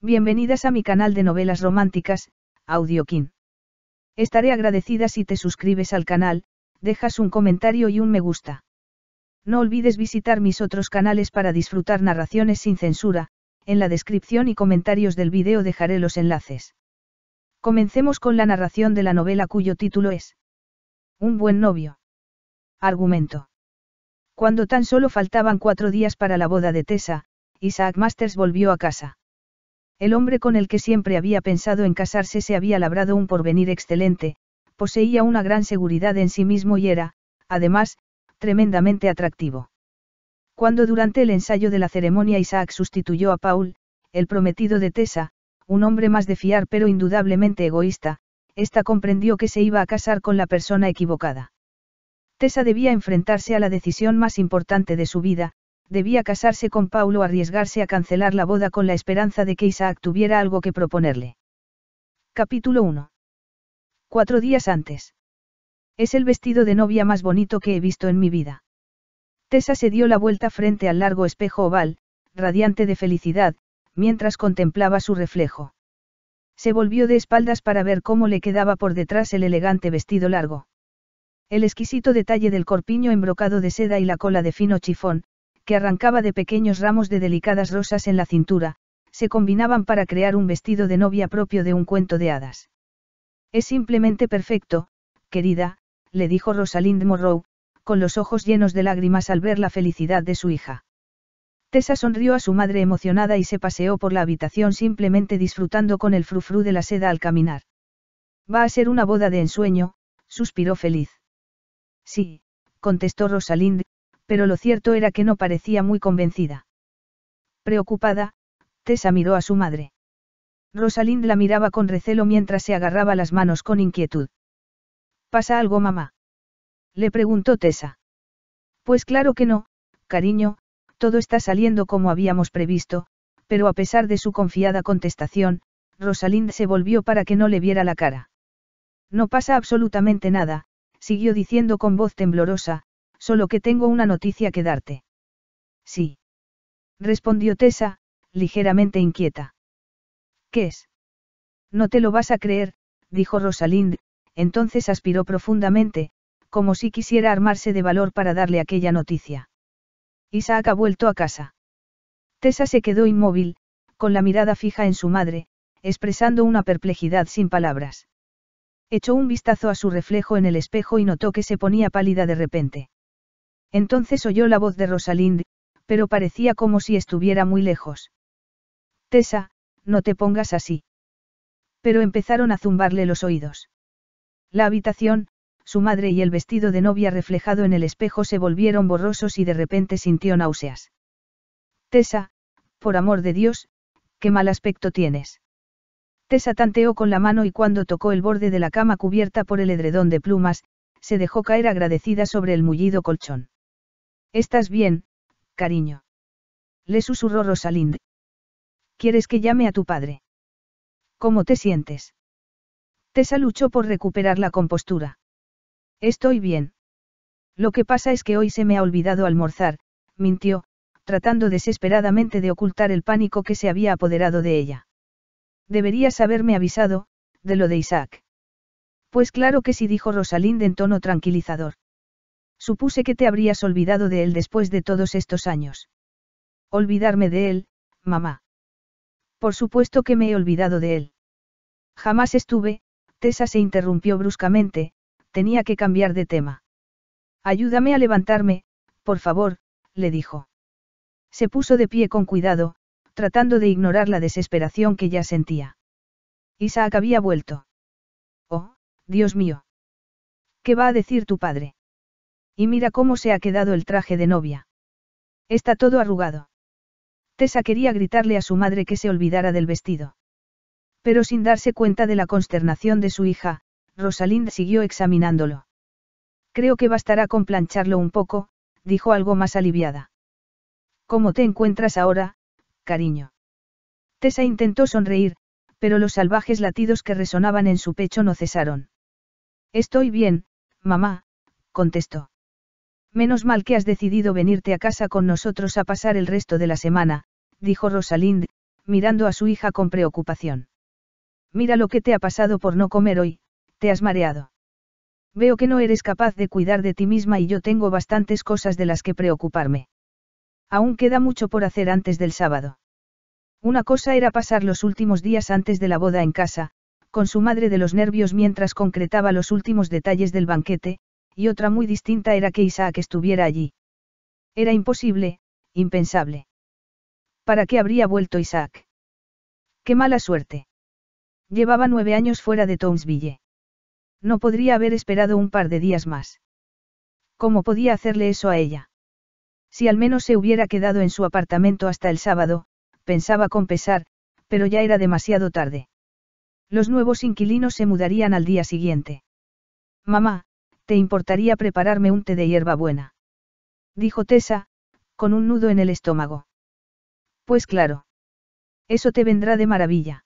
Bienvenidas a mi canal de novelas románticas, Audiokin. Estaré agradecida si te suscribes al canal, dejas un comentario y un me gusta. No olvides visitar mis otros canales para disfrutar narraciones sin censura, en la descripción y comentarios del video dejaré los enlaces. Comencemos con la narración de la novela cuyo título es Un buen novio. Argumento. Cuando tan solo faltaban cuatro días para la boda de Tessa, Isaac Masters volvió a casa. El hombre con el que siempre había pensado en casarse se había labrado un porvenir excelente, poseía una gran seguridad en sí mismo y era, además, tremendamente atractivo. Cuando durante el ensayo de la ceremonia Isaac sustituyó a Paul, el prometido de Tessa, un hombre más de fiar pero indudablemente egoísta, ésta comprendió que se iba a casar con la persona equivocada. Tessa debía enfrentarse a la decisión más importante de su vida, debía casarse con Paulo, arriesgarse a cancelar la boda con la esperanza de que Isaac tuviera algo que proponerle. Capítulo 1. Cuatro días antes. Es el vestido de novia más bonito que he visto en mi vida. Tessa se dio la vuelta frente al largo espejo oval, radiante de felicidad, mientras contemplaba su reflejo. Se volvió de espaldas para ver cómo le quedaba por detrás el elegante vestido largo. El exquisito detalle del corpiño embrocado de seda y la cola de fino chifón, que arrancaba de pequeños ramos de delicadas rosas en la cintura, se combinaban para crear un vestido de novia propio de un cuento de hadas. Es simplemente perfecto, querida, le dijo Rosalind Morrow, con los ojos llenos de lágrimas al ver la felicidad de su hija. Tessa sonrió a su madre emocionada y se paseó por la habitación simplemente disfrutando con el frufru de la seda al caminar. Va a ser una boda de ensueño, suspiró feliz. Sí, contestó Rosalind, pero lo cierto era que no parecía muy convencida. Preocupada, Tessa miró a su madre. Rosalind la miraba con recelo mientras se agarraba las manos con inquietud. ¿Pasa algo, mamá? Le preguntó Tessa. Pues claro que no, cariño, todo está saliendo como habíamos previsto, pero a pesar de su confiada contestación, Rosalind se volvió para que no le viera la cara. No pasa absolutamente nada, siguió diciendo con voz temblorosa, Solo que tengo una noticia que darte. Sí. Respondió Tessa, ligeramente inquieta. ¿Qué es? No te lo vas a creer, dijo Rosalind, entonces aspiró profundamente, como si quisiera armarse de valor para darle aquella noticia. Isaac ha vuelto a casa. Tessa se quedó inmóvil, con la mirada fija en su madre, expresando una perplejidad sin palabras. Echó un vistazo a su reflejo en el espejo y notó que se ponía pálida de repente. Entonces oyó la voz de Rosalind, pero parecía como si estuviera muy lejos. Tessa, no te pongas así. Pero empezaron a zumbarle los oídos. La habitación, su madre y el vestido de novia reflejado en el espejo se volvieron borrosos y de repente sintió náuseas. Tessa, por amor de Dios, qué mal aspecto tienes. Tessa tanteó con la mano y cuando tocó el borde de la cama cubierta por el edredón de plumas, se dejó caer agradecida sobre el mullido colchón. Estás bien, cariño. Le susurró Rosalind. ¿Quieres que llame a tu padre? ¿Cómo te sientes? Tessa luchó por recuperar la compostura. Estoy bien. Lo que pasa es que hoy se me ha olvidado almorzar, mintió, tratando desesperadamente de ocultar el pánico que se había apoderado de ella. Deberías haberme avisado, de lo de Isaac. Pues claro que sí, dijo Rosalind en tono tranquilizador. Supuse que te habrías olvidado de él después de todos estos años. Olvidarme de él, mamá. Por supuesto que me he olvidado de él. Jamás estuve, Tessa se interrumpió bruscamente, tenía que cambiar de tema. Ayúdame a levantarme, por favor, le dijo. Se puso de pie con cuidado, tratando de ignorar la desesperación que ya sentía. Isaac había vuelto. Oh, Dios mío. ¿Qué va a decir tu padre? Y mira cómo se ha quedado el traje de novia. Está todo arrugado. Tessa quería gritarle a su madre que se olvidara del vestido. Pero sin darse cuenta de la consternación de su hija, Rosalind siguió examinándolo. Creo que bastará con plancharlo un poco, dijo algo más aliviada. ¿Cómo te encuentras ahora, cariño? Tessa intentó sonreír, pero los salvajes latidos que resonaban en su pecho no cesaron. Estoy bien, mamá, contestó. Menos mal que has decidido venirte a casa con nosotros a pasar el resto de la semana, dijo Rosalind, mirando a su hija con preocupación. Mira lo que te ha pasado por no comer hoy, te has mareado. Veo que no eres capaz de cuidar de ti misma y yo tengo bastantes cosas de las que preocuparme. Aún queda mucho por hacer antes del sábado. Una cosa era pasar los últimos días antes de la boda en casa, con su madre de los nervios mientras concretaba los últimos detalles del banquete, y otra muy distinta era que Isaac estuviera allí. Era imposible, impensable. ¿Para qué habría vuelto Isaac? Qué mala suerte. Llevaba nueve años fuera de Townsville. No podría haber esperado un par de días más. ¿Cómo podía hacerle eso a ella? Si al menos se hubiera quedado en su apartamento hasta el sábado, pensaba con pesar, pero ya era demasiado tarde. Los nuevos inquilinos se mudarían al día siguiente. Mamá, ¿te importaría prepararme un té de hierbabuena? Dijo Tessa, con un nudo en el estómago. Pues claro. Eso te vendrá de maravilla.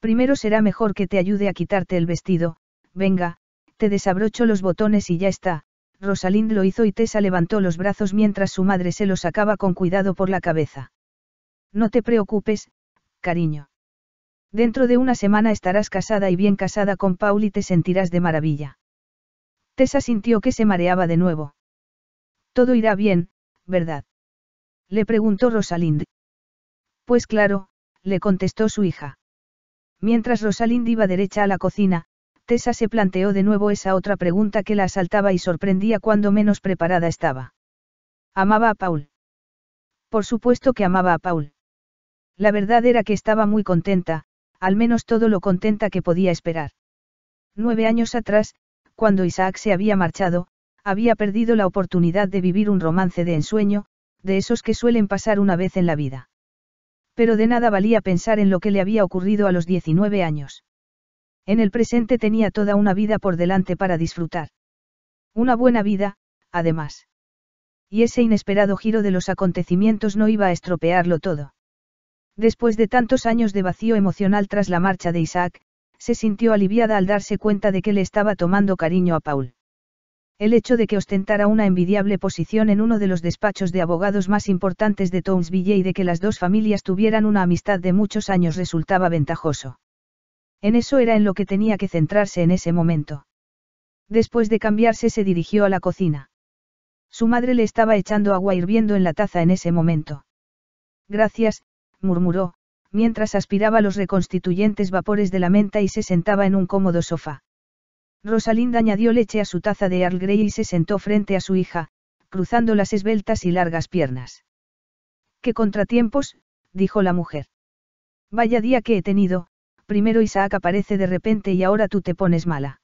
Primero será mejor que te ayude a quitarte el vestido, venga, te desabrocho los botones y ya está. Rosalind lo hizo y Tessa levantó los brazos mientras su madre se los sacaba con cuidado por la cabeza. No te preocupes, cariño. Dentro de una semana estarás casada y bien casada con Paul y te sentirás de maravilla. Tessa sintió que se mareaba de nuevo. Todo irá bien, ¿verdad? Le preguntó Rosalind. Pues claro, le contestó su hija. Mientras Rosalind iba derecha a la cocina, Tessa se planteó de nuevo esa otra pregunta que la asaltaba y sorprendía cuando menos preparada estaba. Amaba a Paul. Por supuesto que amaba a Paul. La verdad era que estaba muy contenta, al menos todo lo contenta que podía esperar. Nueve años atrás, cuando Isaac se había marchado, había perdido la oportunidad de vivir un romance de ensueño, de esos que suelen pasar una vez en la vida. Pero de nada valía pensar en lo que le había ocurrido a los 19 años. En el presente tenía toda una vida por delante para disfrutar. Una buena vida, además. Y ese inesperado giro de los acontecimientos no iba a estropearlo todo. Después de tantos años de vacío emocional tras la marcha de Isaac, se sintió aliviada al darse cuenta de que le estaba tomando cariño a Paul. El hecho de que ostentara una envidiable posición en uno de los despachos de abogados más importantes de Townsville y de que las dos familias tuvieran una amistad de muchos años resultaba ventajoso. En eso era en lo que tenía que centrarse en ese momento. Después de cambiarse se dirigió a la cocina. Su madre le estaba echando agua hirviendo en la taza en ese momento. Gracias, murmuró, mientras aspiraba los reconstituyentes vapores de la menta y se sentaba en un cómodo sofá. Rosalinda añadió leche a su taza de Earl Grey y se sentó frente a su hija, cruzando las esbeltas y largas piernas. ¡Qué contratiempos! dijo la mujer. Vaya día que he tenido, primero Isaac aparece de repente y ahora tú te pones mala.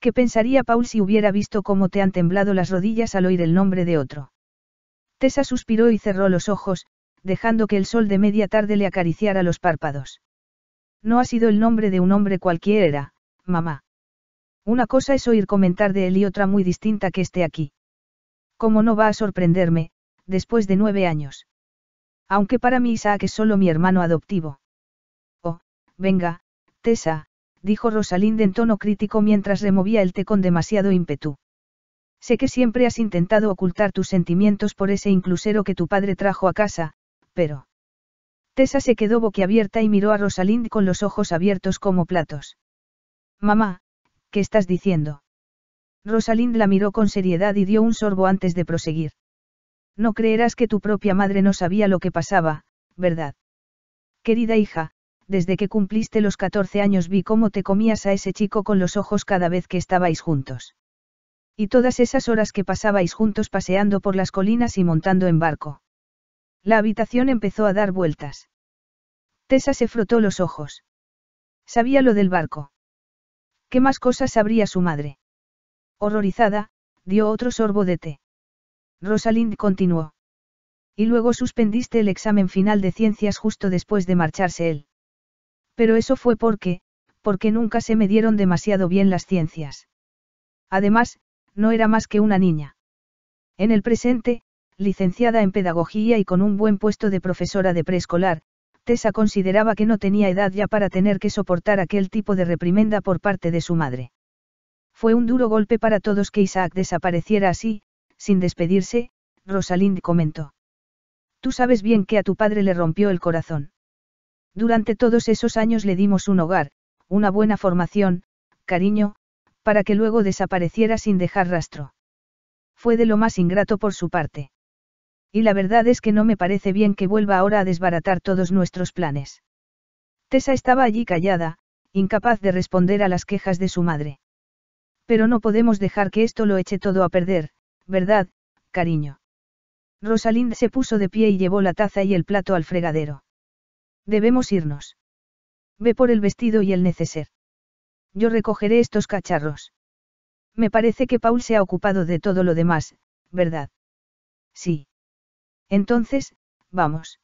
¿Qué pensaría Paul si hubiera visto cómo te han temblado las rodillas al oír el nombre de otro? Tessa suspiró y cerró los ojos, dejando que el sol de media tarde le acariciara los párpados. No ha sido el nombre de un hombre cualquiera, mamá. Una cosa es oír comentar de él y otra muy distinta que esté aquí. Como no va a sorprenderme, después de nueve años? Aunque para mí Isaac es solo mi hermano adoptivo. Oh, venga, Tessa, dijo Rosalind en tono crítico mientras removía el té con demasiado ímpetu. Sé que siempre has intentado ocultar tus sentimientos por ese inclusero que tu padre trajo a casa, pero... Tessa se quedó boquiabierta y miró a Rosalind con los ojos abiertos como platos. Mamá, ¿qué estás diciendo? Rosalind la miró con seriedad y dio un sorbo antes de proseguir. No creerás que tu propia madre no sabía lo que pasaba, ¿verdad? Querida hija, desde que cumpliste los 14 años vi cómo te comías a ese chico con los ojos cada vez que estabais juntos. Y todas esas horas que pasabais juntos paseando por las colinas y montando en barco. La habitación empezó a dar vueltas. Tessa se frotó los ojos. Sabía lo del barco. ¿Qué más cosas sabría su madre? Horrorizada, dio otro sorbo de té. Rosalind continuó. Y luego suspendiste el examen final de ciencias justo después de marcharse él. Pero eso fue porque, porque nunca se me dieron demasiado bien las ciencias. Además, no era más que una niña. En el presente, licenciada en pedagogía y con un buen puesto de profesora de preescolar, Tessa consideraba que no tenía edad ya para tener que soportar aquel tipo de reprimenda por parte de su madre. Fue un duro golpe para todos que Isaac desapareciera así, sin despedirse, Rosalind comentó. Tú sabes bien que a tu padre le rompió el corazón. Durante todos esos años le dimos un hogar, una buena formación, cariño, para que luego desapareciera sin dejar rastro. Fue de lo más ingrato por su parte. Y la verdad es que no me parece bien que vuelva ahora a desbaratar todos nuestros planes. Tessa estaba allí callada, incapaz de responder a las quejas de su madre. Pero no podemos dejar que esto lo eche todo a perder, ¿verdad, cariño? Rosalind se puso de pie y llevó la taza y el plato al fregadero. Debemos irnos. Ve por el vestido y el neceser. Yo recogeré estos cacharros. Me parece que Paul se ha ocupado de todo lo demás, ¿verdad? Sí. Entonces, vamos.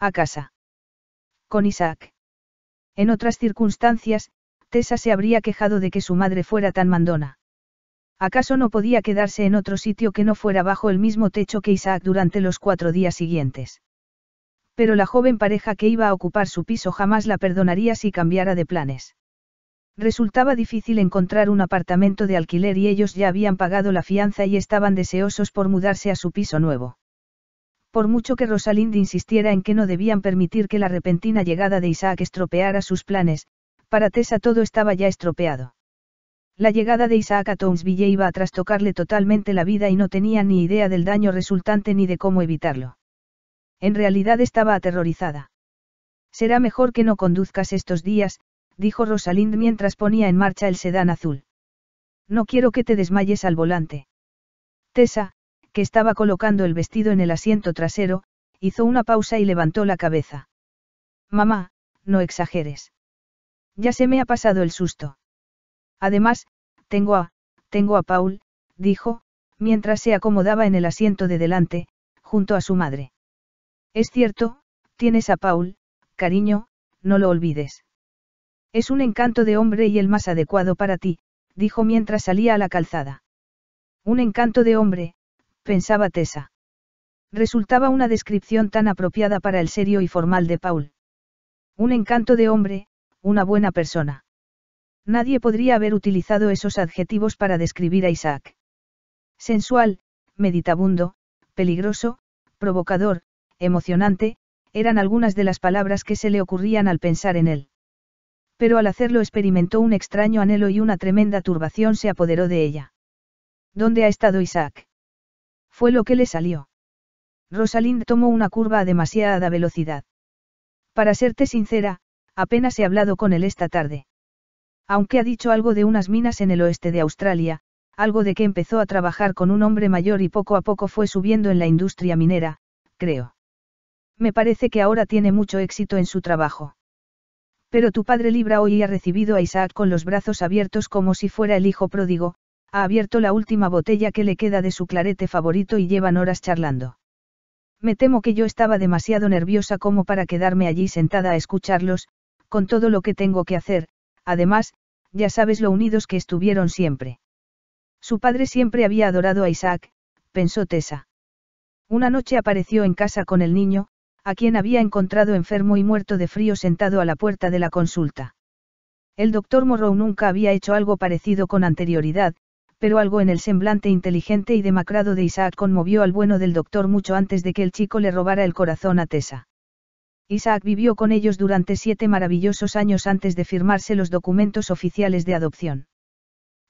A casa. Con Isaac. En otras circunstancias, Tessa se habría quejado de que su madre fuera tan mandona. ¿Acaso no podía quedarse en otro sitio que no fuera bajo el mismo techo que Isaac durante los cuatro días siguientes? Pero la joven pareja que iba a ocupar su piso jamás la perdonaría si cambiara de planes. Resultaba difícil encontrar un apartamento de alquiler y ellos ya habían pagado la fianza y estaban deseosos por mudarse a su piso nuevo. Por mucho que Rosalind insistiera en que no debían permitir que la repentina llegada de Isaac estropeara sus planes, para Tessa todo estaba ya estropeado. La llegada de Isaac a Townsville iba a trastocarle totalmente la vida y no tenía ni idea del daño resultante ni de cómo evitarlo. En realidad estaba aterrorizada. Será mejor que no conduzcas estos días, dijo Rosalind mientras ponía en marcha el sedán azul. No quiero que te desmayes al volante. Tessa, que estaba colocando el vestido en el asiento trasero, hizo una pausa y levantó la cabeza. Mamá, no exageres. Ya se me ha pasado el susto. Además, tengo a, tengo a Paul, dijo, mientras se acomodaba en el asiento de delante, junto a su madre. Es cierto, tienes a Paul, cariño, no lo olvides. Es un encanto de hombre y el más adecuado para ti, dijo mientras salía a la calzada. Un encanto de hombre, pensaba Tessa. Resultaba una descripción tan apropiada para el serio y formal de Paul. Un encanto de hombre, una buena persona. Nadie podría haber utilizado esos adjetivos para describir a Isaac. Sensual, meditabundo, peligroso, provocador, emocionante, eran algunas de las palabras que se le ocurrían al pensar en él. Pero al hacerlo experimentó un extraño anhelo y una tremenda turbación se apoderó de ella. ¿Dónde ha estado Isaac? Fue lo que le salió. Rosalind tomó una curva a demasiada velocidad. Para serte sincera, apenas he hablado con él esta tarde. Aunque ha dicho algo de unas minas en el oeste de Australia, algo de que empezó a trabajar con un hombre mayor y poco a poco fue subiendo en la industria minera, creo. Me parece que ahora tiene mucho éxito en su trabajo. Pero tu padre Libra hoy ha recibido a Isaac con los brazos abiertos como si fuera el hijo pródigo, ha abierto la última botella que le queda de su clarete favorito y llevan horas charlando. Me temo que yo estaba demasiado nerviosa como para quedarme allí sentada a escucharlos, con todo lo que tengo que hacer, además, ya sabes lo unidos que estuvieron siempre. Su padre siempre había adorado a Isaac, pensó Tessa. Una noche apareció en casa con el niño, a quien había encontrado enfermo y muerto de frío sentado a la puerta de la consulta. El doctor Morrow nunca había hecho algo parecido con anterioridad, pero algo en el semblante inteligente y demacrado de Isaac conmovió al bueno del doctor mucho antes de que el chico le robara el corazón a Tessa. Isaac vivió con ellos durante siete maravillosos años antes de firmarse los documentos oficiales de adopción.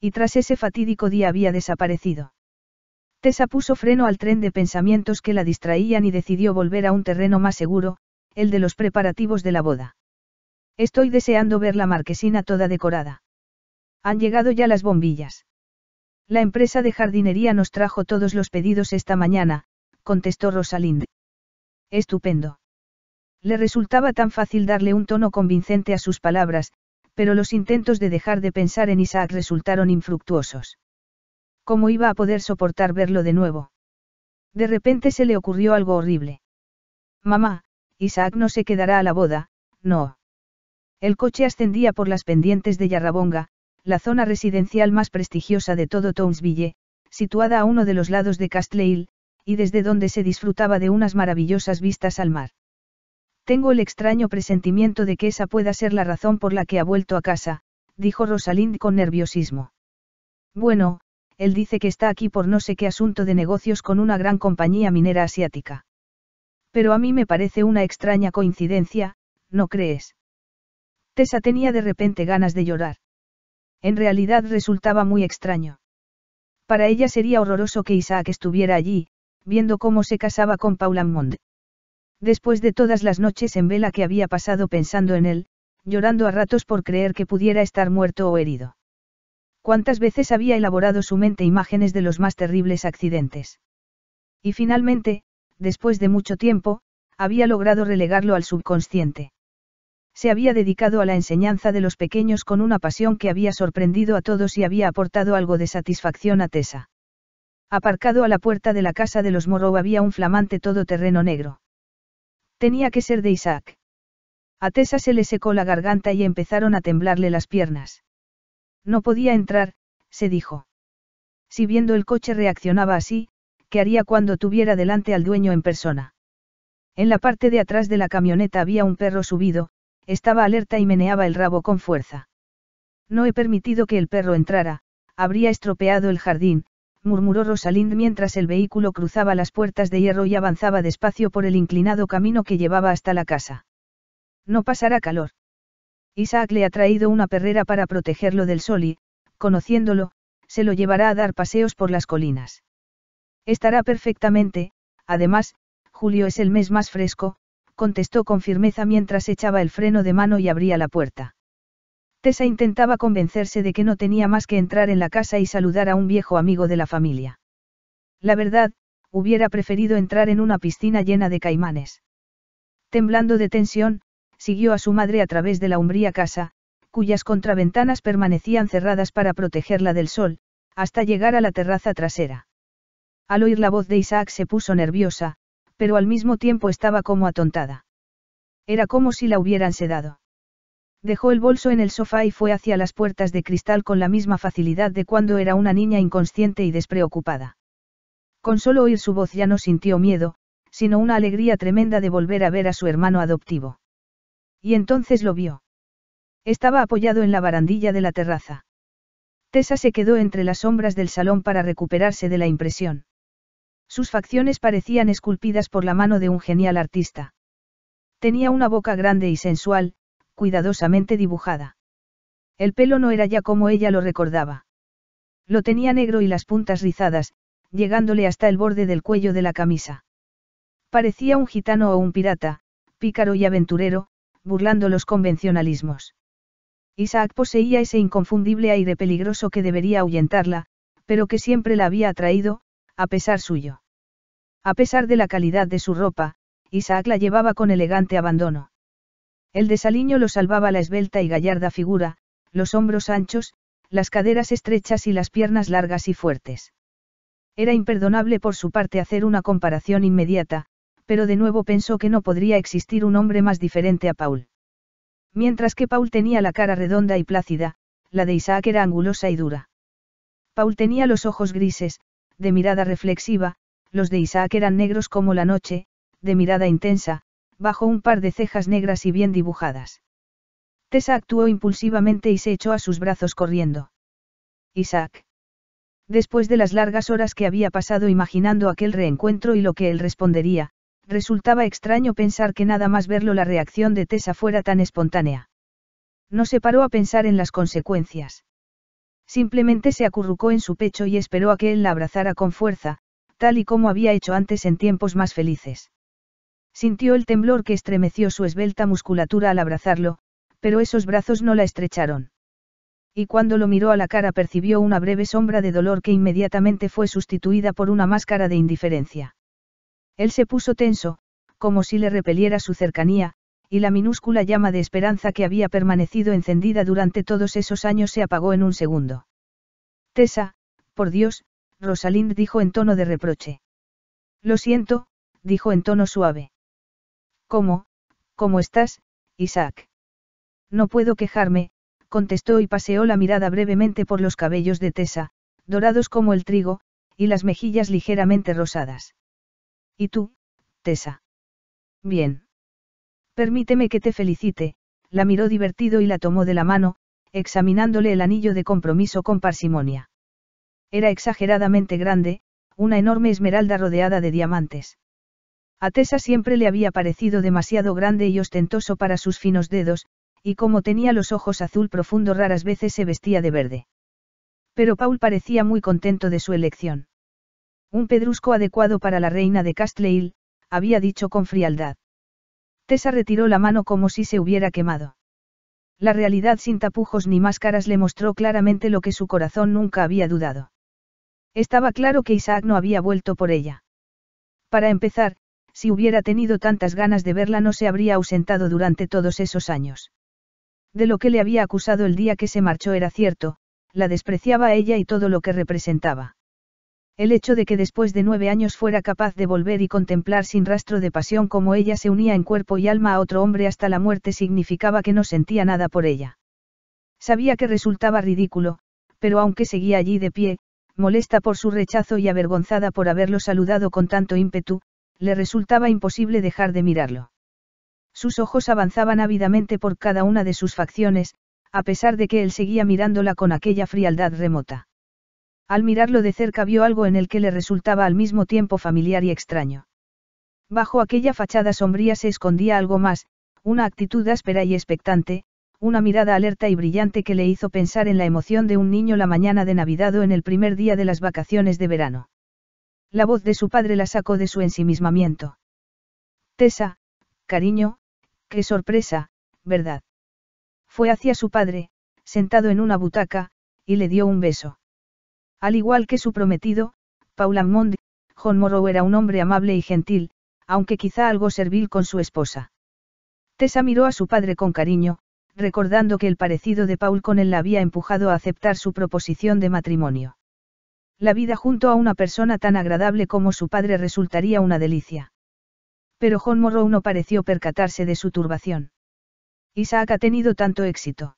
Y tras ese fatídico día había desaparecido. Tessa puso freno al tren de pensamientos que la distraían y decidió volver a un terreno más seguro, el de los preparativos de la boda. Estoy deseando ver la marquesina toda decorada. Han llegado ya las bombillas. La empresa de jardinería nos trajo todos los pedidos esta mañana, contestó Rosalind. Estupendo. Le resultaba tan fácil darle un tono convincente a sus palabras, pero los intentos de dejar de pensar en Isaac resultaron infructuosos. ¿Cómo iba a poder soportar verlo de nuevo? De repente se le ocurrió algo horrible. Mamá, Isaac no se quedará a la boda, no. El coche ascendía por las pendientes de Yarrabonga, la zona residencial más prestigiosa de todo Townsville, situada a uno de los lados de Castle Hill, y desde donde se disfrutaba de unas maravillosas vistas al mar. Tengo el extraño presentimiento de que esa pueda ser la razón por la que ha vuelto a casa, dijo Rosalind con nerviosismo. Bueno, él dice que está aquí por no sé qué asunto de negocios con una gran compañía minera asiática. Pero a mí me parece una extraña coincidencia, ¿no crees? Tessa tenía de repente ganas de llorar. En realidad resultaba muy extraño. Para ella sería horroroso que Isaac estuviera allí, viendo cómo se casaba con Paula Mond. Después de todas las noches en vela que había pasado pensando en él, llorando a ratos por creer que pudiera estar muerto o herido. Cuántas veces había elaborado su mente imágenes de los más terribles accidentes. Y finalmente, después de mucho tiempo, había logrado relegarlo al subconsciente. Se había dedicado a la enseñanza de los pequeños con una pasión que había sorprendido a todos y había aportado algo de satisfacción a Tessa. Aparcado a la puerta de la casa de los Morrow había un flamante todoterreno negro. Tenía que ser de Isaac. A Tessa se le secó la garganta y empezaron a temblarle las piernas. No podía entrar, se dijo. Si viendo el coche reaccionaba así, ¿qué haría cuando tuviera delante al dueño en persona? En la parte de atrás de la camioneta había un perro subido, estaba alerta y meneaba el rabo con fuerza. No he permitido que el perro entrara, habría estropeado el jardín, murmuró Rosalind mientras el vehículo cruzaba las puertas de hierro y avanzaba despacio por el inclinado camino que llevaba hasta la casa. No pasará calor. Isaac le ha traído una perrera para protegerlo del sol y, conociéndolo, se lo llevará a dar paseos por las colinas. Estará perfectamente, además, julio es el mes más fresco, contestó con firmeza mientras echaba el freno de mano y abría la puerta. Tessa intentaba convencerse de que no tenía más que entrar en la casa y saludar a un viejo amigo de la familia. La verdad, hubiera preferido entrar en una piscina llena de caimanes. Temblando de tensión, siguió a su madre a través de la umbría casa, cuyas contraventanas permanecían cerradas para protegerla del sol, hasta llegar a la terraza trasera. Al oír la voz de Isaac se puso nerviosa, pero al mismo tiempo estaba como atontada. Era como si la hubieran sedado. Dejó el bolso en el sofá y fue hacia las puertas de cristal con la misma facilidad de cuando era una niña inconsciente y despreocupada. Con solo oír su voz ya no sintió miedo, sino una alegría tremenda de volver a ver a su hermano adoptivo. Y entonces lo vio. Estaba apoyado en la barandilla de la terraza. Tessa se quedó entre las sombras del salón para recuperarse de la impresión. Sus facciones parecían esculpidas por la mano de un genial artista. Tenía una boca grande y sensual, cuidadosamente dibujada. El pelo no era ya como ella lo recordaba. Lo tenía negro y las puntas rizadas, llegándole hasta el borde del cuello de la camisa. Parecía un gitano o un pirata, pícaro y aventurero, burlando los convencionalismos. Isaac poseía ese inconfundible aire peligroso que debería ahuyentarla, pero que siempre la había atraído, a pesar suyo. A pesar de la calidad de su ropa, Isaac la llevaba con elegante abandono. El desaliño lo salvaba la esbelta y gallarda figura, los hombros anchos, las caderas estrechas y las piernas largas y fuertes. Era imperdonable por su parte hacer una comparación inmediata, pero de nuevo pensó que no podría existir un hombre más diferente a Paul. Mientras que Paul tenía la cara redonda y plácida, la de Isaac era angulosa y dura. Paul tenía los ojos grises, de mirada reflexiva, los de Isaac eran negros como la noche, de mirada intensa, bajo un par de cejas negras y bien dibujadas. Tessa actuó impulsivamente y se echó a sus brazos corriendo. Isaac. Después de las largas horas que había pasado imaginando aquel reencuentro y lo que él respondería, resultaba extraño pensar que nada más verlo la reacción de Tessa fuera tan espontánea. No se paró a pensar en las consecuencias. Simplemente se acurrucó en su pecho y esperó a que él la abrazara con fuerza, tal y como había hecho antes en tiempos más felices. Sintió el temblor que estremeció su esbelta musculatura al abrazarlo, pero esos brazos no la estrecharon. Y cuando lo miró a la cara percibió una breve sombra de dolor que inmediatamente fue sustituida por una máscara de indiferencia. Él se puso tenso, como si le repeliera su cercanía, y la minúscula llama de esperanza que había permanecido encendida durante todos esos años se apagó en un segundo. Tessa, por Dios, Rosalind dijo en tono de reproche. Lo siento, dijo en tono suave. ¿Cómo? ¿Cómo estás, Isaac? No puedo quejarme, contestó y paseó la mirada brevemente por los cabellos de Tessa, dorados como el trigo, y las mejillas ligeramente rosadas. ¿Y tú, Tessa? Bien. Permíteme que te felicite, la miró divertido y la tomó de la mano, examinándole el anillo de compromiso con parsimonia. Era exageradamente grande, una enorme esmeralda rodeada de diamantes. A Tessa siempre le había parecido demasiado grande y ostentoso para sus finos dedos, y como tenía los ojos azul profundo raras veces se vestía de verde. Pero Paul parecía muy contento de su elección. Un pedrusco adecuado para la reina de Castle había dicho con frialdad. Tessa retiró la mano como si se hubiera quemado. La realidad sin tapujos ni máscaras le mostró claramente lo que su corazón nunca había dudado. Estaba claro que Isaac no había vuelto por ella. Para empezar, si hubiera tenido tantas ganas de verla no se habría ausentado durante todos esos años. De lo que le había acusado el día que se marchó era cierto, la despreciaba ella y todo lo que representaba. El hecho de que después de nueve años fuera capaz de volver y contemplar sin rastro de pasión como ella se unía en cuerpo y alma a otro hombre hasta la muerte significaba que no sentía nada por ella. Sabía que resultaba ridículo, pero aunque seguía allí de pie, molesta por su rechazo y avergonzada por haberlo saludado con tanto ímpetu, le resultaba imposible dejar de mirarlo. Sus ojos avanzaban ávidamente por cada una de sus facciones, a pesar de que él seguía mirándola con aquella frialdad remota. Al mirarlo de cerca vio algo en el que le resultaba al mismo tiempo familiar y extraño. Bajo aquella fachada sombría se escondía algo más, una actitud áspera y expectante, una mirada alerta y brillante que le hizo pensar en la emoción de un niño la mañana de Navidad o en el primer día de las vacaciones de verano. La voz de su padre la sacó de su ensimismamiento. Tessa, cariño, qué sorpresa, ¿verdad? Fue hacia su padre, sentado en una butaca, y le dio un beso. Al igual que su prometido, Paul Ammond, John Morrow era un hombre amable y gentil, aunque quizá algo servil con su esposa. Tessa miró a su padre con cariño, recordando que el parecido de Paul con él la había empujado a aceptar su proposición de matrimonio. La vida junto a una persona tan agradable como su padre resultaría una delicia. Pero John Morrow no pareció percatarse de su turbación. Isaac ha tenido tanto éxito.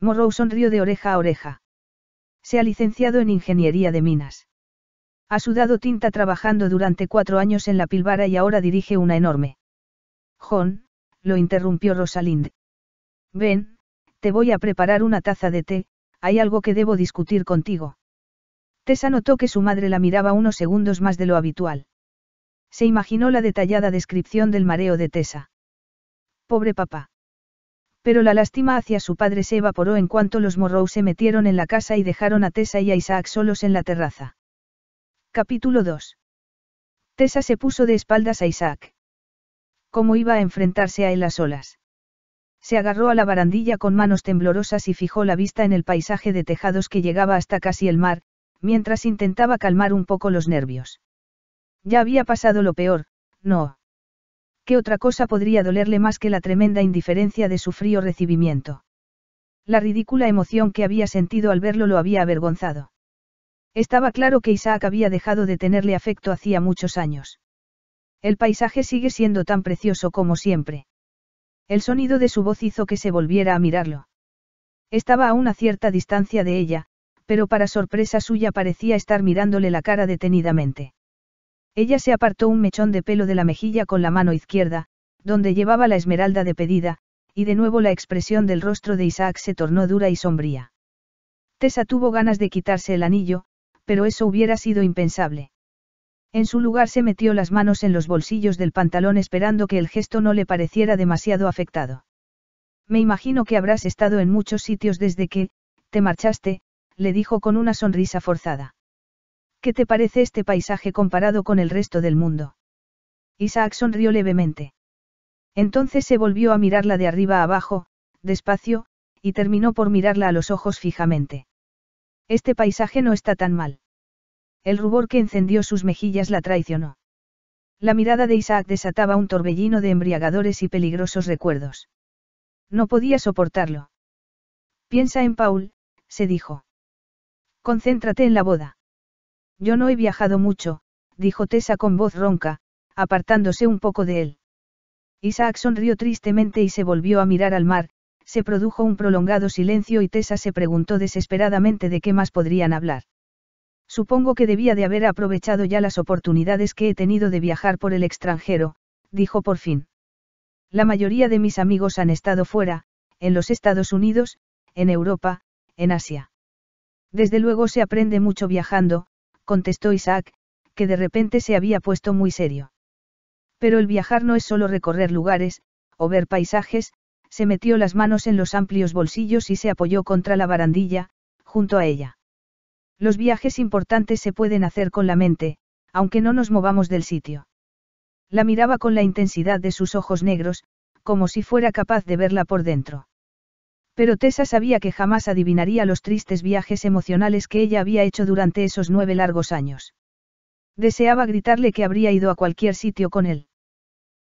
Morrow sonrió de oreja a oreja. Se ha licenciado en ingeniería de minas. Ha sudado tinta trabajando durante cuatro años en la Pilbara y ahora dirige una enorme. John, lo interrumpió Rosalind, Ven, te voy a preparar una taza de té, hay algo que debo discutir contigo. Tessa notó que su madre la miraba unos segundos más de lo habitual. Se imaginó la detallada descripción del mareo de Tessa. Pobre papá. Pero la lástima hacia su padre se evaporó en cuanto los Morrow se metieron en la casa y dejaron a Tessa y a Isaac solos en la terraza. Capítulo 2. Tessa se puso de espaldas a Isaac. ¿Cómo iba a enfrentarse a él a solas? Se agarró a la barandilla con manos temblorosas y fijó la vista en el paisaje de tejados que llegaba hasta casi el mar, mientras intentaba calmar un poco los nervios. Ya había pasado lo peor, no. ¿Qué otra cosa podría dolerle más que la tremenda indiferencia de su frío recibimiento? La ridícula emoción que había sentido al verlo lo había avergonzado. Estaba claro que Isaac había dejado de tenerle afecto hacía muchos años. El paisaje sigue siendo tan precioso como siempre. El sonido de su voz hizo que se volviera a mirarlo. Estaba a una cierta distancia de ella, pero para sorpresa suya parecía estar mirándole la cara detenidamente. Ella se apartó un mechón de pelo de la mejilla con la mano izquierda, donde llevaba la esmeralda de pedida, y de nuevo la expresión del rostro de Isaac se tornó dura y sombría. Tessa tuvo ganas de quitarse el anillo, pero eso hubiera sido impensable. En su lugar se metió las manos en los bolsillos del pantalón esperando que el gesto no le pareciera demasiado afectado. Me imagino que habrás estado en muchos sitios desde que, te marchaste, le dijo con una sonrisa forzada. ¿Qué te parece este paisaje comparado con el resto del mundo? Isaac sonrió levemente. Entonces se volvió a mirarla de arriba a abajo, despacio, y terminó por mirarla a los ojos fijamente. Este paisaje no está tan mal. El rubor que encendió sus mejillas la traicionó. La mirada de Isaac desataba un torbellino de embriagadores y peligrosos recuerdos. No podía soportarlo. Piensa en Paul, se dijo. Concéntrate en la boda. Yo no he viajado mucho, dijo Tessa con voz ronca, apartándose un poco de él. Isaac sonrió tristemente y se volvió a mirar al mar, se produjo un prolongado silencio y Tessa se preguntó desesperadamente de qué más podrían hablar. Supongo que debía de haber aprovechado ya las oportunidades que he tenido de viajar por el extranjero, dijo por fin. La mayoría de mis amigos han estado fuera, en los Estados Unidos, en Europa, en Asia. Desde luego se aprende mucho viajando, contestó Isaac, que de repente se había puesto muy serio. Pero el viajar no es solo recorrer lugares, o ver paisajes, se metió las manos en los amplios bolsillos y se apoyó contra la barandilla, junto a ella. Los viajes importantes se pueden hacer con la mente, aunque no nos movamos del sitio. La miraba con la intensidad de sus ojos negros, como si fuera capaz de verla por dentro. Pero Tessa sabía que jamás adivinaría los tristes viajes emocionales que ella había hecho durante esos nueve largos años. Deseaba gritarle que habría ido a cualquier sitio con él.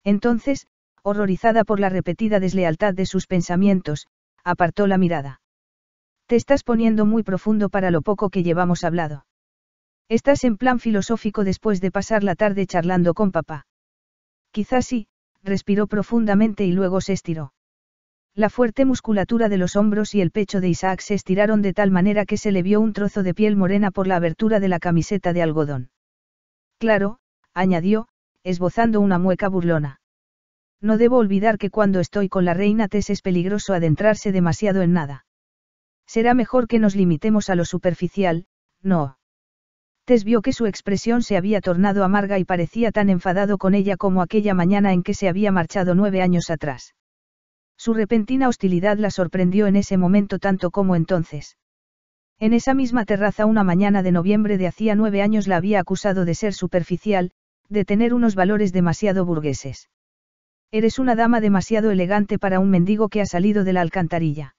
Entonces, horrorizada por la repetida deslealtad de sus pensamientos, apartó la mirada. Te estás poniendo muy profundo para lo poco que llevamos hablado. Estás en plan filosófico después de pasar la tarde charlando con papá. Quizás sí, respiró profundamente y luego se estiró. La fuerte musculatura de los hombros y el pecho de Isaac se estiraron de tal manera que se le vio un trozo de piel morena por la abertura de la camiseta de algodón. Claro, añadió, esbozando una mueca burlona. No debo olvidar que cuando estoy con la reina Tess es peligroso adentrarse demasiado en nada. Será mejor que nos limitemos a lo superficial, no. Tess vio que su expresión se había tornado amarga y parecía tan enfadado con ella como aquella mañana en que se había marchado nueve años atrás. Su repentina hostilidad la sorprendió en ese momento tanto como entonces. En esa misma terraza una mañana de noviembre de hacía nueve años la había acusado de ser superficial, de tener unos valores demasiado burgueses. Eres una dama demasiado elegante para un mendigo que ha salido de la alcantarilla.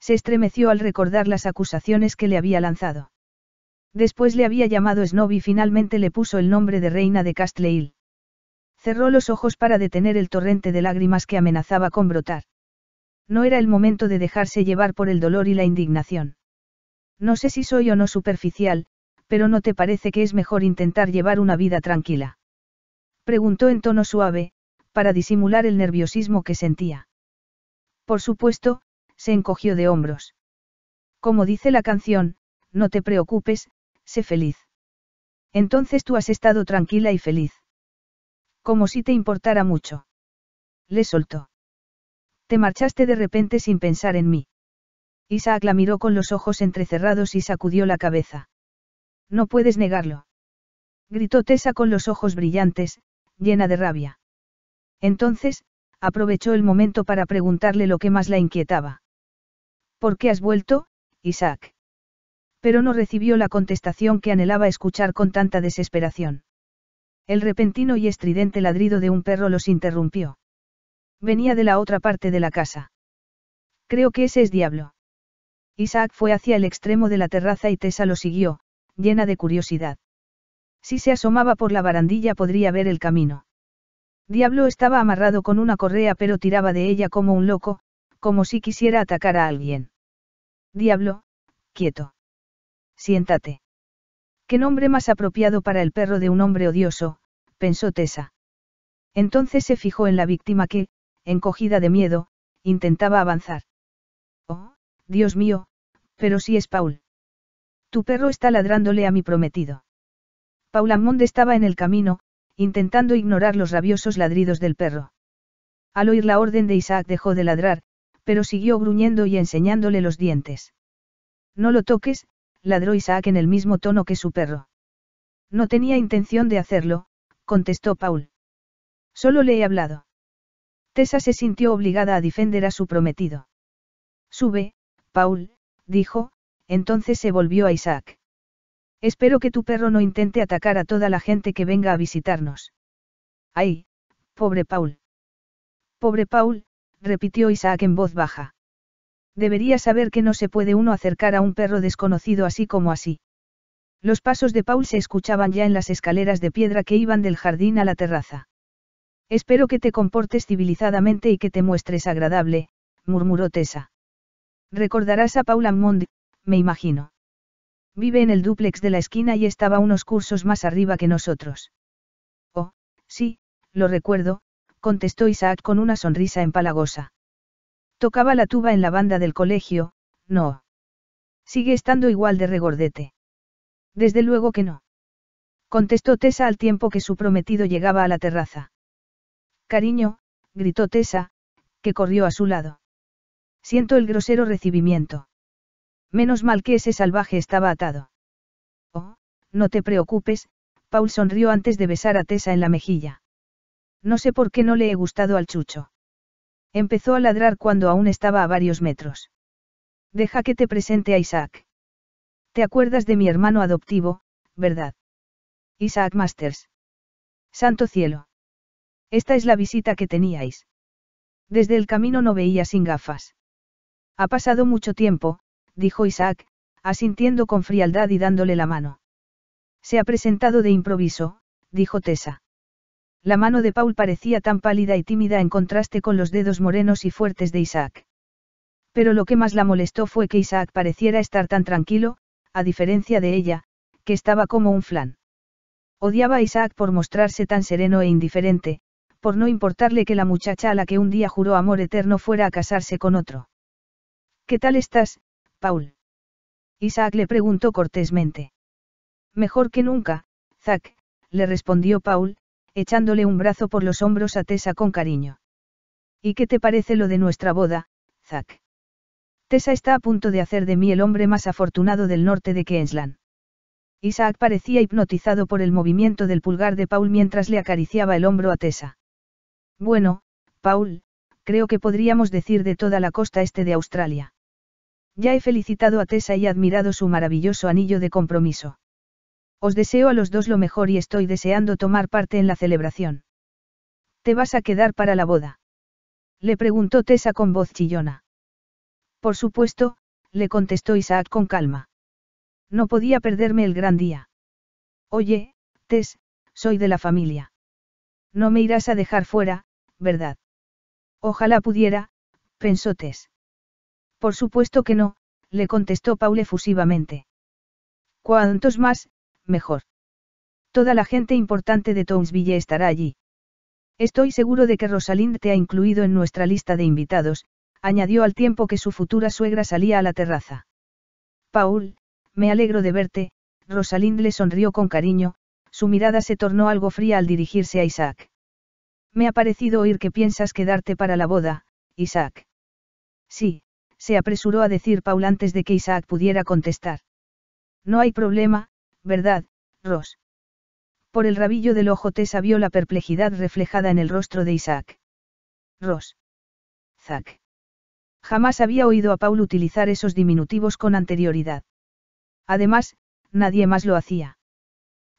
Se estremeció al recordar las acusaciones que le había lanzado. Después le había llamado Snob y finalmente le puso el nombre de reina de Castle Cerró los ojos para detener el torrente de lágrimas que amenazaba con brotar. No era el momento de dejarse llevar por el dolor y la indignación. No sé si soy o no superficial, pero ¿no te parece que es mejor intentar llevar una vida tranquila? Preguntó en tono suave, para disimular el nerviosismo que sentía. Por supuesto, se encogió de hombros. Como dice la canción, no te preocupes, sé feliz. Entonces tú has estado tranquila y feliz. Como si te importara mucho. Le soltó. Te marchaste de repente sin pensar en mí. Isaac la miró con los ojos entrecerrados y sacudió la cabeza. No puedes negarlo. Gritó Tessa con los ojos brillantes, llena de rabia. Entonces, aprovechó el momento para preguntarle lo que más la inquietaba. ¿Por qué has vuelto, Isaac? Pero no recibió la contestación que anhelaba escuchar con tanta desesperación. El repentino y estridente ladrido de un perro los interrumpió. Venía de la otra parte de la casa. Creo que ese es Diablo. Isaac fue hacia el extremo de la terraza y Tessa lo siguió, llena de curiosidad. Si se asomaba por la barandilla podría ver el camino. Diablo estaba amarrado con una correa pero tiraba de ella como un loco, como si quisiera atacar a alguien. Diablo, quieto. Siéntate. Qué nombre más apropiado para el perro de un hombre odioso, pensó Tessa. Entonces se fijó en la víctima que, encogida de miedo, intentaba avanzar. Oh, Dios mío, pero si es Paul. Tu perro está ladrándole a mi prometido. Paul estaba en el camino, intentando ignorar los rabiosos ladridos del perro. Al oír la orden de Isaac dejó de ladrar, pero siguió gruñendo y enseñándole los dientes. No lo toques, ladró Isaac en el mismo tono que su perro. No tenía intención de hacerlo, contestó Paul. Solo le he hablado. Tessa se sintió obligada a defender a su prometido. Sube, Paul, dijo, entonces se volvió a Isaac. Espero que tu perro no intente atacar a toda la gente que venga a visitarnos. Ay, pobre Paul. Pobre Paul, repitió Isaac en voz baja. Debería saber que no se puede uno acercar a un perro desconocido así como así. Los pasos de Paul se escuchaban ya en las escaleras de piedra que iban del jardín a la terraza. Espero que te comportes civilizadamente y que te muestres agradable, murmuró Tessa. Recordarás a Paul Mond, me imagino. Vive en el dúplex de la esquina y estaba unos cursos más arriba que nosotros. Oh, sí, lo recuerdo, contestó Isaac con una sonrisa empalagosa. Tocaba la tuba en la banda del colegio, no. Sigue estando igual de regordete. Desde luego que no. Contestó Tessa al tiempo que su prometido llegaba a la terraza. Cariño, gritó Tessa, que corrió a su lado. Siento el grosero recibimiento. Menos mal que ese salvaje estaba atado. Oh, no te preocupes, Paul sonrió antes de besar a Tessa en la mejilla. No sé por qué no le he gustado al chucho. Empezó a ladrar cuando aún estaba a varios metros. Deja que te presente a Isaac. ¿Te acuerdas de mi hermano adoptivo, verdad? Isaac Masters. Santo cielo. Esta es la visita que teníais. Desde el camino no veía sin gafas. Ha pasado mucho tiempo, dijo Isaac, asintiendo con frialdad y dándole la mano. Se ha presentado de improviso, dijo Tessa. La mano de Paul parecía tan pálida y tímida en contraste con los dedos morenos y fuertes de Isaac. Pero lo que más la molestó fue que Isaac pareciera estar tan tranquilo, a diferencia de ella, que estaba como un flan. Odiaba a Isaac por mostrarse tan sereno e indiferente, por no importarle que la muchacha a la que un día juró amor eterno fuera a casarse con otro. ¿Qué tal estás, Paul? Isaac le preguntó cortésmente. Mejor que nunca, Zack, le respondió Paul, echándole un brazo por los hombros a Tessa con cariño. ¿Y qué te parece lo de nuestra boda, Zack? Tessa está a punto de hacer de mí el hombre más afortunado del norte de Queensland. Isaac parecía hipnotizado por el movimiento del pulgar de Paul mientras le acariciaba el hombro a Tessa. Bueno, Paul, creo que podríamos decir de toda la costa este de Australia. Ya he felicitado a Tessa y admirado su maravilloso anillo de compromiso. Os deseo a los dos lo mejor y estoy deseando tomar parte en la celebración. ¿Te vas a quedar para la boda? Le preguntó Tessa con voz chillona. Por supuesto, le contestó Isaac con calma. No podía perderme el gran día. Oye, Tess, soy de la familia. No me irás a dejar fuera, ¿verdad? Ojalá pudiera, pensó Tess. Por supuesto que no, le contestó Paul efusivamente. ¿Cuántos más, mejor. Toda la gente importante de Townsville estará allí. Estoy seguro de que Rosalind te ha incluido en nuestra lista de invitados, añadió al tiempo que su futura suegra salía a la terraza. Paul, me alegro de verte, Rosalind le sonrió con cariño, su mirada se tornó algo fría al dirigirse a Isaac. Me ha parecido oír que piensas quedarte para la boda, Isaac. Sí, se apresuró a decir Paul antes de que Isaac pudiera contestar. No hay problema, ¿verdad, Ross? Por el rabillo del ojo Tessa vio la perplejidad reflejada en el rostro de Isaac. Ross. Zack. Jamás había oído a Paul utilizar esos diminutivos con anterioridad. Además, nadie más lo hacía.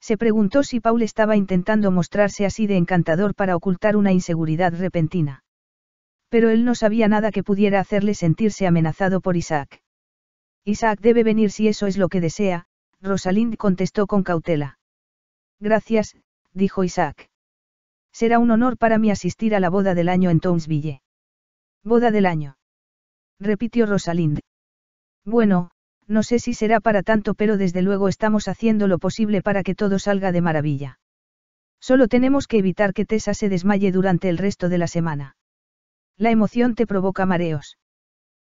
Se preguntó si Paul estaba intentando mostrarse así de encantador para ocultar una inseguridad repentina. Pero él no sabía nada que pudiera hacerle sentirse amenazado por Isaac. Isaac debe venir si eso es lo que desea, Rosalind contestó con cautela. Gracias, dijo Isaac. Será un honor para mí asistir a la boda del año en Townsville. Boda del año. Repitió Rosalind. Bueno, no sé si será para tanto, pero desde luego estamos haciendo lo posible para que todo salga de maravilla. Solo tenemos que evitar que Tessa se desmaye durante el resto de la semana. La emoción te provoca mareos.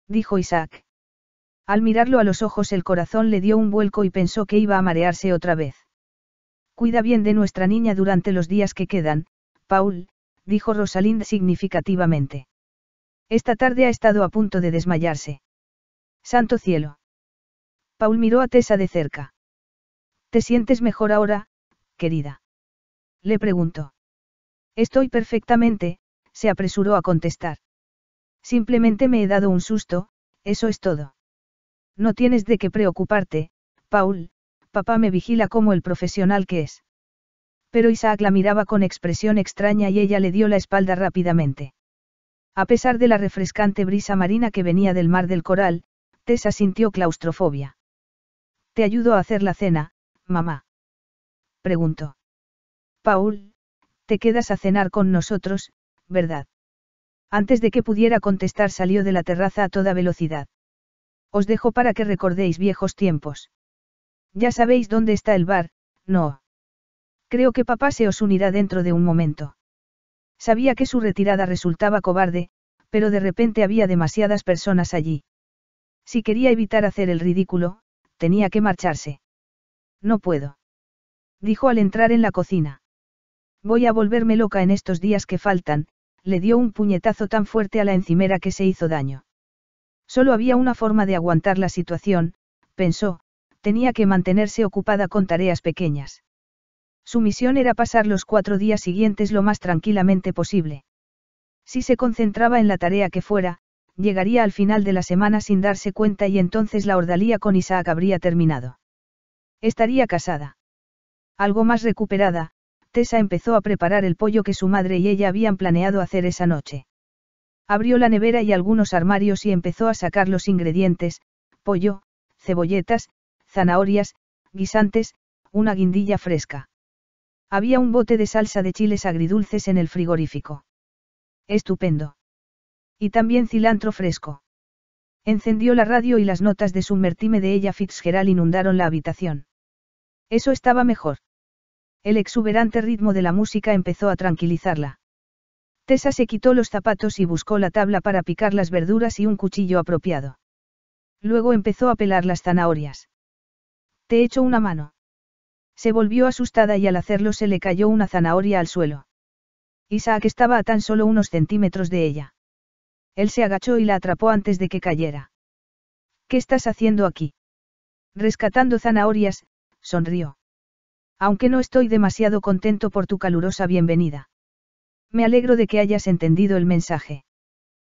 Dijo Isaac. Al mirarlo a los ojos el corazón le dio un vuelco y pensó que iba a marearse otra vez. Cuida bien de nuestra niña durante los días que quedan, Paul, dijo Rosalind significativamente. Esta tarde ha estado a punto de desmayarse. Santo cielo. Paul miró a Tessa de cerca. ¿Te sientes mejor ahora, querida? Le preguntó. Estoy perfectamente, se apresuró a contestar. Simplemente me he dado un susto, eso es todo. No tienes de qué preocuparte, Paul, papá me vigila como el profesional que es. Pero Isaac la miraba con expresión extraña y ella le dio la espalda rápidamente. A pesar de la refrescante brisa marina que venía del mar del coral, Tessa sintió claustrofobia. ¿Te ayudo a hacer la cena, mamá? Preguntó. Paul, te quedas a cenar con nosotros, ¿verdad? Antes de que pudiera contestar salió de la terraza a toda velocidad. Os dejo para que recordéis viejos tiempos. Ya sabéis dónde está el bar, no. Creo que papá se os unirá dentro de un momento. Sabía que su retirada resultaba cobarde, pero de repente había demasiadas personas allí. Si quería evitar hacer el ridículo, tenía que marcharse. No puedo. Dijo al entrar en la cocina. Voy a volverme loca en estos días que faltan, le dio un puñetazo tan fuerte a la encimera que se hizo daño. Solo había una forma de aguantar la situación, pensó, tenía que mantenerse ocupada con tareas pequeñas. Su misión era pasar los cuatro días siguientes lo más tranquilamente posible. Si se concentraba en la tarea que fuera, llegaría al final de la semana sin darse cuenta y entonces la ordalía con Isaac habría terminado. Estaría casada. Algo más recuperada, Tessa empezó a preparar el pollo que su madre y ella habían planeado hacer esa noche. Abrió la nevera y algunos armarios y empezó a sacar los ingredientes, pollo, cebolletas, zanahorias, guisantes, una guindilla fresca. Había un bote de salsa de chiles agridulces en el frigorífico. Estupendo. Y también cilantro fresco. Encendió la radio y las notas de Submertime de ella Fitzgerald inundaron la habitación. Eso estaba mejor. El exuberante ritmo de la música empezó a tranquilizarla. Tessa se quitó los zapatos y buscó la tabla para picar las verduras y un cuchillo apropiado. Luego empezó a pelar las zanahorias. Te echo una mano. Se volvió asustada y al hacerlo se le cayó una zanahoria al suelo. Isaac estaba a tan solo unos centímetros de ella. Él se agachó y la atrapó antes de que cayera. ¿Qué estás haciendo aquí? Rescatando zanahorias, sonrió. Aunque no estoy demasiado contento por tu calurosa bienvenida. Me alegro de que hayas entendido el mensaje.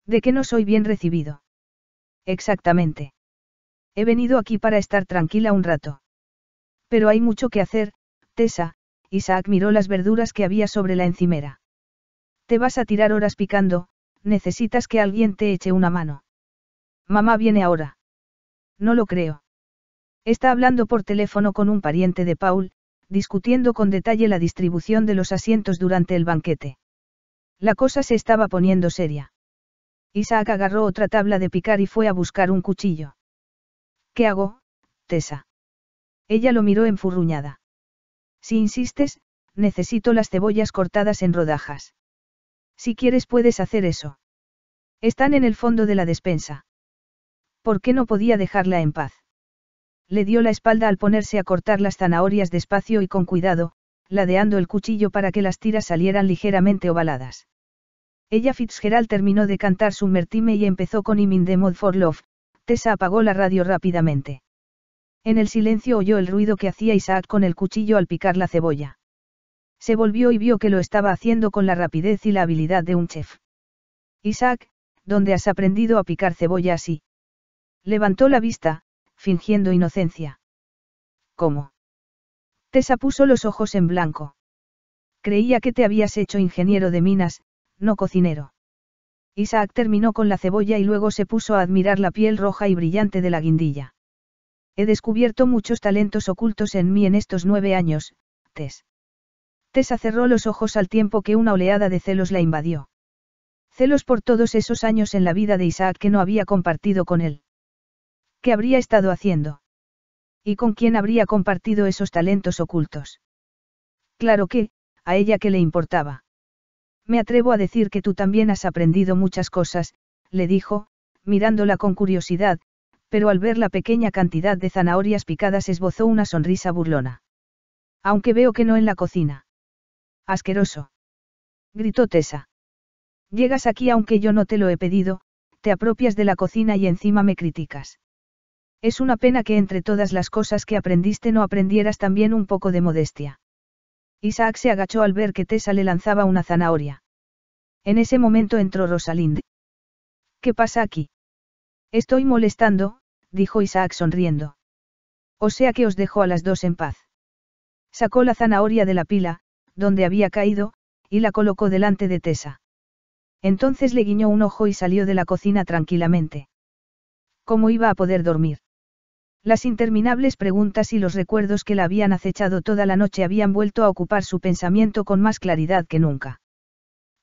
De que no soy bien recibido. Exactamente. He venido aquí para estar tranquila un rato. Pero hay mucho que hacer, Tessa, Isaac miró las verduras que había sobre la encimera. Te vas a tirar horas picando, necesitas que alguien te eche una mano. Mamá viene ahora. No lo creo. Está hablando por teléfono con un pariente de Paul, discutiendo con detalle la distribución de los asientos durante el banquete. La cosa se estaba poniendo seria. Isaac agarró otra tabla de picar y fue a buscar un cuchillo. ¿Qué hago, Tessa? Ella lo miró enfurruñada. Si insistes, necesito las cebollas cortadas en rodajas. Si quieres puedes hacer eso. Están en el fondo de la despensa. ¿Por qué no podía dejarla en paz? Le dio la espalda al ponerse a cortar las zanahorias despacio y con cuidado, ladeando el cuchillo para que las tiras salieran ligeramente ovaladas. Ella Fitzgerald terminó de cantar su Mertime y empezó con I'm de Mod for love, Tessa apagó la radio rápidamente. En el silencio oyó el ruido que hacía Isaac con el cuchillo al picar la cebolla. Se volvió y vio que lo estaba haciendo con la rapidez y la habilidad de un chef. Isaac, ¿dónde has aprendido a picar cebolla así? Levantó la vista, fingiendo inocencia. ¿Cómo? Tessa puso los ojos en blanco. Creía que te habías hecho ingeniero de minas, no cocinero. Isaac terminó con la cebolla y luego se puso a admirar la piel roja y brillante de la guindilla. He descubierto muchos talentos ocultos en mí en estos nueve años, Tess. Tessa cerró los ojos al tiempo que una oleada de celos la invadió. Celos por todos esos años en la vida de Isaac que no había compartido con él. ¿Qué habría estado haciendo? ¿Y con quién habría compartido esos talentos ocultos? Claro que, a ella que le importaba. Me atrevo a decir que tú también has aprendido muchas cosas, le dijo, mirándola con curiosidad, pero al ver la pequeña cantidad de zanahorias picadas esbozó una sonrisa burlona. Aunque veo que no en la cocina. Asqueroso. Gritó Tessa. Llegas aquí aunque yo no te lo he pedido, te apropias de la cocina y encima me criticas. Es una pena que entre todas las cosas que aprendiste no aprendieras también un poco de modestia. Isaac se agachó al ver que Tessa le lanzaba una zanahoria. En ese momento entró Rosalind. ¿Qué pasa aquí? Estoy molestando, dijo Isaac sonriendo. O sea que os dejo a las dos en paz. Sacó la zanahoria de la pila, donde había caído, y la colocó delante de Tessa. Entonces le guiñó un ojo y salió de la cocina tranquilamente. ¿Cómo iba a poder dormir? Las interminables preguntas y los recuerdos que la habían acechado toda la noche habían vuelto a ocupar su pensamiento con más claridad que nunca.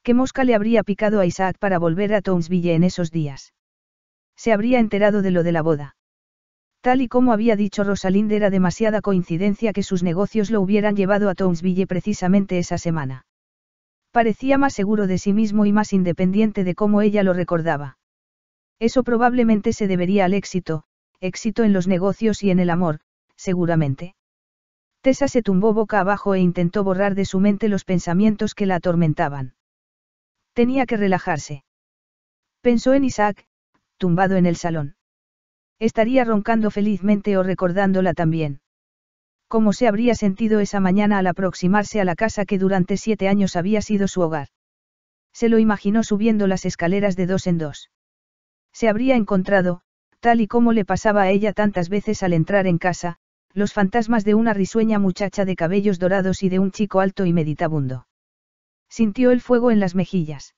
¿Qué mosca le habría picado a Isaac para volver a Townsville en esos días? Se habría enterado de lo de la boda. Tal y como había dicho Rosalind era demasiada coincidencia que sus negocios lo hubieran llevado a Townsville precisamente esa semana. Parecía más seguro de sí mismo y más independiente de cómo ella lo recordaba. Eso probablemente se debería al éxito, éxito en los negocios y en el amor, seguramente. Tessa se tumbó boca abajo e intentó borrar de su mente los pensamientos que la atormentaban. Tenía que relajarse. Pensó en Isaac, tumbado en el salón. Estaría roncando felizmente o recordándola también. ¿Cómo se habría sentido esa mañana al aproximarse a la casa que durante siete años había sido su hogar? Se lo imaginó subiendo las escaleras de dos en dos. Se habría encontrado, tal y como le pasaba a ella tantas veces al entrar en casa, los fantasmas de una risueña muchacha de cabellos dorados y de un chico alto y meditabundo. Sintió el fuego en las mejillas.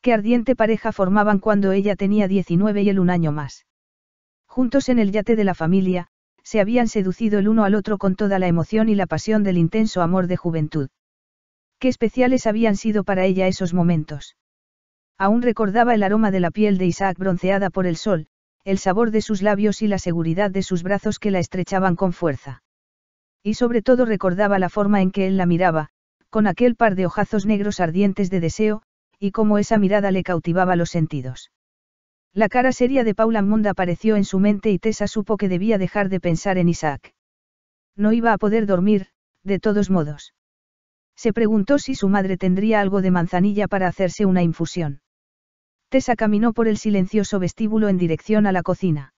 Qué ardiente pareja formaban cuando ella tenía 19 y él un año más. Juntos en el yate de la familia, se habían seducido el uno al otro con toda la emoción y la pasión del intenso amor de juventud. Qué especiales habían sido para ella esos momentos. Aún recordaba el aroma de la piel de Isaac bronceada por el sol, el sabor de sus labios y la seguridad de sus brazos que la estrechaban con fuerza. Y sobre todo recordaba la forma en que él la miraba, con aquel par de ojazos negros ardientes de deseo, y cómo esa mirada le cautivaba los sentidos. La cara seria de Paula Munda apareció en su mente y Tessa supo que debía dejar de pensar en Isaac. No iba a poder dormir, de todos modos. Se preguntó si su madre tendría algo de manzanilla para hacerse una infusión. Tessa caminó por el silencioso vestíbulo en dirección a la cocina.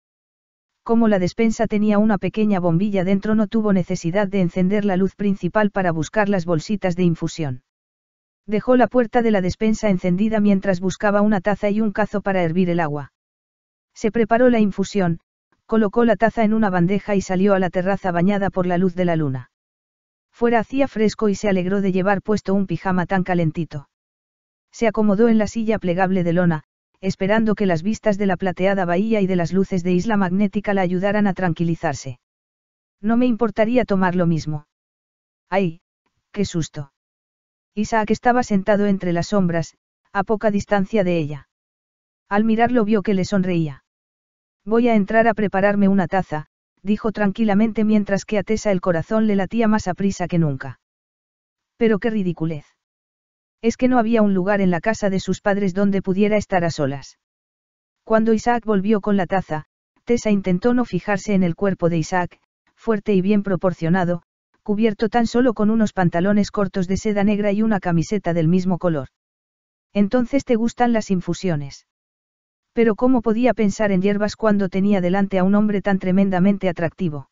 Como la despensa tenía una pequeña bombilla dentro no tuvo necesidad de encender la luz principal para buscar las bolsitas de infusión. Dejó la puerta de la despensa encendida mientras buscaba una taza y un cazo para hervir el agua. Se preparó la infusión, colocó la taza en una bandeja y salió a la terraza bañada por la luz de la luna. Fuera hacía fresco y se alegró de llevar puesto un pijama tan calentito. Se acomodó en la silla plegable de lona, esperando que las vistas de la plateada bahía y de las luces de Isla Magnética la ayudaran a tranquilizarse. No me importaría tomar lo mismo. ¡Ay! ¡Qué susto! Isaac estaba sentado entre las sombras, a poca distancia de ella. Al mirarlo vio que le sonreía. Voy a entrar a prepararme una taza, dijo tranquilamente mientras que a Tessa el corazón le latía más aprisa que nunca. Pero qué ridiculez. Es que no había un lugar en la casa de sus padres donde pudiera estar a solas. Cuando Isaac volvió con la taza, Tessa intentó no fijarse en el cuerpo de Isaac, fuerte y bien proporcionado, cubierto tan solo con unos pantalones cortos de seda negra y una camiseta del mismo color. Entonces te gustan las infusiones. Pero ¿cómo podía pensar en hierbas cuando tenía delante a un hombre tan tremendamente atractivo?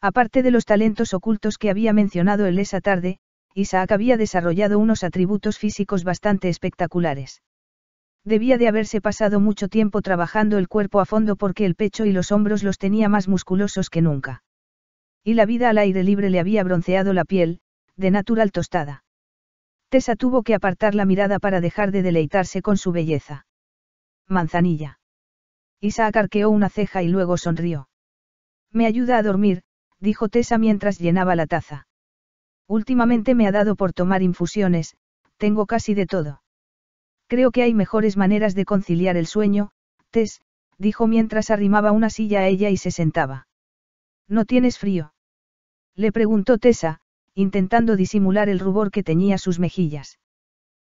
Aparte de los talentos ocultos que había mencionado él esa tarde, Isaac había desarrollado unos atributos físicos bastante espectaculares. Debía de haberse pasado mucho tiempo trabajando el cuerpo a fondo porque el pecho y los hombros los tenía más musculosos que nunca. Y la vida al aire libre le había bronceado la piel, de natural tostada. Tessa tuvo que apartar la mirada para dejar de deleitarse con su belleza. Manzanilla. Isaac arqueó una ceja y luego sonrió. Me ayuda a dormir, dijo Tessa mientras llenaba la taza. Últimamente me ha dado por tomar infusiones, tengo casi de todo. Creo que hay mejores maneras de conciliar el sueño, Tess, dijo mientras arrimaba una silla a ella y se sentaba. ¿No tienes frío? Le preguntó Tessa, intentando disimular el rubor que tenía sus mejillas.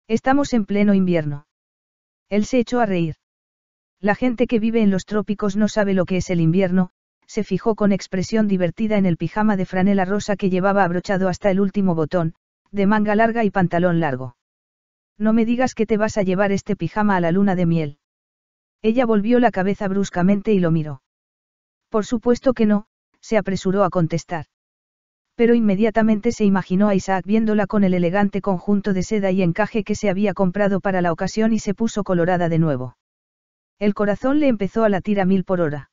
Estamos en pleno invierno. Él se echó a reír. La gente que vive en los trópicos no sabe lo que es el invierno, se fijó con expresión divertida en el pijama de franela rosa que llevaba abrochado hasta el último botón, de manga larga y pantalón largo. No me digas que te vas a llevar este pijama a la luna de miel. Ella volvió la cabeza bruscamente y lo miró. Por supuesto que no, se apresuró a contestar. Pero inmediatamente se imaginó a Isaac viéndola con el elegante conjunto de seda y encaje que se había comprado para la ocasión y se puso colorada de nuevo. El corazón le empezó a latir a mil por hora.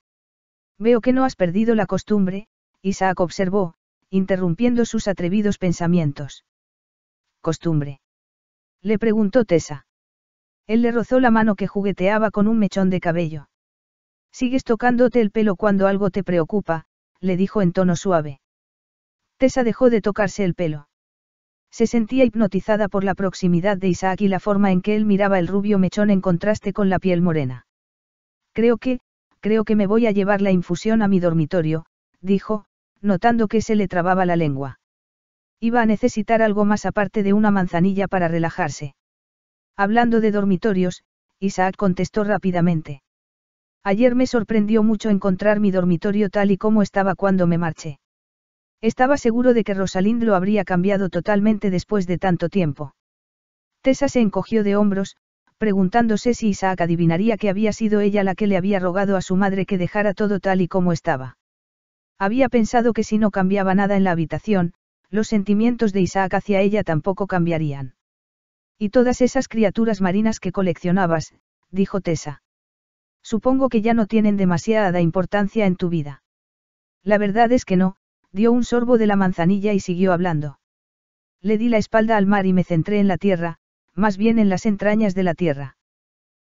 Veo que no has perdido la costumbre, Isaac observó, interrumpiendo sus atrevidos pensamientos. ¿Costumbre? Le preguntó Tessa. Él le rozó la mano que jugueteaba con un mechón de cabello. Sigues tocándote el pelo cuando algo te preocupa, le dijo en tono suave. Tessa dejó de tocarse el pelo. Se sentía hipnotizada por la proximidad de Isaac y la forma en que él miraba el rubio mechón en contraste con la piel morena. Creo que, Creo que me voy a llevar la infusión a mi dormitorio, dijo, notando que se le trababa la lengua. Iba a necesitar algo más aparte de una manzanilla para relajarse. Hablando de dormitorios, Isaac contestó rápidamente. Ayer me sorprendió mucho encontrar mi dormitorio tal y como estaba cuando me marché. Estaba seguro de que Rosalind lo habría cambiado totalmente después de tanto tiempo. Tessa se encogió de hombros, preguntándose si Isaac adivinaría que había sido ella la que le había rogado a su madre que dejara todo tal y como estaba. Había pensado que si no cambiaba nada en la habitación, los sentimientos de Isaac hacia ella tampoco cambiarían. Y todas esas criaturas marinas que coleccionabas, dijo Tessa. Supongo que ya no tienen demasiada importancia en tu vida. La verdad es que no, dio un sorbo de la manzanilla y siguió hablando. Le di la espalda al mar y me centré en la tierra, más bien en las entrañas de la tierra.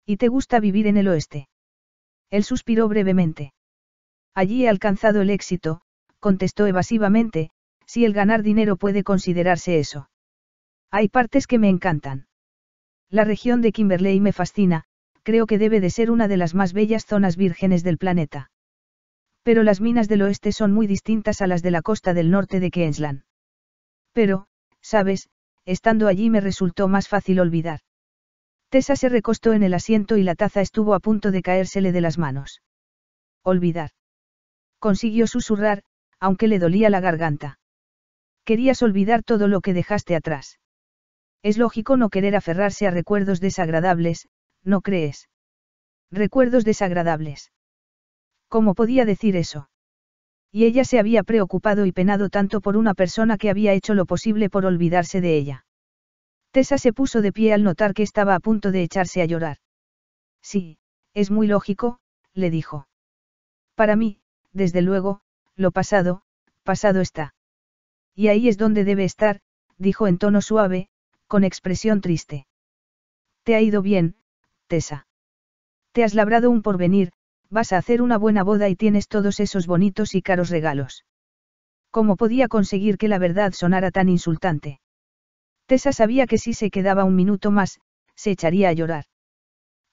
¿Y te gusta vivir en el oeste? Él suspiró brevemente. Allí he alcanzado el éxito, contestó evasivamente, si el ganar dinero puede considerarse eso. Hay partes que me encantan. La región de Kimberley me fascina, creo que debe de ser una de las más bellas zonas vírgenes del planeta. Pero las minas del oeste son muy distintas a las de la costa del norte de Queensland. Pero, sabes, estando allí me resultó más fácil olvidar. Tessa se recostó en el asiento y la taza estuvo a punto de caérsele de las manos. Olvidar. Consiguió susurrar, aunque le dolía la garganta. Querías olvidar todo lo que dejaste atrás. Es lógico no querer aferrarse a recuerdos desagradables, ¿no crees? Recuerdos desagradables. ¿Cómo podía decir eso? y ella se había preocupado y penado tanto por una persona que había hecho lo posible por olvidarse de ella. Tessa se puso de pie al notar que estaba a punto de echarse a llorar. Sí, es muy lógico, le dijo. Para mí, desde luego, lo pasado, pasado está. Y ahí es donde debe estar, dijo en tono suave, con expresión triste. Te ha ido bien, Tessa. Te has labrado un porvenir, Vas a hacer una buena boda y tienes todos esos bonitos y caros regalos. ¿Cómo podía conseguir que la verdad sonara tan insultante? Tessa sabía que si se quedaba un minuto más, se echaría a llorar.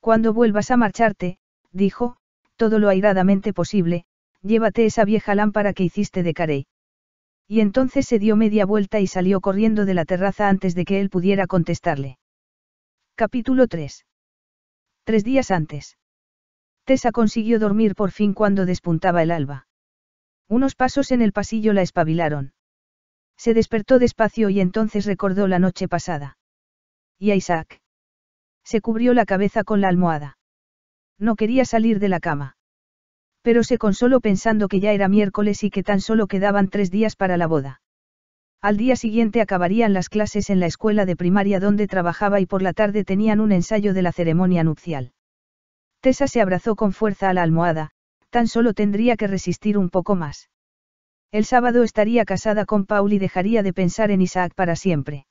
Cuando vuelvas a marcharte, dijo, todo lo airadamente posible, llévate esa vieja lámpara que hiciste de Carey. Y entonces se dio media vuelta y salió corriendo de la terraza antes de que él pudiera contestarle. Capítulo 3. Tres días antes. Tessa consiguió dormir por fin cuando despuntaba el alba. Unos pasos en el pasillo la espabilaron. Se despertó despacio y entonces recordó la noche pasada. ¿Y Isaac? Se cubrió la cabeza con la almohada. No quería salir de la cama. Pero se consoló pensando que ya era miércoles y que tan solo quedaban tres días para la boda. Al día siguiente acabarían las clases en la escuela de primaria donde trabajaba y por la tarde tenían un ensayo de la ceremonia nupcial. Tessa se abrazó con fuerza a la almohada, tan solo tendría que resistir un poco más. El sábado estaría casada con Paul y dejaría de pensar en Isaac para siempre.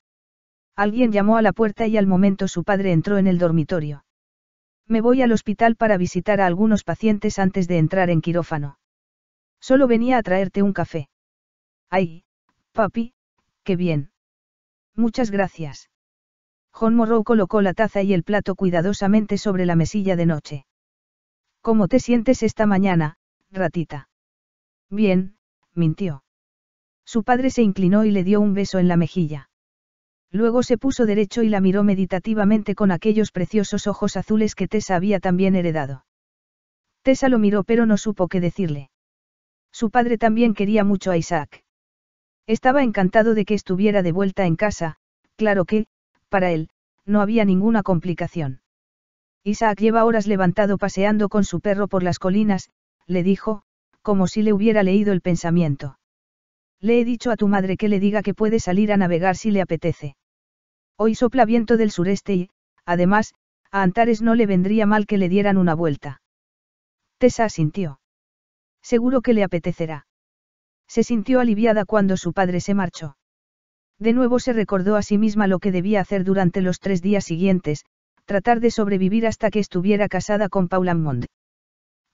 Alguien llamó a la puerta y al momento su padre entró en el dormitorio. Me voy al hospital para visitar a algunos pacientes antes de entrar en quirófano. Solo venía a traerte un café. Ay, papi, qué bien. Muchas gracias. John Morrow colocó la taza y el plato cuidadosamente sobre la mesilla de noche. ¿Cómo te sientes esta mañana, ratita? Bien, mintió. Su padre se inclinó y le dio un beso en la mejilla. Luego se puso derecho y la miró meditativamente con aquellos preciosos ojos azules que Tessa había también heredado. Tessa lo miró pero no supo qué decirle. Su padre también quería mucho a Isaac. Estaba encantado de que estuviera de vuelta en casa, claro que, para él, no había ninguna complicación. Isaac lleva horas levantado paseando con su perro por las colinas, le dijo, como si le hubiera leído el pensamiento. Le he dicho a tu madre que le diga que puede salir a navegar si le apetece. Hoy sopla viento del sureste y, además, a Antares no le vendría mal que le dieran una vuelta. Tessa asintió. Seguro que le apetecerá. Se sintió aliviada cuando su padre se marchó. De nuevo se recordó a sí misma lo que debía hacer durante los tres días siguientes, tratar de sobrevivir hasta que estuviera casada con Paul Mond.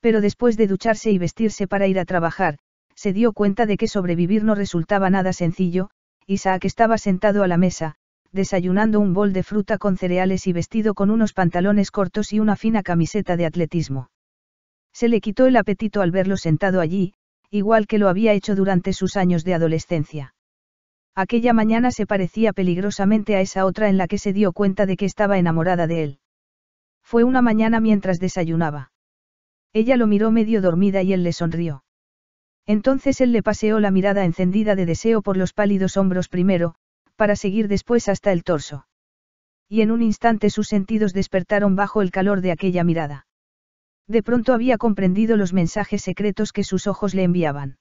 Pero después de ducharse y vestirse para ir a trabajar, se dio cuenta de que sobrevivir no resultaba nada sencillo, Isaac estaba sentado a la mesa, desayunando un bol de fruta con cereales y vestido con unos pantalones cortos y una fina camiseta de atletismo. Se le quitó el apetito al verlo sentado allí, igual que lo había hecho durante sus años de adolescencia. Aquella mañana se parecía peligrosamente a esa otra en la que se dio cuenta de que estaba enamorada de él. Fue una mañana mientras desayunaba. Ella lo miró medio dormida y él le sonrió. Entonces él le paseó la mirada encendida de deseo por los pálidos hombros primero, para seguir después hasta el torso. Y en un instante sus sentidos despertaron bajo el calor de aquella mirada. De pronto había comprendido los mensajes secretos que sus ojos le enviaban.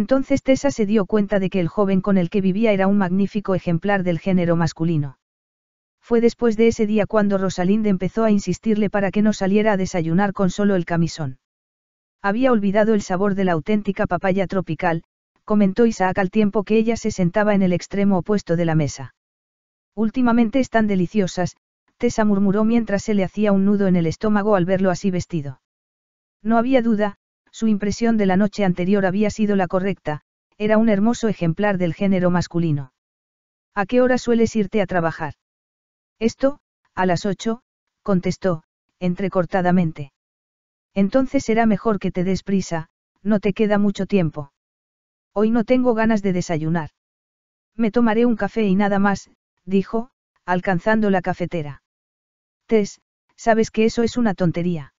Entonces Tessa se dio cuenta de que el joven con el que vivía era un magnífico ejemplar del género masculino. Fue después de ese día cuando Rosalind empezó a insistirle para que no saliera a desayunar con solo el camisón. Había olvidado el sabor de la auténtica papaya tropical, comentó Isaac al tiempo que ella se sentaba en el extremo opuesto de la mesa. Últimamente están deliciosas, Tessa murmuró mientras se le hacía un nudo en el estómago al verlo así vestido. No había duda, su impresión de la noche anterior había sido la correcta, era un hermoso ejemplar del género masculino. ¿A qué hora sueles irte a trabajar? Esto, a las ocho, contestó, entrecortadamente. Entonces será mejor que te des prisa, no te queda mucho tiempo. Hoy no tengo ganas de desayunar. Me tomaré un café y nada más, dijo, alcanzando la cafetera. Tess, sabes que eso es una tontería.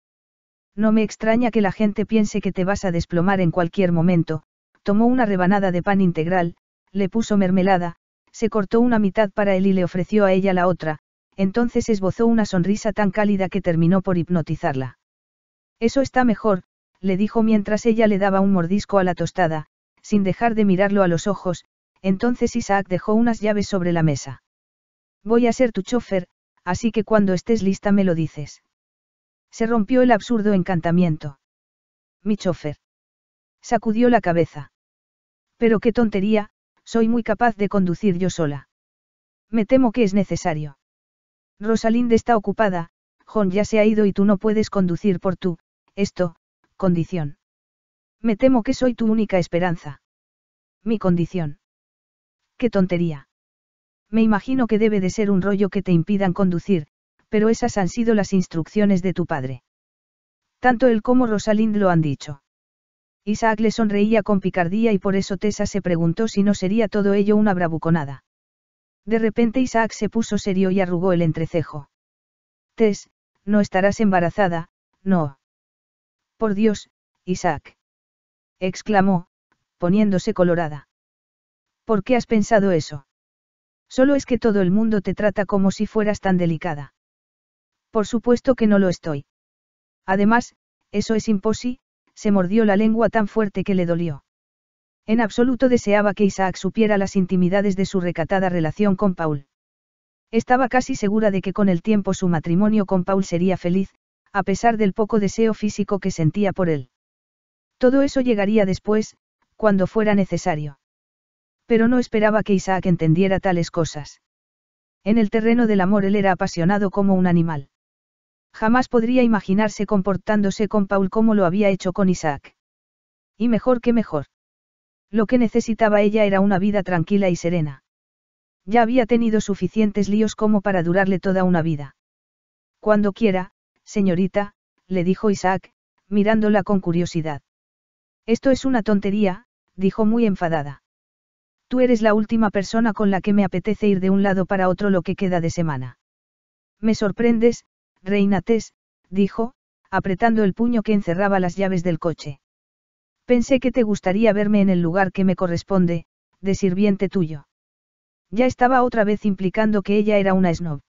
No me extraña que la gente piense que te vas a desplomar en cualquier momento, tomó una rebanada de pan integral, le puso mermelada, se cortó una mitad para él y le ofreció a ella la otra, entonces esbozó una sonrisa tan cálida que terminó por hipnotizarla. Eso está mejor, le dijo mientras ella le daba un mordisco a la tostada, sin dejar de mirarlo a los ojos, entonces Isaac dejó unas llaves sobre la mesa. Voy a ser tu chofer, así que cuando estés lista me lo dices. Se rompió el absurdo encantamiento. Mi chofer. Sacudió la cabeza. Pero qué tontería, soy muy capaz de conducir yo sola. Me temo que es necesario. Rosalind está ocupada, John ya se ha ido y tú no puedes conducir por tu, esto, condición. Me temo que soy tu única esperanza. Mi condición. Qué tontería. Me imagino que debe de ser un rollo que te impidan conducir, pero esas han sido las instrucciones de tu padre. Tanto él como Rosalind lo han dicho. Isaac le sonreía con picardía y por eso Tessa se preguntó si no sería todo ello una bravuconada. De repente Isaac se puso serio y arrugó el entrecejo. Tess, no estarás embarazada, no. Por Dios, Isaac. exclamó, poniéndose colorada. ¿Por qué has pensado eso? Solo es que todo el mundo te trata como si fueras tan delicada. Por supuesto que no lo estoy. Además, eso es imposible, se mordió la lengua tan fuerte que le dolió. En absoluto deseaba que Isaac supiera las intimidades de su recatada relación con Paul. Estaba casi segura de que con el tiempo su matrimonio con Paul sería feliz, a pesar del poco deseo físico que sentía por él. Todo eso llegaría después, cuando fuera necesario. Pero no esperaba que Isaac entendiera tales cosas. En el terreno del amor él era apasionado como un animal. Jamás podría imaginarse comportándose con Paul como lo había hecho con Isaac. Y mejor que mejor. Lo que necesitaba ella era una vida tranquila y serena. Ya había tenido suficientes líos como para durarle toda una vida. Cuando quiera, señorita, le dijo Isaac, mirándola con curiosidad. Esto es una tontería, dijo muy enfadada. Tú eres la última persona con la que me apetece ir de un lado para otro lo que queda de semana. Me sorprendes, Reina Tess, dijo, apretando el puño que encerraba las llaves del coche. Pensé que te gustaría verme en el lugar que me corresponde, de sirviente tuyo. Ya estaba otra vez implicando que ella era una snob.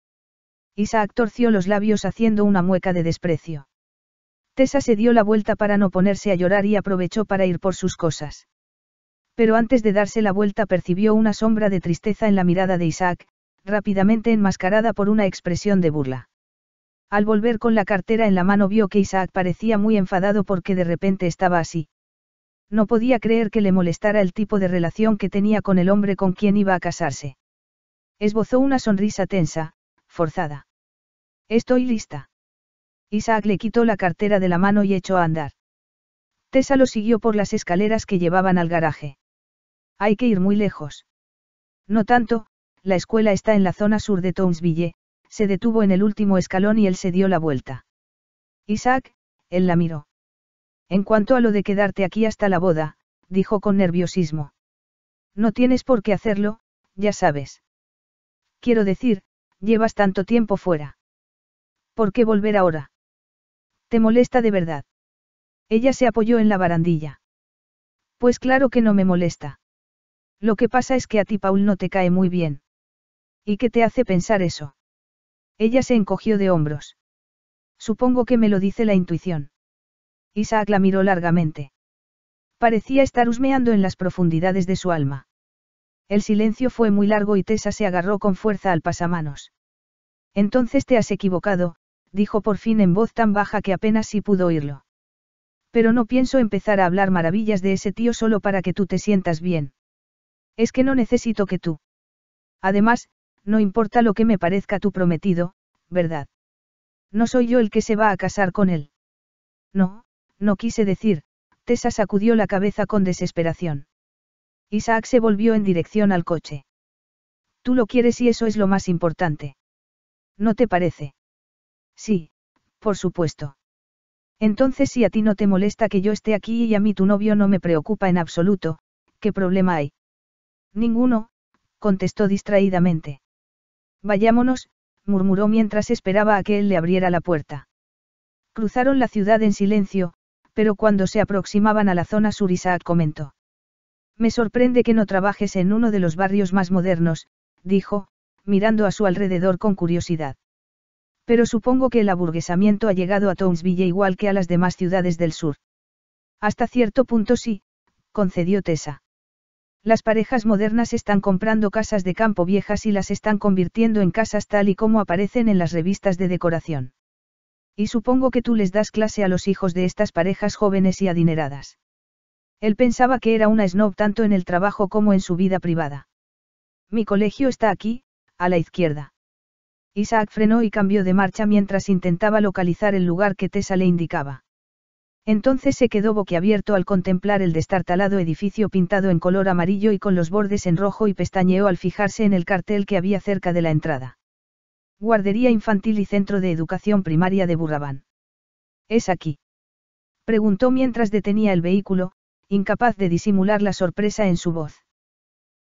Isaac torció los labios haciendo una mueca de desprecio. Tessa se dio la vuelta para no ponerse a llorar y aprovechó para ir por sus cosas. Pero antes de darse la vuelta percibió una sombra de tristeza en la mirada de Isaac, rápidamente enmascarada por una expresión de burla. Al volver con la cartera en la mano vio que Isaac parecía muy enfadado porque de repente estaba así. No podía creer que le molestara el tipo de relación que tenía con el hombre con quien iba a casarse. Esbozó una sonrisa tensa, forzada. Estoy lista. Isaac le quitó la cartera de la mano y echó a andar. Tessa lo siguió por las escaleras que llevaban al garaje. Hay que ir muy lejos. No tanto, la escuela está en la zona sur de Townsville, se detuvo en el último escalón y él se dio la vuelta. Isaac, él la miró. En cuanto a lo de quedarte aquí hasta la boda, dijo con nerviosismo. No tienes por qué hacerlo, ya sabes. Quiero decir, llevas tanto tiempo fuera. ¿Por qué volver ahora? ¿Te molesta de verdad? Ella se apoyó en la barandilla. Pues claro que no me molesta. Lo que pasa es que a ti Paul no te cae muy bien. ¿Y qué te hace pensar eso? Ella se encogió de hombros. Supongo que me lo dice la intuición. Isaac la miró largamente. Parecía estar husmeando en las profundidades de su alma. El silencio fue muy largo y Tessa se agarró con fuerza al pasamanos. Entonces te has equivocado, dijo por fin en voz tan baja que apenas sí pudo oírlo. Pero no pienso empezar a hablar maravillas de ese tío solo para que tú te sientas bien. Es que no necesito que tú. Además, no importa lo que me parezca tu prometido, ¿verdad? No soy yo el que se va a casar con él. No, no quise decir, Tessa sacudió la cabeza con desesperación. Isaac se volvió en dirección al coche. Tú lo quieres y eso es lo más importante. ¿No te parece? Sí, por supuesto. Entonces si a ti no te molesta que yo esté aquí y a mí tu novio no me preocupa en absoluto, ¿qué problema hay? Ninguno, contestó distraídamente. Vayámonos, murmuró mientras esperaba a que él le abriera la puerta. Cruzaron la ciudad en silencio, pero cuando se aproximaban a la zona sur Isaac comentó. Me sorprende que no trabajes en uno de los barrios más modernos, dijo, mirando a su alrededor con curiosidad. Pero supongo que el aburguesamiento ha llegado a Townsville igual que a las demás ciudades del sur. Hasta cierto punto sí, concedió Tessa. Las parejas modernas están comprando casas de campo viejas y las están convirtiendo en casas tal y como aparecen en las revistas de decoración. Y supongo que tú les das clase a los hijos de estas parejas jóvenes y adineradas. Él pensaba que era una snob tanto en el trabajo como en su vida privada. Mi colegio está aquí, a la izquierda. Isaac frenó y cambió de marcha mientras intentaba localizar el lugar que Tessa le indicaba. Entonces se quedó boquiabierto al contemplar el destartalado edificio pintado en color amarillo y con los bordes en rojo y pestañeó al fijarse en el cartel que había cerca de la entrada. Guardería infantil y centro de educación primaria de Burrabán. ¿Es aquí? Preguntó mientras detenía el vehículo, incapaz de disimular la sorpresa en su voz.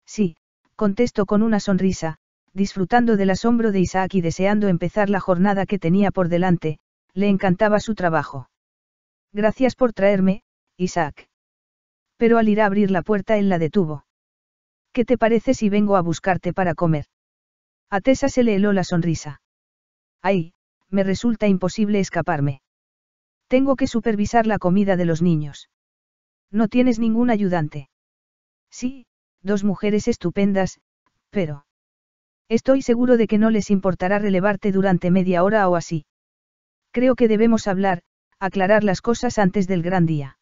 Sí, contestó con una sonrisa, disfrutando del asombro de Isaac y deseando empezar la jornada que tenía por delante, le encantaba su trabajo. Gracias por traerme, Isaac. Pero al ir a abrir la puerta él la detuvo. ¿Qué te parece si vengo a buscarte para comer? A Tessa se le heló la sonrisa. Ay, me resulta imposible escaparme. Tengo que supervisar la comida de los niños. No tienes ningún ayudante. Sí, dos mujeres estupendas, pero... Estoy seguro de que no les importará relevarte durante media hora o así. Creo que debemos hablar, aclarar las cosas antes del gran día.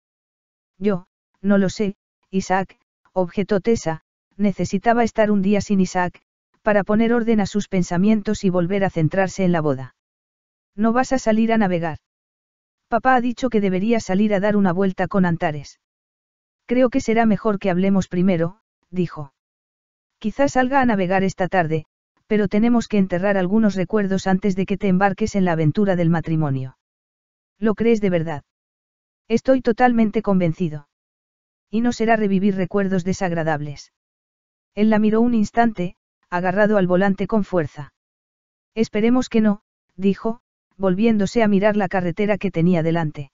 Yo, no lo sé, Isaac, objetó Tessa, necesitaba estar un día sin Isaac, para poner orden a sus pensamientos y volver a centrarse en la boda. No vas a salir a navegar. Papá ha dicho que debería salir a dar una vuelta con Antares. Creo que será mejor que hablemos primero, dijo. Quizás salga a navegar esta tarde, pero tenemos que enterrar algunos recuerdos antes de que te embarques en la aventura del matrimonio. ¿Lo crees de verdad? Estoy totalmente convencido. Y no será revivir recuerdos desagradables. Él la miró un instante, agarrado al volante con fuerza. Esperemos que no, dijo, volviéndose a mirar la carretera que tenía delante.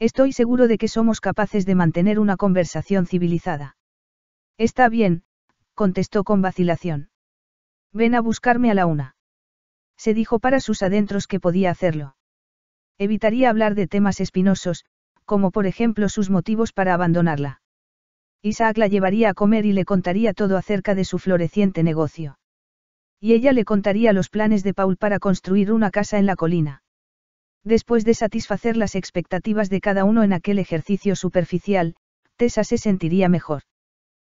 Estoy seguro de que somos capaces de mantener una conversación civilizada. Está bien, contestó con vacilación. Ven a buscarme a la una. Se dijo para sus adentros que podía hacerlo. Evitaría hablar de temas espinosos, como por ejemplo sus motivos para abandonarla. Isaac la llevaría a comer y le contaría todo acerca de su floreciente negocio. Y ella le contaría los planes de Paul para construir una casa en la colina. Después de satisfacer las expectativas de cada uno en aquel ejercicio superficial, Tessa se sentiría mejor.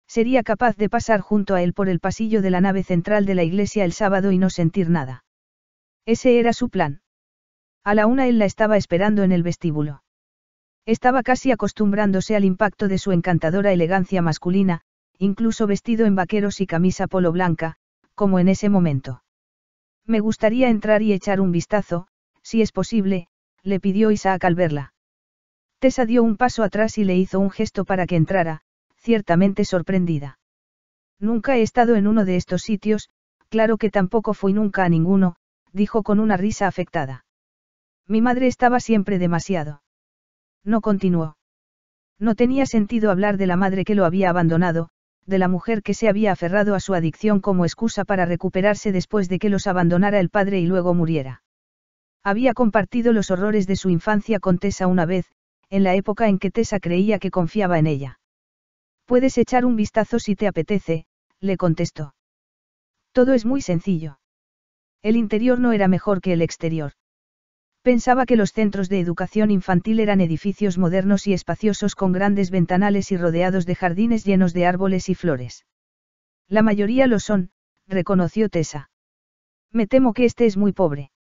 Sería capaz de pasar junto a él por el pasillo de la nave central de la iglesia el sábado y no sentir nada. Ese era su plan. A la una él la estaba esperando en el vestíbulo. Estaba casi acostumbrándose al impacto de su encantadora elegancia masculina, incluso vestido en vaqueros y camisa polo blanca, como en ese momento. Me gustaría entrar y echar un vistazo, si es posible, le pidió Isaac al verla. Tessa dio un paso atrás y le hizo un gesto para que entrara, ciertamente sorprendida. Nunca he estado en uno de estos sitios, claro que tampoco fui nunca a ninguno, dijo con una risa afectada. Mi madre estaba siempre demasiado. No continuó. No tenía sentido hablar de la madre que lo había abandonado, de la mujer que se había aferrado a su adicción como excusa para recuperarse después de que los abandonara el padre y luego muriera. Había compartido los horrores de su infancia con Tessa una vez, en la época en que Tessa creía que confiaba en ella. Puedes echar un vistazo si te apetece, le contestó. Todo es muy sencillo. El interior no era mejor que el exterior. Pensaba que los centros de educación infantil eran edificios modernos y espaciosos con grandes ventanales y rodeados de jardines llenos de árboles y flores. La mayoría lo son, reconoció Tessa. Me temo que este es muy pobre.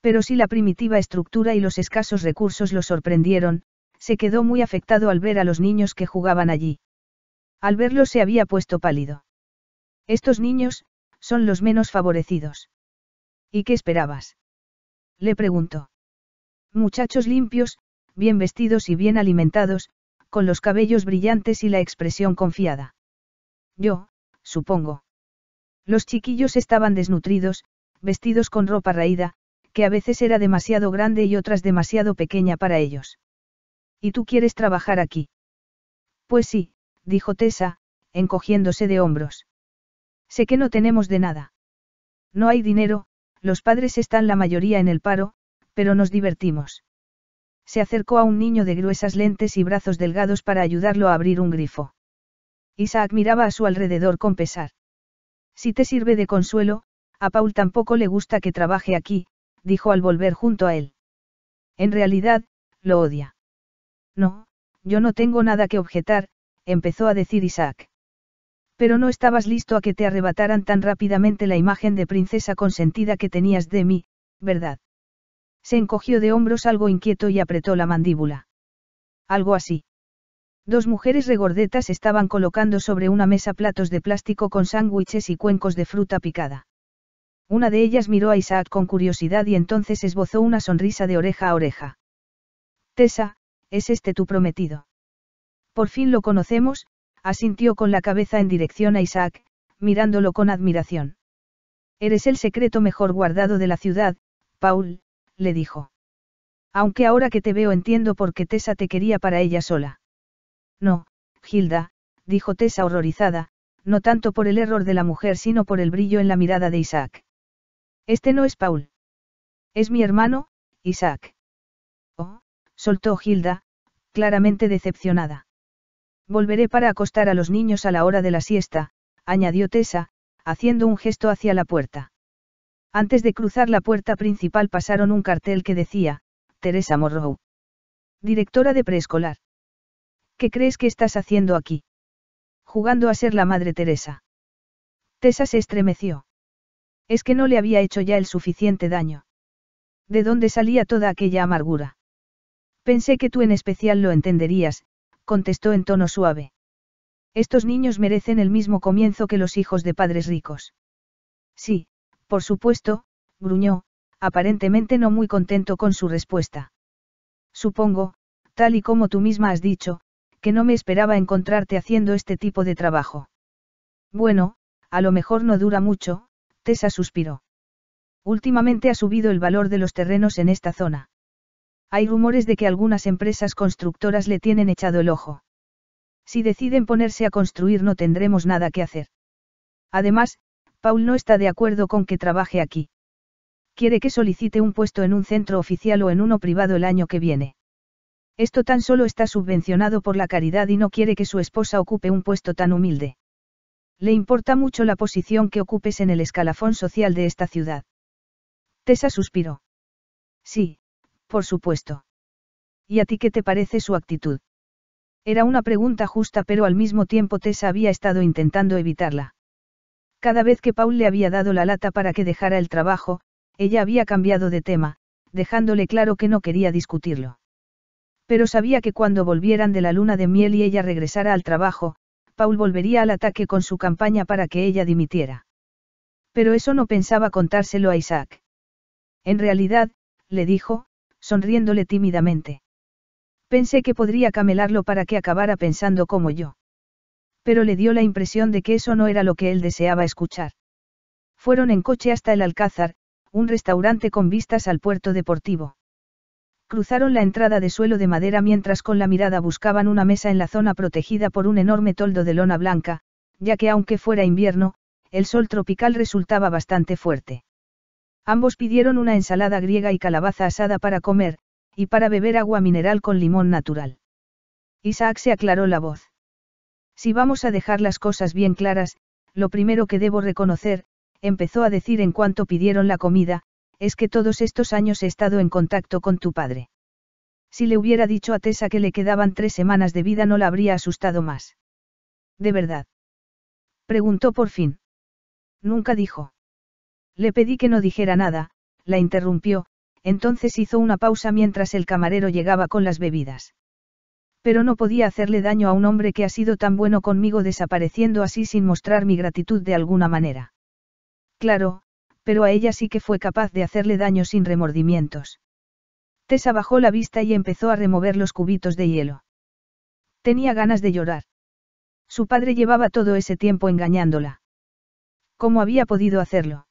Pero si la primitiva estructura y los escasos recursos lo sorprendieron, se quedó muy afectado al ver a los niños que jugaban allí. Al verlo se había puesto pálido. Estos niños, son los menos favorecidos. ¿Y qué esperabas? Le preguntó. Muchachos limpios, bien vestidos y bien alimentados, con los cabellos brillantes y la expresión confiada. Yo, supongo. Los chiquillos estaban desnutridos, vestidos con ropa raída, que a veces era demasiado grande y otras demasiado pequeña para ellos. ¿Y tú quieres trabajar aquí? Pues sí, dijo Tessa, encogiéndose de hombros. Sé que no tenemos de nada. No hay dinero, los padres están la mayoría en el paro, pero nos divertimos. Se acercó a un niño de gruesas lentes y brazos delgados para ayudarlo a abrir un grifo. Isaac miraba a su alrededor con pesar. Si te sirve de consuelo, a Paul tampoco le gusta que trabaje aquí, dijo al volver junto a él. En realidad, lo odia. No, yo no tengo nada que objetar, empezó a decir Isaac. Pero no estabas listo a que te arrebataran tan rápidamente la imagen de princesa consentida que tenías de mí, ¿verdad? Se encogió de hombros algo inquieto y apretó la mandíbula. Algo así. Dos mujeres regordetas estaban colocando sobre una mesa platos de plástico con sándwiches y cuencos de fruta picada. Una de ellas miró a Isaac con curiosidad y entonces esbozó una sonrisa de oreja a oreja. Tessa, ¿es este tu prometido? Por fin lo conocemos, asintió con la cabeza en dirección a Isaac, mirándolo con admiración. Eres el secreto mejor guardado de la ciudad, Paul, le dijo. Aunque ahora que te veo entiendo por qué Tessa te quería para ella sola. No, Hilda, dijo Tessa horrorizada, no tanto por el error de la mujer sino por el brillo en la mirada de Isaac. Este no es Paul. Es mi hermano, Isaac. Oh, soltó Hilda, claramente decepcionada. Volveré para acostar a los niños a la hora de la siesta, añadió Tessa, haciendo un gesto hacia la puerta. Antes de cruzar la puerta principal pasaron un cartel que decía, Teresa Morrow. Directora de preescolar. ¿Qué crees que estás haciendo aquí? Jugando a ser la madre Teresa. Tessa se estremeció. Es que no le había hecho ya el suficiente daño. ¿De dónde salía toda aquella amargura? Pensé que tú en especial lo entenderías, contestó en tono suave. Estos niños merecen el mismo comienzo que los hijos de padres ricos. Sí, por supuesto, gruñó, aparentemente no muy contento con su respuesta. Supongo, tal y como tú misma has dicho, que no me esperaba encontrarte haciendo este tipo de trabajo. Bueno, a lo mejor no dura mucho, Tessa suspiró. Últimamente ha subido el valor de los terrenos en esta zona. Hay rumores de que algunas empresas constructoras le tienen echado el ojo. Si deciden ponerse a construir no tendremos nada que hacer. Además, Paul no está de acuerdo con que trabaje aquí. Quiere que solicite un puesto en un centro oficial o en uno privado el año que viene. Esto tan solo está subvencionado por la caridad y no quiere que su esposa ocupe un puesto tan humilde. Le importa mucho la posición que ocupes en el escalafón social de esta ciudad. Tessa suspiró. Sí, por supuesto. ¿Y a ti qué te parece su actitud? Era una pregunta justa pero al mismo tiempo Tessa había estado intentando evitarla. Cada vez que Paul le había dado la lata para que dejara el trabajo, ella había cambiado de tema, dejándole claro que no quería discutirlo. Pero sabía que cuando volvieran de la luna de miel y ella regresara al trabajo, Paul volvería al ataque con su campaña para que ella dimitiera. Pero eso no pensaba contárselo a Isaac. En realidad, le dijo, sonriéndole tímidamente. Pensé que podría camelarlo para que acabara pensando como yo. Pero le dio la impresión de que eso no era lo que él deseaba escuchar. Fueron en coche hasta el Alcázar, un restaurante con vistas al puerto deportivo. Cruzaron la entrada de suelo de madera mientras con la mirada buscaban una mesa en la zona protegida por un enorme toldo de lona blanca, ya que aunque fuera invierno, el sol tropical resultaba bastante fuerte. Ambos pidieron una ensalada griega y calabaza asada para comer, y para beber agua mineral con limón natural. Isaac se aclaró la voz. Si vamos a dejar las cosas bien claras, lo primero que debo reconocer, empezó a decir en cuanto pidieron la comida, es que todos estos años he estado en contacto con tu padre. Si le hubiera dicho a Tessa que le quedaban tres semanas de vida no la habría asustado más. ¿De verdad? Preguntó por fin. Nunca dijo. Le pedí que no dijera nada, la interrumpió, entonces hizo una pausa mientras el camarero llegaba con las bebidas. Pero no podía hacerle daño a un hombre que ha sido tan bueno conmigo desapareciendo así sin mostrar mi gratitud de alguna manera. Claro, pero a ella sí que fue capaz de hacerle daño sin remordimientos. Tessa bajó la vista y empezó a remover los cubitos de hielo. Tenía ganas de llorar. Su padre llevaba todo ese tiempo engañándola. ¿Cómo había podido hacerlo?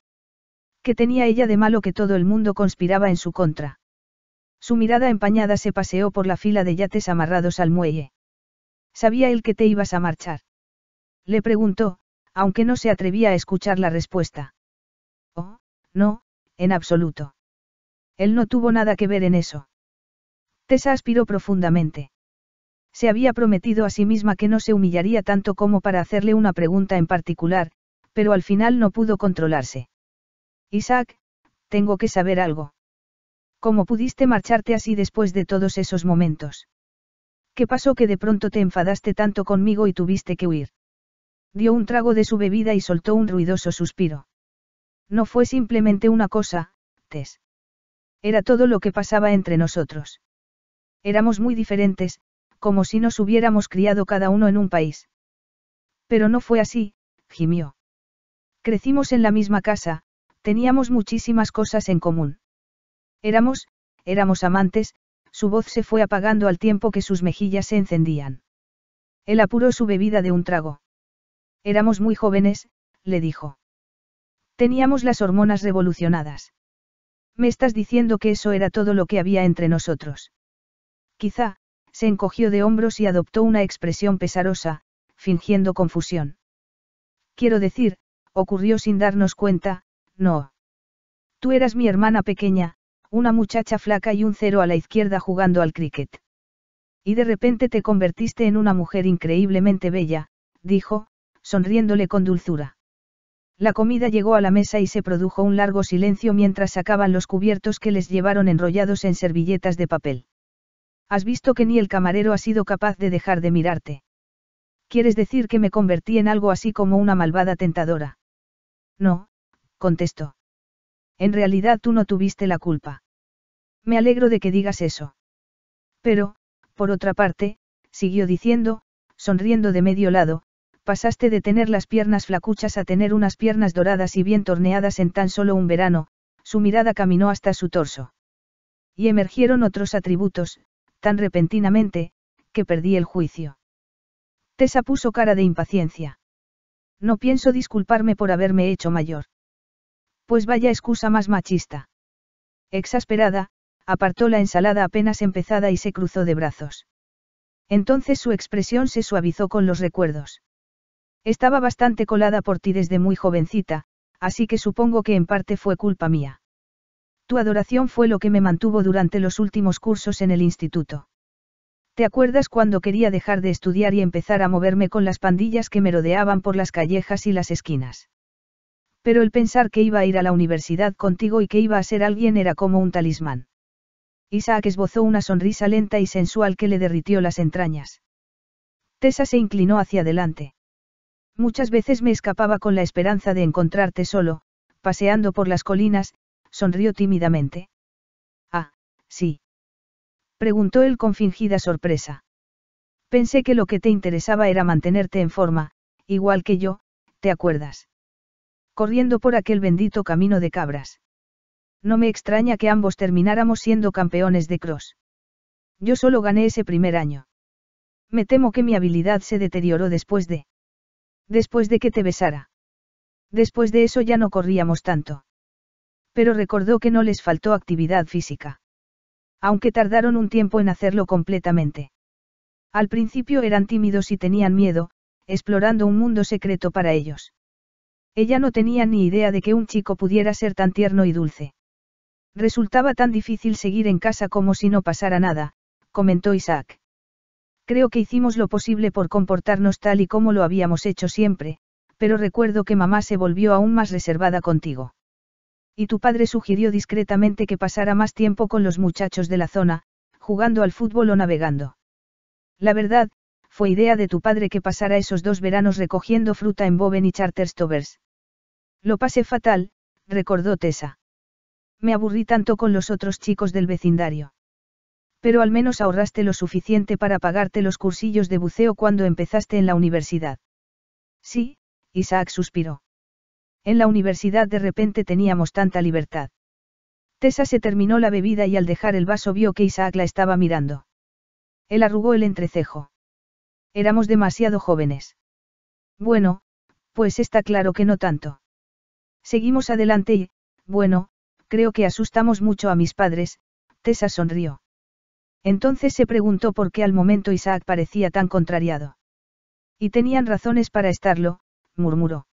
¿Qué tenía ella de malo que todo el mundo conspiraba en su contra? Su mirada empañada se paseó por la fila de yates amarrados al muelle. ¿Sabía él que te ibas a marchar? Le preguntó, aunque no se atrevía a escuchar la respuesta. Oh, no, en absoluto. Él no tuvo nada que ver en eso. Tessa aspiró profundamente. Se había prometido a sí misma que no se humillaría tanto como para hacerle una pregunta en particular, pero al final no pudo controlarse. Isaac, tengo que saber algo. ¿Cómo pudiste marcharte así después de todos esos momentos? ¿Qué pasó que de pronto te enfadaste tanto conmigo y tuviste que huir? Dio un trago de su bebida y soltó un ruidoso suspiro. No fue simplemente una cosa, Tess. Era todo lo que pasaba entre nosotros. Éramos muy diferentes, como si nos hubiéramos criado cada uno en un país. Pero no fue así, gimió. Crecimos en la misma casa, Teníamos muchísimas cosas en común. Éramos, éramos amantes, su voz se fue apagando al tiempo que sus mejillas se encendían. Él apuró su bebida de un trago. Éramos muy jóvenes, le dijo. Teníamos las hormonas revolucionadas. Me estás diciendo que eso era todo lo que había entre nosotros. Quizá, se encogió de hombros y adoptó una expresión pesarosa, fingiendo confusión. Quiero decir, ocurrió sin darnos cuenta, no. Tú eras mi hermana pequeña, una muchacha flaca y un cero a la izquierda jugando al cricket. Y de repente te convertiste en una mujer increíblemente bella, dijo, sonriéndole con dulzura. La comida llegó a la mesa y se produjo un largo silencio mientras sacaban los cubiertos que les llevaron enrollados en servilletas de papel. Has visto que ni el camarero ha sido capaz de dejar de mirarte. ¿Quieres decir que me convertí en algo así como una malvada tentadora? No, contestó. En realidad tú no tuviste la culpa. Me alegro de que digas eso. Pero, por otra parte, siguió diciendo, sonriendo de medio lado, pasaste de tener las piernas flacuchas a tener unas piernas doradas y bien torneadas en tan solo un verano, su mirada caminó hasta su torso. Y emergieron otros atributos, tan repentinamente, que perdí el juicio. Tessa puso cara de impaciencia. No pienso disculparme por haberme hecho mayor. Pues vaya excusa más machista. Exasperada, apartó la ensalada apenas empezada y se cruzó de brazos. Entonces su expresión se suavizó con los recuerdos. Estaba bastante colada por ti desde muy jovencita, así que supongo que en parte fue culpa mía. Tu adoración fue lo que me mantuvo durante los últimos cursos en el instituto. ¿Te acuerdas cuando quería dejar de estudiar y empezar a moverme con las pandillas que me rodeaban por las callejas y las esquinas? Pero el pensar que iba a ir a la universidad contigo y que iba a ser alguien era como un talismán. Isaac esbozó una sonrisa lenta y sensual que le derritió las entrañas. Tessa se inclinó hacia adelante. Muchas veces me escapaba con la esperanza de encontrarte solo, paseando por las colinas, sonrió tímidamente. Ah, sí. Preguntó él con fingida sorpresa. Pensé que lo que te interesaba era mantenerte en forma, igual que yo, ¿te acuerdas? corriendo por aquel bendito camino de cabras. No me extraña que ambos termináramos siendo campeones de cross. Yo solo gané ese primer año. Me temo que mi habilidad se deterioró después de... Después de que te besara. Después de eso ya no corríamos tanto. Pero recordó que no les faltó actividad física. Aunque tardaron un tiempo en hacerlo completamente. Al principio eran tímidos y tenían miedo, explorando un mundo secreto para ellos. Ella no tenía ni idea de que un chico pudiera ser tan tierno y dulce. Resultaba tan difícil seguir en casa como si no pasara nada, comentó Isaac. Creo que hicimos lo posible por comportarnos tal y como lo habíamos hecho siempre, pero recuerdo que mamá se volvió aún más reservada contigo. Y tu padre sugirió discretamente que pasara más tiempo con los muchachos de la zona, jugando al fútbol o navegando. La verdad, fue idea de tu padre que pasara esos dos veranos recogiendo fruta en Boven y Charterstovers. Lo pasé fatal, recordó Tessa. Me aburrí tanto con los otros chicos del vecindario. Pero al menos ahorraste lo suficiente para pagarte los cursillos de buceo cuando empezaste en la universidad. Sí, Isaac suspiró. En la universidad de repente teníamos tanta libertad. Tessa se terminó la bebida y al dejar el vaso vio que Isaac la estaba mirando. Él arrugó el entrecejo. Éramos demasiado jóvenes. Bueno, pues está claro que no tanto. Seguimos adelante y, bueno, creo que asustamos mucho a mis padres, Tessa sonrió. Entonces se preguntó por qué al momento Isaac parecía tan contrariado. Y tenían razones para estarlo, murmuró.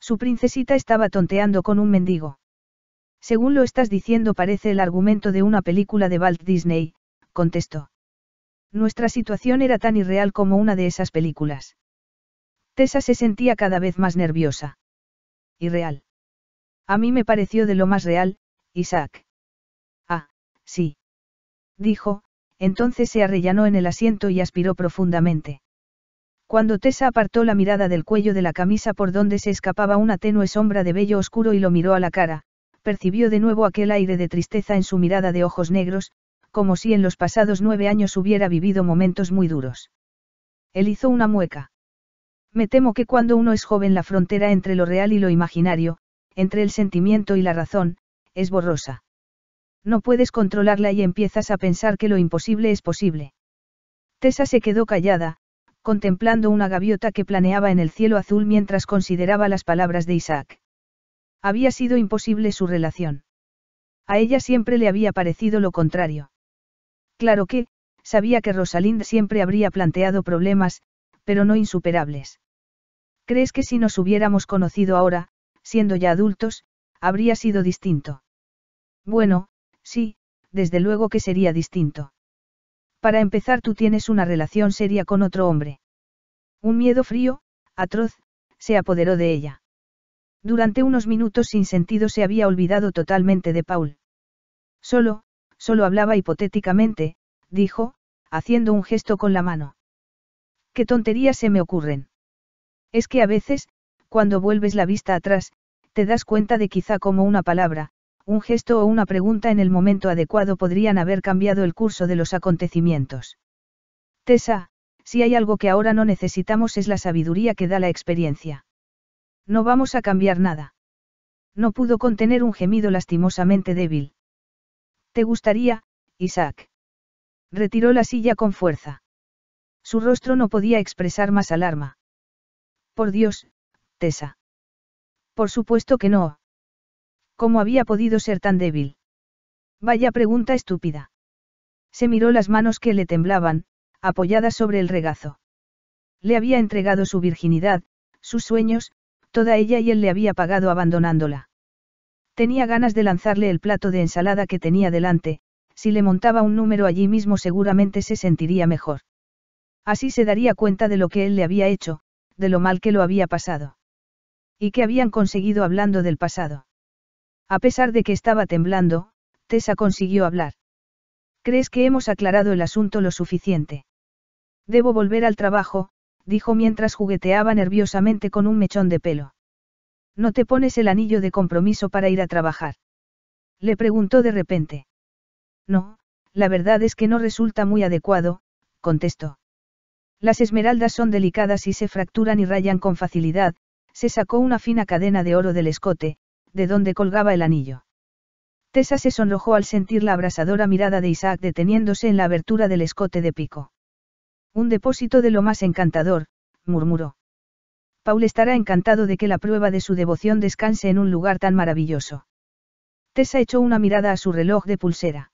Su princesita estaba tonteando con un mendigo. Según lo estás diciendo parece el argumento de una película de Walt Disney, contestó. Nuestra situación era tan irreal como una de esas películas. Tessa se sentía cada vez más nerviosa real. A mí me pareció de lo más real, Isaac. Ah, sí. Dijo, entonces se arrellanó en el asiento y aspiró profundamente. Cuando Tessa apartó la mirada del cuello de la camisa por donde se escapaba una tenue sombra de vello oscuro y lo miró a la cara, percibió de nuevo aquel aire de tristeza en su mirada de ojos negros, como si en los pasados nueve años hubiera vivido momentos muy duros. Él hizo una mueca. Me temo que cuando uno es joven la frontera entre lo real y lo imaginario, entre el sentimiento y la razón, es borrosa. No puedes controlarla y empiezas a pensar que lo imposible es posible. Tessa se quedó callada, contemplando una gaviota que planeaba en el cielo azul mientras consideraba las palabras de Isaac. Había sido imposible su relación. A ella siempre le había parecido lo contrario. Claro que, sabía que Rosalind siempre habría planteado problemas, pero no insuperables. ¿Crees que si nos hubiéramos conocido ahora, siendo ya adultos, habría sido distinto? Bueno, sí, desde luego que sería distinto. Para empezar, tú tienes una relación seria con otro hombre. Un miedo frío, atroz, se apoderó de ella. Durante unos minutos sin sentido se había olvidado totalmente de Paul. Solo, solo hablaba hipotéticamente, dijo, haciendo un gesto con la mano. ¿Qué tonterías se me ocurren? Es que a veces, cuando vuelves la vista atrás, te das cuenta de quizá como una palabra, un gesto o una pregunta en el momento adecuado podrían haber cambiado el curso de los acontecimientos. Tessa, si hay algo que ahora no necesitamos es la sabiduría que da la experiencia. No vamos a cambiar nada. No pudo contener un gemido lastimosamente débil. ¿Te gustaría, Isaac? Retiró la silla con fuerza. Su rostro no podía expresar más alarma. Por Dios, Tessa. Por supuesto que no. ¿Cómo había podido ser tan débil? Vaya pregunta estúpida. Se miró las manos que le temblaban, apoyadas sobre el regazo. Le había entregado su virginidad, sus sueños, toda ella y él le había pagado abandonándola. Tenía ganas de lanzarle el plato de ensalada que tenía delante, si le montaba un número allí mismo seguramente se sentiría mejor. Así se daría cuenta de lo que él le había hecho, de lo mal que lo había pasado. Y que habían conseguido hablando del pasado. A pesar de que estaba temblando, Tessa consiguió hablar. ¿Crees que hemos aclarado el asunto lo suficiente? Debo volver al trabajo, dijo mientras jugueteaba nerviosamente con un mechón de pelo. ¿No te pones el anillo de compromiso para ir a trabajar? Le preguntó de repente. No, la verdad es que no resulta muy adecuado, contestó. Las esmeraldas son delicadas y se fracturan y rayan con facilidad, se sacó una fina cadena de oro del escote, de donde colgaba el anillo. Tessa se sonrojó al sentir la abrasadora mirada de Isaac deteniéndose en la abertura del escote de pico. Un depósito de lo más encantador, murmuró. Paul estará encantado de que la prueba de su devoción descanse en un lugar tan maravilloso. Tessa echó una mirada a su reloj de pulsera.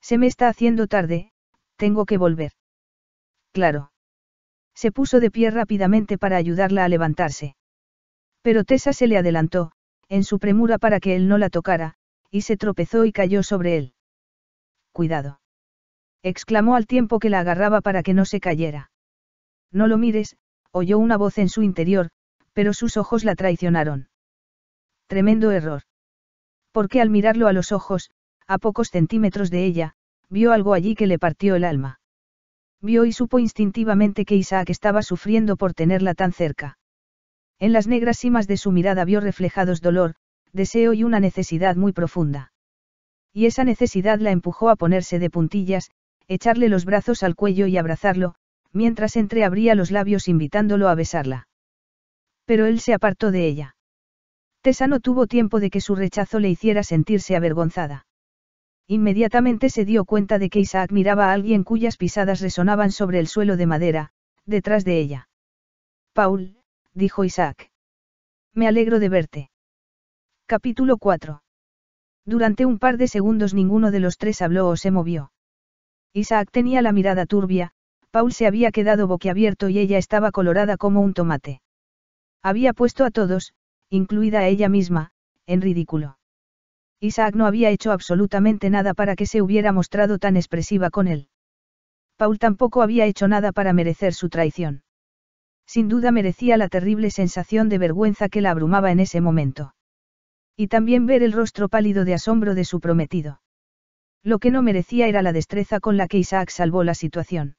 Se me está haciendo tarde, tengo que volver. Claro. Se puso de pie rápidamente para ayudarla a levantarse. Pero Tessa se le adelantó, en su premura para que él no la tocara, y se tropezó y cayó sobre él. Cuidado. exclamó al tiempo que la agarraba para que no se cayera. No lo mires, oyó una voz en su interior, pero sus ojos la traicionaron. Tremendo error. Porque al mirarlo a los ojos, a pocos centímetros de ella, vio algo allí que le partió el alma. Vio y supo instintivamente que Isaac estaba sufriendo por tenerla tan cerca. En las negras cimas de su mirada vio reflejados dolor, deseo y una necesidad muy profunda. Y esa necesidad la empujó a ponerse de puntillas, echarle los brazos al cuello y abrazarlo, mientras entreabría los labios invitándolo a besarla. Pero él se apartó de ella. Tessa no tuvo tiempo de que su rechazo le hiciera sentirse avergonzada. Inmediatamente se dio cuenta de que Isaac miraba a alguien cuyas pisadas resonaban sobre el suelo de madera, detrás de ella. Paul, dijo Isaac. Me alegro de verte. Capítulo 4. Durante un par de segundos ninguno de los tres habló o se movió. Isaac tenía la mirada turbia, Paul se había quedado boquiabierto y ella estaba colorada como un tomate. Había puesto a todos, incluida ella misma, en ridículo. Isaac no había hecho absolutamente nada para que se hubiera mostrado tan expresiva con él. Paul tampoco había hecho nada para merecer su traición. Sin duda merecía la terrible sensación de vergüenza que la abrumaba en ese momento. Y también ver el rostro pálido de asombro de su prometido. Lo que no merecía era la destreza con la que Isaac salvó la situación.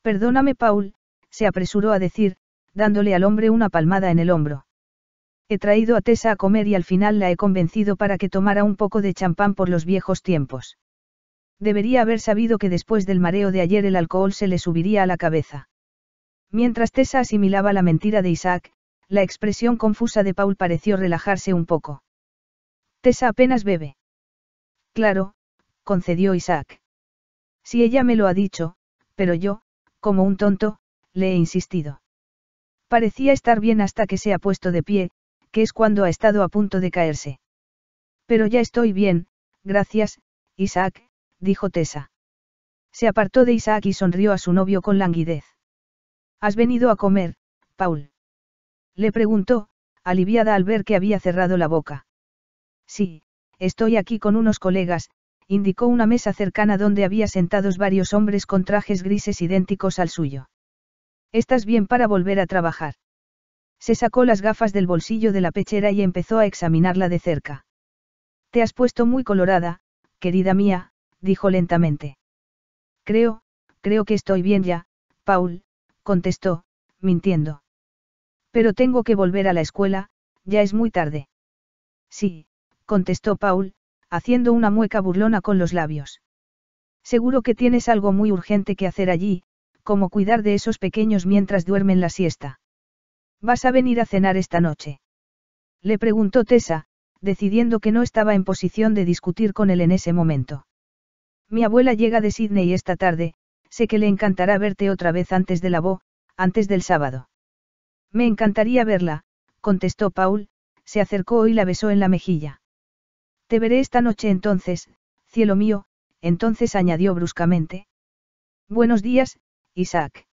Perdóname, Paul, se apresuró a decir, dándole al hombre una palmada en el hombro. He traído a Tessa a comer y al final la he convencido para que tomara un poco de champán por los viejos tiempos. Debería haber sabido que después del mareo de ayer el alcohol se le subiría a la cabeza. Mientras Tessa asimilaba la mentira de Isaac, la expresión confusa de Paul pareció relajarse un poco. Tessa apenas bebe. Claro, concedió Isaac. Si ella me lo ha dicho, pero yo, como un tonto, le he insistido. Parecía estar bien hasta que se ha puesto de pie, que es cuando ha estado a punto de caerse. Pero ya estoy bien, gracias, Isaac, dijo Tessa. Se apartó de Isaac y sonrió a su novio con languidez. ¿Has venido a comer, Paul? Le preguntó, aliviada al ver que había cerrado la boca. Sí, estoy aquí con unos colegas, indicó una mesa cercana donde había sentados varios hombres con trajes grises idénticos al suyo. Estás bien para volver a trabajar. Se sacó las gafas del bolsillo de la pechera y empezó a examinarla de cerca. Te has puesto muy colorada, querida mía, dijo lentamente. Creo, creo que estoy bien ya, Paul, contestó, mintiendo. Pero tengo que volver a la escuela, ya es muy tarde. Sí, contestó Paul, haciendo una mueca burlona con los labios. Seguro que tienes algo muy urgente que hacer allí, como cuidar de esos pequeños mientras duermen la siesta. ¿Vas a venir a cenar esta noche? Le preguntó Tessa, decidiendo que no estaba en posición de discutir con él en ese momento. Mi abuela llega de Sydney esta tarde, sé que le encantará verte otra vez antes de la bo, antes del sábado. Me encantaría verla, contestó Paul, se acercó y la besó en la mejilla. Te veré esta noche entonces, cielo mío, entonces añadió bruscamente. Buenos días, Isaac.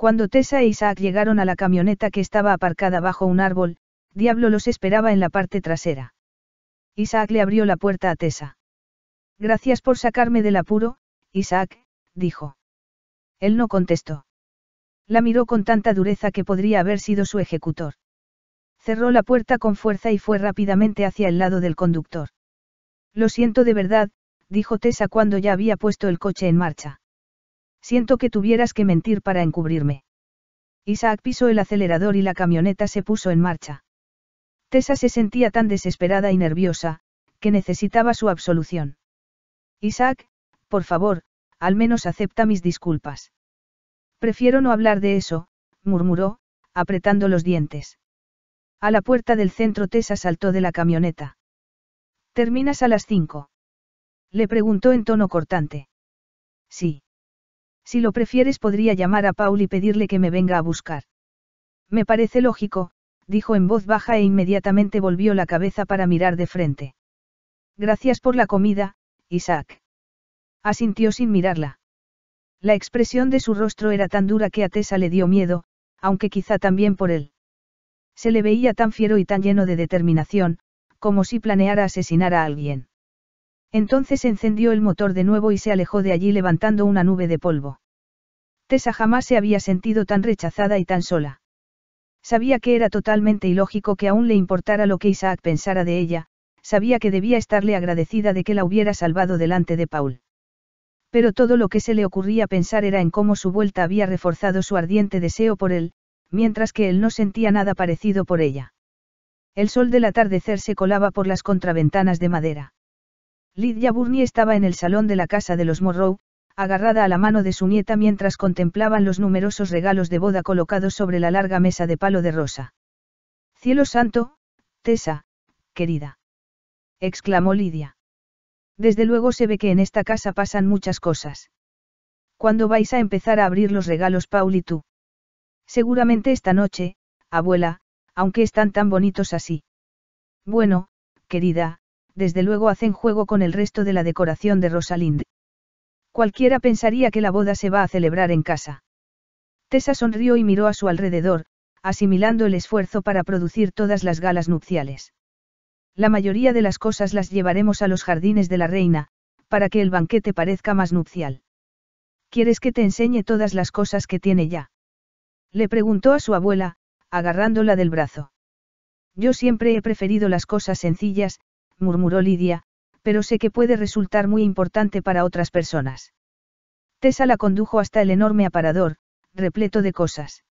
Cuando Tessa e Isaac llegaron a la camioneta que estaba aparcada bajo un árbol, Diablo los esperaba en la parte trasera. Isaac le abrió la puerta a Tessa. Gracias por sacarme del apuro, Isaac, dijo. Él no contestó. La miró con tanta dureza que podría haber sido su ejecutor. Cerró la puerta con fuerza y fue rápidamente hacia el lado del conductor. Lo siento de verdad, dijo Tessa cuando ya había puesto el coche en marcha. Siento que tuvieras que mentir para encubrirme. Isaac pisó el acelerador y la camioneta se puso en marcha. Tessa se sentía tan desesperada y nerviosa, que necesitaba su absolución. Isaac, por favor, al menos acepta mis disculpas. Prefiero no hablar de eso, murmuró, apretando los dientes. A la puerta del centro Tessa saltó de la camioneta. ¿Terminas a las cinco? Le preguntó en tono cortante. Sí. Si lo prefieres podría llamar a Paul y pedirle que me venga a buscar. Me parece lógico, dijo en voz baja e inmediatamente volvió la cabeza para mirar de frente. Gracias por la comida, Isaac. Asintió sin mirarla. La expresión de su rostro era tan dura que a Tessa le dio miedo, aunque quizá también por él. Se le veía tan fiero y tan lleno de determinación, como si planeara asesinar a alguien. Entonces encendió el motor de nuevo y se alejó de allí levantando una nube de polvo. Tessa jamás se había sentido tan rechazada y tan sola. Sabía que era totalmente ilógico que aún le importara lo que Isaac pensara de ella, sabía que debía estarle agradecida de que la hubiera salvado delante de Paul. Pero todo lo que se le ocurría pensar era en cómo su vuelta había reforzado su ardiente deseo por él, mientras que él no sentía nada parecido por ella. El sol del atardecer se colaba por las contraventanas de madera. Lidia Burney estaba en el salón de la casa de los Morrow, agarrada a la mano de su nieta mientras contemplaban los numerosos regalos de boda colocados sobre la larga mesa de palo de rosa. Cielo santo, Tessa, querida. exclamó Lidia. Desde luego se ve que en esta casa pasan muchas cosas. ¿Cuándo vais a empezar a abrir los regalos, Paul y tú? Seguramente esta noche, abuela, aunque están tan bonitos así. Bueno, querida, desde luego hacen juego con el resto de la decoración de Rosalind. Cualquiera pensaría que la boda se va a celebrar en casa. Tessa sonrió y miró a su alrededor, asimilando el esfuerzo para producir todas las galas nupciales. La mayoría de las cosas las llevaremos a los jardines de la reina, para que el banquete parezca más nupcial. ¿Quieres que te enseñe todas las cosas que tiene ya? Le preguntó a su abuela, agarrándola del brazo. Yo siempre he preferido las cosas sencillas, murmuró Lidia, pero sé que puede resultar muy importante para otras personas. Tessa la condujo hasta el enorme aparador, repleto de cosas.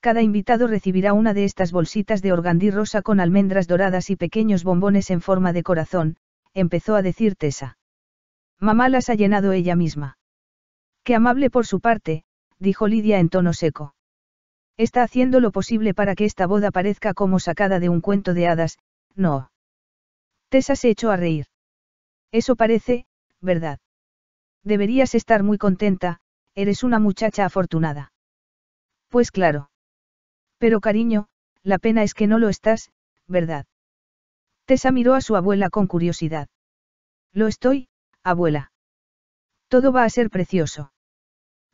Cada invitado recibirá una de estas bolsitas de organdí rosa con almendras doradas y pequeños bombones en forma de corazón, empezó a decir Tessa. Mamá las ha llenado ella misma. Qué amable por su parte, dijo Lidia en tono seco. Está haciendo lo posible para que esta boda parezca como sacada de un cuento de hadas, no. Tessa se echó a reír. Eso parece, ¿verdad? Deberías estar muy contenta, eres una muchacha afortunada. Pues claro. Pero cariño, la pena es que no lo estás, ¿verdad? Tessa miró a su abuela con curiosidad. Lo estoy, abuela. Todo va a ser precioso.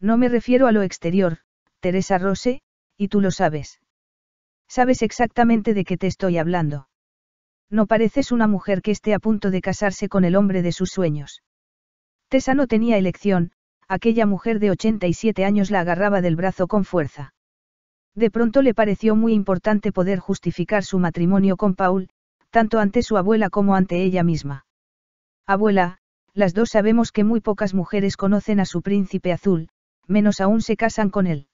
No me refiero a lo exterior, Teresa Rose, y tú lo sabes. Sabes exactamente de qué te estoy hablando. No pareces una mujer que esté a punto de casarse con el hombre de sus sueños. Tessa no tenía elección, aquella mujer de 87 años la agarraba del brazo con fuerza. De pronto le pareció muy importante poder justificar su matrimonio con Paul, tanto ante su abuela como ante ella misma. Abuela, las dos sabemos que muy pocas mujeres conocen a su príncipe azul, menos aún se casan con él.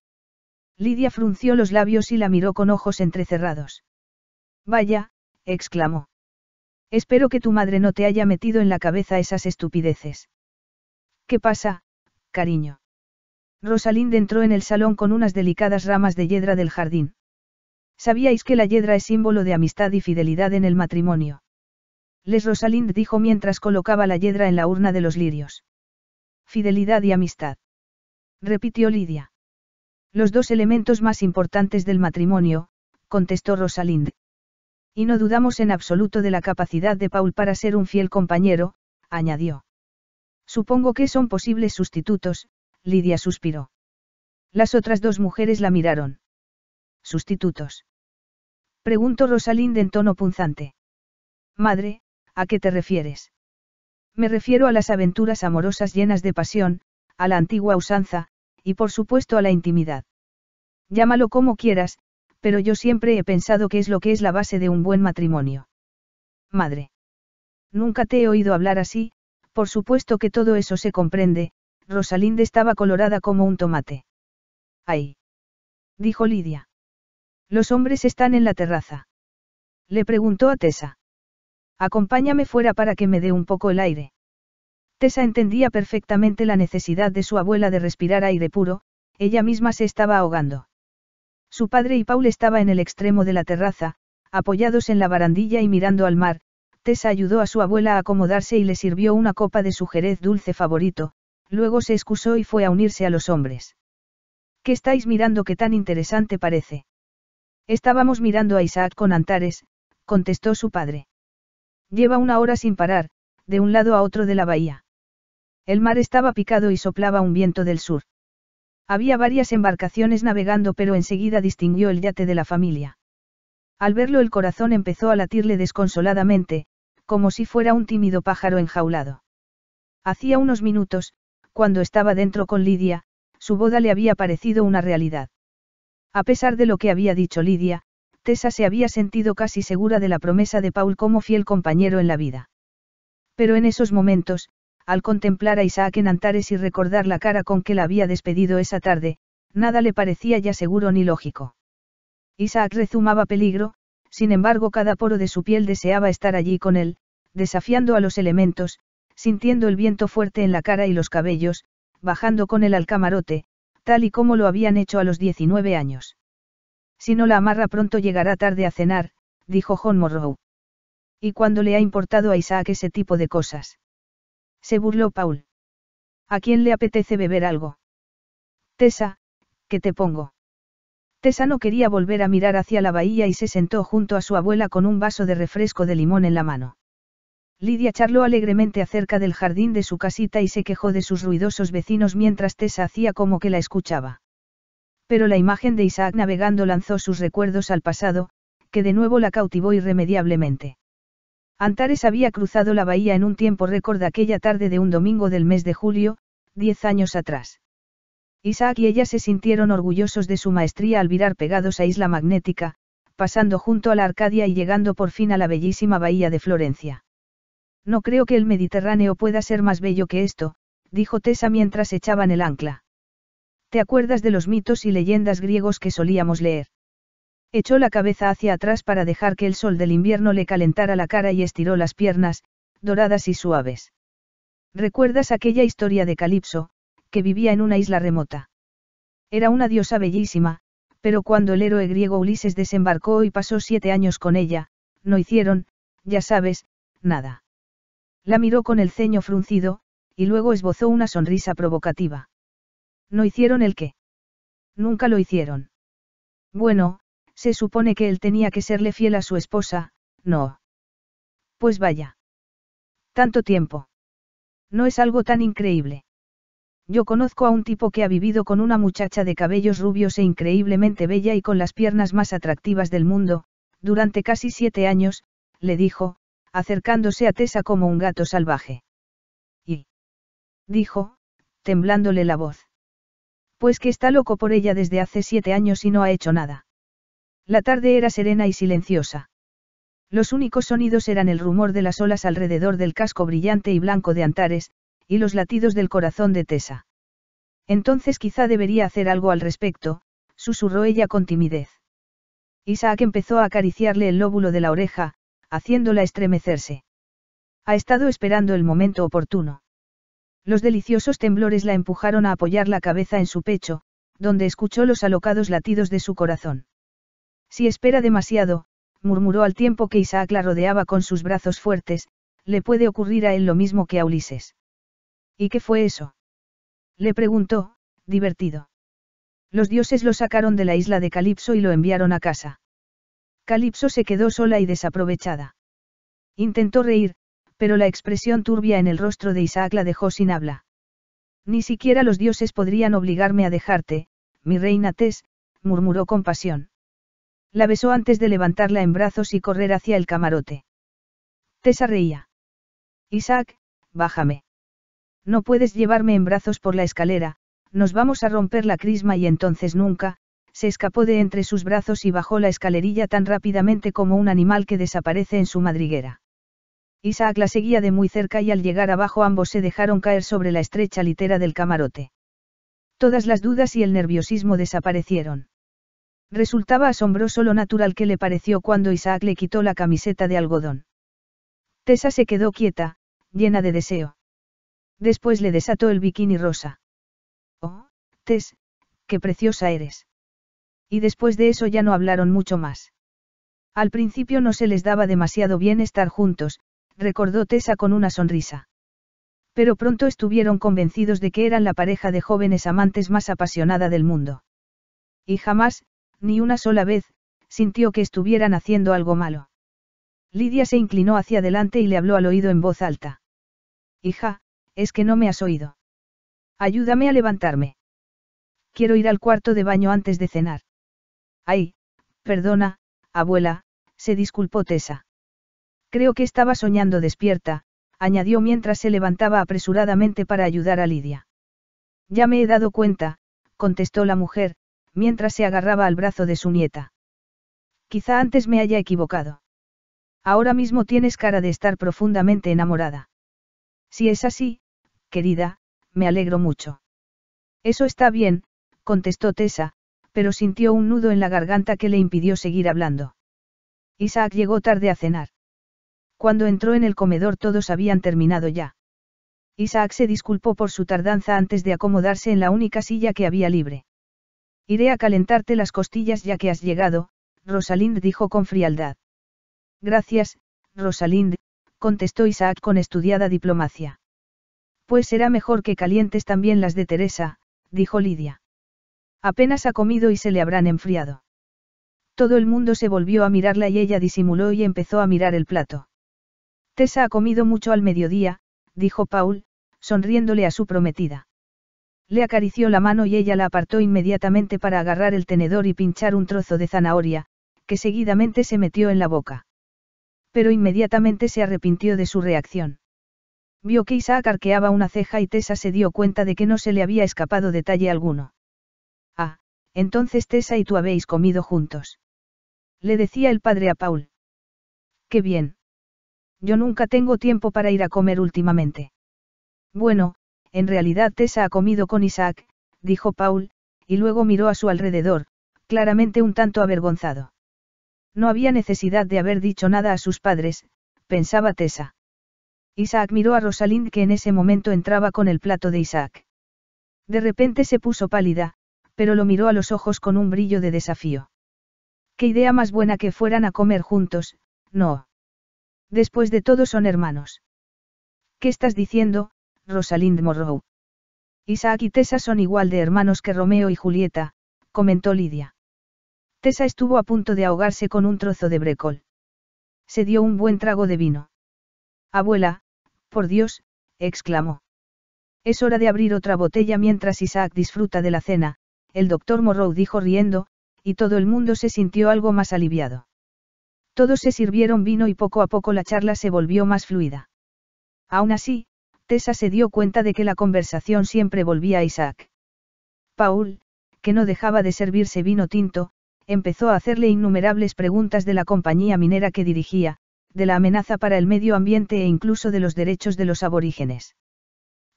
Lidia frunció los labios y la miró con ojos entrecerrados. Vaya, exclamó. Espero que tu madre no te haya metido en la cabeza esas estupideces. ¿Qué pasa, cariño? Rosalind entró en el salón con unas delicadas ramas de yedra del jardín. ¿Sabíais que la yedra es símbolo de amistad y fidelidad en el matrimonio? Les Rosalind dijo mientras colocaba la yedra en la urna de los lirios. Fidelidad y amistad. Repitió Lidia. Los dos elementos más importantes del matrimonio, contestó Rosalind. Y no dudamos en absoluto de la capacidad de Paul para ser un fiel compañero, añadió. Supongo que son posibles sustitutos, Lidia suspiró. Las otras dos mujeres la miraron. ¿Sustitutos? Preguntó Rosalind en tono punzante. Madre, ¿a qué te refieres? Me refiero a las aventuras amorosas llenas de pasión, a la antigua usanza, y por supuesto a la intimidad. Llámalo como quieras, pero yo siempre he pensado que es lo que es la base de un buen matrimonio. Madre. Nunca te he oído hablar así, por supuesto que todo eso se comprende, Rosalinde estaba colorada como un tomate. Ay. Dijo Lidia. Los hombres están en la terraza. Le preguntó a Tessa. Acompáñame fuera para que me dé un poco el aire. Tessa entendía perfectamente la necesidad de su abuela de respirar aire puro, ella misma se estaba ahogando. Su padre y Paul estaba en el extremo de la terraza, apoyados en la barandilla y mirando al mar, Tessa ayudó a su abuela a acomodarse y le sirvió una copa de su jerez dulce favorito, luego se excusó y fue a unirse a los hombres. ¿Qué estáis mirando que tan interesante parece? Estábamos mirando a Isaac con Antares, contestó su padre. Lleva una hora sin parar, de un lado a otro de la bahía. El mar estaba picado y soplaba un viento del sur. Había varias embarcaciones navegando pero enseguida distinguió el yate de la familia. Al verlo el corazón empezó a latirle desconsoladamente, como si fuera un tímido pájaro enjaulado. Hacía unos minutos, cuando estaba dentro con Lidia, su boda le había parecido una realidad. A pesar de lo que había dicho Lidia, Tessa se había sentido casi segura de la promesa de Paul como fiel compañero en la vida. Pero en esos momentos, al contemplar a Isaac en Antares y recordar la cara con que la había despedido esa tarde, nada le parecía ya seguro ni lógico. Isaac rezumaba peligro, sin embargo cada poro de su piel deseaba estar allí con él, desafiando a los elementos, sintiendo el viento fuerte en la cara y los cabellos, bajando con él al camarote, tal y como lo habían hecho a los 19 años. Si no la amarra pronto llegará tarde a cenar, dijo John Morrow. Y cuándo le ha importado a Isaac ese tipo de cosas. Se burló Paul. ¿A quién le apetece beber algo? Tessa, ¿qué te pongo? Tessa no quería volver a mirar hacia la bahía y se sentó junto a su abuela con un vaso de refresco de limón en la mano. Lidia charló alegremente acerca del jardín de su casita y se quejó de sus ruidosos vecinos mientras Tessa hacía como que la escuchaba. Pero la imagen de Isaac navegando lanzó sus recuerdos al pasado, que de nuevo la cautivó irremediablemente. Antares había cruzado la bahía en un tiempo récord aquella tarde de un domingo del mes de julio, diez años atrás. Isaac y ella se sintieron orgullosos de su maestría al virar pegados a Isla Magnética, pasando junto a la Arcadia y llegando por fin a la bellísima bahía de Florencia. No creo que el Mediterráneo pueda ser más bello que esto, dijo Tessa mientras echaban el ancla. ¿Te acuerdas de los mitos y leyendas griegos que solíamos leer? Echó la cabeza hacia atrás para dejar que el sol del invierno le calentara la cara y estiró las piernas, doradas y suaves. ¿Recuerdas aquella historia de Calipso, que vivía en una isla remota? Era una diosa bellísima, pero cuando el héroe griego Ulises desembarcó y pasó siete años con ella, no hicieron, ya sabes, nada. La miró con el ceño fruncido, y luego esbozó una sonrisa provocativa. ¿No hicieron el qué? Nunca lo hicieron. Bueno, se supone que él tenía que serle fiel a su esposa, no. Pues vaya. Tanto tiempo. No es algo tan increíble. Yo conozco a un tipo que ha vivido con una muchacha de cabellos rubios e increíblemente bella y con las piernas más atractivas del mundo, durante casi siete años, le dijo, acercándose a Tessa como un gato salvaje. Y. dijo, temblándole la voz. Pues que está loco por ella desde hace siete años y no ha hecho nada. La tarde era serena y silenciosa. Los únicos sonidos eran el rumor de las olas alrededor del casco brillante y blanco de Antares, y los latidos del corazón de Tessa. Entonces quizá debería hacer algo al respecto, susurró ella con timidez. Isaac empezó a acariciarle el lóbulo de la oreja, haciéndola estremecerse. Ha estado esperando el momento oportuno. Los deliciosos temblores la empujaron a apoyar la cabeza en su pecho, donde escuchó los alocados latidos de su corazón. Si espera demasiado, murmuró al tiempo que Isaac la rodeaba con sus brazos fuertes, le puede ocurrir a él lo mismo que a Ulises. ¿Y qué fue eso? Le preguntó, divertido. Los dioses lo sacaron de la isla de Calipso y lo enviaron a casa. Calipso se quedó sola y desaprovechada. Intentó reír, pero la expresión turbia en el rostro de Isaac la dejó sin habla. Ni siquiera los dioses podrían obligarme a dejarte, mi reina Tess, murmuró con pasión. La besó antes de levantarla en brazos y correr hacia el camarote. Tessa reía. Isaac, bájame. No puedes llevarme en brazos por la escalera, nos vamos a romper la crisma y entonces nunca, se escapó de entre sus brazos y bajó la escalerilla tan rápidamente como un animal que desaparece en su madriguera. Isaac la seguía de muy cerca y al llegar abajo ambos se dejaron caer sobre la estrecha litera del camarote. Todas las dudas y el nerviosismo desaparecieron. Resultaba asombroso lo natural que le pareció cuando Isaac le quitó la camiseta de algodón. Tessa se quedó quieta, llena de deseo. Después le desató el bikini rosa. Oh, Tess, qué preciosa eres. Y después de eso ya no hablaron mucho más. Al principio no se les daba demasiado bien estar juntos, recordó Tessa con una sonrisa. Pero pronto estuvieron convencidos de que eran la pareja de jóvenes amantes más apasionada del mundo. Y jamás, ni una sola vez, sintió que estuvieran haciendo algo malo. Lidia se inclinó hacia adelante y le habló al oído en voz alta. Hija, es que no me has oído. Ayúdame a levantarme. Quiero ir al cuarto de baño antes de cenar. Ay, perdona, abuela, se disculpó Tessa. Creo que estaba soñando despierta, añadió mientras se levantaba apresuradamente para ayudar a Lidia. Ya me he dado cuenta, contestó la mujer, mientras se agarraba al brazo de su nieta. Quizá antes me haya equivocado. Ahora mismo tienes cara de estar profundamente enamorada. Si es así, querida, me alegro mucho. Eso está bien, contestó Tessa, pero sintió un nudo en la garganta que le impidió seguir hablando. Isaac llegó tarde a cenar. Cuando entró en el comedor todos habían terminado ya. Isaac se disculpó por su tardanza antes de acomodarse en la única silla que había libre. Iré a calentarte las costillas ya que has llegado, Rosalind dijo con frialdad. Gracias, Rosalind, contestó Isaac con estudiada diplomacia. Pues será mejor que calientes también las de Teresa, dijo Lidia. Apenas ha comido y se le habrán enfriado. Todo el mundo se volvió a mirarla y ella disimuló y empezó a mirar el plato. Tessa ha comido mucho al mediodía, dijo Paul, sonriéndole a su prometida. Le acarició la mano y ella la apartó inmediatamente para agarrar el tenedor y pinchar un trozo de zanahoria, que seguidamente se metió en la boca. Pero inmediatamente se arrepintió de su reacción. Vio que Isaac arqueaba una ceja y Tessa se dio cuenta de que no se le había escapado detalle alguno. Ah, entonces Tessa y tú habéis comido juntos. Le decía el padre a Paul. Qué bien. Yo nunca tengo tiempo para ir a comer últimamente. Bueno, en realidad Tessa ha comido con Isaac, dijo Paul, y luego miró a su alrededor, claramente un tanto avergonzado. No había necesidad de haber dicho nada a sus padres, pensaba Tessa. Isaac miró a Rosalind que en ese momento entraba con el plato de Isaac. De repente se puso pálida, pero lo miró a los ojos con un brillo de desafío. Qué idea más buena que fueran a comer juntos, no. Después de todo son hermanos. ¿Qué estás diciendo, Rosalind Morrow. Isaac y Tessa son igual de hermanos que Romeo y Julieta, comentó Lidia. Tessa estuvo a punto de ahogarse con un trozo de brecol. Se dio un buen trago de vino. Abuela, por Dios, exclamó. Es hora de abrir otra botella mientras Isaac disfruta de la cena, el doctor Morrow dijo riendo, y todo el mundo se sintió algo más aliviado. Todos se sirvieron vino y poco a poco la charla se volvió más fluida. Aún así, Tessa se dio cuenta de que la conversación siempre volvía a Isaac. Paul, que no dejaba de servirse vino tinto, empezó a hacerle innumerables preguntas de la compañía minera que dirigía, de la amenaza para el medio ambiente e incluso de los derechos de los aborígenes.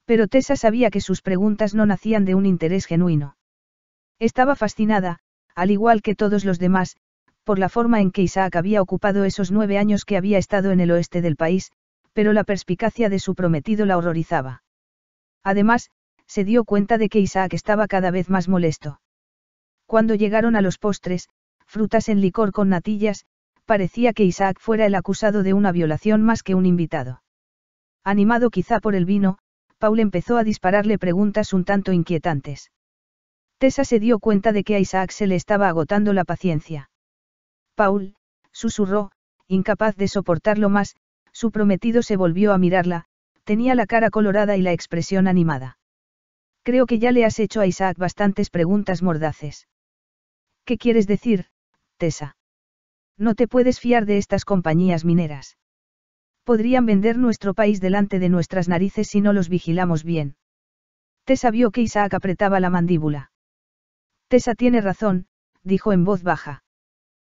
Pero Tessa sabía que sus preguntas no nacían de un interés genuino. Estaba fascinada, al igual que todos los demás, por la forma en que Isaac había ocupado esos nueve años que había estado en el oeste del país, pero la perspicacia de su prometido la horrorizaba. Además, se dio cuenta de que Isaac estaba cada vez más molesto. Cuando llegaron a los postres, frutas en licor con natillas, parecía que Isaac fuera el acusado de una violación más que un invitado. Animado quizá por el vino, Paul empezó a dispararle preguntas un tanto inquietantes. Tessa se dio cuenta de que a Isaac se le estaba agotando la paciencia. Paul, susurró, incapaz de soportarlo más, su prometido se volvió a mirarla, tenía la cara colorada y la expresión animada. Creo que ya le has hecho a Isaac bastantes preguntas mordaces. ¿Qué quieres decir, Tessa? No te puedes fiar de estas compañías mineras. Podrían vender nuestro país delante de nuestras narices si no los vigilamos bien. Tessa vio que Isaac apretaba la mandíbula. Tessa tiene razón, dijo en voz baja.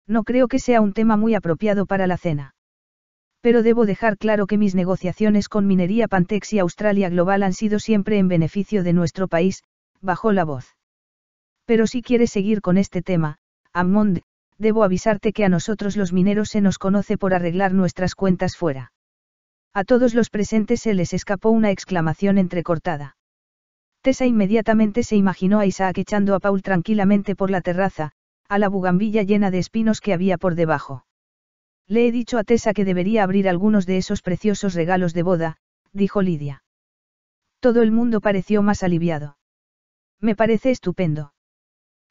No creo que sea un tema muy apropiado para la cena pero debo dejar claro que mis negociaciones con Minería Pantex y Australia Global han sido siempre en beneficio de nuestro país, bajó la voz. Pero si quieres seguir con este tema, Ammond, debo avisarte que a nosotros los mineros se nos conoce por arreglar nuestras cuentas fuera. A todos los presentes se les escapó una exclamación entrecortada. Tessa inmediatamente se imaginó a Isaac echando a Paul tranquilamente por la terraza, a la bugambilla llena de espinos que había por debajo. Le he dicho a Tessa que debería abrir algunos de esos preciosos regalos de boda, dijo Lidia. Todo el mundo pareció más aliviado. Me parece estupendo.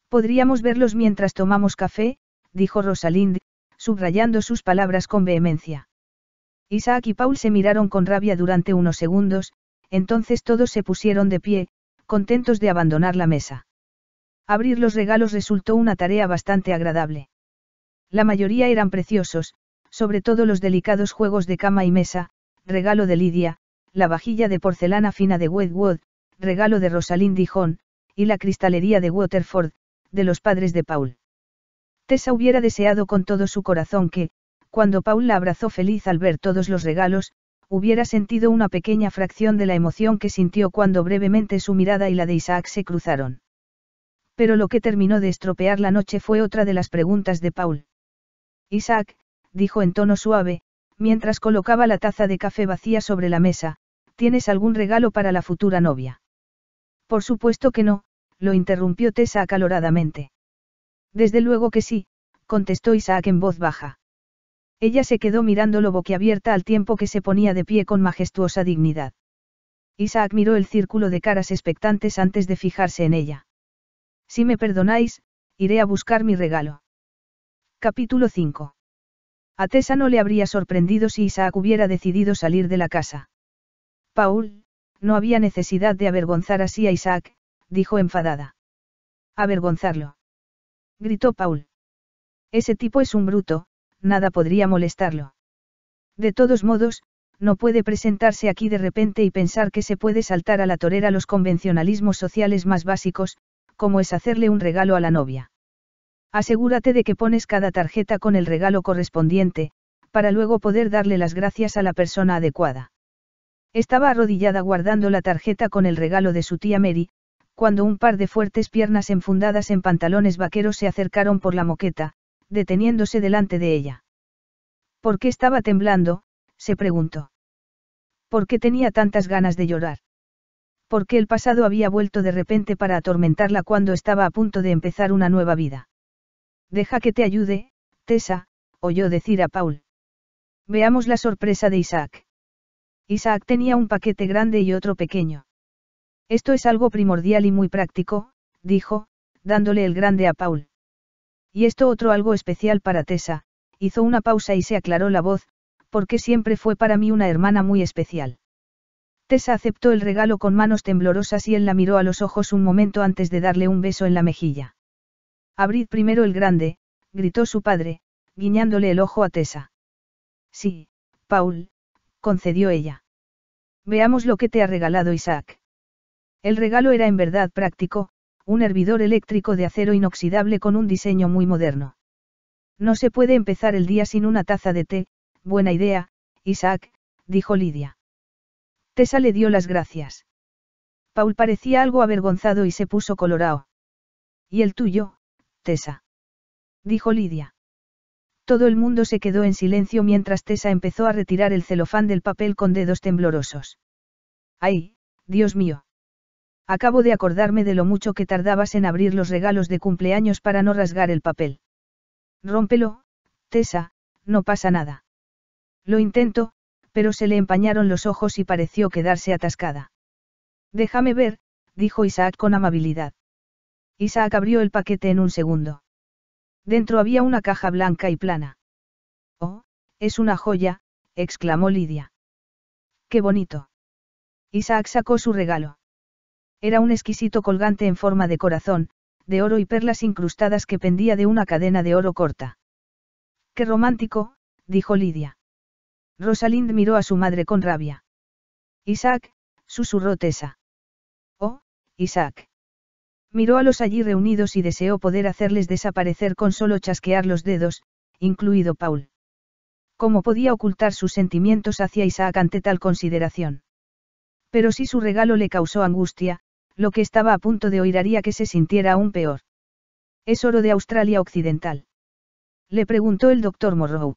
Podríamos verlos mientras tomamos café, dijo Rosalind, subrayando sus palabras con vehemencia. Isaac y Paul se miraron con rabia durante unos segundos, entonces todos se pusieron de pie, contentos de abandonar la mesa. Abrir los regalos resultó una tarea bastante agradable. La mayoría eran preciosos, sobre todo los delicados juegos de cama y mesa, regalo de Lidia, la vajilla de porcelana fina de Wedwood, regalo de Rosalind Dijon, y la cristalería de Waterford, de los padres de Paul. Tessa hubiera deseado con todo su corazón que, cuando Paul la abrazó feliz al ver todos los regalos, hubiera sentido una pequeña fracción de la emoción que sintió cuando brevemente su mirada y la de Isaac se cruzaron. Pero lo que terminó de estropear la noche fue otra de las preguntas de Paul. Isaac, dijo en tono suave, mientras colocaba la taza de café vacía sobre la mesa, ¿tienes algún regalo para la futura novia? Por supuesto que no, lo interrumpió Tessa acaloradamente. Desde luego que sí, contestó Isaac en voz baja. Ella se quedó mirándolo boquiabierta al tiempo que se ponía de pie con majestuosa dignidad. Isaac miró el círculo de caras expectantes antes de fijarse en ella. Si me perdonáis, iré a buscar mi regalo. Capítulo 5. A Tessa no le habría sorprendido si Isaac hubiera decidido salir de la casa. Paul, no había necesidad de avergonzar así a Isaac, dijo enfadada. Avergonzarlo. Gritó Paul. Ese tipo es un bruto, nada podría molestarlo. De todos modos, no puede presentarse aquí de repente y pensar que se puede saltar a la torera los convencionalismos sociales más básicos, como es hacerle un regalo a la novia. Asegúrate de que pones cada tarjeta con el regalo correspondiente, para luego poder darle las gracias a la persona adecuada. Estaba arrodillada guardando la tarjeta con el regalo de su tía Mary, cuando un par de fuertes piernas enfundadas en pantalones vaqueros se acercaron por la moqueta, deteniéndose delante de ella. ¿Por qué estaba temblando? se preguntó. ¿Por qué tenía tantas ganas de llorar? ¿Por qué el pasado había vuelto de repente para atormentarla cuando estaba a punto de empezar una nueva vida? Deja que te ayude, Tessa, oyó decir a Paul. Veamos la sorpresa de Isaac. Isaac tenía un paquete grande y otro pequeño. Esto es algo primordial y muy práctico, dijo, dándole el grande a Paul. Y esto otro algo especial para Tessa, hizo una pausa y se aclaró la voz, porque siempre fue para mí una hermana muy especial. Tessa aceptó el regalo con manos temblorosas y él la miró a los ojos un momento antes de darle un beso en la mejilla. Abrid primero el grande, gritó su padre, guiñándole el ojo a Tessa. Sí, Paul, concedió ella. Veamos lo que te ha regalado Isaac. El regalo era en verdad práctico, un hervidor eléctrico de acero inoxidable con un diseño muy moderno. No se puede empezar el día sin una taza de té, buena idea, Isaac, dijo Lidia. Tessa le dio las gracias. Paul parecía algo avergonzado y se puso colorado. ¿Y el tuyo, Tesa", Dijo Lidia. Todo el mundo se quedó en silencio mientras Tesa empezó a retirar el celofán del papel con dedos temblorosos. ¡Ay, Dios mío! Acabo de acordarme de lo mucho que tardabas en abrir los regalos de cumpleaños para no rasgar el papel. Rómpelo, Tesa. no pasa nada. Lo intento, pero se le empañaron los ojos y pareció quedarse atascada. Déjame ver, dijo Isaac con amabilidad. Isaac abrió el paquete en un segundo. Dentro había una caja blanca y plana. Oh, es una joya, exclamó Lidia. Qué bonito. Isaac sacó su regalo. Era un exquisito colgante en forma de corazón, de oro y perlas incrustadas que pendía de una cadena de oro corta. Qué romántico, dijo Lidia. Rosalind miró a su madre con rabia. Isaac, susurró Tessa. Oh, Isaac. Miró a los allí reunidos y deseó poder hacerles desaparecer con solo chasquear los dedos, incluido Paul. ¿Cómo podía ocultar sus sentimientos hacia Isaac ante tal consideración? Pero si su regalo le causó angustia, lo que estaba a punto de oír haría que se sintiera aún peor. ¿Es oro de Australia Occidental? Le preguntó el doctor Morrow.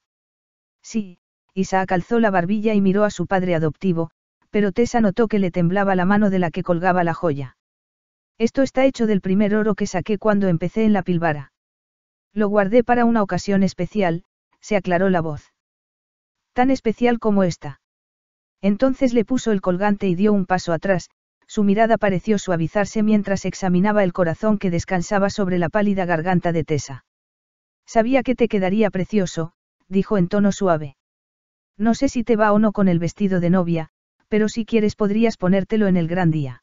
Sí, Isaac alzó la barbilla y miró a su padre adoptivo, pero Tessa notó que le temblaba la mano de la que colgaba la joya. Esto está hecho del primer oro que saqué cuando empecé en la pilvara. Lo guardé para una ocasión especial, se aclaró la voz. Tan especial como esta. Entonces le puso el colgante y dio un paso atrás, su mirada pareció suavizarse mientras examinaba el corazón que descansaba sobre la pálida garganta de Tessa. Sabía que te quedaría precioso, dijo en tono suave. No sé si te va o no con el vestido de novia, pero si quieres podrías ponértelo en el gran día.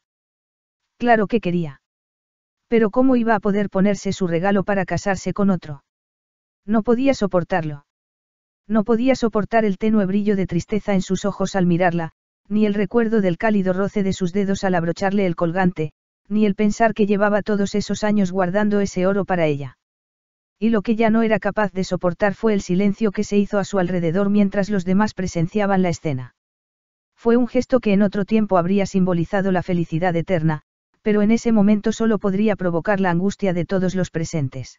Claro que quería. Pero ¿cómo iba a poder ponerse su regalo para casarse con otro? No podía soportarlo. No podía soportar el tenue brillo de tristeza en sus ojos al mirarla, ni el recuerdo del cálido roce de sus dedos al abrocharle el colgante, ni el pensar que llevaba todos esos años guardando ese oro para ella. Y lo que ya no era capaz de soportar fue el silencio que se hizo a su alrededor mientras los demás presenciaban la escena. Fue un gesto que en otro tiempo habría simbolizado la felicidad eterna, pero en ese momento solo podría provocar la angustia de todos los presentes.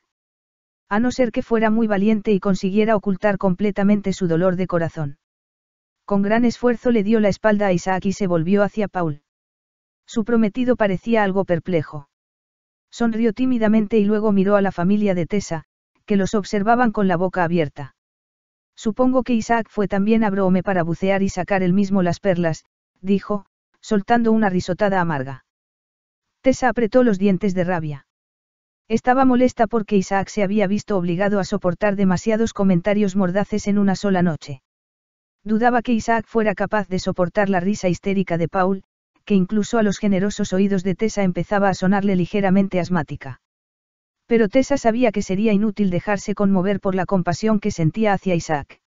A no ser que fuera muy valiente y consiguiera ocultar completamente su dolor de corazón. Con gran esfuerzo le dio la espalda a Isaac y se volvió hacia Paul. Su prometido parecía algo perplejo. Sonrió tímidamente y luego miró a la familia de Tessa, que los observaban con la boca abierta. Supongo que Isaac fue también a Brome para bucear y sacar él mismo las perlas, dijo, soltando una risotada amarga. Tessa apretó los dientes de rabia. Estaba molesta porque Isaac se había visto obligado a soportar demasiados comentarios mordaces en una sola noche. Dudaba que Isaac fuera capaz de soportar la risa histérica de Paul, que incluso a los generosos oídos de Tessa empezaba a sonarle ligeramente asmática. Pero Tessa sabía que sería inútil dejarse conmover por la compasión que sentía hacia Isaac.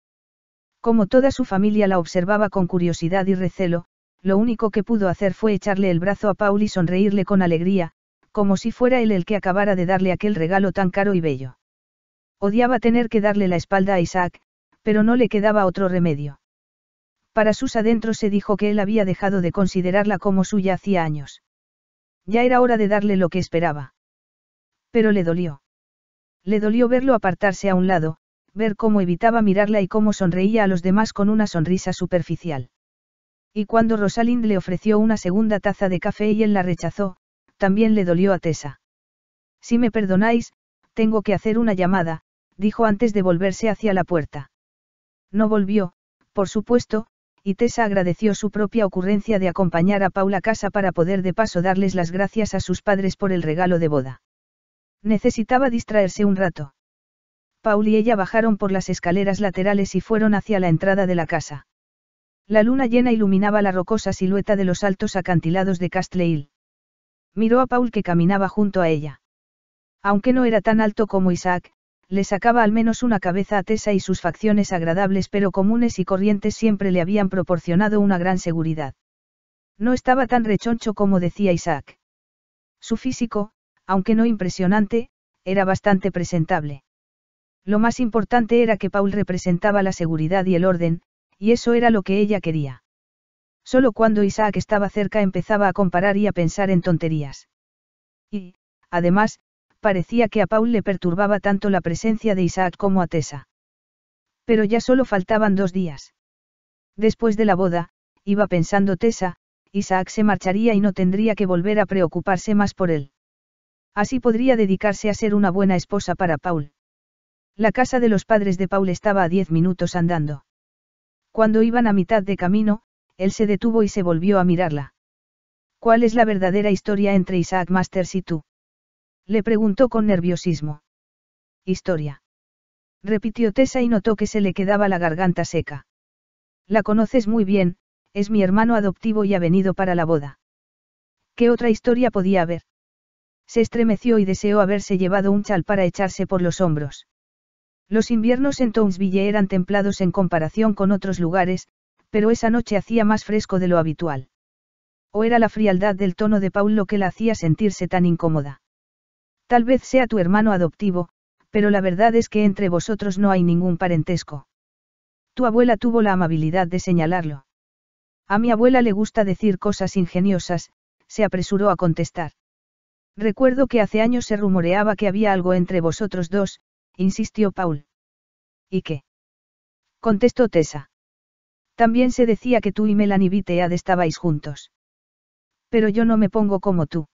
Como toda su familia la observaba con curiosidad y recelo, lo único que pudo hacer fue echarle el brazo a Paul y sonreírle con alegría, como si fuera él el que acabara de darle aquel regalo tan caro y bello. Odiaba tener que darle la espalda a Isaac, pero no le quedaba otro remedio. Para sus adentros se dijo que él había dejado de considerarla como suya hacía años. Ya era hora de darle lo que esperaba. Pero le dolió. Le dolió verlo apartarse a un lado, ver cómo evitaba mirarla y cómo sonreía a los demás con una sonrisa superficial. Y cuando Rosalind le ofreció una segunda taza de café y él la rechazó, también le dolió a Tessa. Si me perdonáis, tengo que hacer una llamada, dijo antes de volverse hacia la puerta. No volvió, por supuesto, y Tessa agradeció su propia ocurrencia de acompañar a Paula a casa para poder de paso darles las gracias a sus padres por el regalo de boda. Necesitaba distraerse un rato. Paul y ella bajaron por las escaleras laterales y fueron hacia la entrada de la casa. La luna llena iluminaba la rocosa silueta de los altos acantilados de Castle Hill. Miró a Paul que caminaba junto a ella. Aunque no era tan alto como Isaac, le sacaba al menos una cabeza a y sus facciones agradables pero comunes y corrientes siempre le habían proporcionado una gran seguridad. No estaba tan rechoncho como decía Isaac. Su físico, aunque no impresionante, era bastante presentable. Lo más importante era que Paul representaba la seguridad y el orden, y eso era lo que ella quería. Solo cuando Isaac estaba cerca empezaba a comparar y a pensar en tonterías. Y, además, parecía que a Paul le perturbaba tanto la presencia de Isaac como a Tessa. Pero ya solo faltaban dos días. Después de la boda, iba pensando Tessa, Isaac se marcharía y no tendría que volver a preocuparse más por él. Así podría dedicarse a ser una buena esposa para Paul. La casa de los padres de Paul estaba a diez minutos andando. Cuando iban a mitad de camino, él se detuvo y se volvió a mirarla. ¿Cuál es la verdadera historia entre Isaac Masters y tú? Le preguntó con nerviosismo. Historia. Repitió Tessa y notó que se le quedaba la garganta seca. La conoces muy bien, es mi hermano adoptivo y ha venido para la boda. ¿Qué otra historia podía haber? Se estremeció y deseó haberse llevado un chal para echarse por los hombros. Los inviernos en Townsville eran templados en comparación con otros lugares, pero esa noche hacía más fresco de lo habitual. O era la frialdad del tono de Paul lo que la hacía sentirse tan incómoda. Tal vez sea tu hermano adoptivo, pero la verdad es que entre vosotros no hay ningún parentesco. Tu abuela tuvo la amabilidad de señalarlo. A mi abuela le gusta decir cosas ingeniosas, se apresuró a contestar. Recuerdo que hace años se rumoreaba que había algo entre vosotros dos, insistió Paul. ¿Y qué? contestó Tessa. También se decía que tú y Melanie Vitead estabais juntos. Pero yo no me pongo como tú.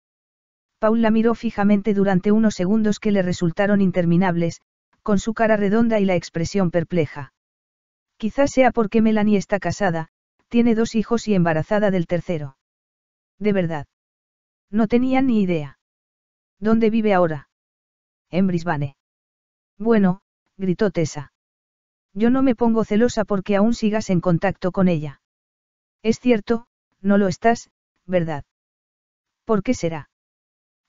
Paul la miró fijamente durante unos segundos que le resultaron interminables, con su cara redonda y la expresión perpleja. Quizás sea porque Melanie está casada, tiene dos hijos y embarazada del tercero. De verdad. No tenía ni idea. ¿Dónde vive ahora? En Brisbane. Bueno, gritó Tessa. Yo no me pongo celosa porque aún sigas en contacto con ella. Es cierto, no lo estás, ¿verdad? ¿Por qué será?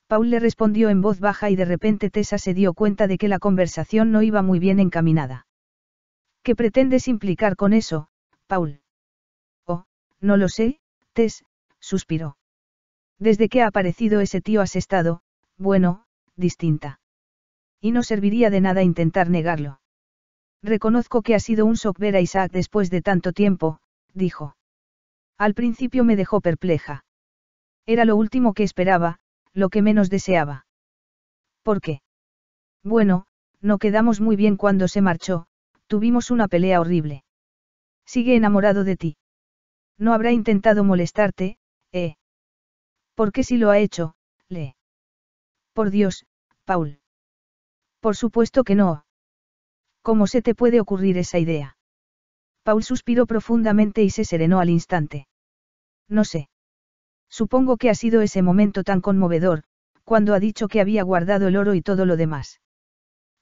Paul le respondió en voz baja y de repente Tessa se dio cuenta de que la conversación no iba muy bien encaminada. ¿Qué pretendes implicar con eso, Paul? Oh, no lo sé, Tess, suspiró. Desde que ha aparecido ese tío has estado, bueno, distinta. Y no serviría de nada intentar negarlo. Reconozco que ha sido un shock ver a Isaac después de tanto tiempo, dijo. Al principio me dejó perpleja. Era lo último que esperaba, lo que menos deseaba. ¿Por qué? Bueno, no quedamos muy bien cuando se marchó, tuvimos una pelea horrible. Sigue enamorado de ti. No habrá intentado molestarte, ¿eh? ¿Por qué si lo ha hecho, le. Por Dios, Paul. Por supuesto que no. ¿Cómo se te puede ocurrir esa idea? Paul suspiró profundamente y se serenó al instante. No sé. Supongo que ha sido ese momento tan conmovedor, cuando ha dicho que había guardado el oro y todo lo demás.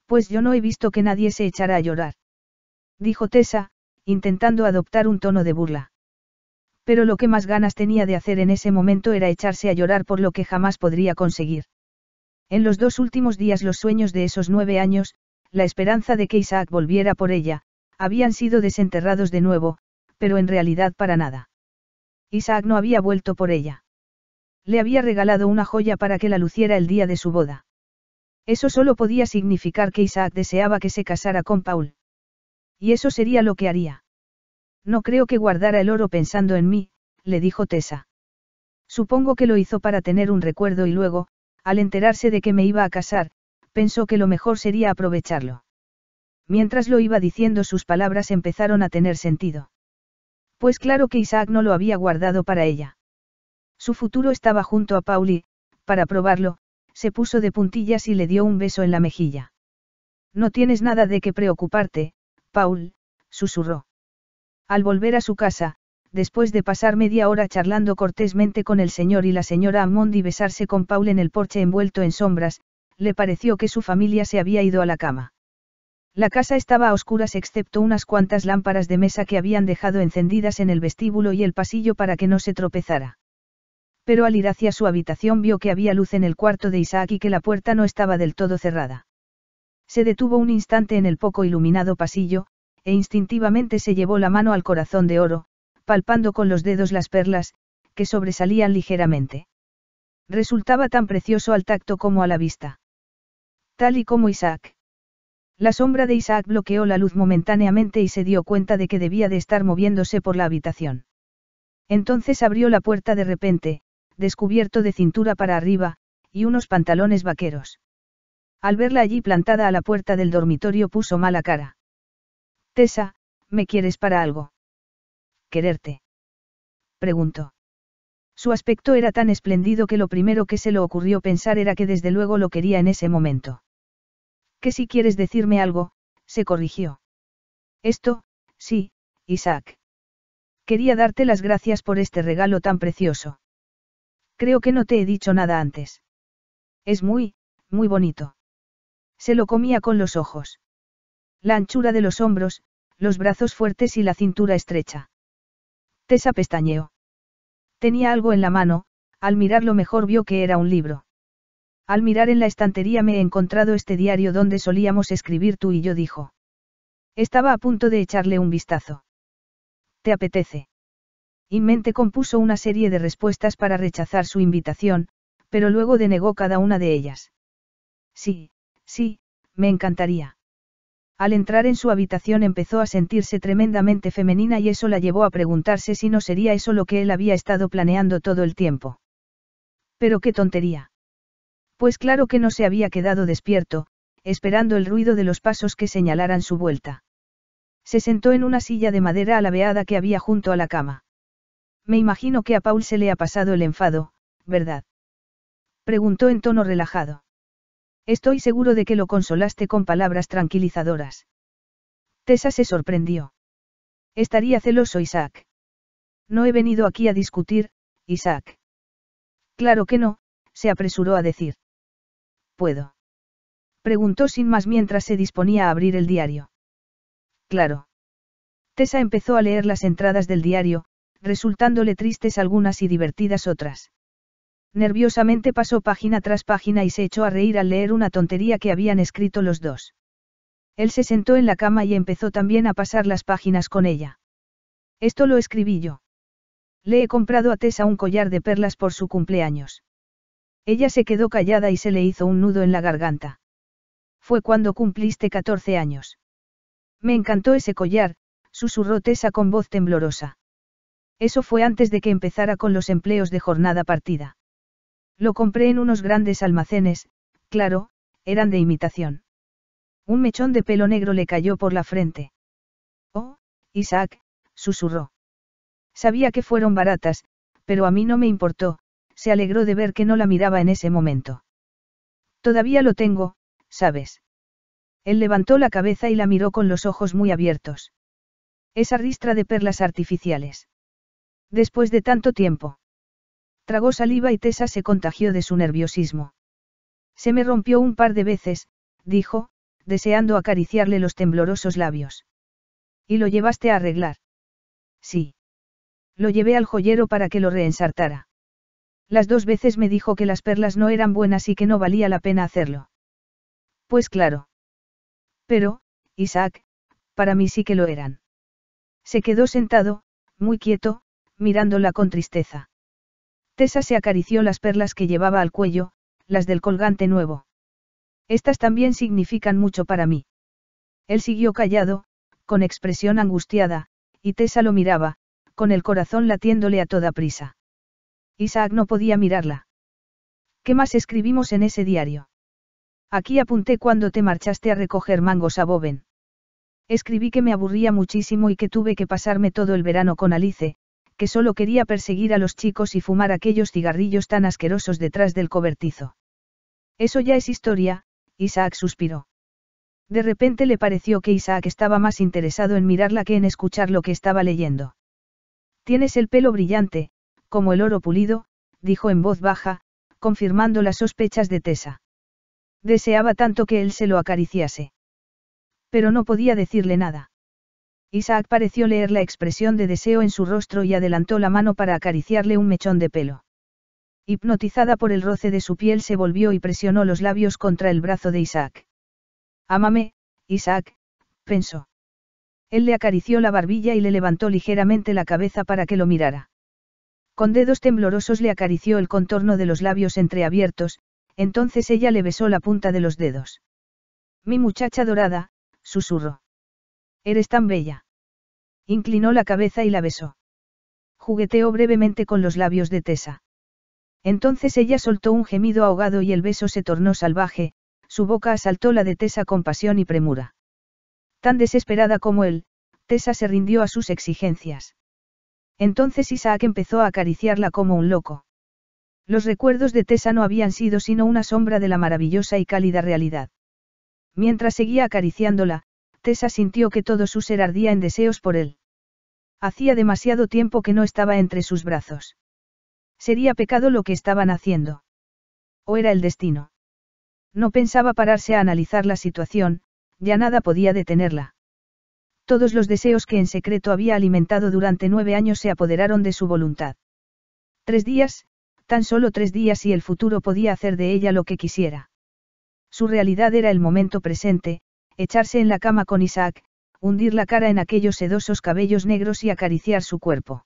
Pues yo no he visto que nadie se echara a llorar. Dijo Tessa, intentando adoptar un tono de burla. Pero lo que más ganas tenía de hacer en ese momento era echarse a llorar por lo que jamás podría conseguir. En los dos últimos días los sueños de esos nueve años, la esperanza de que Isaac volviera por ella, habían sido desenterrados de nuevo, pero en realidad para nada. Isaac no había vuelto por ella. Le había regalado una joya para que la luciera el día de su boda. Eso solo podía significar que Isaac deseaba que se casara con Paul. Y eso sería lo que haría. No creo que guardara el oro pensando en mí, le dijo Tessa. Supongo que lo hizo para tener un recuerdo y luego, al enterarse de que me iba a casar, pensó que lo mejor sería aprovecharlo. Mientras lo iba diciendo sus palabras empezaron a tener sentido. Pues claro que Isaac no lo había guardado para ella. Su futuro estaba junto a y, para probarlo, se puso de puntillas y le dio un beso en la mejilla. No tienes nada de qué preocuparte, Paul, susurró. Al volver a su casa, después de pasar media hora charlando cortésmente con el señor y la señora Hammond y besarse con Paul en el porche envuelto en sombras, le pareció que su familia se había ido a la cama. La casa estaba a oscuras excepto unas cuantas lámparas de mesa que habían dejado encendidas en el vestíbulo y el pasillo para que no se tropezara. Pero al ir hacia su habitación vio que había luz en el cuarto de Isaac y que la puerta no estaba del todo cerrada. Se detuvo un instante en el poco iluminado pasillo, e instintivamente se llevó la mano al corazón de oro, palpando con los dedos las perlas, que sobresalían ligeramente. Resultaba tan precioso al tacto como a la vista. Tal y como Isaac. La sombra de Isaac bloqueó la luz momentáneamente y se dio cuenta de que debía de estar moviéndose por la habitación. Entonces abrió la puerta de repente, descubierto de cintura para arriba, y unos pantalones vaqueros. Al verla allí plantada a la puerta del dormitorio puso mala cara. Tessa, ¿me quieres para algo? quererte. Preguntó. Su aspecto era tan espléndido que lo primero que se le ocurrió pensar era que desde luego lo quería en ese momento. Que si quieres decirme algo, se corrigió. Esto, sí, Isaac. Quería darte las gracias por este regalo tan precioso. Creo que no te he dicho nada antes. Es muy, muy bonito. Se lo comía con los ojos. La anchura de los hombros, los brazos fuertes y la cintura estrecha. Tesa pestañeó. Tenía algo en la mano, al mirarlo mejor vio que era un libro. Al mirar en la estantería me he encontrado este diario donde solíamos escribir tú y yo dijo. Estaba a punto de echarle un vistazo. ¿Te apetece? Inmente compuso una serie de respuestas para rechazar su invitación, pero luego denegó cada una de ellas. Sí, sí, me encantaría. Al entrar en su habitación empezó a sentirse tremendamente femenina y eso la llevó a preguntarse si no sería eso lo que él había estado planeando todo el tiempo. Pero qué tontería. Pues claro que no se había quedado despierto, esperando el ruido de los pasos que señalaran su vuelta. Se sentó en una silla de madera alabeada que había junto a la cama. Me imagino que a Paul se le ha pasado el enfado, ¿verdad? Preguntó en tono relajado. Estoy seguro de que lo consolaste con palabras tranquilizadoras. Tessa se sorprendió. Estaría celoso Isaac. No he venido aquí a discutir, Isaac. Claro que no, se apresuró a decir. ¿Puedo? Preguntó sin más mientras se disponía a abrir el diario. Claro. Tessa empezó a leer las entradas del diario, resultándole tristes algunas y divertidas otras. Nerviosamente pasó página tras página y se echó a reír al leer una tontería que habían escrito los dos. Él se sentó en la cama y empezó también a pasar las páginas con ella. Esto lo escribí yo. Le he comprado a Tessa un collar de perlas por su cumpleaños. Ella se quedó callada y se le hizo un nudo en la garganta. Fue cuando cumpliste 14 años. Me encantó ese collar, susurró Tessa con voz temblorosa. Eso fue antes de que empezara con los empleos de jornada partida. Lo compré en unos grandes almacenes, claro, eran de imitación. Un mechón de pelo negro le cayó por la frente. Oh, Isaac, susurró. Sabía que fueron baratas, pero a mí no me importó, se alegró de ver que no la miraba en ese momento. Todavía lo tengo, ¿sabes? Él levantó la cabeza y la miró con los ojos muy abiertos. Esa ristra de perlas artificiales. Después de tanto tiempo. Tragó saliva y Tessa se contagió de su nerviosismo. Se me rompió un par de veces, dijo, deseando acariciarle los temblorosos labios. ¿Y lo llevaste a arreglar? Sí. Lo llevé al joyero para que lo reensartara. Las dos veces me dijo que las perlas no eran buenas y que no valía la pena hacerlo. Pues claro. Pero, Isaac, para mí sí que lo eran. Se quedó sentado, muy quieto, mirándola con tristeza. Tessa se acarició las perlas que llevaba al cuello, las del colgante nuevo. Estas también significan mucho para mí. Él siguió callado, con expresión angustiada, y Tesa lo miraba, con el corazón latiéndole a toda prisa. Isaac no podía mirarla. ¿Qué más escribimos en ese diario? Aquí apunté cuando te marchaste a recoger mangos a Boven. Escribí que me aburría muchísimo y que tuve que pasarme todo el verano con Alice, que solo quería perseguir a los chicos y fumar aquellos cigarrillos tan asquerosos detrás del cobertizo. Eso ya es historia, Isaac suspiró. De repente le pareció que Isaac estaba más interesado en mirarla que en escuchar lo que estaba leyendo. Tienes el pelo brillante, como el oro pulido, dijo en voz baja, confirmando las sospechas de Tessa. Deseaba tanto que él se lo acariciase. Pero no podía decirle nada. Isaac pareció leer la expresión de deseo en su rostro y adelantó la mano para acariciarle un mechón de pelo. Hipnotizada por el roce de su piel se volvió y presionó los labios contra el brazo de Isaac. Ámame, Isaac, pensó. Él le acarició la barbilla y le levantó ligeramente la cabeza para que lo mirara. Con dedos temblorosos le acarició el contorno de los labios entreabiertos, entonces ella le besó la punta de los dedos. Mi muchacha dorada, susurró. Eres tan bella. Inclinó la cabeza y la besó. Jugueteó brevemente con los labios de Tessa. Entonces ella soltó un gemido ahogado y el beso se tornó salvaje, su boca asaltó la de Tessa con pasión y premura. Tan desesperada como él, Tessa se rindió a sus exigencias. Entonces Isaac empezó a acariciarla como un loco. Los recuerdos de Tessa no habían sido sino una sombra de la maravillosa y cálida realidad. Mientras seguía acariciándola, sintió que todo su ser ardía en deseos por él. Hacía demasiado tiempo que no estaba entre sus brazos. Sería pecado lo que estaban haciendo. O era el destino. No pensaba pararse a analizar la situación, ya nada podía detenerla. Todos los deseos que en secreto había alimentado durante nueve años se apoderaron de su voluntad. Tres días, tan solo tres días y el futuro podía hacer de ella lo que quisiera. Su realidad era el momento presente, echarse en la cama con Isaac, hundir la cara en aquellos sedosos cabellos negros y acariciar su cuerpo.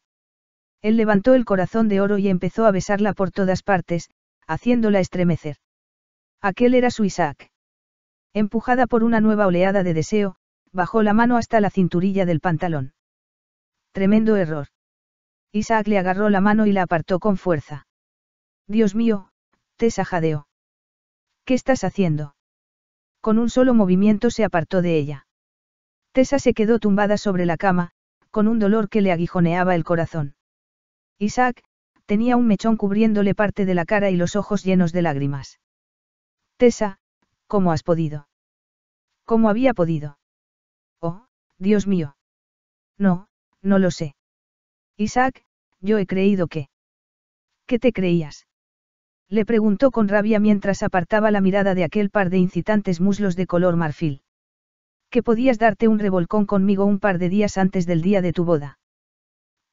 Él levantó el corazón de oro y empezó a besarla por todas partes, haciéndola estremecer. Aquel era su Isaac. Empujada por una nueva oleada de deseo, bajó la mano hasta la cinturilla del pantalón. Tremendo error. Isaac le agarró la mano y la apartó con fuerza. Dios mío, Tessa jadeó. ¿Qué estás haciendo? con un solo movimiento se apartó de ella. Tessa se quedó tumbada sobre la cama, con un dolor que le aguijoneaba el corazón. Isaac, tenía un mechón cubriéndole parte de la cara y los ojos llenos de lágrimas. Tessa, ¿cómo has podido? ¿Cómo había podido? Oh, Dios mío. No, no lo sé. Isaac, yo he creído que... ¿Qué te creías? Le preguntó con rabia mientras apartaba la mirada de aquel par de incitantes muslos de color marfil. Que podías darte un revolcón conmigo un par de días antes del día de tu boda.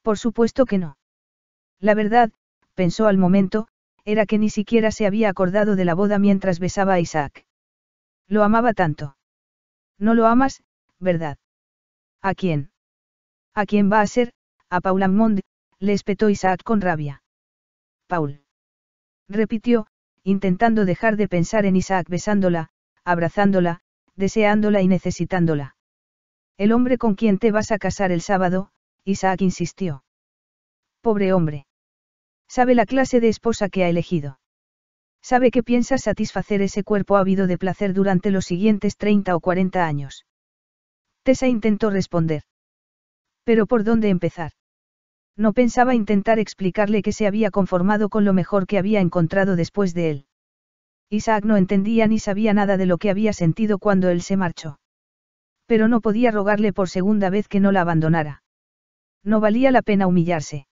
Por supuesto que no. La verdad, pensó al momento, era que ni siquiera se había acordado de la boda mientras besaba a Isaac. Lo amaba tanto. No lo amas, ¿verdad? ¿A quién? ¿A quién va a ser? A Paul Ammond? le espetó Isaac con rabia. Paul repitió, intentando dejar de pensar en Isaac besándola, abrazándola, deseándola y necesitándola. El hombre con quien te vas a casar el sábado, Isaac insistió. Pobre hombre. Sabe la clase de esposa que ha elegido. Sabe que piensa satisfacer ese cuerpo ávido de placer durante los siguientes 30 o 40 años. Tessa intentó responder. Pero ¿por dónde empezar? No pensaba intentar explicarle que se había conformado con lo mejor que había encontrado después de él. Isaac no entendía ni sabía nada de lo que había sentido cuando él se marchó. Pero no podía rogarle por segunda vez que no la abandonara. No valía la pena humillarse.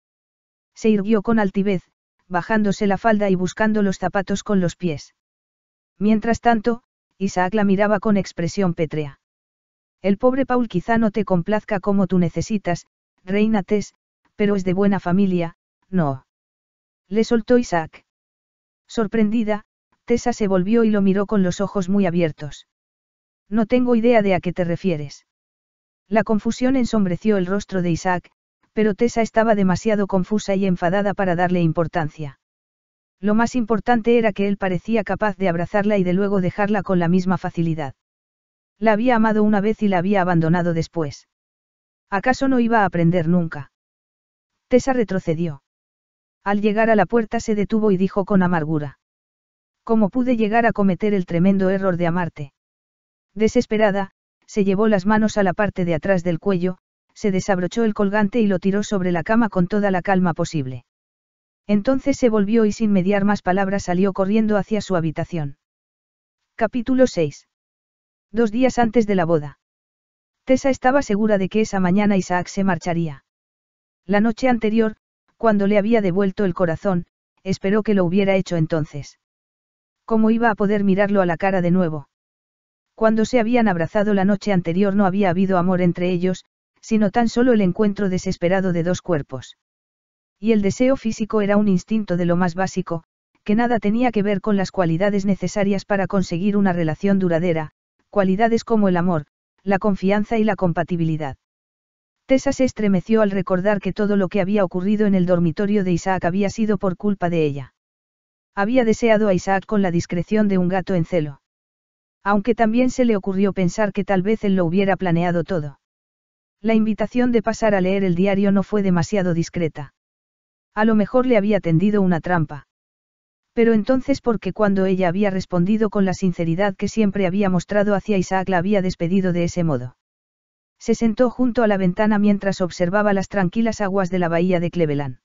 Se irguió con altivez, bajándose la falda y buscando los zapatos con los pies. Mientras tanto, Isaac la miraba con expresión pétrea. El pobre Paul quizá no te complazca como tú necesitas, reina Tess, pero es de buena familia, no. Le soltó Isaac. Sorprendida, Tessa se volvió y lo miró con los ojos muy abiertos. No tengo idea de a qué te refieres. La confusión ensombreció el rostro de Isaac, pero Tessa estaba demasiado confusa y enfadada para darle importancia. Lo más importante era que él parecía capaz de abrazarla y de luego dejarla con la misma facilidad. La había amado una vez y la había abandonado después. ¿Acaso no iba a aprender nunca? Tessa retrocedió. Al llegar a la puerta se detuvo y dijo con amargura. ¿Cómo pude llegar a cometer el tremendo error de amarte? Desesperada, se llevó las manos a la parte de atrás del cuello, se desabrochó el colgante y lo tiró sobre la cama con toda la calma posible. Entonces se volvió y sin mediar más palabras salió corriendo hacia su habitación. Capítulo 6. Dos días antes de la boda. Tessa estaba segura de que esa mañana Isaac se marcharía. La noche anterior, cuando le había devuelto el corazón, esperó que lo hubiera hecho entonces. ¿Cómo iba a poder mirarlo a la cara de nuevo? Cuando se habían abrazado la noche anterior no había habido amor entre ellos, sino tan solo el encuentro desesperado de dos cuerpos. Y el deseo físico era un instinto de lo más básico, que nada tenía que ver con las cualidades necesarias para conseguir una relación duradera, cualidades como el amor, la confianza y la compatibilidad. Tessa se estremeció al recordar que todo lo que había ocurrido en el dormitorio de Isaac había sido por culpa de ella. Había deseado a Isaac con la discreción de un gato en celo. Aunque también se le ocurrió pensar que tal vez él lo hubiera planeado todo. La invitación de pasar a leer el diario no fue demasiado discreta. A lo mejor le había tendido una trampa. Pero entonces ¿por qué cuando ella había respondido con la sinceridad que siempre había mostrado hacia Isaac la había despedido de ese modo. Se sentó junto a la ventana mientras observaba las tranquilas aguas de la bahía de Cleveland.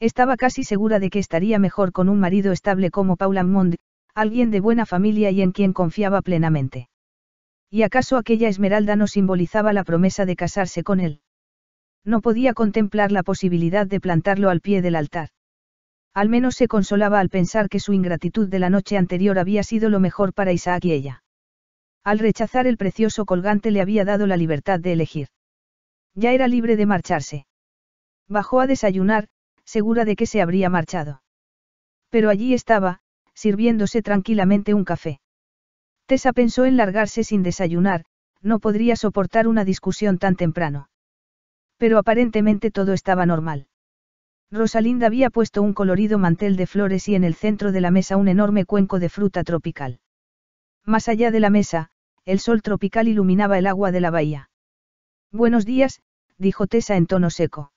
Estaba casi segura de que estaría mejor con un marido estable como Paul Mond, alguien de buena familia y en quien confiaba plenamente. ¿Y acaso aquella esmeralda no simbolizaba la promesa de casarse con él? No podía contemplar la posibilidad de plantarlo al pie del altar. Al menos se consolaba al pensar que su ingratitud de la noche anterior había sido lo mejor para Isaac y ella. Al rechazar el precioso colgante le había dado la libertad de elegir. Ya era libre de marcharse. Bajó a desayunar, segura de que se habría marchado. Pero allí estaba, sirviéndose tranquilamente un café. Tessa pensó en largarse sin desayunar, no podría soportar una discusión tan temprano. Pero aparentemente todo estaba normal. Rosalinda había puesto un colorido mantel de flores y en el centro de la mesa un enorme cuenco de fruta tropical. Más allá de la mesa, el sol tropical iluminaba el agua de la bahía. Buenos días, dijo Tessa en tono seco.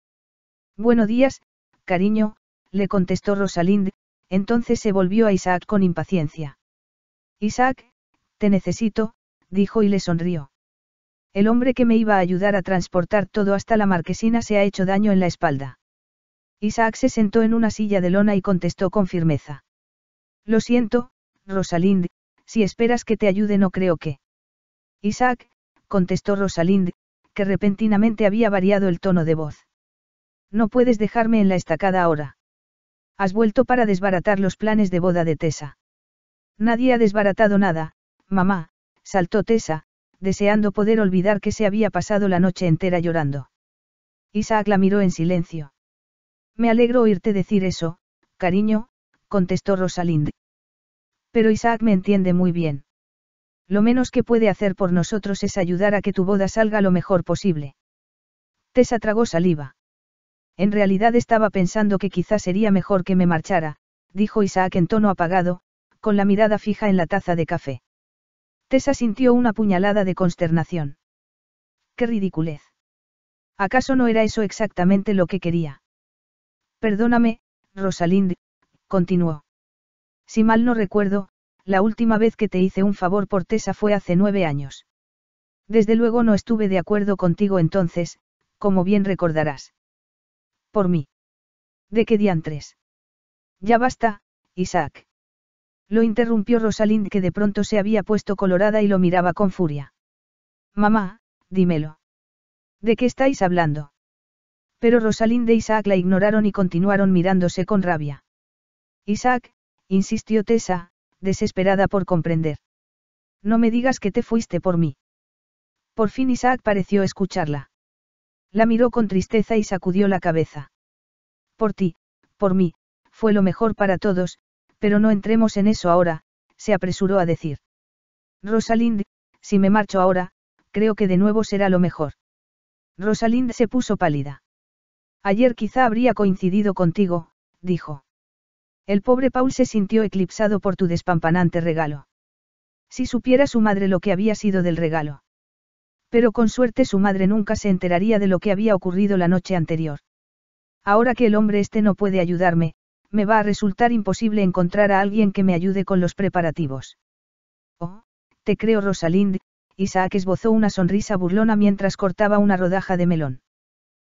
Buenos días, cariño, le contestó Rosalind, entonces se volvió a Isaac con impaciencia. Isaac, te necesito, dijo y le sonrió. El hombre que me iba a ayudar a transportar todo hasta la marquesina se ha hecho daño en la espalda. Isaac se sentó en una silla de lona y contestó con firmeza. Lo siento, Rosalind, si esperas que te ayude no creo que. Isaac, contestó Rosalind, que repentinamente había variado el tono de voz. No puedes dejarme en la estacada ahora. Has vuelto para desbaratar los planes de boda de Tessa. Nadie ha desbaratado nada, mamá, saltó Tessa, deseando poder olvidar que se había pasado la noche entera llorando. Isaac la miró en silencio. Me alegro oírte decir eso, cariño, contestó Rosalind. Pero Isaac me entiende muy bien. Lo menos que puede hacer por nosotros es ayudar a que tu boda salga lo mejor posible. Tessa tragó saliva. En realidad estaba pensando que quizás sería mejor que me marchara, dijo Isaac en tono apagado, con la mirada fija en la taza de café. Tessa sintió una puñalada de consternación. ¡Qué ridiculez! ¿Acaso no era eso exactamente lo que quería? Perdóname, Rosalind, continuó. Si mal no recuerdo, la última vez que te hice un favor por Tessa fue hace nueve años. Desde luego no estuve de acuerdo contigo entonces, como bien recordarás. Por mí. ¿De qué diantres? Ya basta, Isaac. Lo interrumpió Rosalind que de pronto se había puesto colorada y lo miraba con furia. Mamá, dímelo. ¿De qué estáis hablando? Pero Rosalind e Isaac la ignoraron y continuaron mirándose con rabia. Isaac, insistió Tessa, desesperada por comprender. No me digas que te fuiste por mí. Por fin Isaac pareció escucharla. La miró con tristeza y sacudió la cabeza. Por ti, por mí, fue lo mejor para todos, pero no entremos en eso ahora, se apresuró a decir. Rosalind, si me marcho ahora, creo que de nuevo será lo mejor. Rosalind se puso pálida. Ayer quizá habría coincidido contigo, dijo. El pobre Paul se sintió eclipsado por tu despampanante regalo. Si supiera su madre lo que había sido del regalo. Pero con suerte su madre nunca se enteraría de lo que había ocurrido la noche anterior. Ahora que el hombre este no puede ayudarme, me va a resultar imposible encontrar a alguien que me ayude con los preparativos. Oh, te creo Rosalind, Isaac esbozó una sonrisa burlona mientras cortaba una rodaja de melón.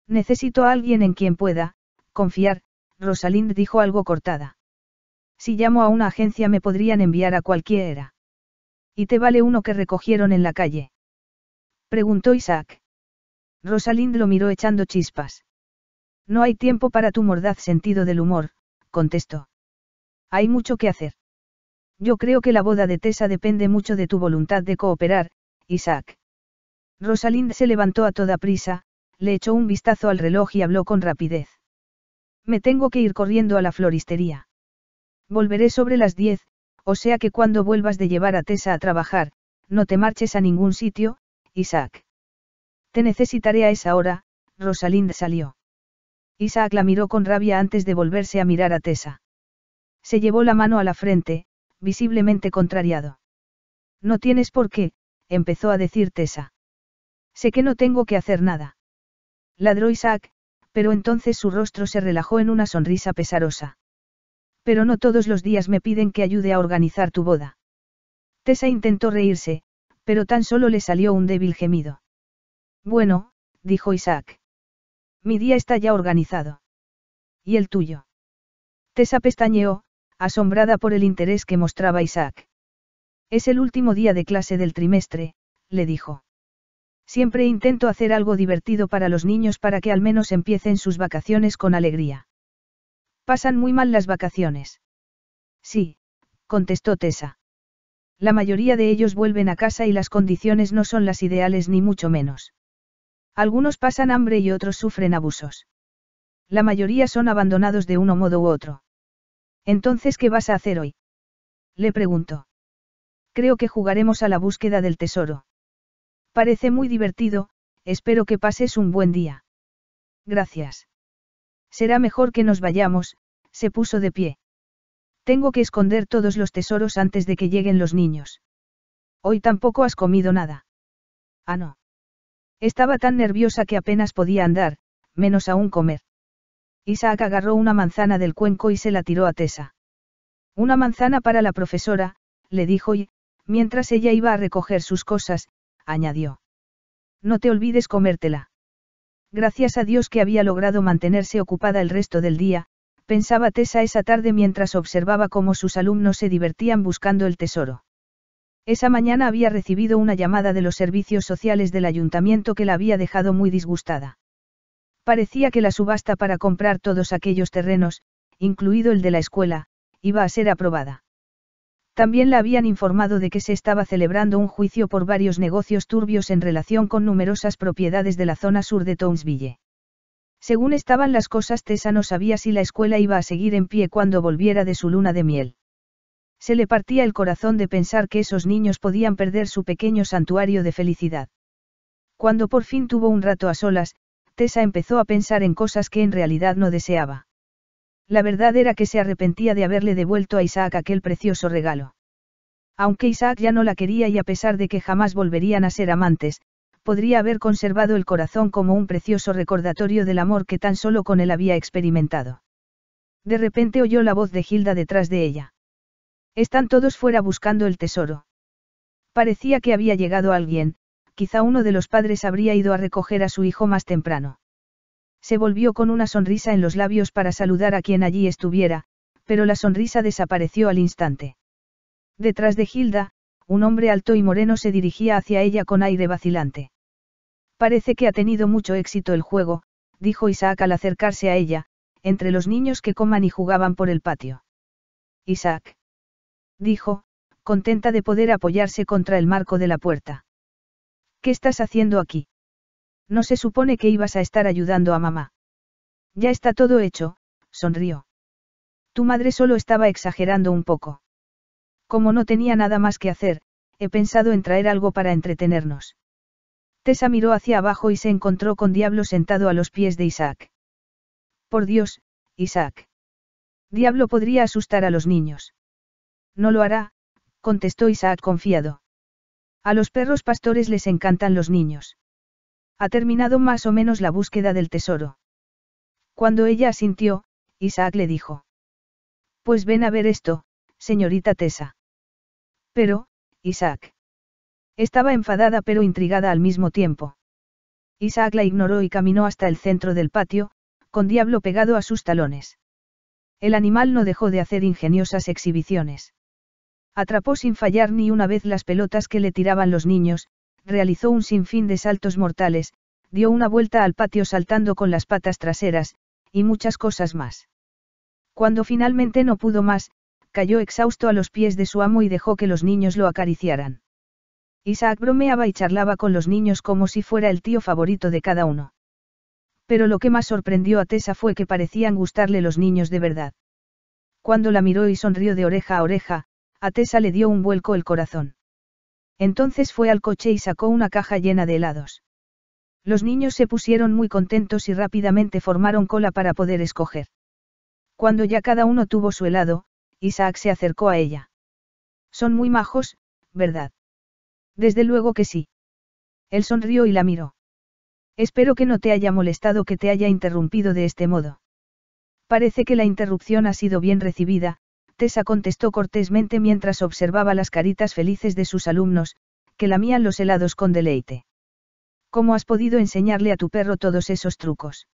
Necesito a alguien en quien pueda, confiar, Rosalind dijo algo cortada. Si llamo a una agencia me podrían enviar a cualquiera. ¿Y te vale uno que recogieron en la calle? Preguntó Isaac. Rosalind lo miró echando chispas. No hay tiempo para tu mordaz sentido del humor, contestó. Hay mucho que hacer. Yo creo que la boda de Tessa depende mucho de tu voluntad de cooperar, Isaac. Rosalind se levantó a toda prisa, le echó un vistazo al reloj y habló con rapidez. Me tengo que ir corriendo a la floristería. Volveré sobre las 10, o sea que cuando vuelvas de llevar a Tessa a trabajar, no te marches a ningún sitio, Isaac. Te necesitaré a esa hora, Rosalind salió. Isaac la miró con rabia antes de volverse a mirar a Tessa. Se llevó la mano a la frente, visiblemente contrariado. No tienes por qué, empezó a decir Tessa. Sé que no tengo que hacer nada. Ladró Isaac, pero entonces su rostro se relajó en una sonrisa pesarosa. Pero no todos los días me piden que ayude a organizar tu boda. Tessa intentó reírse, pero tan solo le salió un débil gemido. Bueno, dijo Isaac. Mi día está ya organizado. ¿Y el tuyo? Tessa pestañeó, asombrada por el interés que mostraba Isaac. Es el último día de clase del trimestre, le dijo. Siempre intento hacer algo divertido para los niños para que al menos empiecen sus vacaciones con alegría. Pasan muy mal las vacaciones. Sí, contestó Tessa. La mayoría de ellos vuelven a casa y las condiciones no son las ideales ni mucho menos. Algunos pasan hambre y otros sufren abusos. La mayoría son abandonados de uno modo u otro. Entonces, ¿qué vas a hacer hoy? Le preguntó. Creo que jugaremos a la búsqueda del tesoro. Parece muy divertido, espero que pases un buen día. Gracias. Será mejor que nos vayamos, se puso de pie. Tengo que esconder todos los tesoros antes de que lleguen los niños. Hoy tampoco has comido nada. Ah, no. Estaba tan nerviosa que apenas podía andar, menos aún comer. Isaac agarró una manzana del cuenco y se la tiró a Tessa. Una manzana para la profesora, le dijo y, mientras ella iba a recoger sus cosas, añadió. No te olvides comértela. Gracias a Dios que había logrado mantenerse ocupada el resto del día, pensaba Tessa esa tarde mientras observaba cómo sus alumnos se divertían buscando el tesoro. Esa mañana había recibido una llamada de los servicios sociales del ayuntamiento que la había dejado muy disgustada. Parecía que la subasta para comprar todos aquellos terrenos, incluido el de la escuela, iba a ser aprobada. También la habían informado de que se estaba celebrando un juicio por varios negocios turbios en relación con numerosas propiedades de la zona sur de Townsville. Según estaban las cosas, Tessa no sabía si la escuela iba a seguir en pie cuando volviera de su luna de miel. Se le partía el corazón de pensar que esos niños podían perder su pequeño santuario de felicidad. Cuando por fin tuvo un rato a solas, Tessa empezó a pensar en cosas que en realidad no deseaba. La verdad era que se arrepentía de haberle devuelto a Isaac aquel precioso regalo. Aunque Isaac ya no la quería y a pesar de que jamás volverían a ser amantes, podría haber conservado el corazón como un precioso recordatorio del amor que tan solo con él había experimentado. De repente oyó la voz de Gilda detrás de ella. Están todos fuera buscando el tesoro. Parecía que había llegado alguien, quizá uno de los padres habría ido a recoger a su hijo más temprano. Se volvió con una sonrisa en los labios para saludar a quien allí estuviera, pero la sonrisa desapareció al instante. Detrás de Hilda, un hombre alto y moreno se dirigía hacia ella con aire vacilante. Parece que ha tenido mucho éxito el juego, dijo Isaac al acercarse a ella, entre los niños que coman y jugaban por el patio. Isaac. Dijo, contenta de poder apoyarse contra el marco de la puerta. ¿Qué estás haciendo aquí? No se supone que ibas a estar ayudando a mamá. Ya está todo hecho, sonrió. Tu madre solo estaba exagerando un poco. Como no tenía nada más que hacer, he pensado en traer algo para entretenernos. Tessa miró hacia abajo y se encontró con Diablo sentado a los pies de Isaac. Por Dios, Isaac. Diablo podría asustar a los niños. No lo hará, contestó Isaac confiado. A los perros pastores les encantan los niños. Ha terminado más o menos la búsqueda del tesoro. Cuando ella asintió, Isaac le dijo. Pues ven a ver esto, señorita Tessa. Pero, Isaac. Estaba enfadada pero intrigada al mismo tiempo. Isaac la ignoró y caminó hasta el centro del patio, con Diablo pegado a sus talones. El animal no dejó de hacer ingeniosas exhibiciones. Atrapó sin fallar ni una vez las pelotas que le tiraban los niños, realizó un sinfín de saltos mortales, dio una vuelta al patio saltando con las patas traseras, y muchas cosas más. Cuando finalmente no pudo más, cayó exhausto a los pies de su amo y dejó que los niños lo acariciaran. Isaac bromeaba y charlaba con los niños como si fuera el tío favorito de cada uno. Pero lo que más sorprendió a Tessa fue que parecían gustarle los niños de verdad. Cuando la miró y sonrió de oreja a oreja, a Tessa le dio un vuelco el corazón. Entonces fue al coche y sacó una caja llena de helados. Los niños se pusieron muy contentos y rápidamente formaron cola para poder escoger. Cuando ya cada uno tuvo su helado, Isaac se acercó a ella. Son muy majos, ¿verdad? Desde luego que sí. Él sonrió y la miró. Espero que no te haya molestado que te haya interrumpido de este modo. Parece que la interrupción ha sido bien recibida, Tessa contestó cortésmente mientras observaba las caritas felices de sus alumnos, que lamían los helados con deleite. ¿Cómo has podido enseñarle a tu perro todos esos trucos?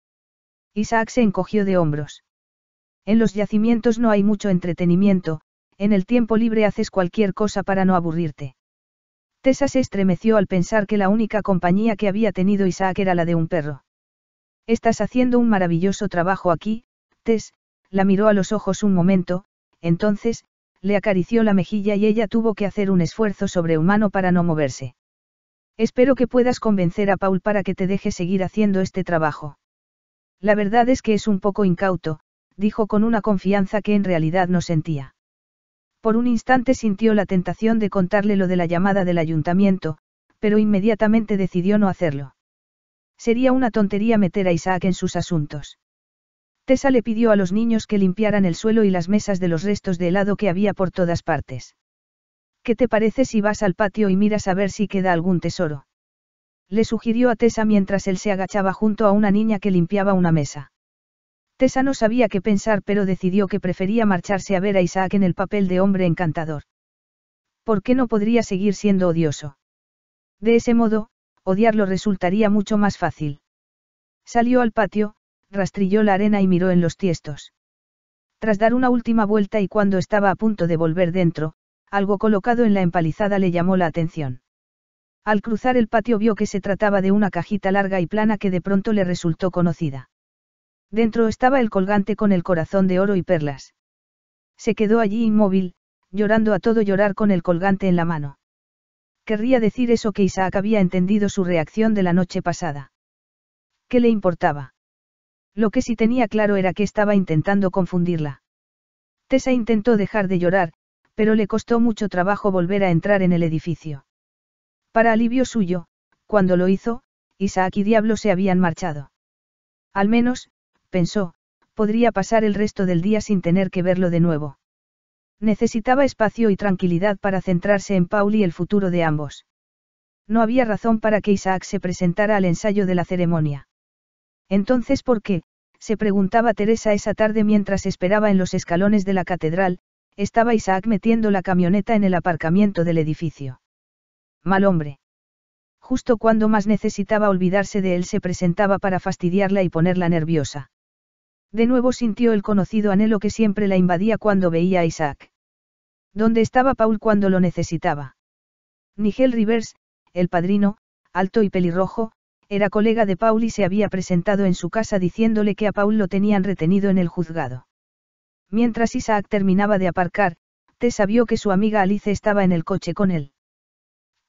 Isaac se encogió de hombros. En los yacimientos no hay mucho entretenimiento, en el tiempo libre haces cualquier cosa para no aburrirte. Tessa se estremeció al pensar que la única compañía que había tenido Isaac era la de un perro. Estás haciendo un maravilloso trabajo aquí, Tess, la miró a los ojos un momento, entonces, le acarició la mejilla y ella tuvo que hacer un esfuerzo sobrehumano para no moverse. Espero que puedas convencer a Paul para que te deje seguir haciendo este trabajo. La verdad es que es un poco incauto, dijo con una confianza que en realidad no sentía. Por un instante sintió la tentación de contarle lo de la llamada del ayuntamiento, pero inmediatamente decidió no hacerlo. Sería una tontería meter a Isaac en sus asuntos. Tessa le pidió a los niños que limpiaran el suelo y las mesas de los restos de helado que había por todas partes. ¿Qué te parece si vas al patio y miras a ver si queda algún tesoro? Le sugirió a Tessa mientras él se agachaba junto a una niña que limpiaba una mesa. Tessa no sabía qué pensar pero decidió que prefería marcharse a ver a Isaac en el papel de hombre encantador. ¿Por qué no podría seguir siendo odioso? De ese modo, odiarlo resultaría mucho más fácil. Salió al patio, rastrilló la arena y miró en los tiestos. Tras dar una última vuelta y cuando estaba a punto de volver dentro, algo colocado en la empalizada le llamó la atención. Al cruzar el patio vio que se trataba de una cajita larga y plana que de pronto le resultó conocida. Dentro estaba el colgante con el corazón de oro y perlas. Se quedó allí inmóvil, llorando a todo llorar con el colgante en la mano. Querría decir eso que Isaac había entendido su reacción de la noche pasada. ¿Qué le importaba? Lo que sí tenía claro era que estaba intentando confundirla. Tessa intentó dejar de llorar, pero le costó mucho trabajo volver a entrar en el edificio. Para alivio suyo, cuando lo hizo, Isaac y Diablo se habían marchado. Al menos, pensó, podría pasar el resto del día sin tener que verlo de nuevo. Necesitaba espacio y tranquilidad para centrarse en Paul y el futuro de ambos. No había razón para que Isaac se presentara al ensayo de la ceremonia. Entonces, ¿por qué? se preguntaba Teresa esa tarde mientras esperaba en los escalones de la catedral, estaba Isaac metiendo la camioneta en el aparcamiento del edificio. Mal hombre. Justo cuando más necesitaba olvidarse de él se presentaba para fastidiarla y ponerla nerviosa. De nuevo sintió el conocido anhelo que siempre la invadía cuando veía a Isaac. ¿Dónde estaba Paul cuando lo necesitaba? Nigel Rivers, el padrino, alto y pelirrojo, era colega de Paul y se había presentado en su casa diciéndole que a Paul lo tenían retenido en el juzgado. Mientras Isaac terminaba de aparcar, Tessa vio que su amiga Alice estaba en el coche con él.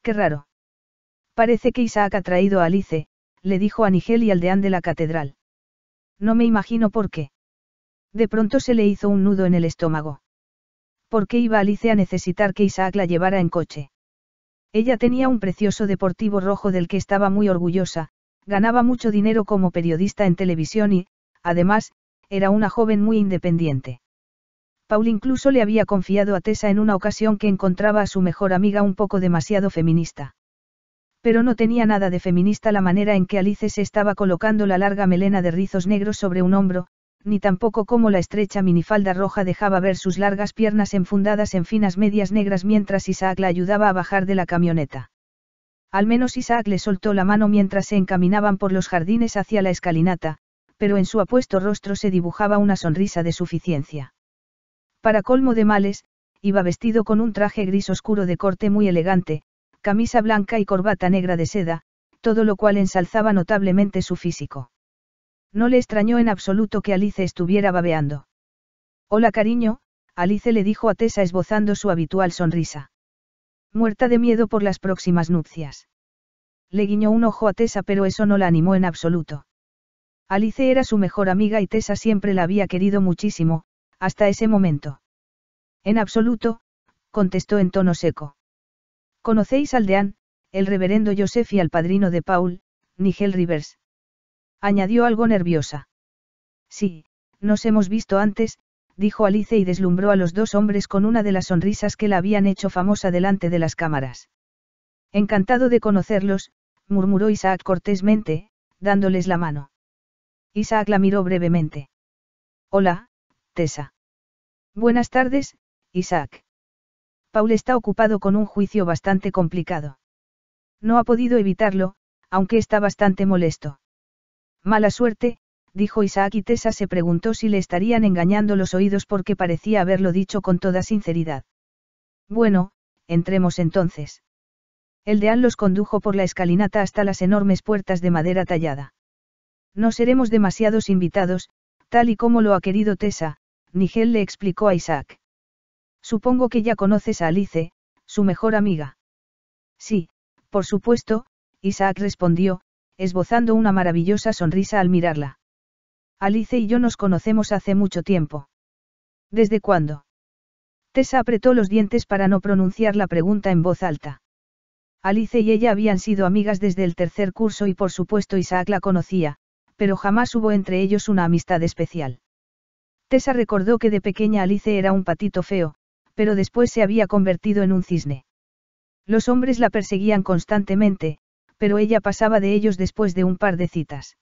Qué raro. Parece que Isaac ha traído a Alice, le dijo a Nigel y al deán de la catedral. No me imagino por qué. De pronto se le hizo un nudo en el estómago. ¿Por qué iba Alice a necesitar que Isaac la llevara en coche? Ella tenía un precioso deportivo rojo del que estaba muy orgullosa, ganaba mucho dinero como periodista en televisión y, además, era una joven muy independiente. Paul incluso le había confiado a Tessa en una ocasión que encontraba a su mejor amiga un poco demasiado feminista. Pero no tenía nada de feminista la manera en que Alice se estaba colocando la larga melena de rizos negros sobre un hombro, ni tampoco cómo la estrecha minifalda roja dejaba ver sus largas piernas enfundadas en finas medias negras mientras Isaac la ayudaba a bajar de la camioneta. Al menos Isaac le soltó la mano mientras se encaminaban por los jardines hacia la escalinata, pero en su apuesto rostro se dibujaba una sonrisa de suficiencia. Para colmo de males, iba vestido con un traje gris oscuro de corte muy elegante, camisa blanca y corbata negra de seda, todo lo cual ensalzaba notablemente su físico. No le extrañó en absoluto que Alice estuviera babeando. Hola cariño, Alice le dijo a Tessa esbozando su habitual sonrisa. Muerta de miedo por las próximas nupcias. Le guiñó un ojo a Tessa pero eso no la animó en absoluto. Alice era su mejor amiga y Tessa siempre la había querido muchísimo, hasta ese momento. En absoluto, contestó en tono seco. Conocéis al deán, el reverendo Joseph y al padrino de Paul, Nigel Rivers añadió algo nerviosa. Sí, nos hemos visto antes, dijo Alice y deslumbró a los dos hombres con una de las sonrisas que la habían hecho famosa delante de las cámaras. Encantado de conocerlos, murmuró Isaac cortésmente, dándoles la mano. Isaac la miró brevemente. Hola, Tessa. Buenas tardes, Isaac. Paul está ocupado con un juicio bastante complicado. No ha podido evitarlo, aunque está bastante molesto. Mala suerte, dijo Isaac y Tessa se preguntó si le estarían engañando los oídos porque parecía haberlo dicho con toda sinceridad. Bueno, entremos entonces. El deán los condujo por la escalinata hasta las enormes puertas de madera tallada. No seremos demasiados invitados, tal y como lo ha querido Tessa, Nigel le explicó a Isaac. Supongo que ya conoces a Alice, su mejor amiga. Sí, por supuesto, Isaac respondió, esbozando una maravillosa sonrisa al mirarla. Alice y yo nos conocemos hace mucho tiempo. ¿Desde cuándo? Tessa apretó los dientes para no pronunciar la pregunta en voz alta. Alice y ella habían sido amigas desde el tercer curso y por supuesto Isaac la conocía, pero jamás hubo entre ellos una amistad especial. Tessa recordó que de pequeña Alice era un patito feo, pero después se había convertido en un cisne. Los hombres la perseguían constantemente, pero ella pasaba de ellos después de un par de citas.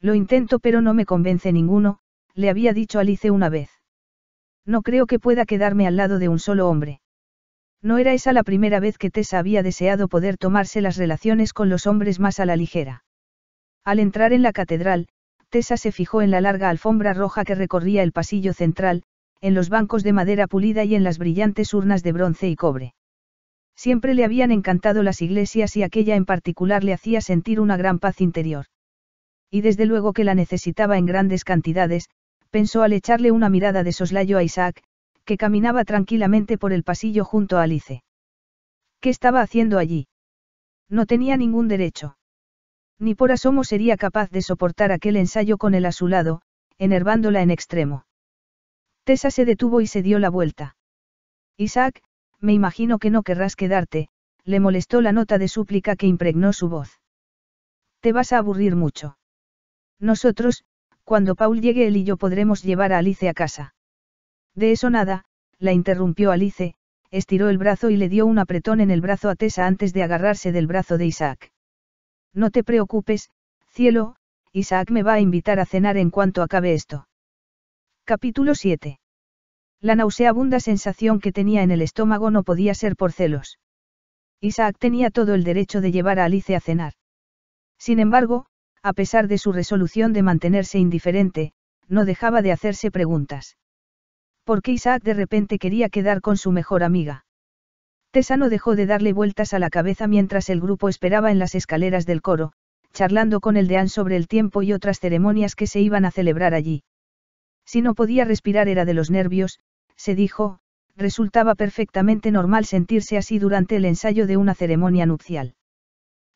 Lo intento pero no me convence ninguno, le había dicho Alice una vez. No creo que pueda quedarme al lado de un solo hombre. No era esa la primera vez que Tessa había deseado poder tomarse las relaciones con los hombres más a la ligera. Al entrar en la catedral, Tessa se fijó en la larga alfombra roja que recorría el pasillo central, en los bancos de madera pulida y en las brillantes urnas de bronce y cobre. Siempre le habían encantado las iglesias y aquella en particular le hacía sentir una gran paz interior. Y desde luego que la necesitaba en grandes cantidades, pensó al echarle una mirada de soslayo a Isaac, que caminaba tranquilamente por el pasillo junto a Alice. ¿Qué estaba haciendo allí? No tenía ningún derecho. Ni por asomo sería capaz de soportar aquel ensayo con él a su lado, enervándola en extremo. Tessa se detuvo y se dio la vuelta. Isaac, me imagino que no querrás quedarte, le molestó la nota de súplica que impregnó su voz. Te vas a aburrir mucho. Nosotros, cuando Paul llegue él y yo podremos llevar a Alice a casa. De eso nada, la interrumpió Alice, estiró el brazo y le dio un apretón en el brazo a Tessa antes de agarrarse del brazo de Isaac. No te preocupes, cielo, Isaac me va a invitar a cenar en cuanto acabe esto. Capítulo 7. La nauseabunda sensación que tenía en el estómago no podía ser por celos. Isaac tenía todo el derecho de llevar a Alice a cenar. Sin embargo, a pesar de su resolución de mantenerse indiferente, no dejaba de hacerse preguntas. ¿Por qué Isaac de repente quería quedar con su mejor amiga? no dejó de darle vueltas a la cabeza mientras el grupo esperaba en las escaleras del coro, charlando con el deán sobre el tiempo y otras ceremonias que se iban a celebrar allí. Si no podía respirar era de los nervios, se dijo, resultaba perfectamente normal sentirse así durante el ensayo de una ceremonia nupcial.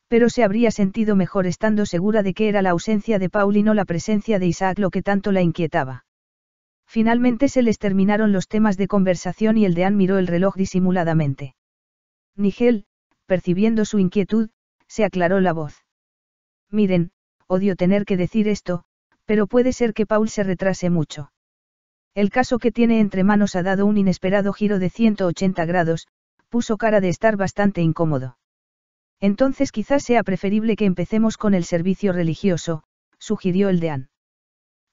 Pero se habría sentido mejor estando segura de que era la ausencia de Paul y no la presencia de Isaac lo que tanto la inquietaba. Finalmente se les terminaron los temas de conversación y el deán miró el reloj disimuladamente. Nigel, percibiendo su inquietud, se aclaró la voz. Miren, odio tener que decir esto, pero puede ser que Paul se retrase mucho. El caso que tiene entre manos ha dado un inesperado giro de 180 grados, puso cara de estar bastante incómodo. Entonces quizás sea preferible que empecemos con el servicio religioso, sugirió el deán.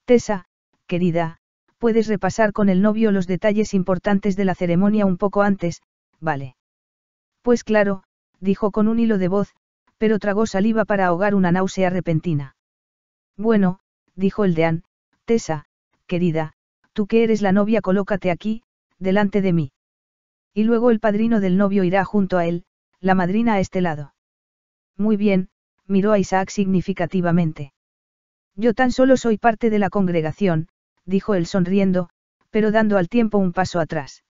Tessa, querida, puedes repasar con el novio los detalles importantes de la ceremonia un poco antes, vale. Pues claro, dijo con un hilo de voz, pero tragó saliva para ahogar una náusea repentina. Bueno, dijo el deán, Tessa, querida, tú que eres la novia colócate aquí, delante de mí. Y luego el padrino del novio irá junto a él, la madrina a este lado. Muy bien, miró a Isaac significativamente. Yo tan solo soy parte de la congregación, dijo él sonriendo, pero dando al tiempo un paso atrás.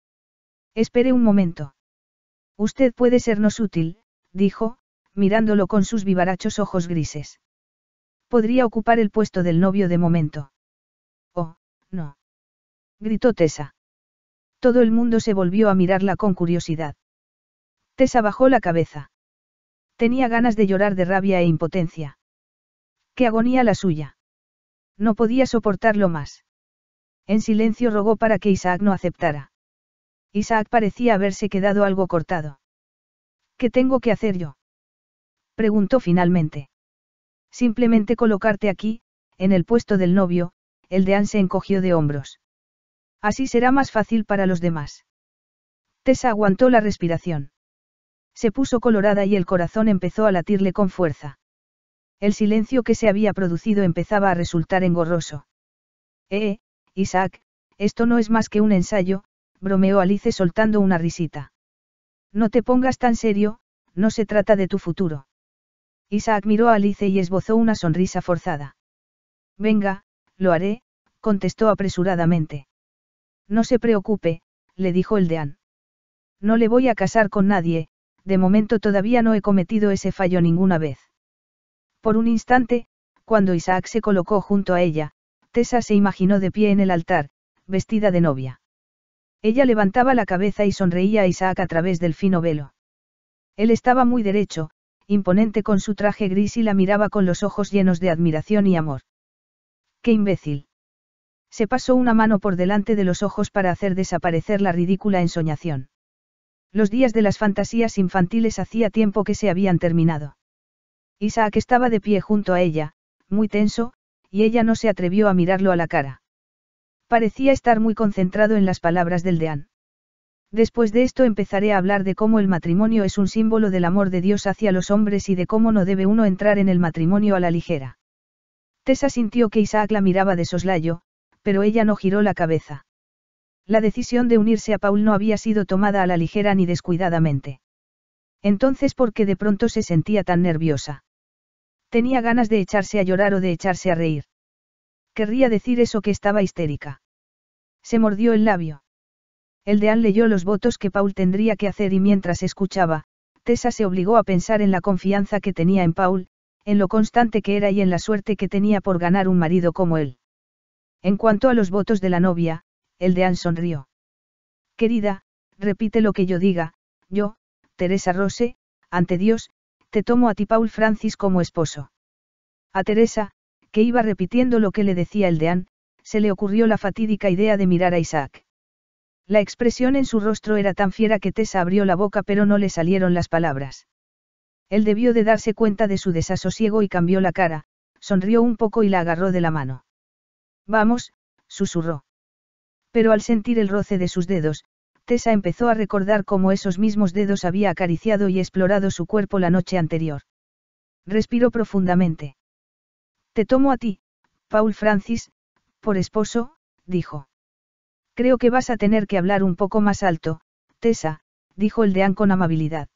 Espere un momento. Usted puede sernos útil, dijo, mirándolo con sus vivarachos ojos grises. Podría ocupar el puesto del novio de momento. Oh, no gritó Tessa. Todo el mundo se volvió a mirarla con curiosidad. Tessa bajó la cabeza. Tenía ganas de llorar de rabia e impotencia. ¡Qué agonía la suya! No podía soportarlo más. En silencio rogó para que Isaac no aceptara. Isaac parecía haberse quedado algo cortado. ¿Qué tengo que hacer yo? preguntó finalmente. Simplemente colocarte aquí, en el puesto del novio, el de se encogió de hombros. Así será más fácil para los demás. Tessa aguantó la respiración. Se puso colorada y el corazón empezó a latirle con fuerza. El silencio que se había producido empezaba a resultar engorroso. Eh, eh, Isaac, esto no es más que un ensayo, bromeó Alice soltando una risita. No te pongas tan serio, no se trata de tu futuro. Isaac miró a Alice y esbozó una sonrisa forzada. Venga, lo haré, contestó apresuradamente. No se preocupe, le dijo el deán. No le voy a casar con nadie, de momento todavía no he cometido ese fallo ninguna vez. Por un instante, cuando Isaac se colocó junto a ella, Tessa se imaginó de pie en el altar, vestida de novia. Ella levantaba la cabeza y sonreía a Isaac a través del fino velo. Él estaba muy derecho, imponente con su traje gris y la miraba con los ojos llenos de admiración y amor. ¡Qué imbécil! Se pasó una mano por delante de los ojos para hacer desaparecer la ridícula ensoñación. Los días de las fantasías infantiles hacía tiempo que se habían terminado. Isaac estaba de pie junto a ella, muy tenso, y ella no se atrevió a mirarlo a la cara. Parecía estar muy concentrado en las palabras del deán. Después de esto empezaré a hablar de cómo el matrimonio es un símbolo del amor de Dios hacia los hombres y de cómo no debe uno entrar en el matrimonio a la ligera. Tessa sintió que Isaac la miraba de soslayo, pero ella no giró la cabeza. La decisión de unirse a Paul no había sido tomada a la ligera ni descuidadamente. Entonces, ¿por qué de pronto se sentía tan nerviosa? Tenía ganas de echarse a llorar o de echarse a reír. Querría decir eso que estaba histérica. Se mordió el labio. El deán leyó los votos que Paul tendría que hacer y mientras escuchaba, Tessa se obligó a pensar en la confianza que tenía en Paul, en lo constante que era y en la suerte que tenía por ganar un marido como él. En cuanto a los votos de la novia, el deán sonrió. Querida, repite lo que yo diga, yo, Teresa Rose, ante Dios, te tomo a ti Paul Francis como esposo. A Teresa, que iba repitiendo lo que le decía el deán, se le ocurrió la fatídica idea de mirar a Isaac. La expresión en su rostro era tan fiera que Tessa abrió la boca pero no le salieron las palabras. Él debió de darse cuenta de su desasosiego y cambió la cara, sonrió un poco y la agarró de la mano. Vamos, susurró. Pero al sentir el roce de sus dedos, Tessa empezó a recordar cómo esos mismos dedos había acariciado y explorado su cuerpo la noche anterior. Respiró profundamente. Te tomo a ti, Paul Francis, por esposo, dijo. Creo que vas a tener que hablar un poco más alto, Tessa, dijo el deán con amabilidad.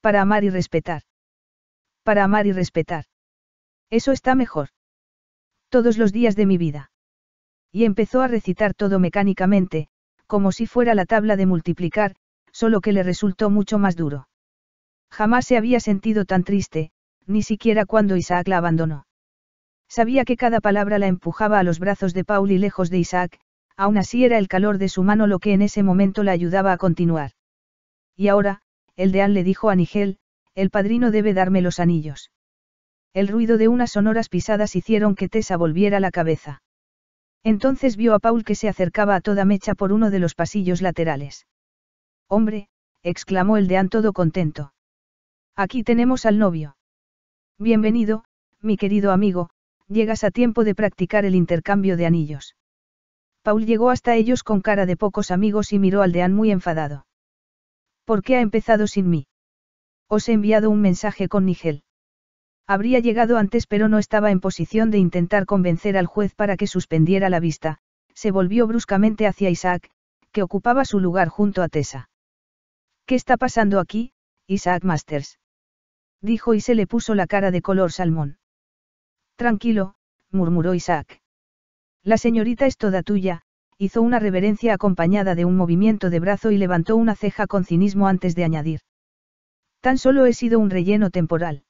Para amar y respetar. Para amar y respetar. Eso está mejor. Todos los días de mi vida. Y empezó a recitar todo mecánicamente, como si fuera la tabla de multiplicar, solo que le resultó mucho más duro. Jamás se había sentido tan triste, ni siquiera cuando Isaac la abandonó. Sabía que cada palabra la empujaba a los brazos de Paul y lejos de Isaac, aún así era el calor de su mano lo que en ese momento la ayudaba a continuar. Y ahora, el deán le dijo a Nigel, el padrino debe darme los anillos. El ruido de unas sonoras pisadas hicieron que Tessa volviera la cabeza. Entonces vio a Paul que se acercaba a toda mecha por uno de los pasillos laterales. Hombre, exclamó el deán todo contento. Aquí tenemos al novio. Bienvenido, mi querido amigo, llegas a tiempo de practicar el intercambio de anillos. Paul llegó hasta ellos con cara de pocos amigos y miró al deán muy enfadado. ¿Por qué ha empezado sin mí? Os he enviado un mensaje con Nigel. Habría llegado antes pero no estaba en posición de intentar convencer al juez para que suspendiera la vista, se volvió bruscamente hacia Isaac, que ocupaba su lugar junto a Tessa. ¿Qué está pasando aquí, Isaac Masters? dijo y se le puso la cara de color salmón. Tranquilo, murmuró Isaac. La señorita es toda tuya, hizo una reverencia acompañada de un movimiento de brazo y levantó una ceja con cinismo antes de añadir. Tan solo he sido un relleno temporal.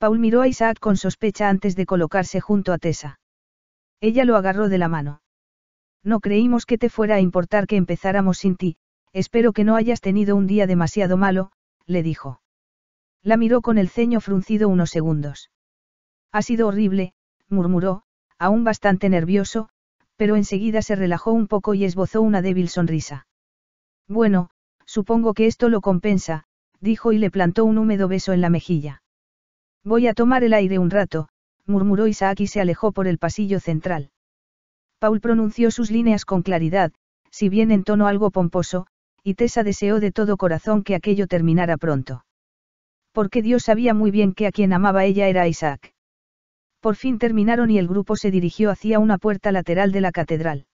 Paul miró a Isaac con sospecha antes de colocarse junto a Tessa. Ella lo agarró de la mano. No creímos que te fuera a importar que empezáramos sin ti, espero que no hayas tenido un día demasiado malo, le dijo. La miró con el ceño fruncido unos segundos. Ha sido horrible, murmuró, aún bastante nervioso, pero enseguida se relajó un poco y esbozó una débil sonrisa. Bueno, supongo que esto lo compensa, dijo y le plantó un húmedo beso en la mejilla. Voy a tomar el aire un rato, murmuró Isaac y se alejó por el pasillo central. Paul pronunció sus líneas con claridad, si bien en tono algo pomposo, y Tessa deseó de todo corazón que aquello terminara pronto. Porque Dios sabía muy bien que a quien amaba ella era Isaac. Por fin terminaron y el grupo se dirigió hacia una puerta lateral de la catedral.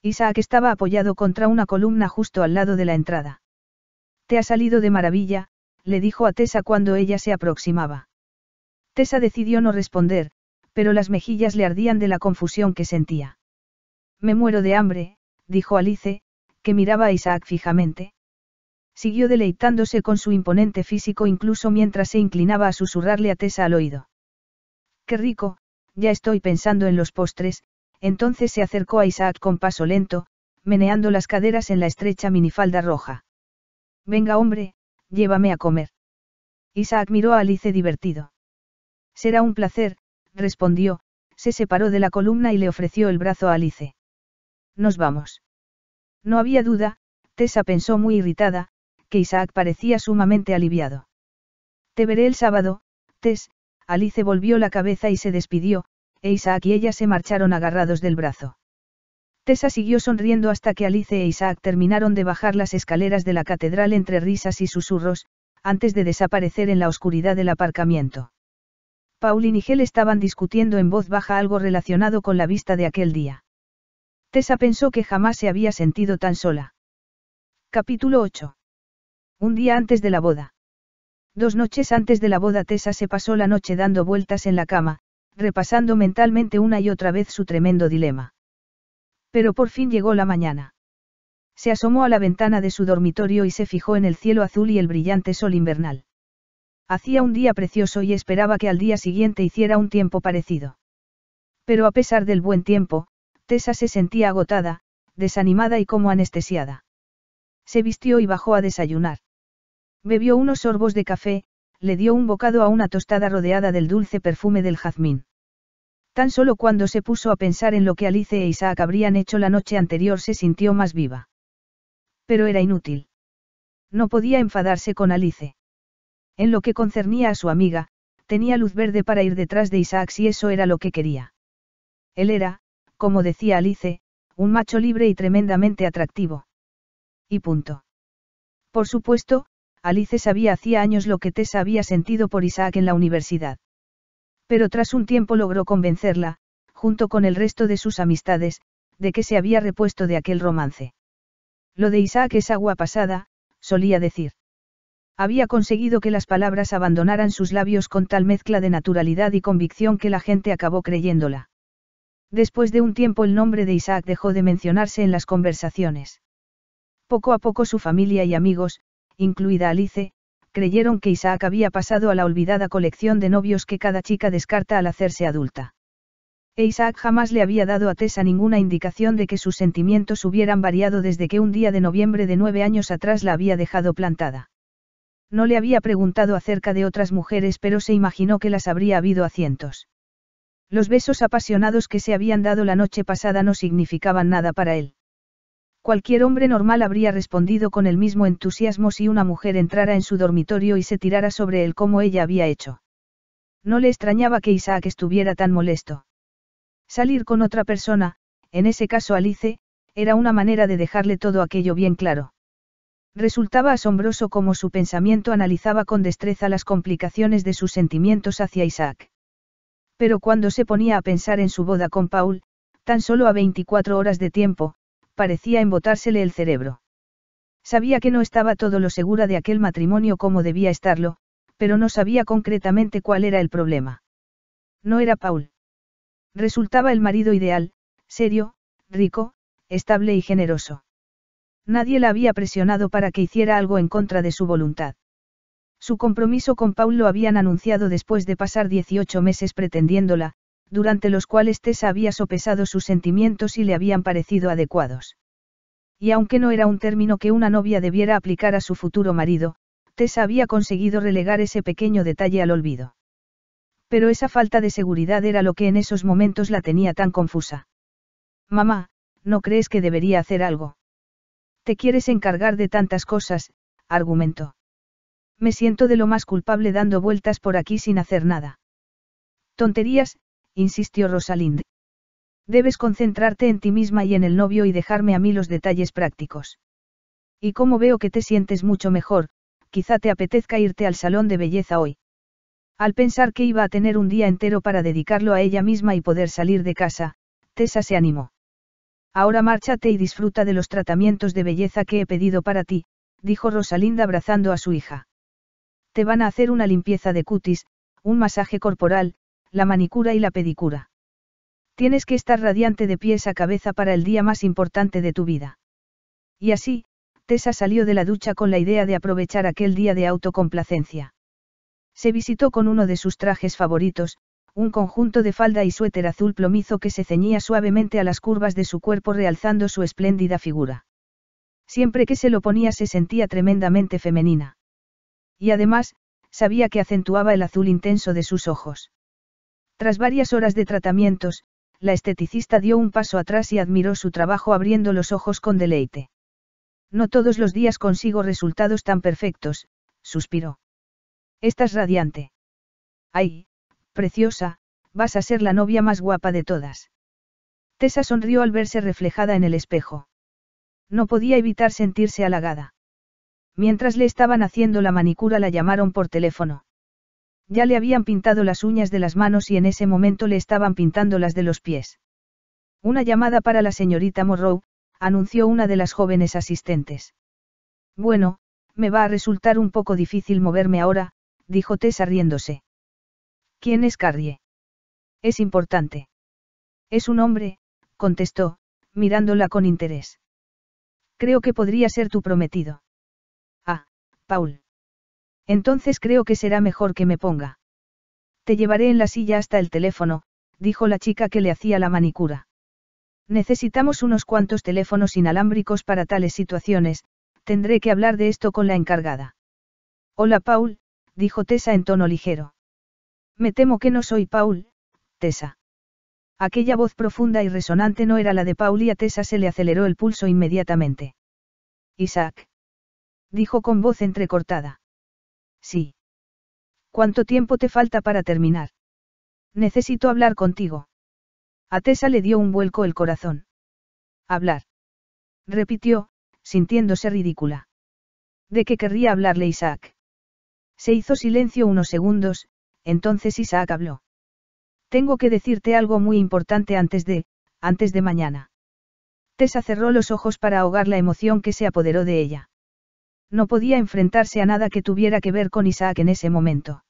Isaac estaba apoyado contra una columna justo al lado de la entrada. Te ha salido de maravilla, le dijo a Tessa cuando ella se aproximaba. Tessa decidió no responder, pero las mejillas le ardían de la confusión que sentía. Me muero de hambre, dijo Alice, que miraba a Isaac fijamente. Siguió deleitándose con su imponente físico incluso mientras se inclinaba a susurrarle a Tesa al oído. Qué rico, ya estoy pensando en los postres, entonces se acercó a Isaac con paso lento, meneando las caderas en la estrecha minifalda roja. Venga hombre, llévame a comer. Isaac miró a Alice divertido. Será un placer, respondió, se separó de la columna y le ofreció el brazo a Alice. Nos vamos. No había duda, Tessa pensó muy irritada, que Isaac parecía sumamente aliviado. Te veré el sábado, Tess, Alice volvió la cabeza y se despidió, e Isaac y ella se marcharon agarrados del brazo. Tessa siguió sonriendo hasta que Alice e Isaac terminaron de bajar las escaleras de la catedral entre risas y susurros, antes de desaparecer en la oscuridad del aparcamiento. Pauline y Gel estaban discutiendo en voz baja algo relacionado con la vista de aquel día. Tessa pensó que jamás se había sentido tan sola. Capítulo 8. Un día antes de la boda. Dos noches antes de la boda Tessa se pasó la noche dando vueltas en la cama, repasando mentalmente una y otra vez su tremendo dilema. Pero por fin llegó la mañana. Se asomó a la ventana de su dormitorio y se fijó en el cielo azul y el brillante sol invernal. Hacía un día precioso y esperaba que al día siguiente hiciera un tiempo parecido. Pero a pesar del buen tiempo, Tessa se sentía agotada, desanimada y como anestesiada. Se vistió y bajó a desayunar. Bebió unos sorbos de café, le dio un bocado a una tostada rodeada del dulce perfume del jazmín. Tan solo cuando se puso a pensar en lo que Alice e Isaac habrían hecho la noche anterior se sintió más viva. Pero era inútil. No podía enfadarse con Alice. En lo que concernía a su amiga, tenía luz verde para ir detrás de Isaac si eso era lo que quería. Él era, como decía Alice, un macho libre y tremendamente atractivo. Y punto. Por supuesto, Alice sabía hacía años lo que Tessa había sentido por Isaac en la universidad. Pero tras un tiempo logró convencerla, junto con el resto de sus amistades, de que se había repuesto de aquel romance. Lo de Isaac es agua pasada, solía decir. Había conseguido que las palabras abandonaran sus labios con tal mezcla de naturalidad y convicción que la gente acabó creyéndola. Después de un tiempo el nombre de Isaac dejó de mencionarse en las conversaciones. Poco a poco su familia y amigos, incluida Alice, creyeron que Isaac había pasado a la olvidada colección de novios que cada chica descarta al hacerse adulta. E Isaac jamás le había dado a Tessa ninguna indicación de que sus sentimientos hubieran variado desde que un día de noviembre de nueve años atrás la había dejado plantada. No le había preguntado acerca de otras mujeres, pero se imaginó que las habría habido a cientos. Los besos apasionados que se habían dado la noche pasada no significaban nada para él. Cualquier hombre normal habría respondido con el mismo entusiasmo si una mujer entrara en su dormitorio y se tirara sobre él como ella había hecho. No le extrañaba que Isaac estuviera tan molesto. Salir con otra persona, en ese caso Alice, era una manera de dejarle todo aquello bien claro. Resultaba asombroso cómo su pensamiento analizaba con destreza las complicaciones de sus sentimientos hacia Isaac. Pero cuando se ponía a pensar en su boda con Paul, tan solo a 24 horas de tiempo, parecía embotársele el cerebro. Sabía que no estaba todo lo segura de aquel matrimonio como debía estarlo, pero no sabía concretamente cuál era el problema. No era Paul. Resultaba el marido ideal, serio, rico, estable y generoso. Nadie la había presionado para que hiciera algo en contra de su voluntad. Su compromiso con Paul lo habían anunciado después de pasar 18 meses pretendiéndola, durante los cuales Tessa había sopesado sus sentimientos y le habían parecido adecuados. Y aunque no era un término que una novia debiera aplicar a su futuro marido, Tessa había conseguido relegar ese pequeño detalle al olvido. Pero esa falta de seguridad era lo que en esos momentos la tenía tan confusa. Mamá, ¿no crees que debería hacer algo? Te quieres encargar de tantas cosas, argumentó. Me siento de lo más culpable dando vueltas por aquí sin hacer nada. Tonterías, insistió Rosalind. Debes concentrarte en ti misma y en el novio y dejarme a mí los detalles prácticos. Y como veo que te sientes mucho mejor, quizá te apetezca irte al salón de belleza hoy. Al pensar que iba a tener un día entero para dedicarlo a ella misma y poder salir de casa, Tessa se animó. Ahora márchate y disfruta de los tratamientos de belleza que he pedido para ti, dijo Rosalinda abrazando a su hija. Te van a hacer una limpieza de cutis, un masaje corporal, la manicura y la pedicura. Tienes que estar radiante de pies a cabeza para el día más importante de tu vida. Y así, Tessa salió de la ducha con la idea de aprovechar aquel día de autocomplacencia. Se visitó con uno de sus trajes favoritos, un conjunto de falda y suéter azul plomizo que se ceñía suavemente a las curvas de su cuerpo realzando su espléndida figura. Siempre que se lo ponía se sentía tremendamente femenina. Y además, sabía que acentuaba el azul intenso de sus ojos. Tras varias horas de tratamientos, la esteticista dio un paso atrás y admiró su trabajo abriendo los ojos con deleite. No todos los días consigo resultados tan perfectos, suspiró. Estás radiante. Ay, Preciosa, vas a ser la novia más guapa de todas. Tessa sonrió al verse reflejada en el espejo. No podía evitar sentirse halagada. Mientras le estaban haciendo la manicura la llamaron por teléfono. Ya le habían pintado las uñas de las manos y en ese momento le estaban pintando las de los pies. Una llamada para la señorita Morrow, anunció una de las jóvenes asistentes. Bueno, me va a resultar un poco difícil moverme ahora, dijo Tessa riéndose. ¿Quién es Carrie? Es importante. Es un hombre, contestó, mirándola con interés. Creo que podría ser tu prometido. Ah, Paul. Entonces creo que será mejor que me ponga. Te llevaré en la silla hasta el teléfono, dijo la chica que le hacía la manicura. Necesitamos unos cuantos teléfonos inalámbricos para tales situaciones, tendré que hablar de esto con la encargada. Hola Paul, dijo Tessa en tono ligero. Me temo que no soy Paul, Tessa. Aquella voz profunda y resonante no era la de Paul y a Tessa se le aceleró el pulso inmediatamente. Isaac. Dijo con voz entrecortada. Sí. ¿Cuánto tiempo te falta para terminar? Necesito hablar contigo. A Tessa le dio un vuelco el corazón. Hablar. Repitió, sintiéndose ridícula. ¿De qué querría hablarle Isaac? Se hizo silencio unos segundos, entonces Isaac habló. Tengo que decirte algo muy importante antes de, antes de mañana. Tessa cerró los ojos para ahogar la emoción que se apoderó de ella. No podía enfrentarse a nada que tuviera que ver con Isaac en ese momento.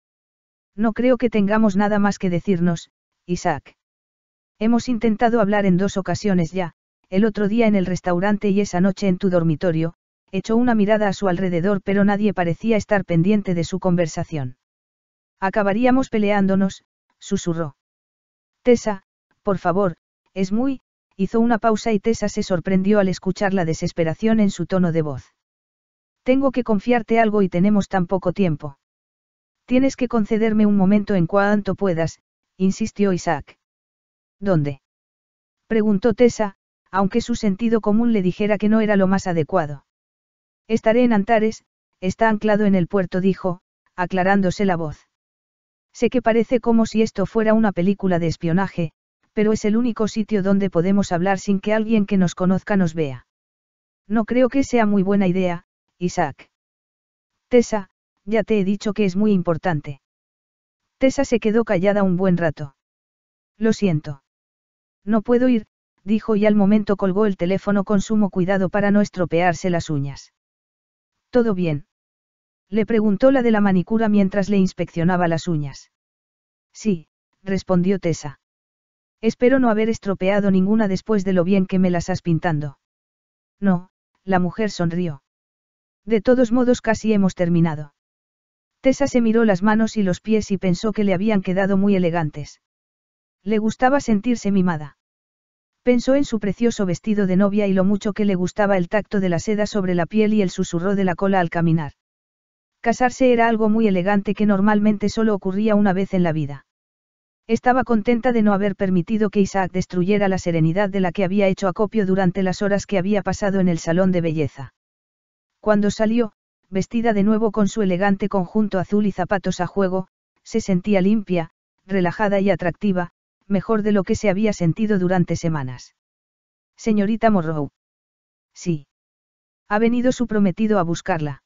No creo que tengamos nada más que decirnos, Isaac. Hemos intentado hablar en dos ocasiones ya, el otro día en el restaurante y esa noche en tu dormitorio, echó una mirada a su alrededor pero nadie parecía estar pendiente de su conversación. Acabaríamos peleándonos, susurró. Tessa, por favor, es muy, hizo una pausa y Tessa se sorprendió al escuchar la desesperación en su tono de voz. Tengo que confiarte algo y tenemos tan poco tiempo. Tienes que concederme un momento en cuanto puedas, insistió Isaac. ¿Dónde? preguntó Tessa, aunque su sentido común le dijera que no era lo más adecuado. Estaré en Antares, está anclado en el puerto, dijo, aclarándose la voz. Sé que parece como si esto fuera una película de espionaje, pero es el único sitio donde podemos hablar sin que alguien que nos conozca nos vea. No creo que sea muy buena idea, Isaac. Tessa, ya te he dicho que es muy importante. Tessa se quedó callada un buen rato. Lo siento. No puedo ir, dijo y al momento colgó el teléfono con sumo cuidado para no estropearse las uñas. Todo bien. Le preguntó la de la manicura mientras le inspeccionaba las uñas. Sí, respondió Tessa. Espero no haber estropeado ninguna después de lo bien que me las has pintando. No, la mujer sonrió. De todos modos casi hemos terminado. Tessa se miró las manos y los pies y pensó que le habían quedado muy elegantes. Le gustaba sentirse mimada. Pensó en su precioso vestido de novia y lo mucho que le gustaba el tacto de la seda sobre la piel y el susurro de la cola al caminar. Casarse era algo muy elegante que normalmente solo ocurría una vez en la vida. Estaba contenta de no haber permitido que Isaac destruyera la serenidad de la que había hecho acopio durante las horas que había pasado en el salón de belleza. Cuando salió, vestida de nuevo con su elegante conjunto azul y zapatos a juego, se sentía limpia, relajada y atractiva, mejor de lo que se había sentido durante semanas. Señorita Morrow. Sí. Ha venido su prometido a buscarla.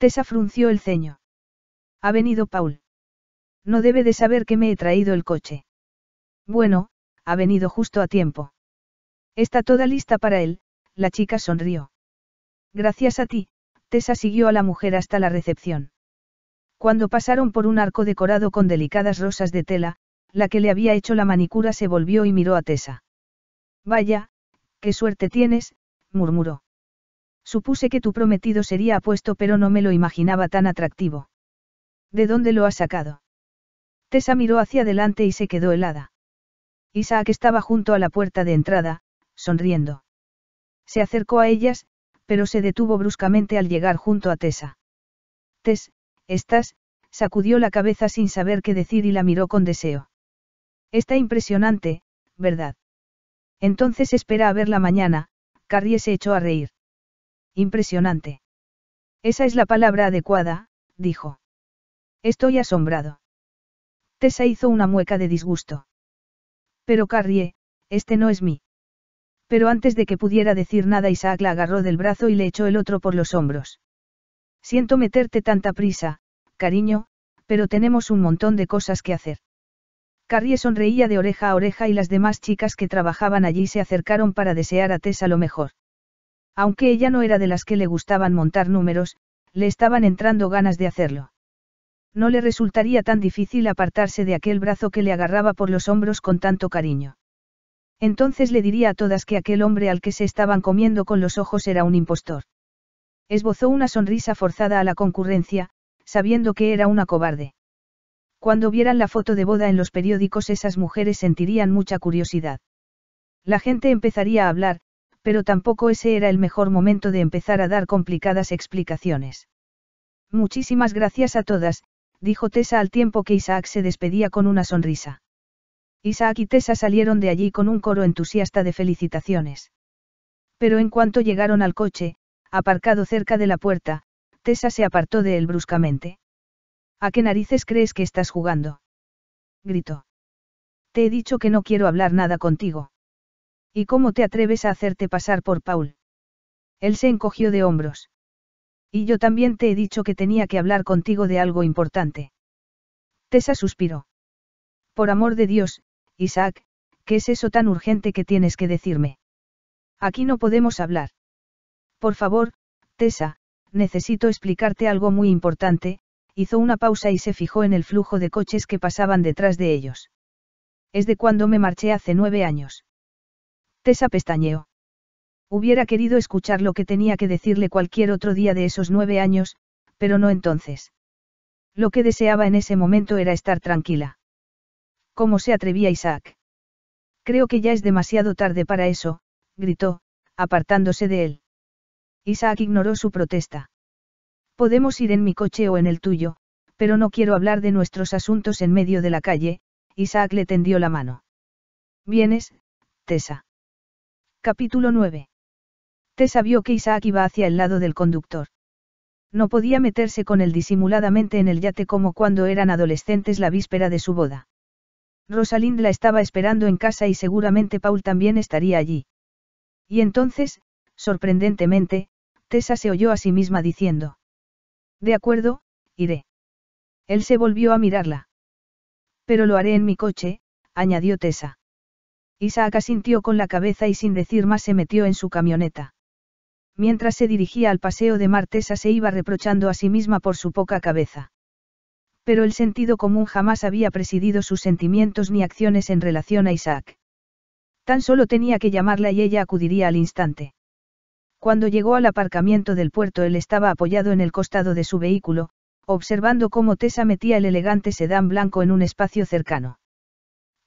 Tesa frunció el ceño. Ha venido Paul. No debe de saber que me he traído el coche. Bueno, ha venido justo a tiempo. Está toda lista para él, la chica sonrió. Gracias a ti, Tesa siguió a la mujer hasta la recepción. Cuando pasaron por un arco decorado con delicadas rosas de tela, la que le había hecho la manicura se volvió y miró a Tesa. Vaya, qué suerte tienes, murmuró. Supuse que tu prometido sería apuesto pero no me lo imaginaba tan atractivo. ¿De dónde lo has sacado? Tessa miró hacia adelante y se quedó helada. Isaac estaba junto a la puerta de entrada, sonriendo. Se acercó a ellas, pero se detuvo bruscamente al llegar junto a Tessa. Tess, estás, sacudió la cabeza sin saber qué decir y la miró con deseo. Está impresionante, ¿verdad? Entonces espera a verla mañana, Carrie se echó a reír. Impresionante. Esa es la palabra adecuada, dijo. Estoy asombrado. Tessa hizo una mueca de disgusto. Pero Carrie, este no es mí. Pero antes de que pudiera decir nada, Isaac la agarró del brazo y le echó el otro por los hombros. Siento meterte tanta prisa, cariño, pero tenemos un montón de cosas que hacer. Carrie sonreía de oreja a oreja y las demás chicas que trabajaban allí se acercaron para desear a Tessa lo mejor. Aunque ella no era de las que le gustaban montar números, le estaban entrando ganas de hacerlo. No le resultaría tan difícil apartarse de aquel brazo que le agarraba por los hombros con tanto cariño. Entonces le diría a todas que aquel hombre al que se estaban comiendo con los ojos era un impostor. Esbozó una sonrisa forzada a la concurrencia, sabiendo que era una cobarde. Cuando vieran la foto de boda en los periódicos esas mujeres sentirían mucha curiosidad. La gente empezaría a hablar, pero tampoco ese era el mejor momento de empezar a dar complicadas explicaciones. Muchísimas gracias a todas, dijo Tessa al tiempo que Isaac se despedía con una sonrisa. Isaac y Tessa salieron de allí con un coro entusiasta de felicitaciones. Pero en cuanto llegaron al coche, aparcado cerca de la puerta, Tessa se apartó de él bruscamente. ¿A qué narices crees que estás jugando? gritó. Te he dicho que no quiero hablar nada contigo. ¿Y cómo te atreves a hacerte pasar por Paul? Él se encogió de hombros. Y yo también te he dicho que tenía que hablar contigo de algo importante. Tessa suspiró. Por amor de Dios, Isaac, ¿qué es eso tan urgente que tienes que decirme? Aquí no podemos hablar. Por favor, Tessa, necesito explicarte algo muy importante, hizo una pausa y se fijó en el flujo de coches que pasaban detrás de ellos. Es de cuando me marché hace nueve años. Tessa pestañeó. Hubiera querido escuchar lo que tenía que decirle cualquier otro día de esos nueve años, pero no entonces. Lo que deseaba en ese momento era estar tranquila. ¿Cómo se atrevía Isaac? Creo que ya es demasiado tarde para eso, gritó, apartándose de él. Isaac ignoró su protesta. Podemos ir en mi coche o en el tuyo, pero no quiero hablar de nuestros asuntos en medio de la calle, Isaac le tendió la mano. ¿Vienes, tesa Capítulo 9. Tessa vio que Isaac iba hacia el lado del conductor. No podía meterse con él disimuladamente en el yate como cuando eran adolescentes la víspera de su boda. Rosalind la estaba esperando en casa y seguramente Paul también estaría allí. Y entonces, sorprendentemente, Tessa se oyó a sí misma diciendo. De acuerdo, iré. Él se volvió a mirarla. Pero lo haré en mi coche, añadió Tessa. Isaac asintió con la cabeza y sin decir más se metió en su camioneta. Mientras se dirigía al paseo de Martesa se iba reprochando a sí misma por su poca cabeza. Pero el sentido común jamás había presidido sus sentimientos ni acciones en relación a Isaac. Tan solo tenía que llamarla y ella acudiría al instante. Cuando llegó al aparcamiento del puerto él estaba apoyado en el costado de su vehículo, observando cómo Tessa metía el elegante sedán blanco en un espacio cercano.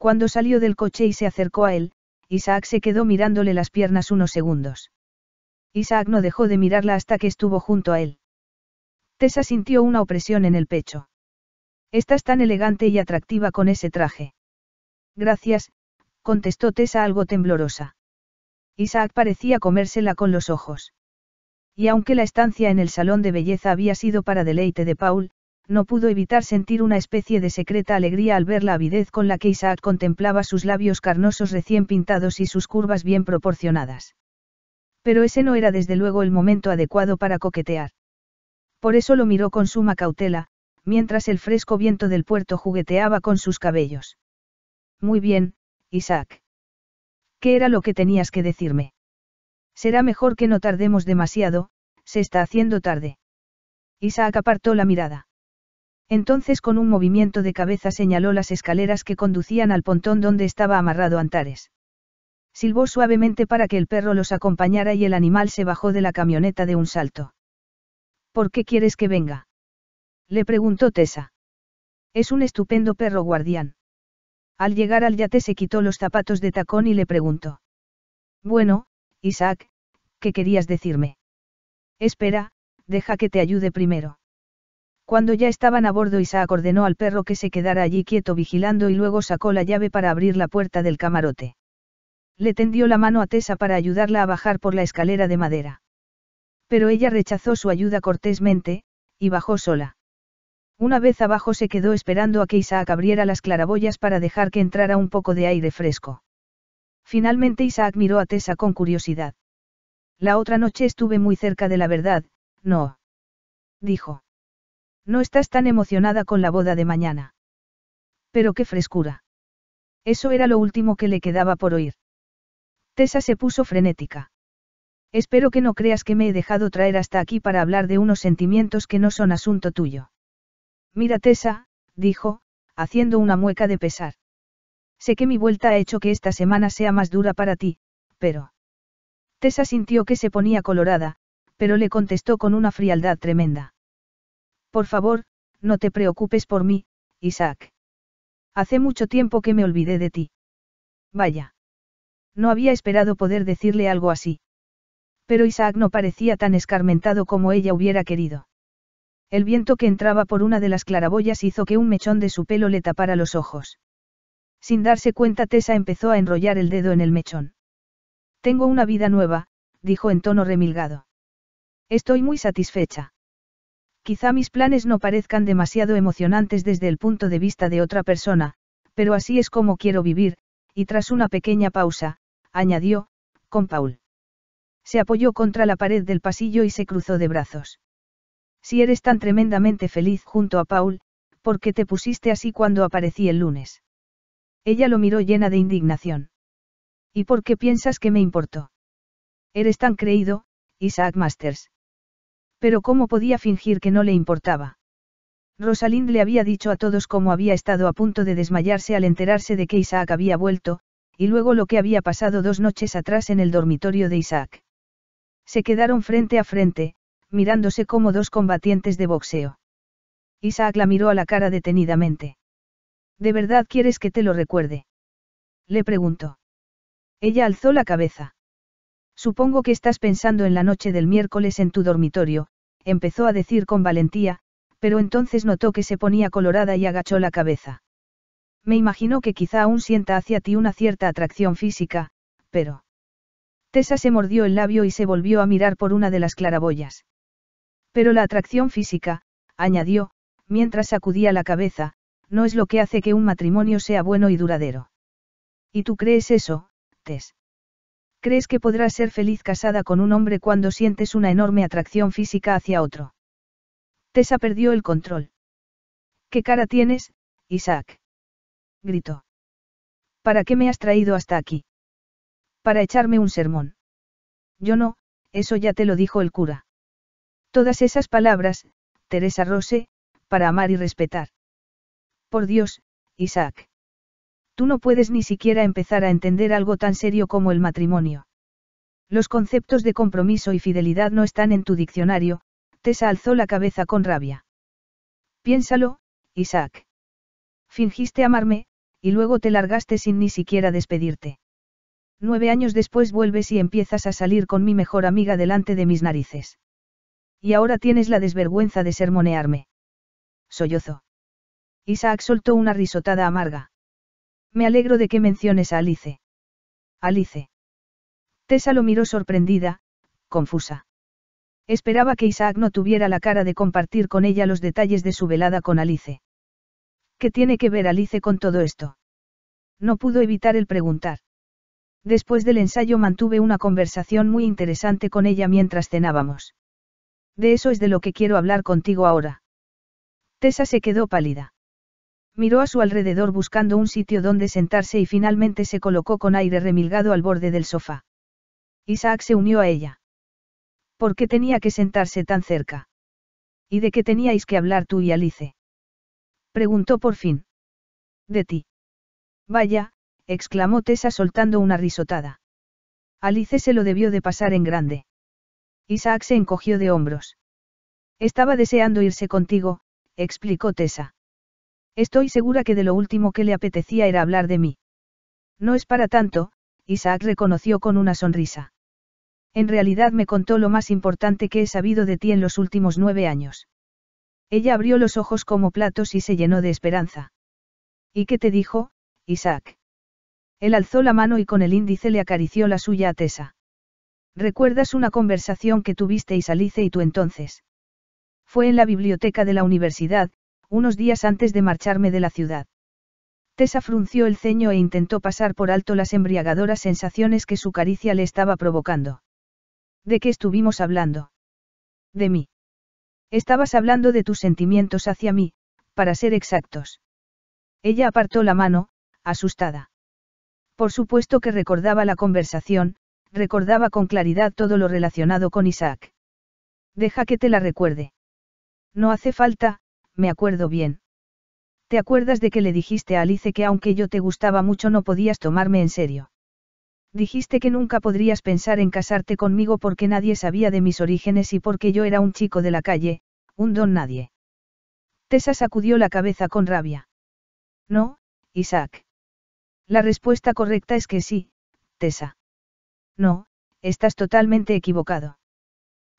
Cuando salió del coche y se acercó a él, Isaac se quedó mirándole las piernas unos segundos. Isaac no dejó de mirarla hasta que estuvo junto a él. Tessa sintió una opresión en el pecho. Estás tan elegante y atractiva con ese traje. Gracias, contestó Tessa algo temblorosa. Isaac parecía comérsela con los ojos. Y aunque la estancia en el salón de belleza había sido para deleite de Paul, no pudo evitar sentir una especie de secreta alegría al ver la avidez con la que Isaac contemplaba sus labios carnosos recién pintados y sus curvas bien proporcionadas. Pero ese no era desde luego el momento adecuado para coquetear. Por eso lo miró con suma cautela, mientras el fresco viento del puerto jugueteaba con sus cabellos. Muy bien, Isaac. ¿Qué era lo que tenías que decirme? Será mejor que no tardemos demasiado, se está haciendo tarde. Isaac apartó la mirada. Entonces con un movimiento de cabeza señaló las escaleras que conducían al pontón donde estaba amarrado Antares. Silbó suavemente para que el perro los acompañara y el animal se bajó de la camioneta de un salto. ¿Por qué quieres que venga? Le preguntó Tessa. Es un estupendo perro guardián. Al llegar al yate se quitó los zapatos de tacón y le preguntó. Bueno, Isaac, ¿qué querías decirme? Espera, deja que te ayude primero. Cuando ya estaban a bordo, Isaac ordenó al perro que se quedara allí quieto vigilando y luego sacó la llave para abrir la puerta del camarote. Le tendió la mano a Tessa para ayudarla a bajar por la escalera de madera. Pero ella rechazó su ayuda cortésmente, y bajó sola. Una vez abajo se quedó esperando a que Isaac abriera las claraboyas para dejar que entrara un poco de aire fresco. Finalmente Isaac miró a Tessa con curiosidad. La otra noche estuve muy cerca de la verdad, no. Dijo. No estás tan emocionada con la boda de mañana. Pero qué frescura. Eso era lo último que le quedaba por oír. Tessa se puso frenética. Espero que no creas que me he dejado traer hasta aquí para hablar de unos sentimientos que no son asunto tuyo. Mira, Tessa, dijo, haciendo una mueca de pesar. Sé que mi vuelta ha hecho que esta semana sea más dura para ti, pero... Tessa sintió que se ponía colorada, pero le contestó con una frialdad tremenda. Por favor, no te preocupes por mí, Isaac. Hace mucho tiempo que me olvidé de ti. Vaya. No había esperado poder decirle algo así. Pero Isaac no parecía tan escarmentado como ella hubiera querido. El viento que entraba por una de las claraboyas hizo que un mechón de su pelo le tapara los ojos. Sin darse cuenta, Tessa empezó a enrollar el dedo en el mechón. Tengo una vida nueva, dijo en tono remilgado. Estoy muy satisfecha. Quizá mis planes no parezcan demasiado emocionantes desde el punto de vista de otra persona, pero así es como quiero vivir, y tras una pequeña pausa, añadió, con Paul. Se apoyó contra la pared del pasillo y se cruzó de brazos. Si eres tan tremendamente feliz junto a Paul, ¿por qué te pusiste así cuando aparecí el lunes? Ella lo miró llena de indignación. ¿Y por qué piensas que me importó? Eres tan creído, Isaac Masters. Pero ¿cómo podía fingir que no le importaba? Rosalind le había dicho a todos cómo había estado a punto de desmayarse al enterarse de que Isaac había vuelto, y luego lo que había pasado dos noches atrás en el dormitorio de Isaac. Se quedaron frente a frente, mirándose como dos combatientes de boxeo. Isaac la miró a la cara detenidamente. ¿De verdad quieres que te lo recuerde? Le preguntó. Ella alzó la cabeza. Supongo que estás pensando en la noche del miércoles en tu dormitorio, empezó a decir con valentía, pero entonces notó que se ponía colorada y agachó la cabeza. Me imagino que quizá aún sienta hacia ti una cierta atracción física, pero... Tessa se mordió el labio y se volvió a mirar por una de las claraboyas. Pero la atracción física, añadió, mientras sacudía la cabeza, no es lo que hace que un matrimonio sea bueno y duradero. ¿Y tú crees eso, Tess? ¿Crees que podrás ser feliz casada con un hombre cuando sientes una enorme atracción física hacia otro? Tessa perdió el control. ¿Qué cara tienes, Isaac? gritó. ¿Para qué me has traído hasta aquí? Para echarme un sermón. Yo no, eso ya te lo dijo el cura. Todas esas palabras, Teresa Rose, para amar y respetar. Por Dios, Isaac. Tú no puedes ni siquiera empezar a entender algo tan serio como el matrimonio. Los conceptos de compromiso y fidelidad no están en tu diccionario, Tessa alzó la cabeza con rabia. Piénsalo, Isaac. Fingiste amarme, y luego te largaste sin ni siquiera despedirte. Nueve años después vuelves y empiezas a salir con mi mejor amiga delante de mis narices. Y ahora tienes la desvergüenza de sermonearme. Sollozo. Isaac soltó una risotada amarga. Me alegro de que menciones a Alice. Alice. Tessa lo miró sorprendida, confusa. Esperaba que Isaac no tuviera la cara de compartir con ella los detalles de su velada con Alice. ¿Qué tiene que ver Alice con todo esto? No pudo evitar el preguntar. Después del ensayo mantuve una conversación muy interesante con ella mientras cenábamos. De eso es de lo que quiero hablar contigo ahora. Tessa se quedó pálida. Miró a su alrededor buscando un sitio donde sentarse y finalmente se colocó con aire remilgado al borde del sofá. Isaac se unió a ella. ¿Por qué tenía que sentarse tan cerca? ¿Y de qué teníais que hablar tú y Alice? Preguntó por fin. De ti. Vaya, exclamó Tessa soltando una risotada. Alice se lo debió de pasar en grande. Isaac se encogió de hombros. Estaba deseando irse contigo, explicó Tessa. Estoy segura que de lo último que le apetecía era hablar de mí. No es para tanto, Isaac reconoció con una sonrisa. En realidad me contó lo más importante que he sabido de ti en los últimos nueve años. Ella abrió los ojos como platos y se llenó de esperanza. ¿Y qué te dijo, Isaac? Él alzó la mano y con el índice le acarició la suya a Tessa. ¿Recuerdas una conversación que tuviste Alice y tú entonces? Fue en la biblioteca de la universidad, unos días antes de marcharme de la ciudad. Tessa frunció el ceño e intentó pasar por alto las embriagadoras sensaciones que su caricia le estaba provocando. ¿De qué estuvimos hablando? De mí. Estabas hablando de tus sentimientos hacia mí, para ser exactos. Ella apartó la mano, asustada. Por supuesto que recordaba la conversación, recordaba con claridad todo lo relacionado con Isaac. Deja que te la recuerde. No hace falta, me acuerdo bien. ¿Te acuerdas de que le dijiste a Alice que aunque yo te gustaba mucho no podías tomarme en serio? Dijiste que nunca podrías pensar en casarte conmigo porque nadie sabía de mis orígenes y porque yo era un chico de la calle, un don nadie. Tessa sacudió la cabeza con rabia. No, Isaac. La respuesta correcta es que sí, Tessa. No, estás totalmente equivocado.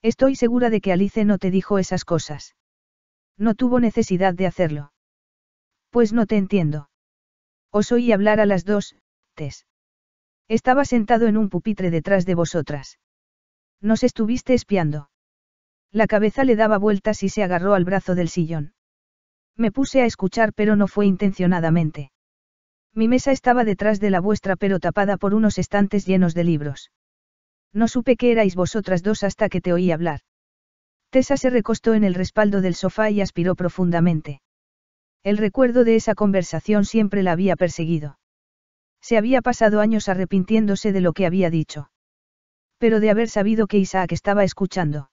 Estoy segura de que Alice no te dijo esas cosas. No tuvo necesidad de hacerlo. Pues no te entiendo. Os oí hablar a las dos, Tess. Estaba sentado en un pupitre detrás de vosotras. Nos estuviste espiando. La cabeza le daba vueltas y se agarró al brazo del sillón. Me puse a escuchar pero no fue intencionadamente. Mi mesa estaba detrás de la vuestra pero tapada por unos estantes llenos de libros. No supe que erais vosotras dos hasta que te oí hablar. Tessa se recostó en el respaldo del sofá y aspiró profundamente. El recuerdo de esa conversación siempre la había perseguido. Se había pasado años arrepintiéndose de lo que había dicho. Pero de haber sabido que Isaac estaba escuchando.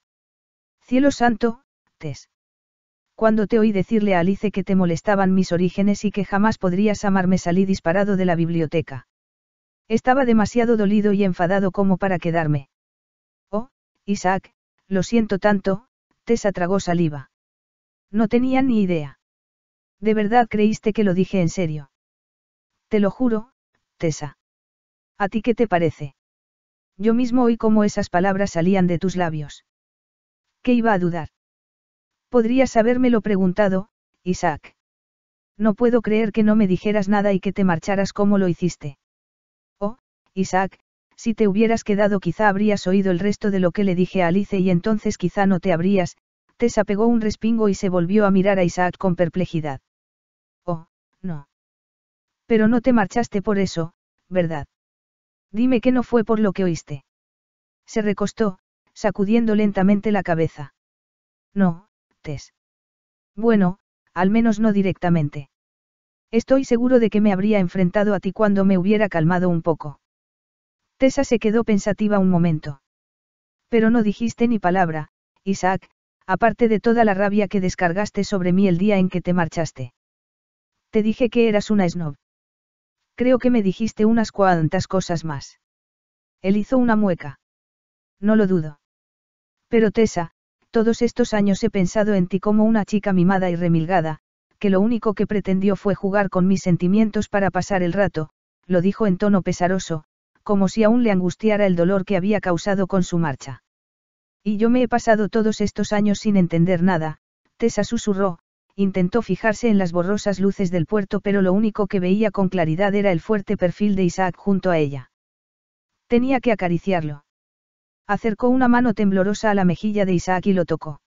Cielo santo, Tess. Cuando te oí decirle a Alice que te molestaban mis orígenes y que jamás podrías amarme salí disparado de la biblioteca. Estaba demasiado dolido y enfadado como para quedarme. Oh, Isaac, lo siento tanto, Tessa tragó saliva. No tenía ni idea. ¿De verdad creíste que lo dije en serio? Te lo juro, Tessa. ¿A ti qué te parece? Yo mismo oí cómo esas palabras salían de tus labios. ¿Qué iba a dudar? Podrías habérmelo preguntado, Isaac. No puedo creer que no me dijeras nada y que te marcharas como lo hiciste. Oh, Isaac, si te hubieras quedado quizá habrías oído el resto de lo que le dije a Alice y entonces quizá no te habrías, Tess apegó un respingo y se volvió a mirar a Isaac con perplejidad. Oh, no. Pero no te marchaste por eso, ¿verdad? Dime que no fue por lo que oíste. Se recostó, sacudiendo lentamente la cabeza. No, Tess. Bueno, al menos no directamente. Estoy seguro de que me habría enfrentado a ti cuando me hubiera calmado un poco. Tessa se quedó pensativa un momento. Pero no dijiste ni palabra, Isaac, aparte de toda la rabia que descargaste sobre mí el día en que te marchaste. Te dije que eras una snob. Creo que me dijiste unas cuantas cosas más. Él hizo una mueca. No lo dudo. Pero Tessa, todos estos años he pensado en ti como una chica mimada y remilgada, que lo único que pretendió fue jugar con mis sentimientos para pasar el rato, lo dijo en tono pesaroso, como si aún le angustiara el dolor que había causado con su marcha. Y yo me he pasado todos estos años sin entender nada, Tessa susurró, intentó fijarse en las borrosas luces del puerto pero lo único que veía con claridad era el fuerte perfil de Isaac junto a ella. Tenía que acariciarlo. Acercó una mano temblorosa a la mejilla de Isaac y lo tocó.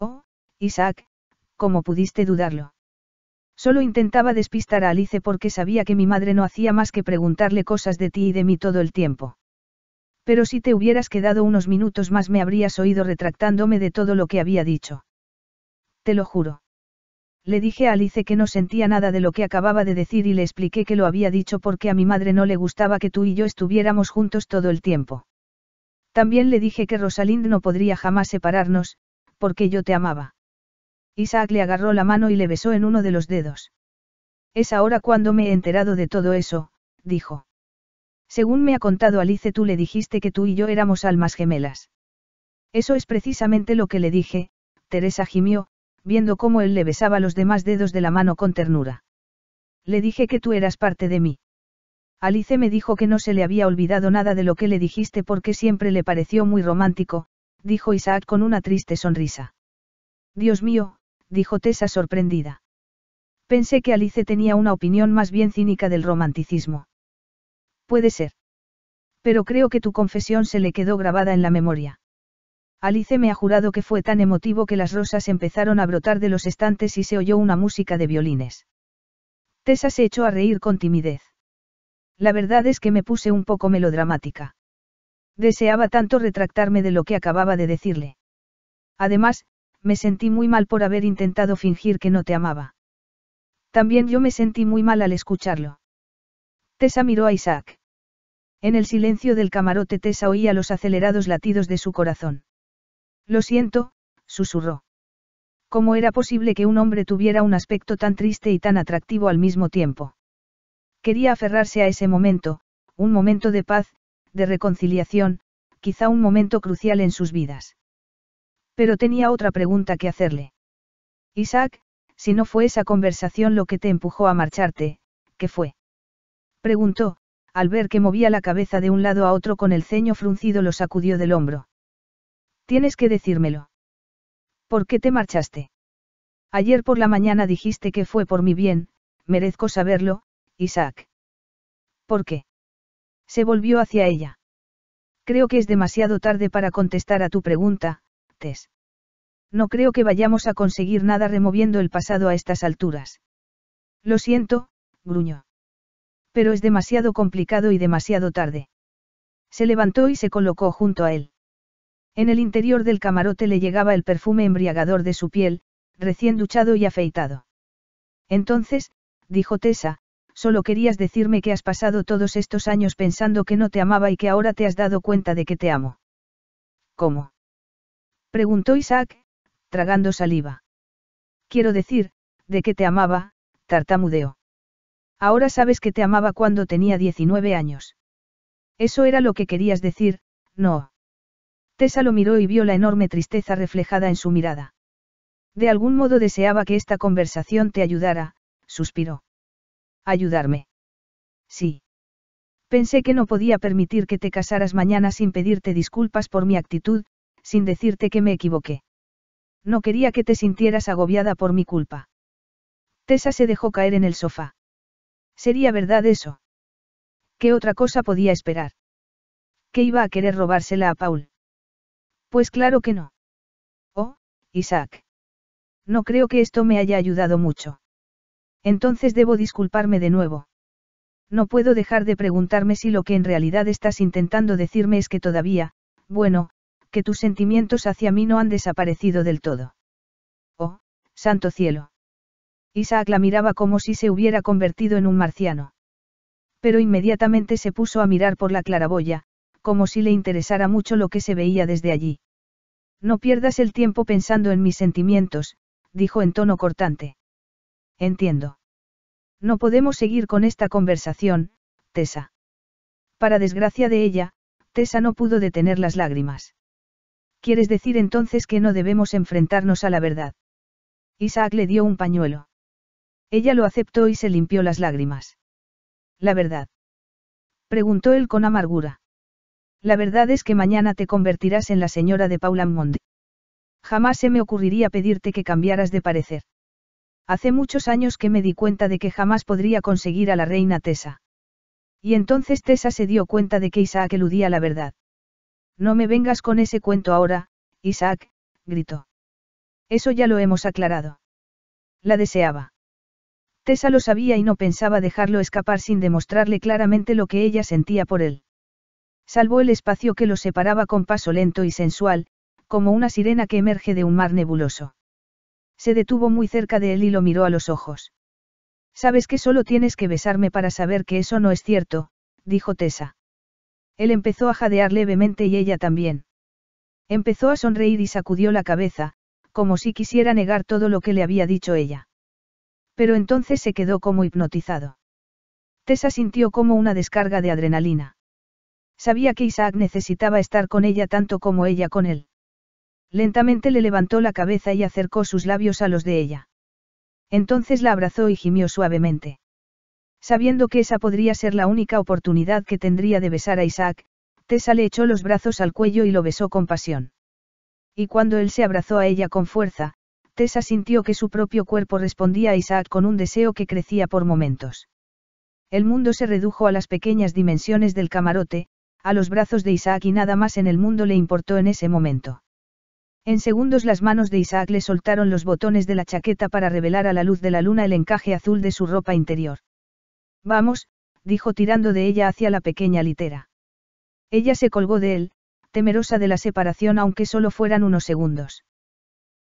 Oh, Isaac, ¿cómo pudiste dudarlo? Solo intentaba despistar a Alice porque sabía que mi madre no hacía más que preguntarle cosas de ti y de mí todo el tiempo. Pero si te hubieras quedado unos minutos más me habrías oído retractándome de todo lo que había dicho. Te lo juro. Le dije a Alice que no sentía nada de lo que acababa de decir y le expliqué que lo había dicho porque a mi madre no le gustaba que tú y yo estuviéramos juntos todo el tiempo. También le dije que Rosalind no podría jamás separarnos, porque yo te amaba. Isaac le agarró la mano y le besó en uno de los dedos. Es ahora cuando me he enterado de todo eso, dijo. Según me ha contado Alice, tú le dijiste que tú y yo éramos almas gemelas. Eso es precisamente lo que le dije, Teresa gimió, viendo cómo él le besaba los demás dedos de la mano con ternura. Le dije que tú eras parte de mí. Alice me dijo que no se le había olvidado nada de lo que le dijiste porque siempre le pareció muy romántico, dijo Isaac con una triste sonrisa. Dios mío, dijo Tessa sorprendida. Pensé que Alice tenía una opinión más bien cínica del romanticismo. Puede ser. Pero creo que tu confesión se le quedó grabada en la memoria. Alice me ha jurado que fue tan emotivo que las rosas empezaron a brotar de los estantes y se oyó una música de violines. Tessa se echó a reír con timidez. La verdad es que me puse un poco melodramática. Deseaba tanto retractarme de lo que acababa de decirle. Además, me sentí muy mal por haber intentado fingir que no te amaba. También yo me sentí muy mal al escucharlo. Tessa miró a Isaac. En el silencio del camarote Tessa oía los acelerados latidos de su corazón. Lo siento, susurró. ¿Cómo era posible que un hombre tuviera un aspecto tan triste y tan atractivo al mismo tiempo? Quería aferrarse a ese momento, un momento de paz, de reconciliación, quizá un momento crucial en sus vidas. Pero tenía otra pregunta que hacerle. Isaac, si no fue esa conversación lo que te empujó a marcharte, ¿qué fue? Preguntó, al ver que movía la cabeza de un lado a otro con el ceño fruncido lo sacudió del hombro. Tienes que decírmelo. ¿Por qué te marchaste? Ayer por la mañana dijiste que fue por mi bien, merezco saberlo, Isaac. ¿Por qué? Se volvió hacia ella. Creo que es demasiado tarde para contestar a tu pregunta, no creo que vayamos a conseguir nada removiendo el pasado a estas alturas. Lo siento, gruñó. Pero es demasiado complicado y demasiado tarde. Se levantó y se colocó junto a él. En el interior del camarote le llegaba el perfume embriagador de su piel, recién duchado y afeitado. Entonces, dijo Tessa, solo querías decirme que has pasado todos estos años pensando que no te amaba y que ahora te has dado cuenta de que te amo. ¿Cómo? Preguntó Isaac, tragando saliva. Quiero decir, de que te amaba, Tartamudeó. Ahora sabes que te amaba cuando tenía 19 años. Eso era lo que querías decir, no. Tessa lo miró y vio la enorme tristeza reflejada en su mirada. De algún modo deseaba que esta conversación te ayudara, suspiró. ¿Ayudarme? Sí. Pensé que no podía permitir que te casaras mañana sin pedirte disculpas por mi actitud, sin decirte que me equivoqué. No quería que te sintieras agobiada por mi culpa. Tessa se dejó caer en el sofá. ¿Sería verdad eso? ¿Qué otra cosa podía esperar? ¿Que iba a querer robársela a Paul? Pues claro que no. Oh, Isaac. No creo que esto me haya ayudado mucho. Entonces debo disculparme de nuevo. No puedo dejar de preguntarme si lo que en realidad estás intentando decirme es que todavía, bueno, que tus sentimientos hacia mí no han desaparecido del todo. Oh, santo cielo. Isaac la miraba como si se hubiera convertido en un marciano. Pero inmediatamente se puso a mirar por la claraboya, como si le interesara mucho lo que se veía desde allí. No pierdas el tiempo pensando en mis sentimientos, dijo en tono cortante. Entiendo. No podemos seguir con esta conversación, Tessa. Para desgracia de ella, Tessa no pudo detener las lágrimas. ¿Quieres decir entonces que no debemos enfrentarnos a la verdad? Isaac le dio un pañuelo. Ella lo aceptó y se limpió las lágrimas. ¿La verdad? Preguntó él con amargura. La verdad es que mañana te convertirás en la señora de Paula Monde. Jamás se me ocurriría pedirte que cambiaras de parecer. Hace muchos años que me di cuenta de que jamás podría conseguir a la reina Tessa. Y entonces Tessa se dio cuenta de que Isaac eludía la verdad. No me vengas con ese cuento ahora, Isaac, gritó. Eso ya lo hemos aclarado. La deseaba. Tessa lo sabía y no pensaba dejarlo escapar sin demostrarle claramente lo que ella sentía por él. Salvó el espacio que lo separaba con paso lento y sensual, como una sirena que emerge de un mar nebuloso. Se detuvo muy cerca de él y lo miró a los ojos. Sabes que solo tienes que besarme para saber que eso no es cierto, dijo Tessa. Él empezó a jadear levemente y ella también. Empezó a sonreír y sacudió la cabeza, como si quisiera negar todo lo que le había dicho ella. Pero entonces se quedó como hipnotizado. Tessa sintió como una descarga de adrenalina. Sabía que Isaac necesitaba estar con ella tanto como ella con él. Lentamente le levantó la cabeza y acercó sus labios a los de ella. Entonces la abrazó y gimió suavemente. Sabiendo que esa podría ser la única oportunidad que tendría de besar a Isaac, Tessa le echó los brazos al cuello y lo besó con pasión. Y cuando él se abrazó a ella con fuerza, Tessa sintió que su propio cuerpo respondía a Isaac con un deseo que crecía por momentos. El mundo se redujo a las pequeñas dimensiones del camarote, a los brazos de Isaac y nada más en el mundo le importó en ese momento. En segundos las manos de Isaac le soltaron los botones de la chaqueta para revelar a la luz de la luna el encaje azul de su ropa interior. Vamos, dijo tirando de ella hacia la pequeña litera. Ella se colgó de él, temerosa de la separación aunque solo fueran unos segundos.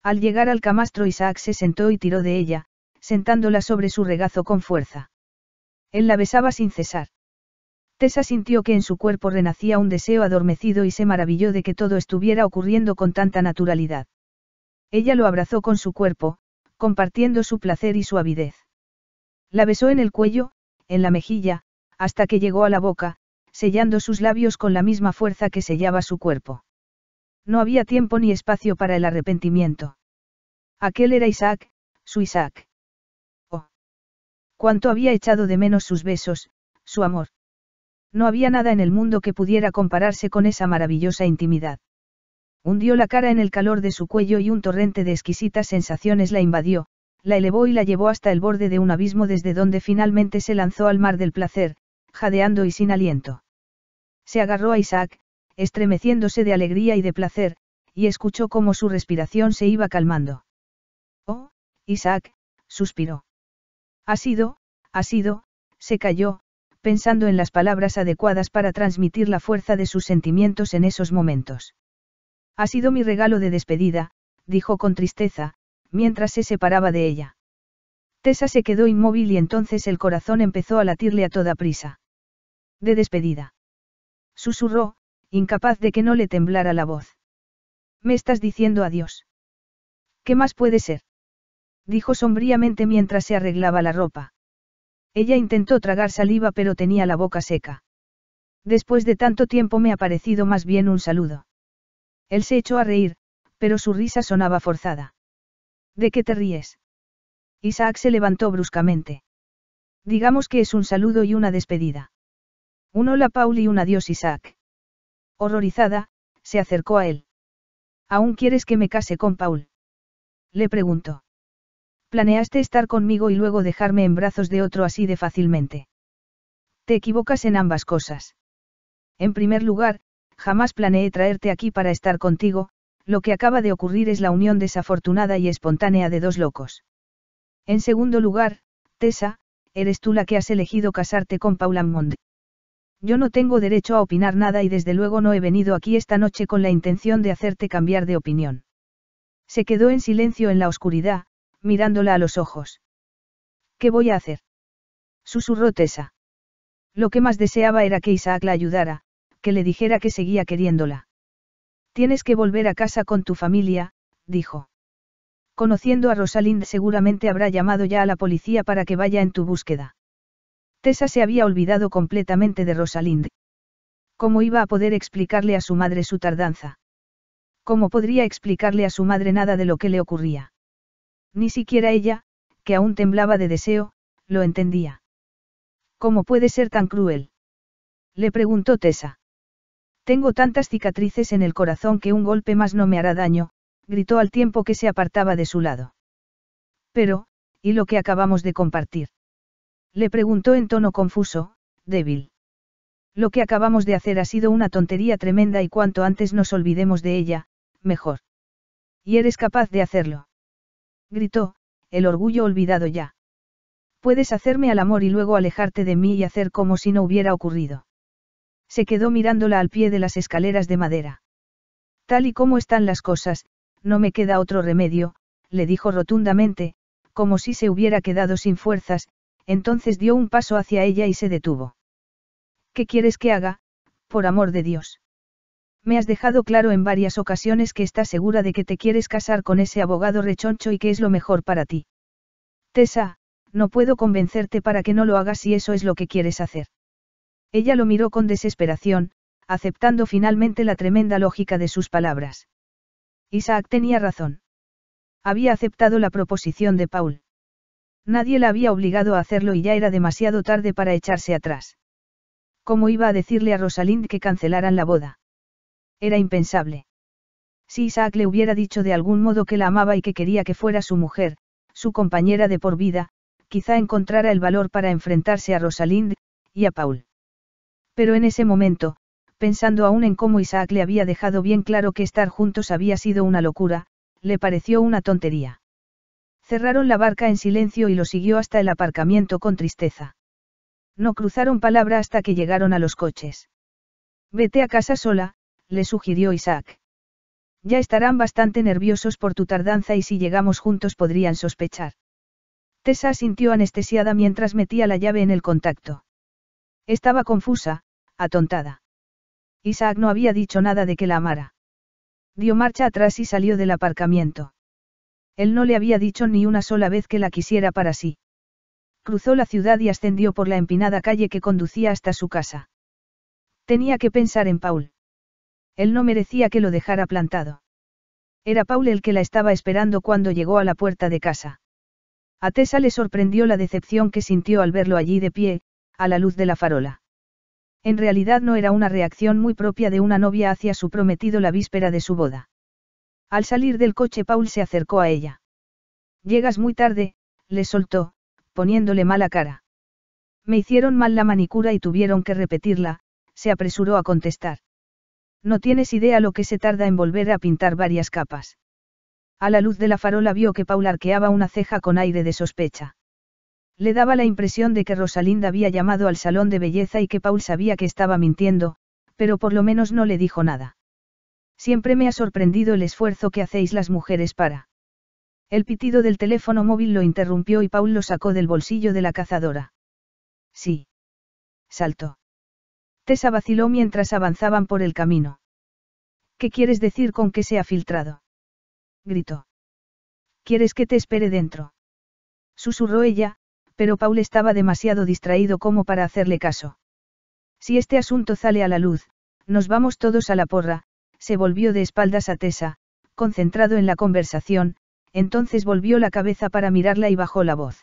Al llegar al camastro Isaac se sentó y tiró de ella, sentándola sobre su regazo con fuerza. Él la besaba sin cesar. Tessa sintió que en su cuerpo renacía un deseo adormecido y se maravilló de que todo estuviera ocurriendo con tanta naturalidad. Ella lo abrazó con su cuerpo, compartiendo su placer y su avidez. La besó en el cuello, en la mejilla, hasta que llegó a la boca, sellando sus labios con la misma fuerza que sellaba su cuerpo. No había tiempo ni espacio para el arrepentimiento. Aquel era Isaac, su Isaac. Oh. Cuánto había echado de menos sus besos, su amor. No había nada en el mundo que pudiera compararse con esa maravillosa intimidad. Hundió la cara en el calor de su cuello y un torrente de exquisitas sensaciones la invadió, la elevó y la llevó hasta el borde de un abismo desde donde finalmente se lanzó al mar del placer, jadeando y sin aliento. Se agarró a Isaac, estremeciéndose de alegría y de placer, y escuchó cómo su respiración se iba calmando. Oh, Isaac, suspiró. Ha sido, ha sido, se calló, pensando en las palabras adecuadas para transmitir la fuerza de sus sentimientos en esos momentos. Ha sido mi regalo de despedida, dijo con tristeza, mientras se separaba de ella. Tessa se quedó inmóvil y entonces el corazón empezó a latirle a toda prisa. De despedida. Susurró, incapaz de que no le temblara la voz. Me estás diciendo adiós. ¿Qué más puede ser? Dijo sombríamente mientras se arreglaba la ropa. Ella intentó tragar saliva pero tenía la boca seca. Después de tanto tiempo me ha parecido más bien un saludo. Él se echó a reír, pero su risa sonaba forzada. ¿De qué te ríes? Isaac se levantó bruscamente. Digamos que es un saludo y una despedida. Un hola Paul y un adiós Isaac. Horrorizada, se acercó a él. ¿Aún quieres que me case con Paul? Le preguntó. Planeaste estar conmigo y luego dejarme en brazos de otro así de fácilmente. Te equivocas en ambas cosas. En primer lugar, jamás planeé traerte aquí para estar contigo, lo que acaba de ocurrir es la unión desafortunada y espontánea de dos locos. En segundo lugar, Tessa, eres tú la que has elegido casarte con Paul Amund? Yo no tengo derecho a opinar nada y desde luego no he venido aquí esta noche con la intención de hacerte cambiar de opinión. Se quedó en silencio en la oscuridad, mirándola a los ojos. ¿Qué voy a hacer? Susurró Tessa. Lo que más deseaba era que Isaac la ayudara, que le dijera que seguía queriéndola. Tienes que volver a casa con tu familia, dijo. Conociendo a Rosalind seguramente habrá llamado ya a la policía para que vaya en tu búsqueda. Tessa se había olvidado completamente de Rosalind. ¿Cómo iba a poder explicarle a su madre su tardanza? ¿Cómo podría explicarle a su madre nada de lo que le ocurría? Ni siquiera ella, que aún temblaba de deseo, lo entendía. ¿Cómo puede ser tan cruel? Le preguntó Tessa. Tengo tantas cicatrices en el corazón que un golpe más no me hará daño, gritó al tiempo que se apartaba de su lado. Pero, ¿y lo que acabamos de compartir? Le preguntó en tono confuso, débil. Lo que acabamos de hacer ha sido una tontería tremenda y cuanto antes nos olvidemos de ella, mejor. Y eres capaz de hacerlo. Gritó, el orgullo olvidado ya. Puedes hacerme al amor y luego alejarte de mí y hacer como si no hubiera ocurrido. Se quedó mirándola al pie de las escaleras de madera. Tal y como están las cosas, no me queda otro remedio, le dijo rotundamente, como si se hubiera quedado sin fuerzas, entonces dio un paso hacia ella y se detuvo. ¿Qué quieres que haga, por amor de Dios? Me has dejado claro en varias ocasiones que estás segura de que te quieres casar con ese abogado rechoncho y que es lo mejor para ti. Tessa, no puedo convencerte para que no lo hagas si eso es lo que quieres hacer. Ella lo miró con desesperación, aceptando finalmente la tremenda lógica de sus palabras. Isaac tenía razón. Había aceptado la proposición de Paul. Nadie la había obligado a hacerlo y ya era demasiado tarde para echarse atrás. ¿Cómo iba a decirle a Rosalind que cancelaran la boda? Era impensable. Si Isaac le hubiera dicho de algún modo que la amaba y que quería que fuera su mujer, su compañera de por vida, quizá encontrara el valor para enfrentarse a Rosalind, y a Paul. Pero en ese momento, pensando aún en cómo Isaac le había dejado bien claro que estar juntos había sido una locura, le pareció una tontería. Cerraron la barca en silencio y lo siguió hasta el aparcamiento con tristeza. No cruzaron palabra hasta que llegaron a los coches. Vete a casa sola, le sugirió Isaac. Ya estarán bastante nerviosos por tu tardanza y si llegamos juntos podrían sospechar. Tessa sintió anestesiada mientras metía la llave en el contacto. Estaba confusa, atontada. Isaac no había dicho nada de que la amara. Dio marcha atrás y salió del aparcamiento. Él no le había dicho ni una sola vez que la quisiera para sí. Cruzó la ciudad y ascendió por la empinada calle que conducía hasta su casa. Tenía que pensar en Paul. Él no merecía que lo dejara plantado. Era Paul el que la estaba esperando cuando llegó a la puerta de casa. A Tessa le sorprendió la decepción que sintió al verlo allí de pie, a la luz de la farola. En realidad no era una reacción muy propia de una novia hacia su prometido la víspera de su boda. Al salir del coche Paul se acercó a ella. Llegas muy tarde, le soltó, poniéndole mala cara. Me hicieron mal la manicura y tuvieron que repetirla, se apresuró a contestar. No tienes idea lo que se tarda en volver a pintar varias capas. A la luz de la farola vio que Paul arqueaba una ceja con aire de sospecha. Le daba la impresión de que Rosalinda había llamado al salón de belleza y que Paul sabía que estaba mintiendo, pero por lo menos no le dijo nada. Siempre me ha sorprendido el esfuerzo que hacéis las mujeres para. El pitido del teléfono móvil lo interrumpió y Paul lo sacó del bolsillo de la cazadora. Sí. Saltó. Tessa vaciló mientras avanzaban por el camino. ¿Qué quieres decir con que se ha filtrado? Gritó. ¿Quieres que te espere dentro? Susurró ella, pero Paul estaba demasiado distraído como para hacerle caso. Si este asunto sale a la luz, nos vamos todos a la porra, se volvió de espaldas a Tessa, concentrado en la conversación, entonces volvió la cabeza para mirarla y bajó la voz.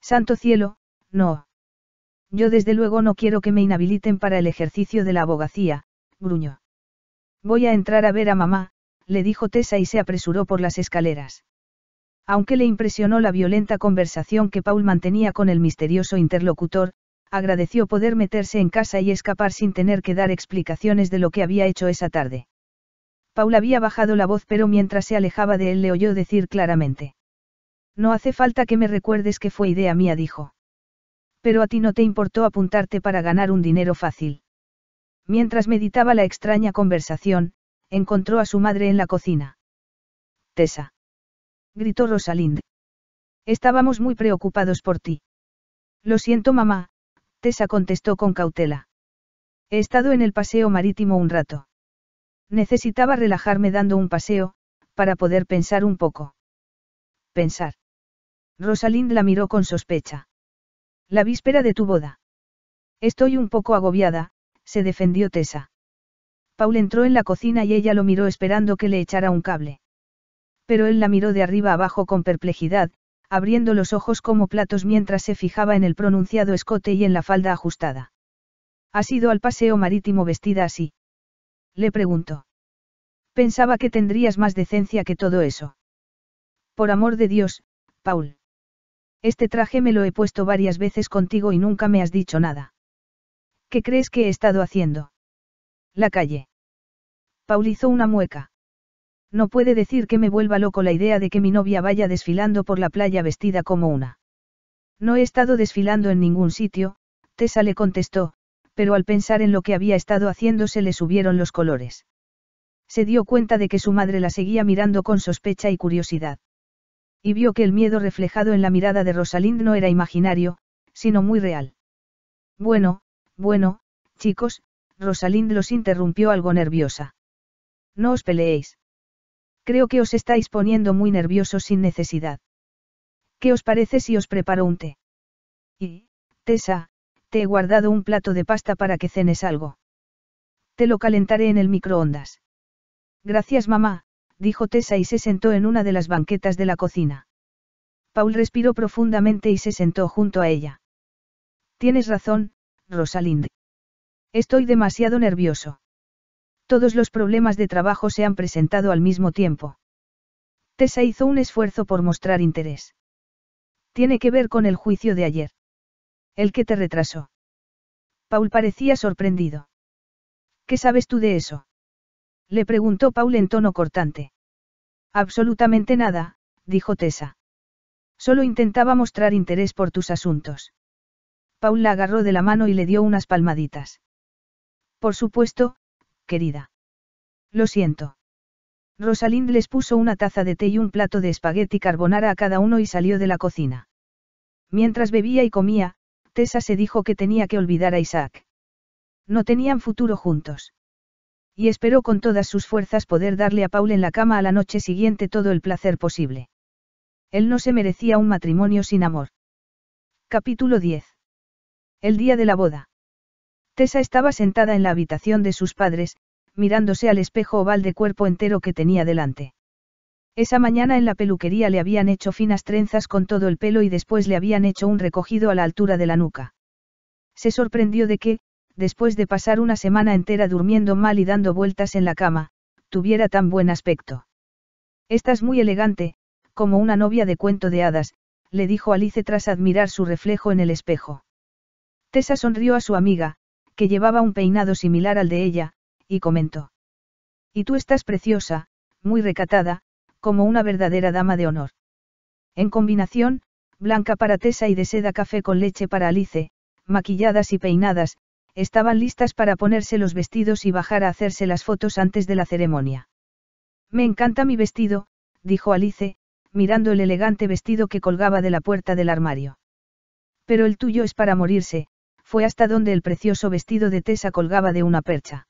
Santo cielo, no. Yo desde luego no quiero que me inhabiliten para el ejercicio de la abogacía, gruñó. Voy a entrar a ver a mamá, le dijo Tessa y se apresuró por las escaleras. Aunque le impresionó la violenta conversación que Paul mantenía con el misterioso interlocutor, agradeció poder meterse en casa y escapar sin tener que dar explicaciones de lo que había hecho esa tarde. Paul había bajado la voz pero mientras se alejaba de él le oyó decir claramente. No hace falta que me recuerdes que fue idea mía, dijo. Pero a ti no te importó apuntarte para ganar un dinero fácil. Mientras meditaba la extraña conversación, encontró a su madre en la cocina. Tessa gritó Rosalind. Estábamos muy preocupados por ti. Lo siento, mamá, Tessa contestó con cautela. He estado en el paseo marítimo un rato. Necesitaba relajarme dando un paseo, para poder pensar un poco. Pensar. Rosalind la miró con sospecha. La víspera de tu boda. Estoy un poco agobiada, se defendió Tessa. Paul entró en la cocina y ella lo miró esperando que le echara un cable pero él la miró de arriba abajo con perplejidad, abriendo los ojos como platos mientras se fijaba en el pronunciado escote y en la falda ajustada. ¿Has ido al paseo marítimo vestida así? Le preguntó. Pensaba que tendrías más decencia que todo eso. Por amor de Dios, Paul. Este traje me lo he puesto varias veces contigo y nunca me has dicho nada. ¿Qué crees que he estado haciendo? La calle. Paul hizo una mueca. No puede decir que me vuelva loco la idea de que mi novia vaya desfilando por la playa vestida como una. No he estado desfilando en ningún sitio, Tessa le contestó, pero al pensar en lo que había estado haciendo se le subieron los colores. Se dio cuenta de que su madre la seguía mirando con sospecha y curiosidad. Y vio que el miedo reflejado en la mirada de Rosalind no era imaginario, sino muy real. Bueno, bueno, chicos, Rosalind los interrumpió algo nerviosa. No os peleéis. Creo que os estáis poniendo muy nerviosos sin necesidad. ¿Qué os parece si os preparo un té? Y, Tessa, te he guardado un plato de pasta para que cenes algo. Te lo calentaré en el microondas. Gracias, mamá, dijo Tessa y se sentó en una de las banquetas de la cocina. Paul respiró profundamente y se sentó junto a ella. Tienes razón, Rosalind. Estoy demasiado nervioso. Todos los problemas de trabajo se han presentado al mismo tiempo. Tessa hizo un esfuerzo por mostrar interés. Tiene que ver con el juicio de ayer. El que te retrasó. Paul parecía sorprendido. ¿Qué sabes tú de eso? Le preguntó Paul en tono cortante. Absolutamente nada, dijo Tessa. Solo intentaba mostrar interés por tus asuntos. Paul la agarró de la mano y le dio unas palmaditas. Por supuesto, querida. Lo siento. Rosalind les puso una taza de té y un plato de espagueti carbonara a cada uno y salió de la cocina. Mientras bebía y comía, Tessa se dijo que tenía que olvidar a Isaac. No tenían futuro juntos. Y esperó con todas sus fuerzas poder darle a Paul en la cama a la noche siguiente todo el placer posible. Él no se merecía un matrimonio sin amor. Capítulo 10. El día de la boda. Tessa estaba sentada en la habitación de sus padres, mirándose al espejo oval de cuerpo entero que tenía delante. Esa mañana en la peluquería le habían hecho finas trenzas con todo el pelo y después le habían hecho un recogido a la altura de la nuca. Se sorprendió de que, después de pasar una semana entera durmiendo mal y dando vueltas en la cama, tuviera tan buen aspecto. Estás muy elegante, como una novia de cuento de hadas, le dijo Alice tras admirar su reflejo en el espejo. Tessa sonrió a su amiga, que llevaba un peinado similar al de ella, y comentó. Y tú estás preciosa, muy recatada, como una verdadera dama de honor. En combinación, blanca para Tessa y de seda café con leche para Alice, maquilladas y peinadas, estaban listas para ponerse los vestidos y bajar a hacerse las fotos antes de la ceremonia. Me encanta mi vestido, dijo Alice, mirando el elegante vestido que colgaba de la puerta del armario. Pero el tuyo es para morirse, fue hasta donde el precioso vestido de Tessa colgaba de una percha.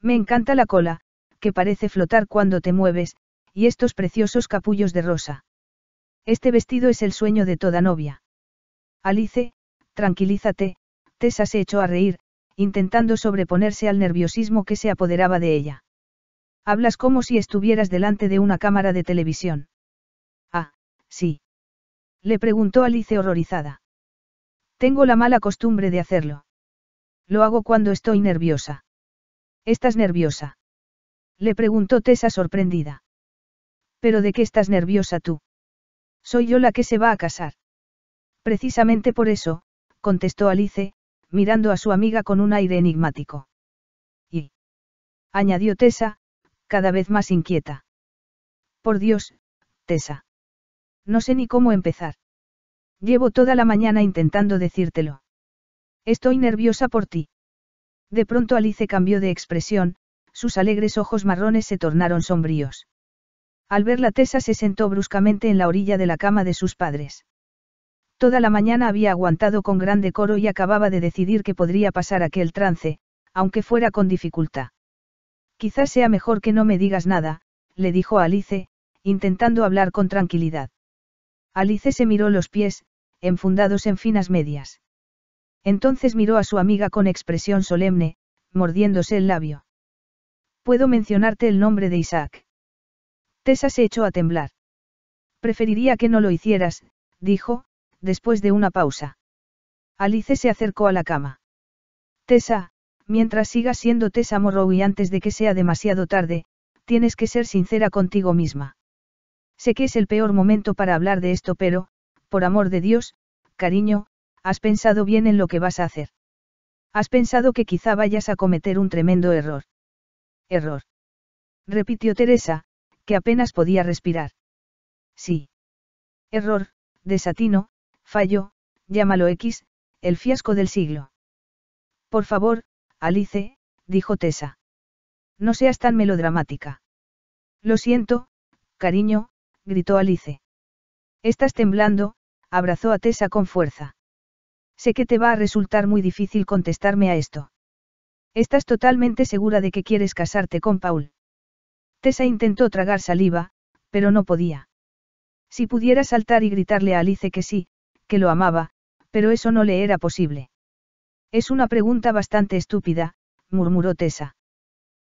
Me encanta la cola, que parece flotar cuando te mueves, y estos preciosos capullos de rosa. Este vestido es el sueño de toda novia. Alice, tranquilízate, Tessa se echó a reír, intentando sobreponerse al nerviosismo que se apoderaba de ella. Hablas como si estuvieras delante de una cámara de televisión. Ah, sí. Le preguntó Alice horrorizada. Tengo la mala costumbre de hacerlo. Lo hago cuando estoy nerviosa. ¿Estás nerviosa? Le preguntó Tessa sorprendida. ¿Pero de qué estás nerviosa tú? Soy yo la que se va a casar. Precisamente por eso, contestó Alice, mirando a su amiga con un aire enigmático. Y. añadió Tessa, cada vez más inquieta. Por Dios, Tessa. No sé ni cómo empezar. Llevo toda la mañana intentando decírtelo. Estoy nerviosa por ti. De pronto Alice cambió de expresión, sus alegres ojos marrones se tornaron sombríos. Al ver la tesa se sentó bruscamente en la orilla de la cama de sus padres. Toda la mañana había aguantado con gran decoro y acababa de decidir que podría pasar aquel trance, aunque fuera con dificultad. Quizás sea mejor que no me digas nada, le dijo Alice, intentando hablar con tranquilidad. Alice se miró los pies, enfundados en finas medias. Entonces miró a su amiga con expresión solemne, mordiéndose el labio. Puedo mencionarte el nombre de Isaac. Tessa se echó a temblar. Preferiría que no lo hicieras, dijo, después de una pausa. Alice se acercó a la cama. Tessa, mientras sigas siendo Tessa Morrow y antes de que sea demasiado tarde, tienes que ser sincera contigo misma. Sé que es el peor momento para hablar de esto, pero, por amor de Dios, cariño, has pensado bien en lo que vas a hacer. Has pensado que quizá vayas a cometer un tremendo error. Error. Repitió Teresa, que apenas podía respirar. Sí. Error, desatino, fallo, llámalo X, el fiasco del siglo. Por favor, Alice, dijo Tessa. No seas tan melodramática. Lo siento, cariño, gritó Alice. Estás temblando, abrazó a Tessa con fuerza. Sé que te va a resultar muy difícil contestarme a esto. Estás totalmente segura de que quieres casarte con Paul. Tessa intentó tragar saliva, pero no podía. Si pudiera saltar y gritarle a Alice que sí, que lo amaba, pero eso no le era posible. Es una pregunta bastante estúpida, murmuró Tessa.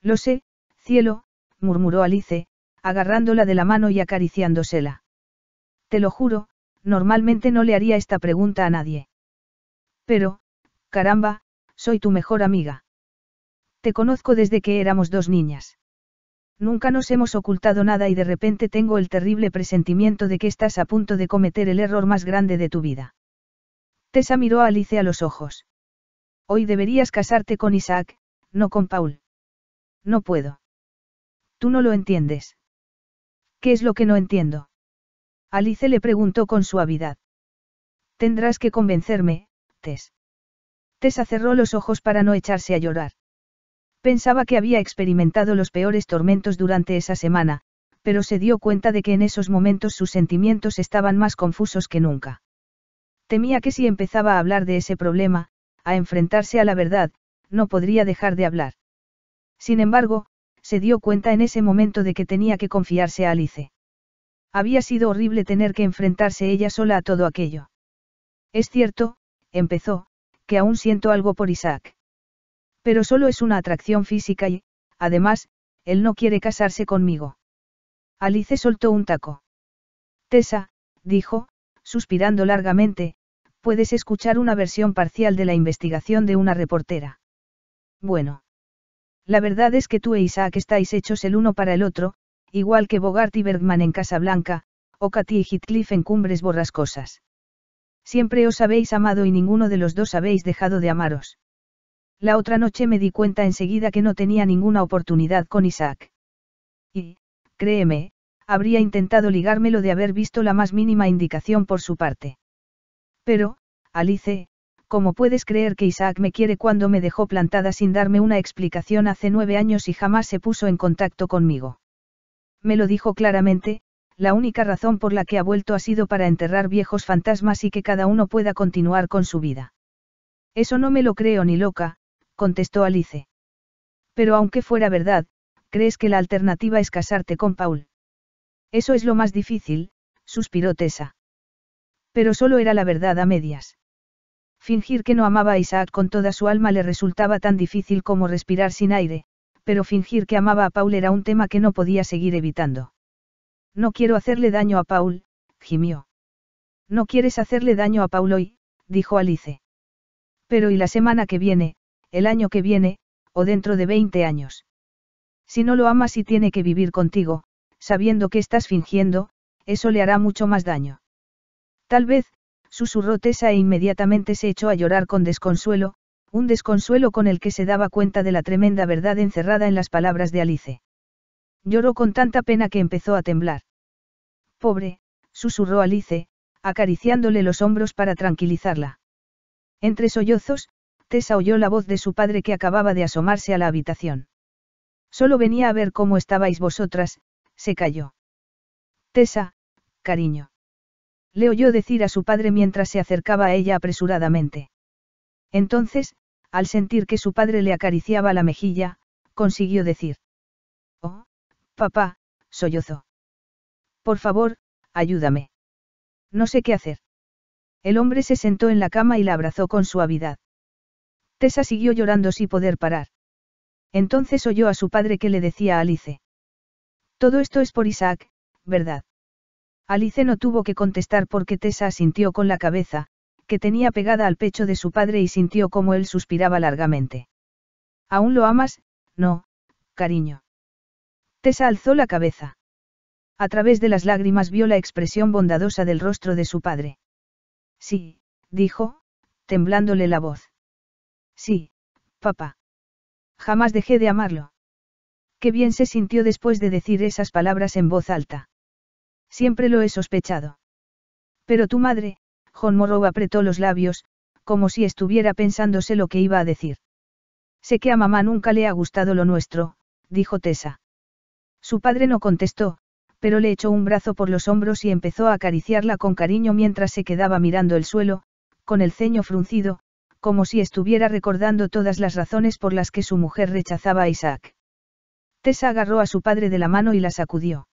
Lo sé, cielo, murmuró Alice, agarrándola de la mano y acariciándosela. Te lo juro, normalmente no le haría esta pregunta a nadie. Pero, caramba, soy tu mejor amiga. Te conozco desde que éramos dos niñas. Nunca nos hemos ocultado nada y de repente tengo el terrible presentimiento de que estás a punto de cometer el error más grande de tu vida. Tessa miró a Alice a los ojos. Hoy deberías casarte con Isaac, no con Paul. No puedo. Tú no lo entiendes. ¿Qué es lo que no entiendo? Alice le preguntó con suavidad. Tendrás que convencerme, Tess. Tessa cerró los ojos para no echarse a llorar. Pensaba que había experimentado los peores tormentos durante esa semana, pero se dio cuenta de que en esos momentos sus sentimientos estaban más confusos que nunca. Temía que si empezaba a hablar de ese problema, a enfrentarse a la verdad, no podría dejar de hablar. Sin embargo, se dio cuenta en ese momento de que tenía que confiarse a Alice. Había sido horrible tener que enfrentarse ella sola a todo aquello. Es cierto, empezó, que aún siento algo por Isaac. Pero solo es una atracción física y, además, él no quiere casarse conmigo. Alice soltó un taco. Tessa, dijo, suspirando largamente, puedes escuchar una versión parcial de la investigación de una reportera. Bueno. La verdad es que tú e Isaac estáis hechos el uno para el otro, igual que Bogart y Bergman en Casablanca, o Cathy y Heathcliff en Cumbres Borrascosas. Siempre os habéis amado y ninguno de los dos habéis dejado de amaros. La otra noche me di cuenta enseguida que no tenía ninguna oportunidad con Isaac. Y, créeme, habría intentado ligármelo de haber visto la más mínima indicación por su parte. Pero, Alice, ¿Cómo puedes creer que Isaac me quiere cuando me dejó plantada sin darme una explicación hace nueve años y jamás se puso en contacto conmigo? Me lo dijo claramente, la única razón por la que ha vuelto ha sido para enterrar viejos fantasmas y que cada uno pueda continuar con su vida. Eso no me lo creo ni loca, contestó Alice. Pero aunque fuera verdad, crees que la alternativa es casarte con Paul. Eso es lo más difícil, suspiró Tessa. Pero solo era la verdad a medias. Fingir que no amaba a Isaac con toda su alma le resultaba tan difícil como respirar sin aire, pero fingir que amaba a Paul era un tema que no podía seguir evitando. No quiero hacerle daño a Paul, gimió. No quieres hacerle daño a Paul hoy, dijo Alice. Pero y la semana que viene, el año que viene, o dentro de 20 años. Si no lo amas y tiene que vivir contigo, sabiendo que estás fingiendo, eso le hará mucho más daño. Tal vez, susurró Tesa e inmediatamente se echó a llorar con desconsuelo, un desconsuelo con el que se daba cuenta de la tremenda verdad encerrada en las palabras de Alice. Lloró con tanta pena que empezó a temblar. Pobre, susurró Alice, acariciándole los hombros para tranquilizarla. Entre sollozos, Tesa oyó la voz de su padre que acababa de asomarse a la habitación. Solo venía a ver cómo estabais vosotras, se calló. Tesa, cariño. Le oyó decir a su padre mientras se acercaba a ella apresuradamente. Entonces, al sentir que su padre le acariciaba la mejilla, consiguió decir. Oh, papá, sollozó. Por favor, ayúdame. No sé qué hacer. El hombre se sentó en la cama y la abrazó con suavidad. Tessa siguió llorando sin poder parar. Entonces oyó a su padre que le decía a Alice. Todo esto es por Isaac, ¿verdad? Alice no tuvo que contestar porque Tessa asintió con la cabeza, que tenía pegada al pecho de su padre y sintió como él suspiraba largamente. ¿Aún lo amas? No, cariño. Tessa alzó la cabeza. A través de las lágrimas vio la expresión bondadosa del rostro de su padre. Sí, dijo, temblándole la voz. Sí, papá. Jamás dejé de amarlo. Qué bien se sintió después de decir esas palabras en voz alta. Siempre lo he sospechado. Pero tu madre, John Morrow apretó los labios, como si estuviera pensándose lo que iba a decir. Sé que a mamá nunca le ha gustado lo nuestro, dijo Tessa. Su padre no contestó, pero le echó un brazo por los hombros y empezó a acariciarla con cariño mientras se quedaba mirando el suelo, con el ceño fruncido, como si estuviera recordando todas las razones por las que su mujer rechazaba a Isaac. Tessa agarró a su padre de la mano y la sacudió.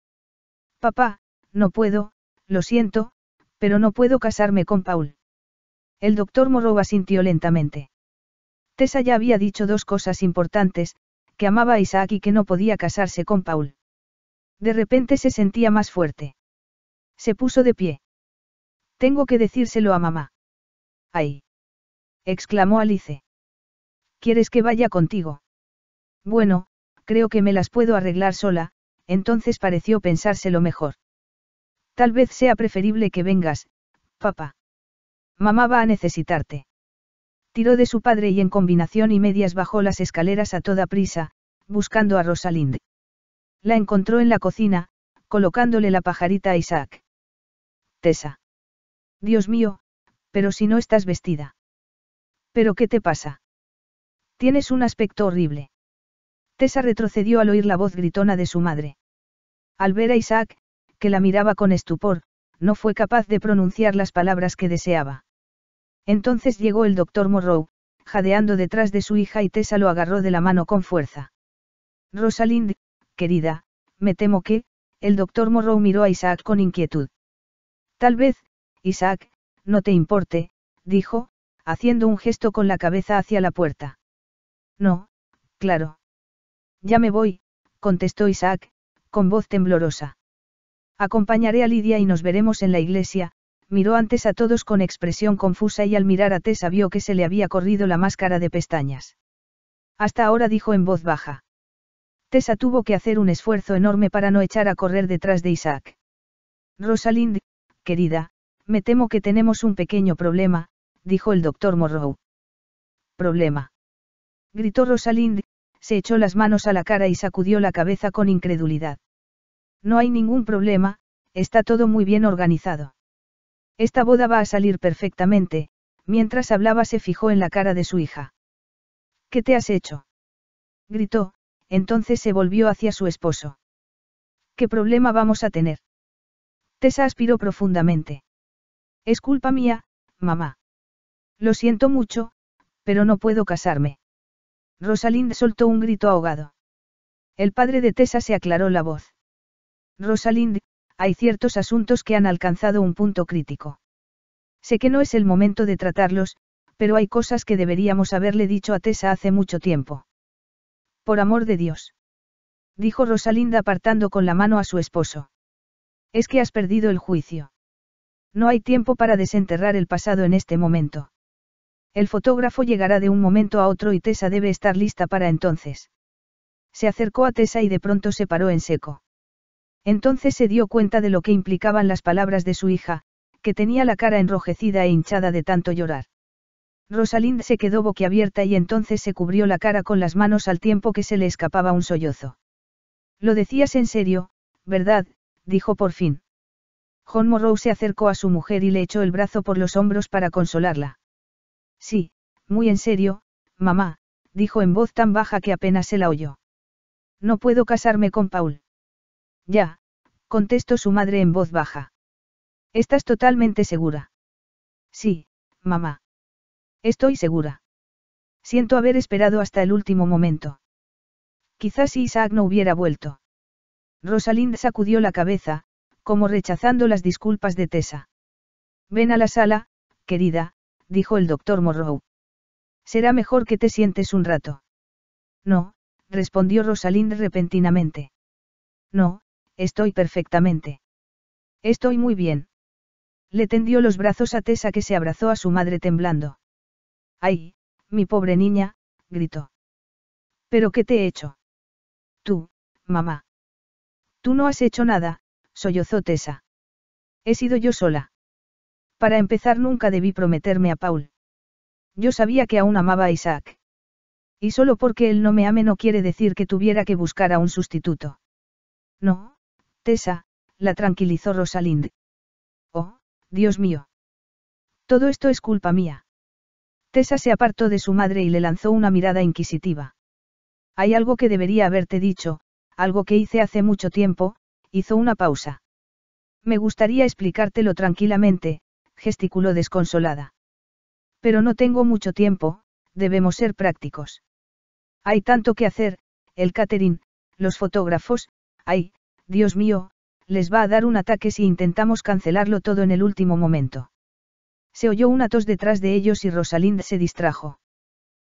Papá, no puedo, lo siento, pero no puedo casarme con Paul. El doctor Morrow asintió lentamente. Tessa ya había dicho dos cosas importantes, que amaba a Isaac y que no podía casarse con Paul. De repente se sentía más fuerte. Se puso de pie. Tengo que decírselo a mamá. ¡Ay! exclamó Alice. ¿Quieres que vaya contigo? Bueno, creo que me las puedo arreglar sola, entonces pareció pensárselo mejor. Tal vez sea preferible que vengas, papá. Mamá va a necesitarte. Tiró de su padre y en combinación y medias bajó las escaleras a toda prisa, buscando a Rosalind. La encontró en la cocina, colocándole la pajarita a Isaac. Tessa. Dios mío, pero si no estás vestida. ¿Pero qué te pasa? Tienes un aspecto horrible. Tessa retrocedió al oír la voz gritona de su madre. Al ver a Isaac, que la miraba con estupor, no fue capaz de pronunciar las palabras que deseaba. Entonces llegó el doctor Morrow, jadeando detrás de su hija y Tessa lo agarró de la mano con fuerza. Rosalind, querida, me temo que, el doctor Morrow miró a Isaac con inquietud. Tal vez, Isaac, no te importe, dijo, haciendo un gesto con la cabeza hacia la puerta. No, claro. Ya me voy, contestó Isaac, con voz temblorosa. Acompañaré a Lidia y nos veremos en la iglesia, miró antes a todos con expresión confusa y al mirar a Tessa vio que se le había corrido la máscara de pestañas. Hasta ahora dijo en voz baja. Tessa tuvo que hacer un esfuerzo enorme para no echar a correr detrás de Isaac. Rosalind, querida, me temo que tenemos un pequeño problema, dijo el doctor Morrow. Problema. Gritó Rosalind, se echó las manos a la cara y sacudió la cabeza con incredulidad. No hay ningún problema, está todo muy bien organizado. Esta boda va a salir perfectamente, mientras hablaba se fijó en la cara de su hija. ¿Qué te has hecho? gritó, entonces se volvió hacia su esposo. ¿Qué problema vamos a tener? Tessa aspiró profundamente. Es culpa mía, mamá. Lo siento mucho, pero no puedo casarme. Rosalind soltó un grito ahogado. El padre de Tessa se aclaró la voz. Rosalind, hay ciertos asuntos que han alcanzado un punto crítico. Sé que no es el momento de tratarlos, pero hay cosas que deberíamos haberle dicho a Tessa hace mucho tiempo. Por amor de Dios. Dijo Rosalind apartando con la mano a su esposo. Es que has perdido el juicio. No hay tiempo para desenterrar el pasado en este momento. El fotógrafo llegará de un momento a otro y Tessa debe estar lista para entonces. Se acercó a Tessa y de pronto se paró en seco. Entonces se dio cuenta de lo que implicaban las palabras de su hija, que tenía la cara enrojecida e hinchada de tanto llorar. Rosalind se quedó boquiabierta y entonces se cubrió la cara con las manos al tiempo que se le escapaba un sollozo. Lo decías en serio, ¿verdad? dijo por fin. John Morrow se acercó a su mujer y le echó el brazo por los hombros para consolarla. Sí, muy en serio, mamá, dijo en voz tan baja que apenas se la oyó. No puedo casarme con Paul. Ya, contestó su madre en voz baja. ¿Estás totalmente segura? Sí, mamá. Estoy segura. Siento haber esperado hasta el último momento. Quizás si Isaac no hubiera vuelto. Rosalind sacudió la cabeza, como rechazando las disculpas de Tessa. Ven a la sala, querida, dijo el doctor Morrow. Será mejor que te sientes un rato. No, respondió Rosalind repentinamente. No, Estoy perfectamente. Estoy muy bien. Le tendió los brazos a Tessa que se abrazó a su madre temblando. ¡Ay, mi pobre niña! gritó. ¿Pero qué te he hecho? Tú, mamá. Tú no has hecho nada, sollozó Tessa. He sido yo sola. Para empezar nunca debí prometerme a Paul. Yo sabía que aún amaba a Isaac. Y solo porque él no me ame no quiere decir que tuviera que buscar a un sustituto. No, Tessa, la tranquilizó Rosalind. Oh, Dios mío. Todo esto es culpa mía. Tessa se apartó de su madre y le lanzó una mirada inquisitiva. Hay algo que debería haberte dicho, algo que hice hace mucho tiempo, hizo una pausa. Me gustaría explicártelo tranquilamente, gesticuló desconsolada. Pero no tengo mucho tiempo, debemos ser prácticos. Hay tanto que hacer, el catering, los fotógrafos, hay, Dios mío, les va a dar un ataque si intentamos cancelarlo todo en el último momento. Se oyó una tos detrás de ellos y Rosalind se distrajo.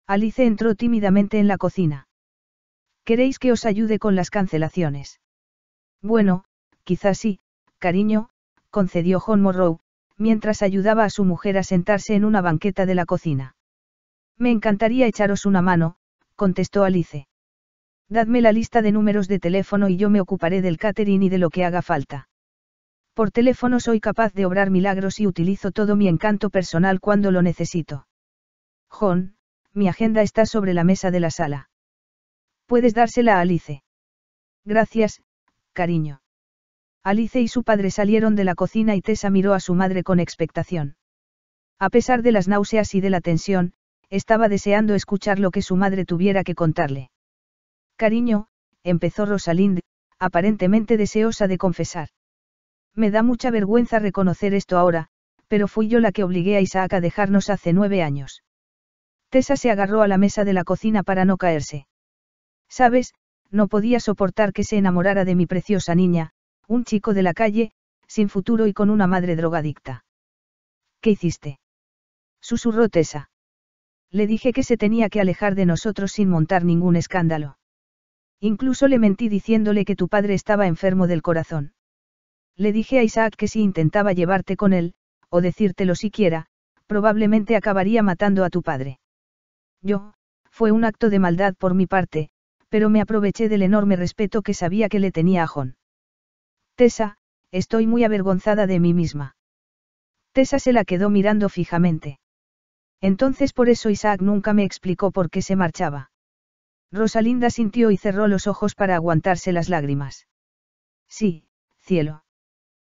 Alice entró tímidamente en la cocina. ¿Queréis que os ayude con las cancelaciones? Bueno, quizás sí, cariño, concedió John Morrow, mientras ayudaba a su mujer a sentarse en una banqueta de la cocina. Me encantaría echaros una mano, contestó Alice. Dadme la lista de números de teléfono y yo me ocuparé del catering y de lo que haga falta. Por teléfono soy capaz de obrar milagros y utilizo todo mi encanto personal cuando lo necesito. John, mi agenda está sobre la mesa de la sala. Puedes dársela a Alice. Gracias, cariño. Alice y su padre salieron de la cocina y Tessa miró a su madre con expectación. A pesar de las náuseas y de la tensión, estaba deseando escuchar lo que su madre tuviera que contarle. Cariño, empezó Rosalind, aparentemente deseosa de confesar. Me da mucha vergüenza reconocer esto ahora, pero fui yo la que obligué a Isaac a dejarnos hace nueve años. Tessa se agarró a la mesa de la cocina para no caerse. Sabes, no podía soportar que se enamorara de mi preciosa niña, un chico de la calle, sin futuro y con una madre drogadicta. ¿Qué hiciste? Susurró Tessa. Le dije que se tenía que alejar de nosotros sin montar ningún escándalo. Incluso le mentí diciéndole que tu padre estaba enfermo del corazón. Le dije a Isaac que si intentaba llevarte con él, o decírtelo siquiera, probablemente acabaría matando a tu padre. Yo, fue un acto de maldad por mi parte, pero me aproveché del enorme respeto que sabía que le tenía a John. Tessa, estoy muy avergonzada de mí misma. Tessa se la quedó mirando fijamente. Entonces por eso Isaac nunca me explicó por qué se marchaba. Rosalinda sintió y cerró los ojos para aguantarse las lágrimas. Sí, cielo.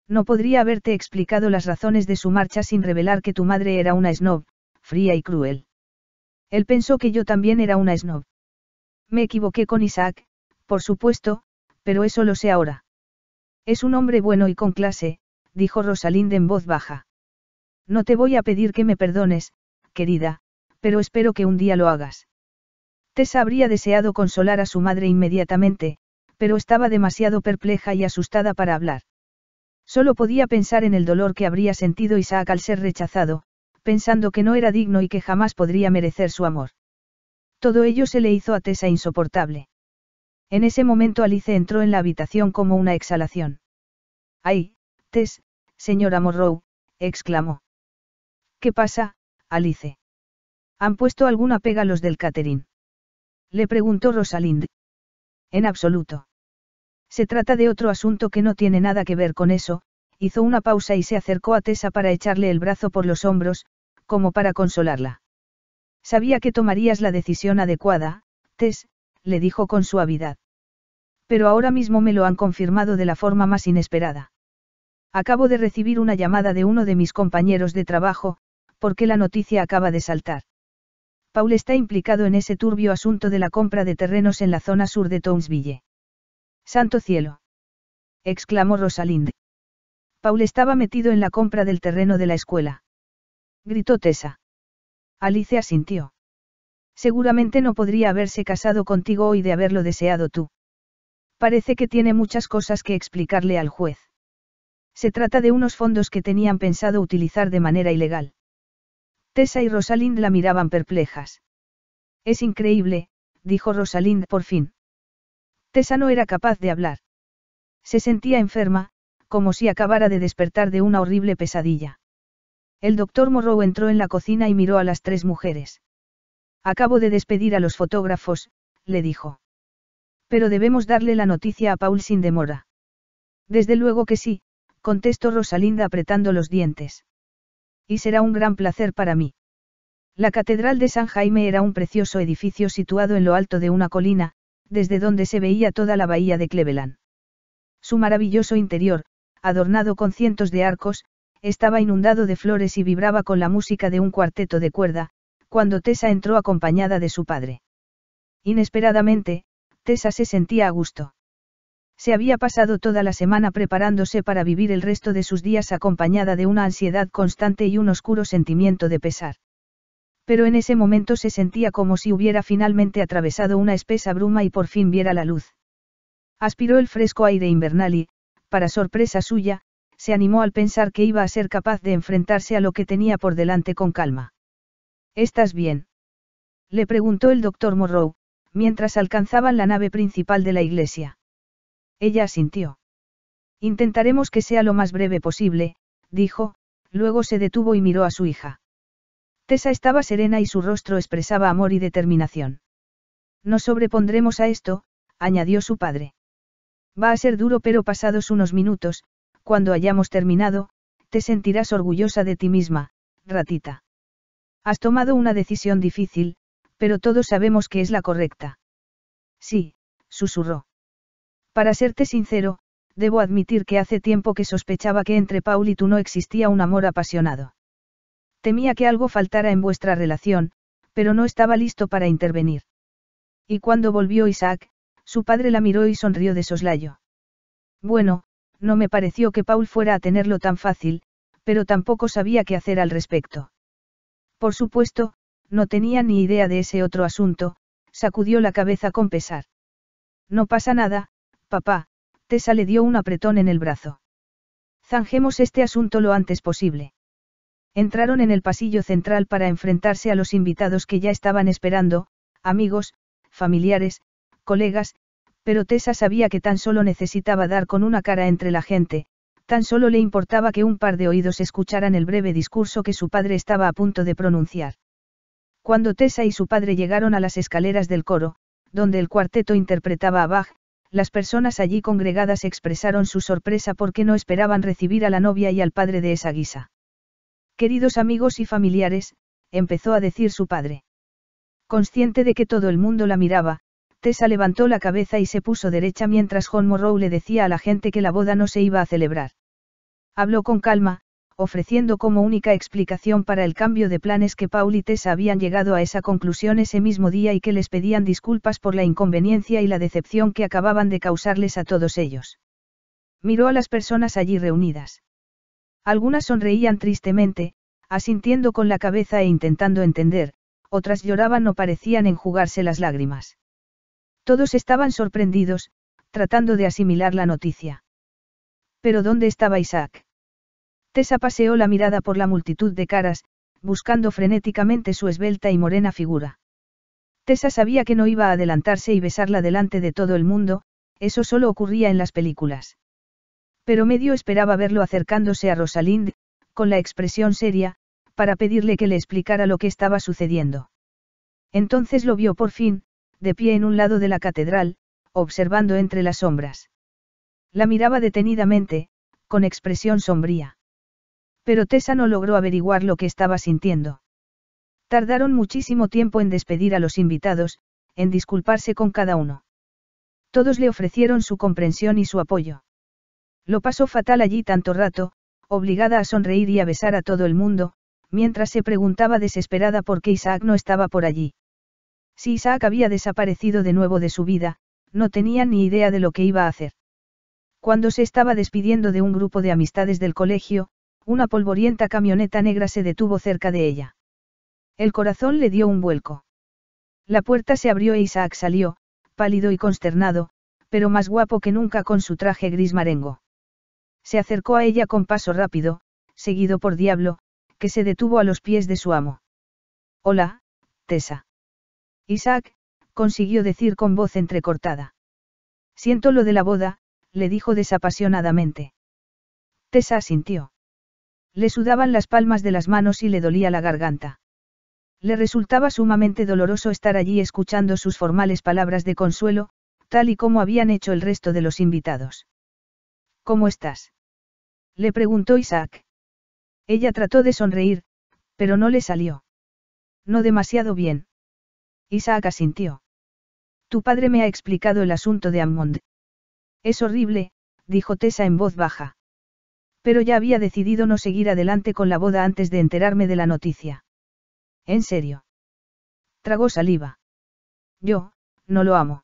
No podría haberte explicado las razones de su marcha sin revelar que tu madre era una snob, fría y cruel. Él pensó que yo también era una snob. Me equivoqué con Isaac, por supuesto, pero eso lo sé ahora. Es un hombre bueno y con clase, dijo Rosalinda en voz baja. No te voy a pedir que me perdones, querida, pero espero que un día lo hagas. Tessa habría deseado consolar a su madre inmediatamente, pero estaba demasiado perpleja y asustada para hablar. Solo podía pensar en el dolor que habría sentido Isaac al ser rechazado, pensando que no era digno y que jamás podría merecer su amor. Todo ello se le hizo a Tessa insoportable. En ese momento Alice entró en la habitación como una exhalación. ¡Ay, Tess, señora Morrow! exclamó. ¿Qué pasa, Alice? ¿Han puesto alguna pega los del Caterin? Le preguntó Rosalind. En absoluto. Se trata de otro asunto que no tiene nada que ver con eso, hizo una pausa y se acercó a Tessa para echarle el brazo por los hombros, como para consolarla. Sabía que tomarías la decisión adecuada, Tess, le dijo con suavidad. Pero ahora mismo me lo han confirmado de la forma más inesperada. Acabo de recibir una llamada de uno de mis compañeros de trabajo, porque la noticia acaba de saltar. Paul está implicado en ese turbio asunto de la compra de terrenos en la zona sur de Townsville. Santo cielo. exclamó Rosalind. Paul estaba metido en la compra del terreno de la escuela. Gritó Tessa. Alicia asintió. Seguramente no podría haberse casado contigo hoy de haberlo deseado tú. Parece que tiene muchas cosas que explicarle al juez. Se trata de unos fondos que tenían pensado utilizar de manera ilegal. Tessa y Rosalind la miraban perplejas. Es increíble, dijo Rosalind por fin. Tessa no era capaz de hablar. Se sentía enferma, como si acabara de despertar de una horrible pesadilla. El doctor Morrow entró en la cocina y miró a las tres mujeres. Acabo de despedir a los fotógrafos, le dijo. Pero debemos darle la noticia a Paul sin demora. Desde luego que sí, contestó Rosalind apretando los dientes y será un gran placer para mí. La Catedral de San Jaime era un precioso edificio situado en lo alto de una colina, desde donde se veía toda la bahía de Cleveland. Su maravilloso interior, adornado con cientos de arcos, estaba inundado de flores y vibraba con la música de un cuarteto de cuerda, cuando Tessa entró acompañada de su padre. Inesperadamente, Tessa se sentía a gusto. Se había pasado toda la semana preparándose para vivir el resto de sus días acompañada de una ansiedad constante y un oscuro sentimiento de pesar. Pero en ese momento se sentía como si hubiera finalmente atravesado una espesa bruma y por fin viera la luz. Aspiró el fresco aire invernal y, para sorpresa suya, se animó al pensar que iba a ser capaz de enfrentarse a lo que tenía por delante con calma. ¿Estás bien? Le preguntó el doctor Morrow, mientras alcanzaban la nave principal de la iglesia. Ella asintió. Intentaremos que sea lo más breve posible, dijo, luego se detuvo y miró a su hija. Tessa estaba serena y su rostro expresaba amor y determinación. «No sobrepondremos a esto, añadió su padre. Va a ser duro pero pasados unos minutos, cuando hayamos terminado, te sentirás orgullosa de ti misma, ratita. Has tomado una decisión difícil, pero todos sabemos que es la correcta. Sí, susurró. Para serte sincero, debo admitir que hace tiempo que sospechaba que entre Paul y tú no existía un amor apasionado. Temía que algo faltara en vuestra relación, pero no estaba listo para intervenir. Y cuando volvió Isaac, su padre la miró y sonrió de soslayo. Bueno, no me pareció que Paul fuera a tenerlo tan fácil, pero tampoco sabía qué hacer al respecto. Por supuesto, no tenía ni idea de ese otro asunto, sacudió la cabeza con pesar. No pasa nada, Papá, Tessa le dio un apretón en el brazo. Zanjemos este asunto lo antes posible. Entraron en el pasillo central para enfrentarse a los invitados que ya estaban esperando, amigos, familiares, colegas, pero Tessa sabía que tan solo necesitaba dar con una cara entre la gente, tan solo le importaba que un par de oídos escucharan el breve discurso que su padre estaba a punto de pronunciar. Cuando Tessa y su padre llegaron a las escaleras del coro, donde el cuarteto interpretaba a Bach, las personas allí congregadas expresaron su sorpresa porque no esperaban recibir a la novia y al padre de esa guisa. Queridos amigos y familiares, empezó a decir su padre. Consciente de que todo el mundo la miraba, Tessa levantó la cabeza y se puso derecha mientras John Morrow le decía a la gente que la boda no se iba a celebrar. Habló con calma, ofreciendo como única explicación para el cambio de planes que Paul y Tessa habían llegado a esa conclusión ese mismo día y que les pedían disculpas por la inconveniencia y la decepción que acababan de causarles a todos ellos. Miró a las personas allí reunidas. Algunas sonreían tristemente, asintiendo con la cabeza e intentando entender, otras lloraban o parecían enjugarse las lágrimas. Todos estaban sorprendidos, tratando de asimilar la noticia. Pero ¿dónde estaba Isaac? Tessa paseó la mirada por la multitud de caras, buscando frenéticamente su esbelta y morena figura. Tessa sabía que no iba a adelantarse y besarla delante de todo el mundo, eso solo ocurría en las películas. Pero medio esperaba verlo acercándose a Rosalind, con la expresión seria, para pedirle que le explicara lo que estaba sucediendo. Entonces lo vio por fin, de pie en un lado de la catedral, observando entre las sombras. La miraba detenidamente, con expresión sombría. Pero Tessa no logró averiguar lo que estaba sintiendo. Tardaron muchísimo tiempo en despedir a los invitados, en disculparse con cada uno. Todos le ofrecieron su comprensión y su apoyo. Lo pasó fatal allí tanto rato, obligada a sonreír y a besar a todo el mundo, mientras se preguntaba desesperada por qué Isaac no estaba por allí. Si Isaac había desaparecido de nuevo de su vida, no tenía ni idea de lo que iba a hacer. Cuando se estaba despidiendo de un grupo de amistades del colegio, una polvorienta camioneta negra se detuvo cerca de ella. El corazón le dio un vuelco. La puerta se abrió e Isaac salió, pálido y consternado, pero más guapo que nunca con su traje gris marengo. Se acercó a ella con paso rápido, seguido por Diablo, que se detuvo a los pies de su amo. Hola, Tessa. Isaac, consiguió decir con voz entrecortada. Siento lo de la boda, le dijo desapasionadamente. Tessa asintió. Le sudaban las palmas de las manos y le dolía la garganta. Le resultaba sumamente doloroso estar allí escuchando sus formales palabras de consuelo, tal y como habían hecho el resto de los invitados. ¿Cómo estás? Le preguntó Isaac. Ella trató de sonreír, pero no le salió. No demasiado bien. Isaac asintió. Tu padre me ha explicado el asunto de Ammond. Es horrible, dijo Tessa en voz baja pero ya había decidido no seguir adelante con la boda antes de enterarme de la noticia. ¿En serio? Tragó saliva. Yo, no lo amo.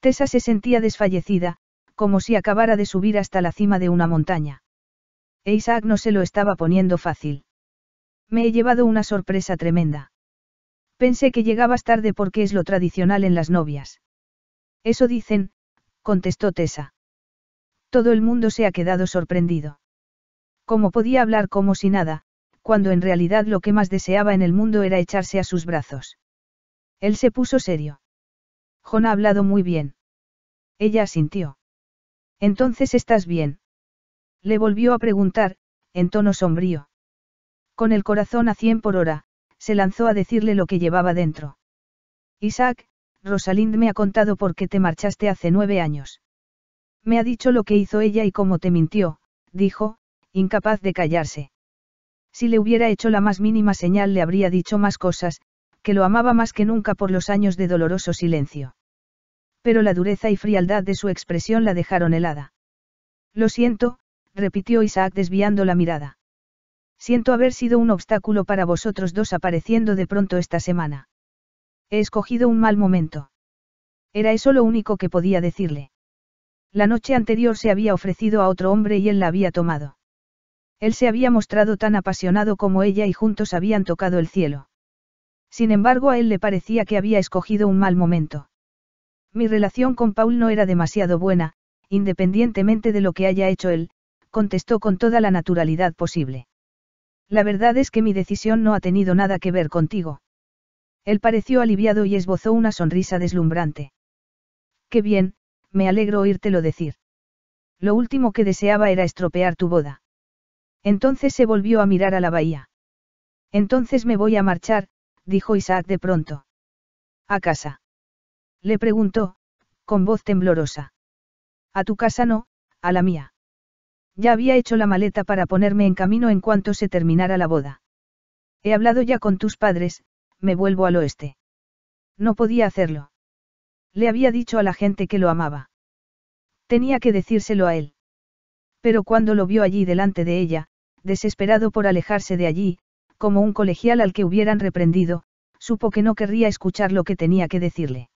Tessa se sentía desfallecida, como si acabara de subir hasta la cima de una montaña. Isaac no se lo estaba poniendo fácil. Me he llevado una sorpresa tremenda. Pensé que llegabas tarde porque es lo tradicional en las novias. Eso dicen, contestó Tessa. Todo el mundo se ha quedado sorprendido. ¿Cómo podía hablar como si nada, cuando en realidad lo que más deseaba en el mundo era echarse a sus brazos? Él se puso serio. Jon ha hablado muy bien. Ella asintió. Entonces estás bien. Le volvió a preguntar, en tono sombrío. Con el corazón a cien por hora, se lanzó a decirle lo que llevaba dentro. Isaac, Rosalind me ha contado por qué te marchaste hace nueve años. Me ha dicho lo que hizo ella y cómo te mintió, dijo, incapaz de callarse. Si le hubiera hecho la más mínima señal le habría dicho más cosas, que lo amaba más que nunca por los años de doloroso silencio. Pero la dureza y frialdad de su expresión la dejaron helada. Lo siento, repitió Isaac desviando la mirada. Siento haber sido un obstáculo para vosotros dos apareciendo de pronto esta semana. He escogido un mal momento. Era eso lo único que podía decirle. La noche anterior se había ofrecido a otro hombre y él la había tomado. Él se había mostrado tan apasionado como ella y juntos habían tocado el cielo. Sin embargo, a él le parecía que había escogido un mal momento. Mi relación con Paul no era demasiado buena, independientemente de lo que haya hecho él, contestó con toda la naturalidad posible. La verdad es que mi decisión no ha tenido nada que ver contigo. Él pareció aliviado y esbozó una sonrisa deslumbrante. Qué bien, me alegro oírtelo decir. Lo último que deseaba era estropear tu boda. Entonces se volvió a mirar a la bahía. Entonces me voy a marchar, dijo Isaac de pronto. ¿A casa? Le preguntó, con voz temblorosa. A tu casa no, a la mía. Ya había hecho la maleta para ponerme en camino en cuanto se terminara la boda. He hablado ya con tus padres, me vuelvo al oeste. No podía hacerlo. Le había dicho a la gente que lo amaba. Tenía que decírselo a él. Pero cuando lo vio allí delante de ella, desesperado por alejarse de allí, como un colegial al que hubieran reprendido, supo que no querría escuchar lo que tenía que decirle.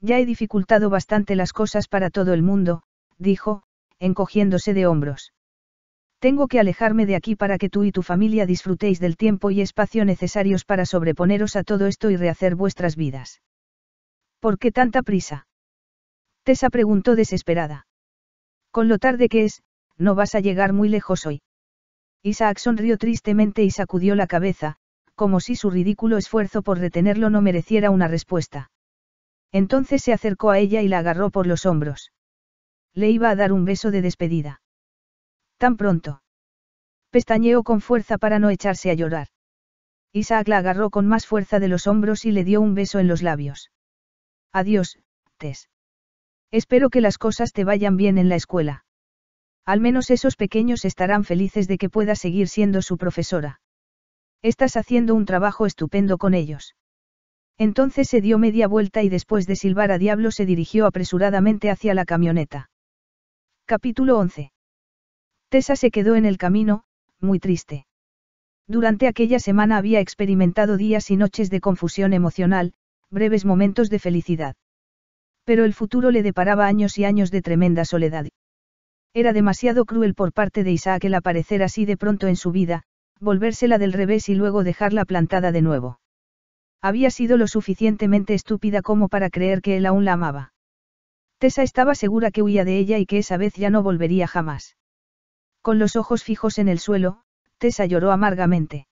Ya he dificultado bastante las cosas para todo el mundo, dijo, encogiéndose de hombros. Tengo que alejarme de aquí para que tú y tu familia disfrutéis del tiempo y espacio necesarios para sobreponeros a todo esto y rehacer vuestras vidas. ¿Por qué tanta prisa? Tessa preguntó desesperada. Con lo tarde que es, no vas a llegar muy lejos hoy. Isaac sonrió tristemente y sacudió la cabeza, como si su ridículo esfuerzo por retenerlo no mereciera una respuesta. Entonces se acercó a ella y la agarró por los hombros. Le iba a dar un beso de despedida. Tan pronto. Pestañeó con fuerza para no echarse a llorar. Isaac la agarró con más fuerza de los hombros y le dio un beso en los labios. Adiós, Tess. Espero que las cosas te vayan bien en la escuela. Al menos esos pequeños estarán felices de que pueda seguir siendo su profesora. Estás haciendo un trabajo estupendo con ellos. Entonces se dio media vuelta y después de silbar a diablo se dirigió apresuradamente hacia la camioneta. Capítulo 11. Tessa se quedó en el camino, muy triste. Durante aquella semana había experimentado días y noches de confusión emocional, breves momentos de felicidad. Pero el futuro le deparaba años y años de tremenda soledad. Era demasiado cruel por parte de Isaac el aparecer así de pronto en su vida, volvérsela del revés y luego dejarla plantada de nuevo. Había sido lo suficientemente estúpida como para creer que él aún la amaba. Tessa estaba segura que huía de ella y que esa vez ya no volvería jamás. Con los ojos fijos en el suelo, Tessa lloró amargamente.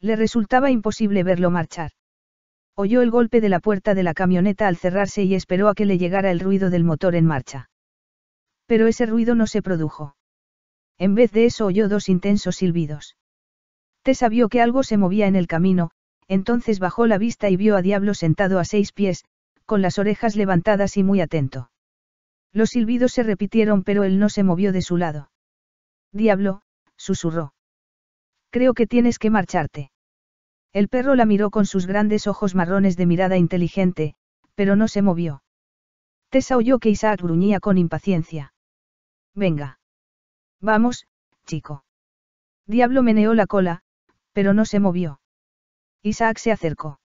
Le resultaba imposible verlo marchar. Oyó el golpe de la puerta de la camioneta al cerrarse y esperó a que le llegara el ruido del motor en marcha. Pero ese ruido no se produjo. En vez de eso oyó dos intensos silbidos. Tessa vio que algo se movía en el camino, entonces bajó la vista y vio a Diablo sentado a seis pies, con las orejas levantadas y muy atento. Los silbidos se repitieron pero él no se movió de su lado. Diablo, susurró. Creo que tienes que marcharte. El perro la miró con sus grandes ojos marrones de mirada inteligente, pero no se movió. Tessa oyó que Isaac gruñía con impaciencia. Venga. Vamos, chico. Diablo meneó la cola, pero no se movió. Isaac se acercó.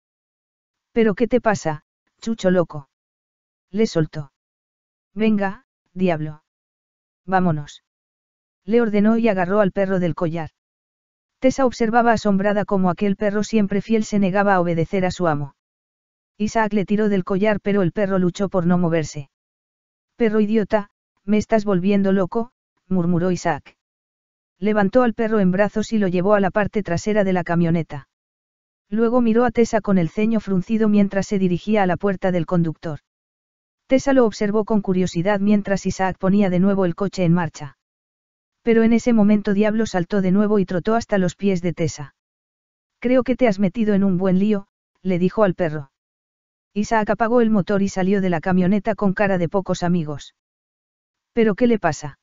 ¿Pero qué te pasa, chucho loco? Le soltó. Venga, diablo. Vámonos. Le ordenó y agarró al perro del collar. Tessa observaba asombrada cómo aquel perro siempre fiel se negaba a obedecer a su amo. Isaac le tiró del collar pero el perro luchó por no moverse. Perro idiota, me estás volviendo loco, murmuró Isaac. Levantó al perro en brazos y lo llevó a la parte trasera de la camioneta. Luego miró a Tessa con el ceño fruncido mientras se dirigía a la puerta del conductor. Tessa lo observó con curiosidad mientras Isaac ponía de nuevo el coche en marcha. Pero en ese momento Diablo saltó de nuevo y trotó hasta los pies de Tessa. Creo que te has metido en un buen lío, le dijo al perro. Isaac apagó el motor y salió de la camioneta con cara de pocos amigos. ¿Pero qué le pasa?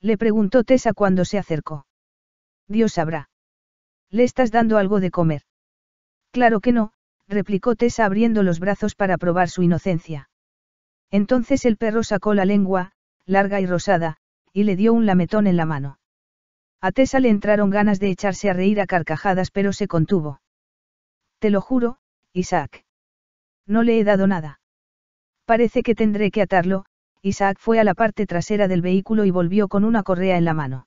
Le preguntó Tessa cuando se acercó. Dios sabrá. ¿Le estás dando algo de comer? Claro que no, replicó Tessa abriendo los brazos para probar su inocencia. Entonces el perro sacó la lengua, larga y rosada, y le dio un lametón en la mano. A Tessa le entraron ganas de echarse a reír a carcajadas, pero se contuvo. Te lo juro, Isaac. No le he dado nada. Parece que tendré que atarlo, Isaac fue a la parte trasera del vehículo y volvió con una correa en la mano.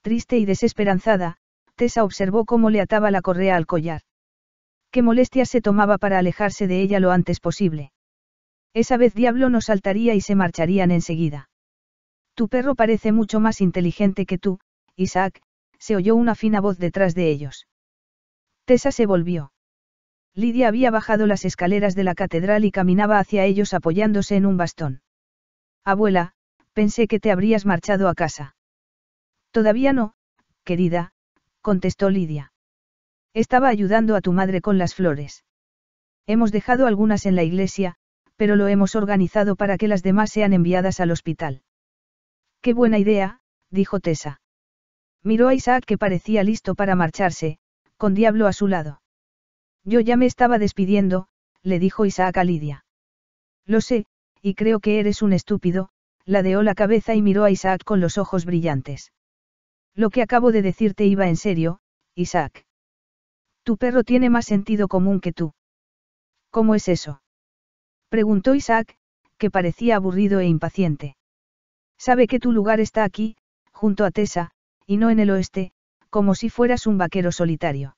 Triste y desesperanzada, Tessa observó cómo le ataba la correa al collar. Qué molestia se tomaba para alejarse de ella lo antes posible. Esa vez Diablo no saltaría y se marcharían enseguida. Tu perro parece mucho más inteligente que tú, Isaac, se oyó una fina voz detrás de ellos. Tessa se volvió. Lidia había bajado las escaleras de la catedral y caminaba hacia ellos apoyándose en un bastón. Abuela, pensé que te habrías marchado a casa. Todavía no, querida, contestó Lidia. Estaba ayudando a tu madre con las flores. Hemos dejado algunas en la iglesia, pero lo hemos organizado para que las demás sean enviadas al hospital. Qué buena idea, dijo Tessa. Miró a Isaac que parecía listo para marcharse, con Diablo a su lado. Yo ya me estaba despidiendo, le dijo Isaac a Lidia. Lo sé, y creo que eres un estúpido, ladeó la cabeza y miró a Isaac con los ojos brillantes. Lo que acabo de decirte iba en serio, Isaac. Tu perro tiene más sentido común que tú. ¿Cómo es eso? Preguntó Isaac, que parecía aburrido e impaciente. Sabe que tu lugar está aquí, junto a Tessa, y no en el oeste, como si fueras un vaquero solitario.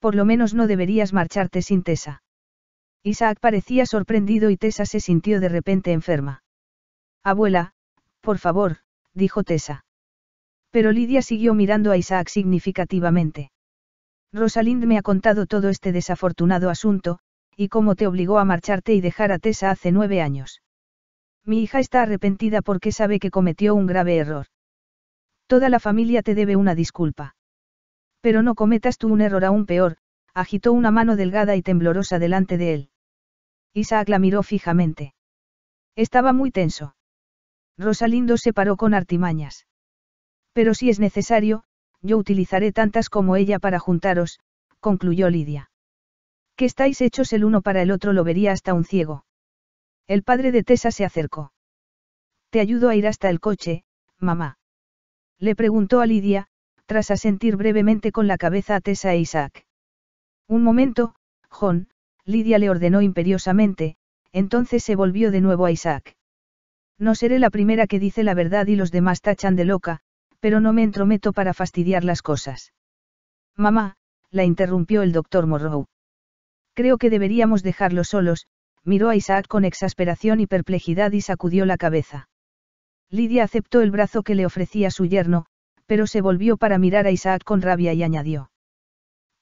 Por lo menos no deberías marcharte sin Tessa. Isaac parecía sorprendido y Tessa se sintió de repente enferma. Abuela, por favor, dijo Tessa. Pero Lidia siguió mirando a Isaac significativamente. Rosalind me ha contado todo este desafortunado asunto, y cómo te obligó a marcharte y dejar a Tessa hace nueve años. Mi hija está arrepentida porque sabe que cometió un grave error. Toda la familia te debe una disculpa. Pero no cometas tú un error aún peor, agitó una mano delgada y temblorosa delante de él. Isaac la miró fijamente. Estaba muy tenso. Rosalindo se paró con artimañas. Pero si es necesario, yo utilizaré tantas como ella para juntaros, concluyó Lidia. Que estáis hechos el uno para el otro lo vería hasta un ciego. El padre de Tessa se acercó. Te ayudo a ir hasta el coche, mamá. Le preguntó a Lidia, tras asentir brevemente con la cabeza a Tessa e Isaac. Un momento, John, Lidia le ordenó imperiosamente, entonces se volvió de nuevo a Isaac. No seré la primera que dice la verdad y los demás tachan de loca, pero no me entrometo para fastidiar las cosas. Mamá, la interrumpió el doctor Morrow. Creo que deberíamos dejarlos solos, miró a Isaac con exasperación y perplejidad y sacudió la cabeza. Lidia aceptó el brazo que le ofrecía su yerno, pero se volvió para mirar a Isaac con rabia y añadió.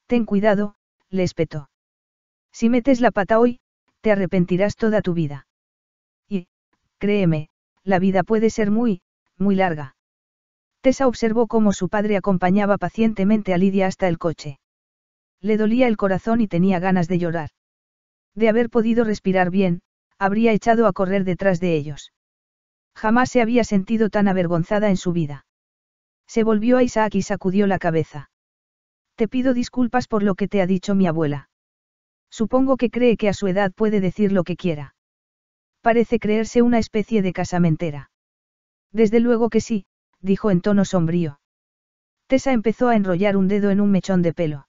Ten cuidado, le espetó. Si metes la pata hoy, te arrepentirás toda tu vida. Y, créeme, la vida puede ser muy, muy larga. Tessa observó cómo su padre acompañaba pacientemente a Lidia hasta el coche. Le dolía el corazón y tenía ganas de llorar. De haber podido respirar bien, habría echado a correr detrás de ellos. Jamás se había sentido tan avergonzada en su vida. Se volvió a Isaac y sacudió la cabeza. Te pido disculpas por lo que te ha dicho mi abuela. Supongo que cree que a su edad puede decir lo que quiera. Parece creerse una especie de casamentera. Desde luego que sí, dijo en tono sombrío. Tessa empezó a enrollar un dedo en un mechón de pelo.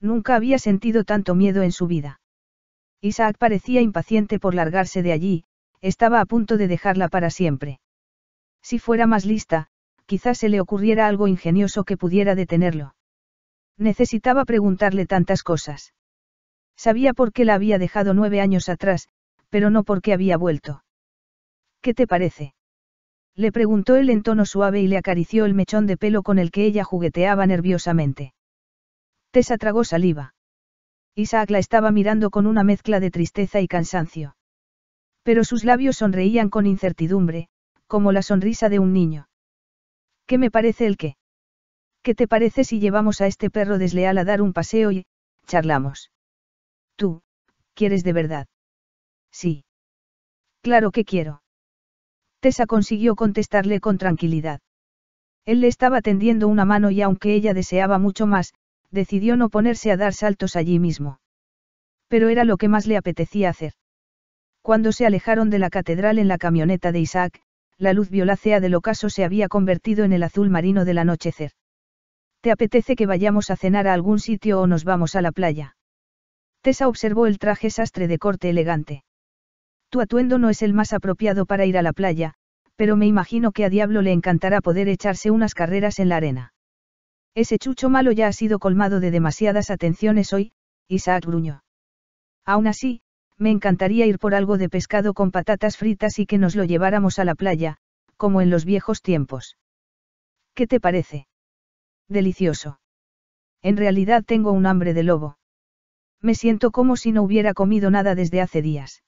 Nunca había sentido tanto miedo en su vida. Isaac parecía impaciente por largarse de allí, estaba a punto de dejarla para siempre. Si fuera más lista, quizás se le ocurriera algo ingenioso que pudiera detenerlo. Necesitaba preguntarle tantas cosas. Sabía por qué la había dejado nueve años atrás, pero no por qué había vuelto. ¿Qué te parece? Le preguntó él en tono suave y le acarició el mechón de pelo con el que ella jugueteaba nerviosamente. Tessa tragó saliva. Isaac la estaba mirando con una mezcla de tristeza y cansancio. Pero sus labios sonreían con incertidumbre, como la sonrisa de un niño. ¿Qué me parece el qué? ¿Qué te parece si llevamos a este perro desleal a dar un paseo y charlamos? Tú, ¿quieres de verdad? Sí. Claro que quiero. Tessa consiguió contestarle con tranquilidad. Él le estaba tendiendo una mano y aunque ella deseaba mucho más, decidió no ponerse a dar saltos allí mismo. Pero era lo que más le apetecía hacer. Cuando se alejaron de la catedral en la camioneta de Isaac, la luz violácea del ocaso se había convertido en el azul marino del anochecer. ¿Te apetece que vayamos a cenar a algún sitio o nos vamos a la playa? Tessa observó el traje sastre de corte elegante. Tu atuendo no es el más apropiado para ir a la playa, pero me imagino que a Diablo le encantará poder echarse unas carreras en la arena. Ese chucho malo ya ha sido colmado de demasiadas atenciones hoy, Isaac gruñó. Aún así, me encantaría ir por algo de pescado con patatas fritas y que nos lo lleváramos a la playa, como en los viejos tiempos. ¿Qué te parece? Delicioso. En realidad tengo un hambre de lobo. Me siento como si no hubiera comido nada desde hace días.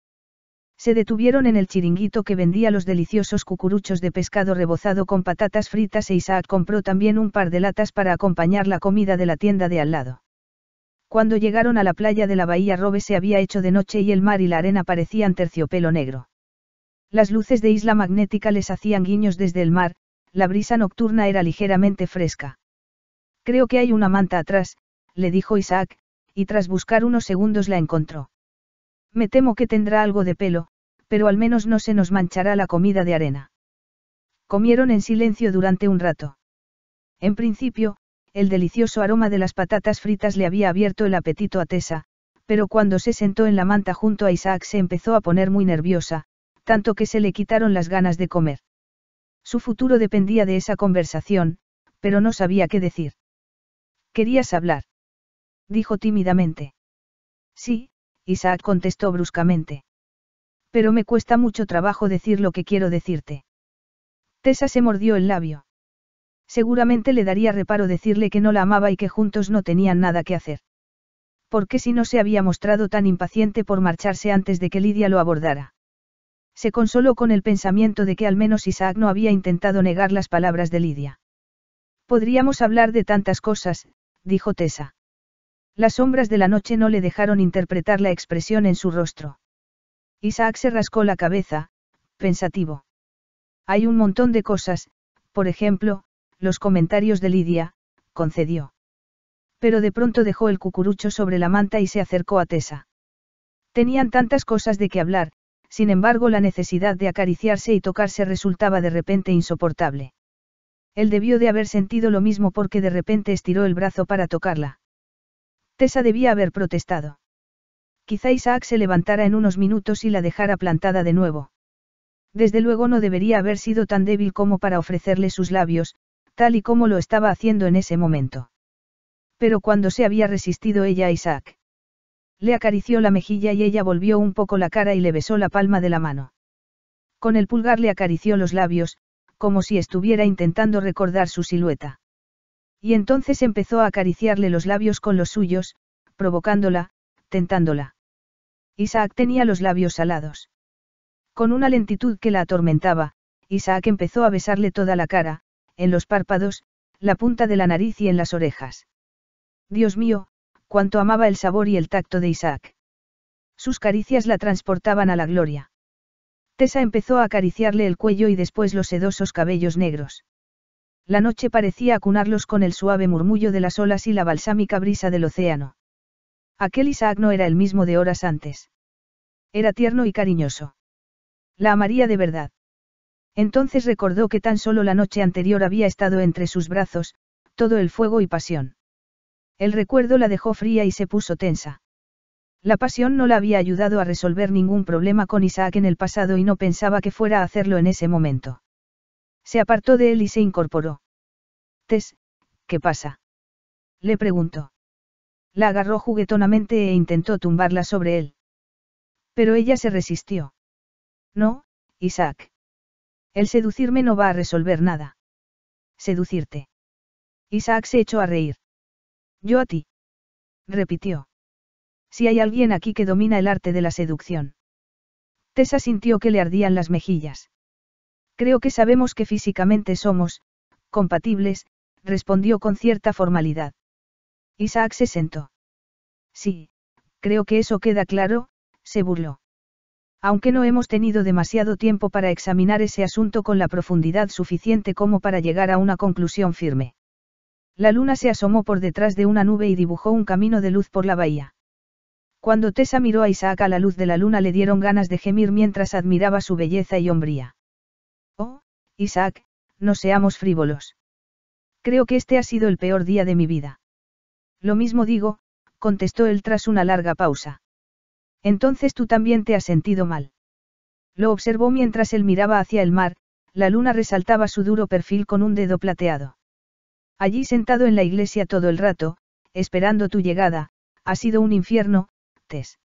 Se detuvieron en el chiringuito que vendía los deliciosos cucuruchos de pescado rebozado con patatas fritas e Isaac compró también un par de latas para acompañar la comida de la tienda de al lado. Cuando llegaron a la playa de la bahía Robe se había hecho de noche y el mar y la arena parecían terciopelo negro. Las luces de Isla Magnética les hacían guiños desde el mar, la brisa nocturna era ligeramente fresca. Creo que hay una manta atrás, le dijo Isaac, y tras buscar unos segundos la encontró. Me temo que tendrá algo de pelo, pero al menos no se nos manchará la comida de arena. Comieron en silencio durante un rato. En principio, el delicioso aroma de las patatas fritas le había abierto el apetito a Tessa, pero cuando se sentó en la manta junto a Isaac se empezó a poner muy nerviosa, tanto que se le quitaron las ganas de comer. Su futuro dependía de esa conversación, pero no sabía qué decir. Querías hablar dijo tímidamente. Sí, Isaac contestó bruscamente. Pero me cuesta mucho trabajo decir lo que quiero decirte. Tessa se mordió el labio. Seguramente le daría reparo decirle que no la amaba y que juntos no tenían nada que hacer. ¿Por qué si no se había mostrado tan impaciente por marcharse antes de que Lidia lo abordara? Se consoló con el pensamiento de que al menos Isaac no había intentado negar las palabras de Lidia. Podríamos hablar de tantas cosas, dijo Tessa. Las sombras de la noche no le dejaron interpretar la expresión en su rostro. Isaac se rascó la cabeza, pensativo. Hay un montón de cosas, por ejemplo, los comentarios de Lidia, concedió. Pero de pronto dejó el cucurucho sobre la manta y se acercó a Tessa. Tenían tantas cosas de que hablar, sin embargo la necesidad de acariciarse y tocarse resultaba de repente insoportable. Él debió de haber sentido lo mismo porque de repente estiró el brazo para tocarla. Tessa debía haber protestado. Quizá Isaac se levantara en unos minutos y la dejara plantada de nuevo. Desde luego no debería haber sido tan débil como para ofrecerle sus labios, tal y como lo estaba haciendo en ese momento. Pero cuando se había resistido ella a Isaac. Le acarició la mejilla y ella volvió un poco la cara y le besó la palma de la mano. Con el pulgar le acarició los labios, como si estuviera intentando recordar su silueta. Y entonces empezó a acariciarle los labios con los suyos, provocándola, tentándola. Isaac tenía los labios salados. Con una lentitud que la atormentaba, Isaac empezó a besarle toda la cara, en los párpados, la punta de la nariz y en las orejas. Dios mío, cuánto amaba el sabor y el tacto de Isaac. Sus caricias la transportaban a la gloria. Tessa empezó a acariciarle el cuello y después los sedosos cabellos negros. La noche parecía acunarlos con el suave murmullo de las olas y la balsámica brisa del océano. Aquel Isaac no era el mismo de horas antes. Era tierno y cariñoso. La amaría de verdad. Entonces recordó que tan solo la noche anterior había estado entre sus brazos, todo el fuego y pasión. El recuerdo la dejó fría y se puso tensa. La pasión no la había ayudado a resolver ningún problema con Isaac en el pasado y no pensaba que fuera a hacerlo en ese momento. Se apartó de él y se incorporó. Tess, ¿qué pasa? Le preguntó. La agarró juguetonamente e intentó tumbarla sobre él. Pero ella se resistió. No, Isaac. El seducirme no va a resolver nada. Seducirte. Isaac se echó a reír. Yo a ti. Repitió. Si hay alguien aquí que domina el arte de la seducción. Tessa sintió que le ardían las mejillas. Creo que sabemos que físicamente somos, compatibles, respondió con cierta formalidad. Isaac se sentó. Sí, creo que eso queda claro, se burló. Aunque no hemos tenido demasiado tiempo para examinar ese asunto con la profundidad suficiente como para llegar a una conclusión firme. La luna se asomó por detrás de una nube y dibujó un camino de luz por la bahía. Cuando Tessa miró a Isaac a la luz de la luna le dieron ganas de gemir mientras admiraba su belleza y hombría. Isaac, no seamos frívolos. Creo que este ha sido el peor día de mi vida. Lo mismo digo, contestó él tras una larga pausa. Entonces tú también te has sentido mal. Lo observó mientras él miraba hacia el mar, la luna resaltaba su duro perfil con un dedo plateado. Allí sentado en la iglesia todo el rato, esperando tu llegada, ha sido un infierno, Tess.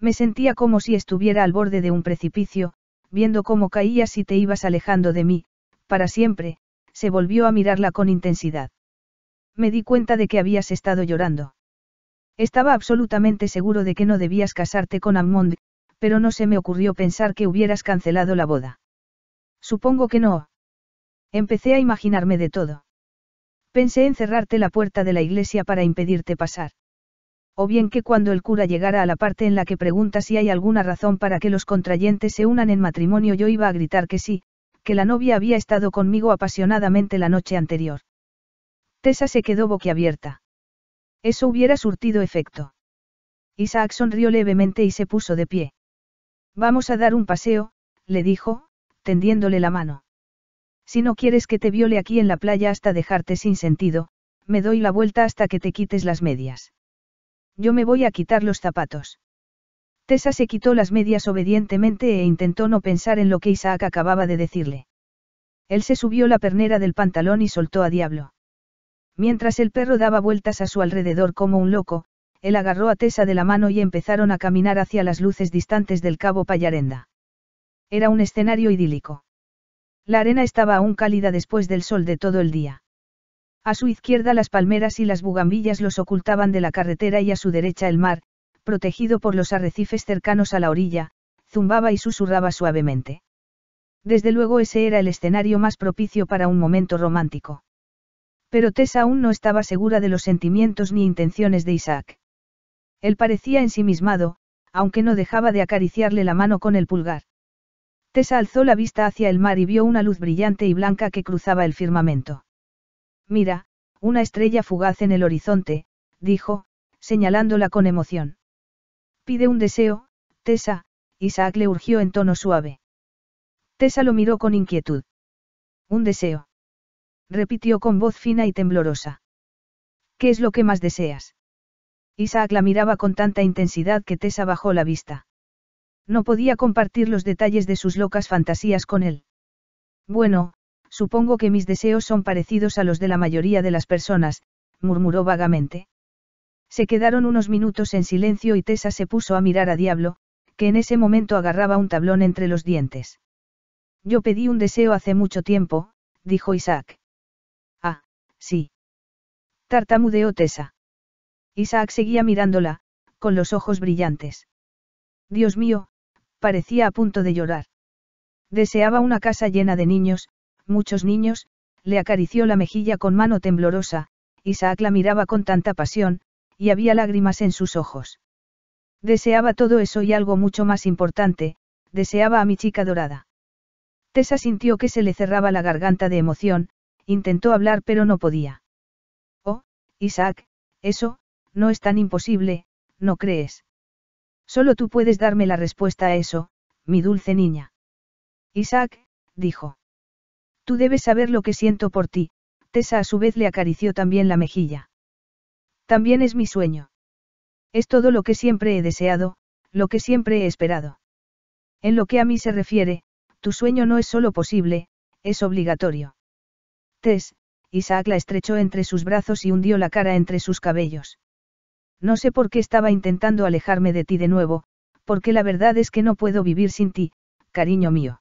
Me sentía como si estuviera al borde de un precipicio, viendo cómo caías y te ibas alejando de mí, para siempre, se volvió a mirarla con intensidad. Me di cuenta de que habías estado llorando. Estaba absolutamente seguro de que no debías casarte con Ammond, pero no se me ocurrió pensar que hubieras cancelado la boda. Supongo que no. Empecé a imaginarme de todo. Pensé en cerrarte la puerta de la iglesia para impedirte pasar. O bien que cuando el cura llegara a la parte en la que pregunta si hay alguna razón para que los contrayentes se unan en matrimonio, yo iba a gritar que sí, que la novia había estado conmigo apasionadamente la noche anterior. Tessa se quedó boquiabierta. Eso hubiera surtido efecto. Isaac sonrió levemente y se puso de pie. Vamos a dar un paseo, le dijo, tendiéndole la mano. Si no quieres que te viole aquí en la playa hasta dejarte sin sentido, me doy la vuelta hasta que te quites las medias. Yo me voy a quitar los zapatos. Tessa se quitó las medias obedientemente e intentó no pensar en lo que Isaac acababa de decirle. Él se subió la pernera del pantalón y soltó a diablo. Mientras el perro daba vueltas a su alrededor como un loco, él agarró a Tessa de la mano y empezaron a caminar hacia las luces distantes del cabo Pallarenda. Era un escenario idílico. La arena estaba aún cálida después del sol de todo el día. A su izquierda las palmeras y las bugambillas los ocultaban de la carretera y a su derecha el mar, protegido por los arrecifes cercanos a la orilla, zumbaba y susurraba suavemente. Desde luego ese era el escenario más propicio para un momento romántico. Pero Tessa aún no estaba segura de los sentimientos ni intenciones de Isaac. Él parecía ensimismado, aunque no dejaba de acariciarle la mano con el pulgar. Tessa alzó la vista hacia el mar y vio una luz brillante y blanca que cruzaba el firmamento. Mira, una estrella fugaz en el horizonte, dijo, señalándola con emoción. Pide un deseo, Tessa, Isaac le urgió en tono suave. Tessa lo miró con inquietud. Un deseo. Repitió con voz fina y temblorosa. ¿Qué es lo que más deseas? Isaac la miraba con tanta intensidad que Tessa bajó la vista. No podía compartir los detalles de sus locas fantasías con él. Bueno, Supongo que mis deseos son parecidos a los de la mayoría de las personas, murmuró vagamente. Se quedaron unos minutos en silencio y Tessa se puso a mirar a Diablo, que en ese momento agarraba un tablón entre los dientes. Yo pedí un deseo hace mucho tiempo, dijo Isaac. Ah, sí. Tartamudeó Tessa. Isaac seguía mirándola, con los ojos brillantes. Dios mío, parecía a punto de llorar. Deseaba una casa llena de niños, muchos niños, le acarició la mejilla con mano temblorosa, Isaac la miraba con tanta pasión, y había lágrimas en sus ojos. Deseaba todo eso y algo mucho más importante, deseaba a mi chica dorada. Tessa sintió que se le cerraba la garganta de emoción, intentó hablar pero no podía. Oh, Isaac, eso, no es tan imposible, ¿no crees? Solo tú puedes darme la respuesta a eso, mi dulce niña. Isaac, dijo. Tú debes saber lo que siento por ti, Tessa a su vez le acarició también la mejilla. También es mi sueño. Es todo lo que siempre he deseado, lo que siempre he esperado. En lo que a mí se refiere, tu sueño no es solo posible, es obligatorio. Tess, Isaac la estrechó entre sus brazos y hundió la cara entre sus cabellos. No sé por qué estaba intentando alejarme de ti de nuevo, porque la verdad es que no puedo vivir sin ti, cariño mío.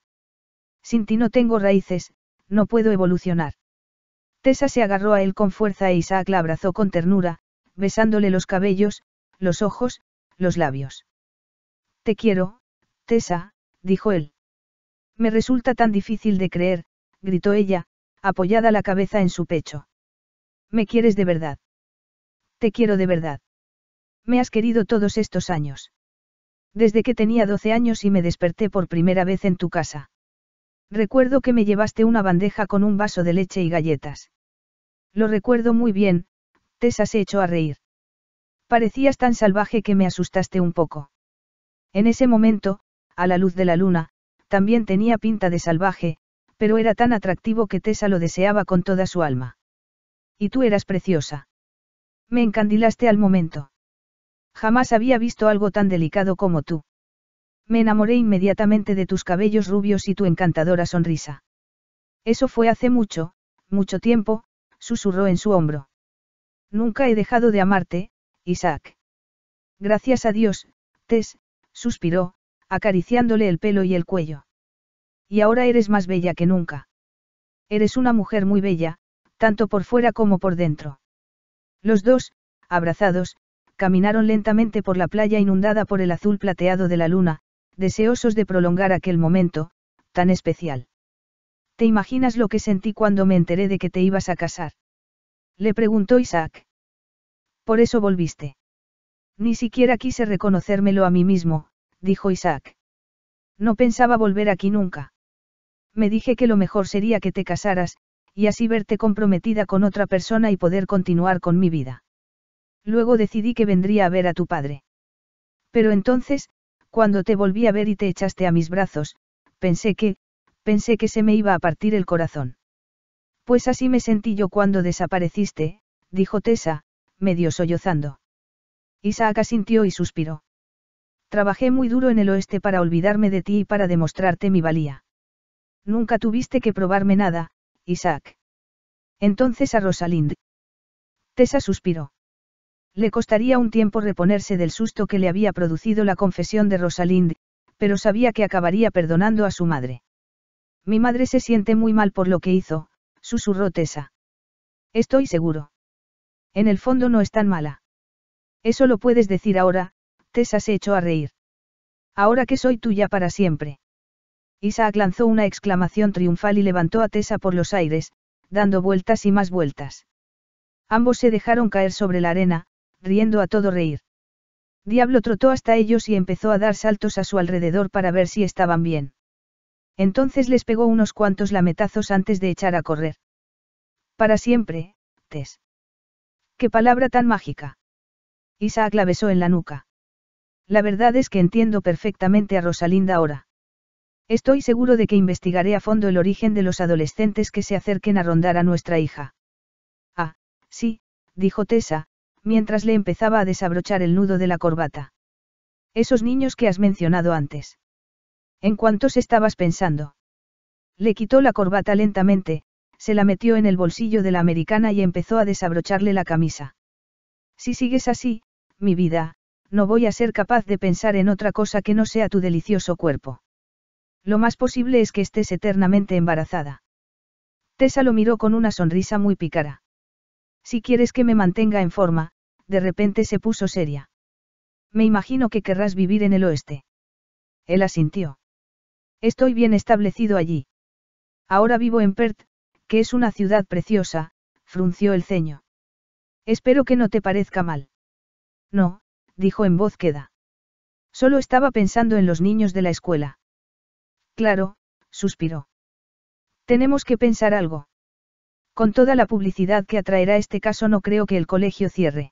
Sin ti no tengo raíces, no puedo evolucionar. Tessa se agarró a él con fuerza e Isaac la abrazó con ternura, besándole los cabellos, los ojos, los labios. Te quiero, Tessa, dijo él. Me resulta tan difícil de creer, gritó ella, apoyada la cabeza en su pecho. ¿Me quieres de verdad? Te quiero de verdad. Me has querido todos estos años. Desde que tenía 12 años y me desperté por primera vez en tu casa. Recuerdo que me llevaste una bandeja con un vaso de leche y galletas. Lo recuerdo muy bien, Tessa se echó a reír. Parecías tan salvaje que me asustaste un poco. En ese momento, a la luz de la luna, también tenía pinta de salvaje, pero era tan atractivo que Tessa lo deseaba con toda su alma. Y tú eras preciosa. Me encandilaste al momento. Jamás había visto algo tan delicado como tú. Me enamoré inmediatamente de tus cabellos rubios y tu encantadora sonrisa. Eso fue hace mucho, mucho tiempo, susurró en su hombro. Nunca he dejado de amarte, Isaac. Gracias a Dios, Tess, suspiró, acariciándole el pelo y el cuello. Y ahora eres más bella que nunca. Eres una mujer muy bella, tanto por fuera como por dentro. Los dos, abrazados, caminaron lentamente por la playa inundada por el azul plateado de la luna, deseosos de prolongar aquel momento, tan especial. ¿Te imaginas lo que sentí cuando me enteré de que te ibas a casar? Le preguntó Isaac. Por eso volviste. Ni siquiera quise reconocérmelo a mí mismo, dijo Isaac. No pensaba volver aquí nunca. Me dije que lo mejor sería que te casaras, y así verte comprometida con otra persona y poder continuar con mi vida. Luego decidí que vendría a ver a tu padre. Pero entonces, cuando te volví a ver y te echaste a mis brazos, pensé que, pensé que se me iba a partir el corazón. Pues así me sentí yo cuando desapareciste, dijo Tessa, medio sollozando. Isaac asintió y suspiró. Trabajé muy duro en el oeste para olvidarme de ti y para demostrarte mi valía. Nunca tuviste que probarme nada, Isaac. Entonces a Rosalind. Tessa suspiró. Le costaría un tiempo reponerse del susto que le había producido la confesión de Rosalind, pero sabía que acabaría perdonando a su madre. Mi madre se siente muy mal por lo que hizo, susurró Tessa. Estoy seguro. En el fondo no es tan mala. Eso lo puedes decir ahora, Tessa se echó a reír. Ahora que soy tuya para siempre. Isaac lanzó una exclamación triunfal y levantó a Tessa por los aires, dando vueltas y más vueltas. Ambos se dejaron caer sobre la arena, riendo a todo reír. Diablo trotó hasta ellos y empezó a dar saltos a su alrededor para ver si estaban bien. Entonces les pegó unos cuantos lametazos antes de echar a correr. Para siempre, Tess. Qué palabra tan mágica. Isaac la besó en la nuca. La verdad es que entiendo perfectamente a Rosalinda ahora. Estoy seguro de que investigaré a fondo el origen de los adolescentes que se acerquen a rondar a nuestra hija. Ah, sí, dijo Tessa, mientras le empezaba a desabrochar el nudo de la corbata. Esos niños que has mencionado antes. ¿En cuántos estabas pensando? Le quitó la corbata lentamente, se la metió en el bolsillo de la americana y empezó a desabrocharle la camisa. Si sigues así, mi vida, no voy a ser capaz de pensar en otra cosa que no sea tu delicioso cuerpo. Lo más posible es que estés eternamente embarazada. Tessa lo miró con una sonrisa muy pícara. Si quieres que me mantenga en forma, de repente se puso seria. Me imagino que querrás vivir en el oeste. Él asintió. Estoy bien establecido allí. Ahora vivo en Perth, que es una ciudad preciosa, frunció el ceño. Espero que no te parezca mal. No, dijo en voz queda. Solo estaba pensando en los niños de la escuela. Claro, suspiró. Tenemos que pensar algo. Con toda la publicidad que atraerá este caso no creo que el colegio cierre.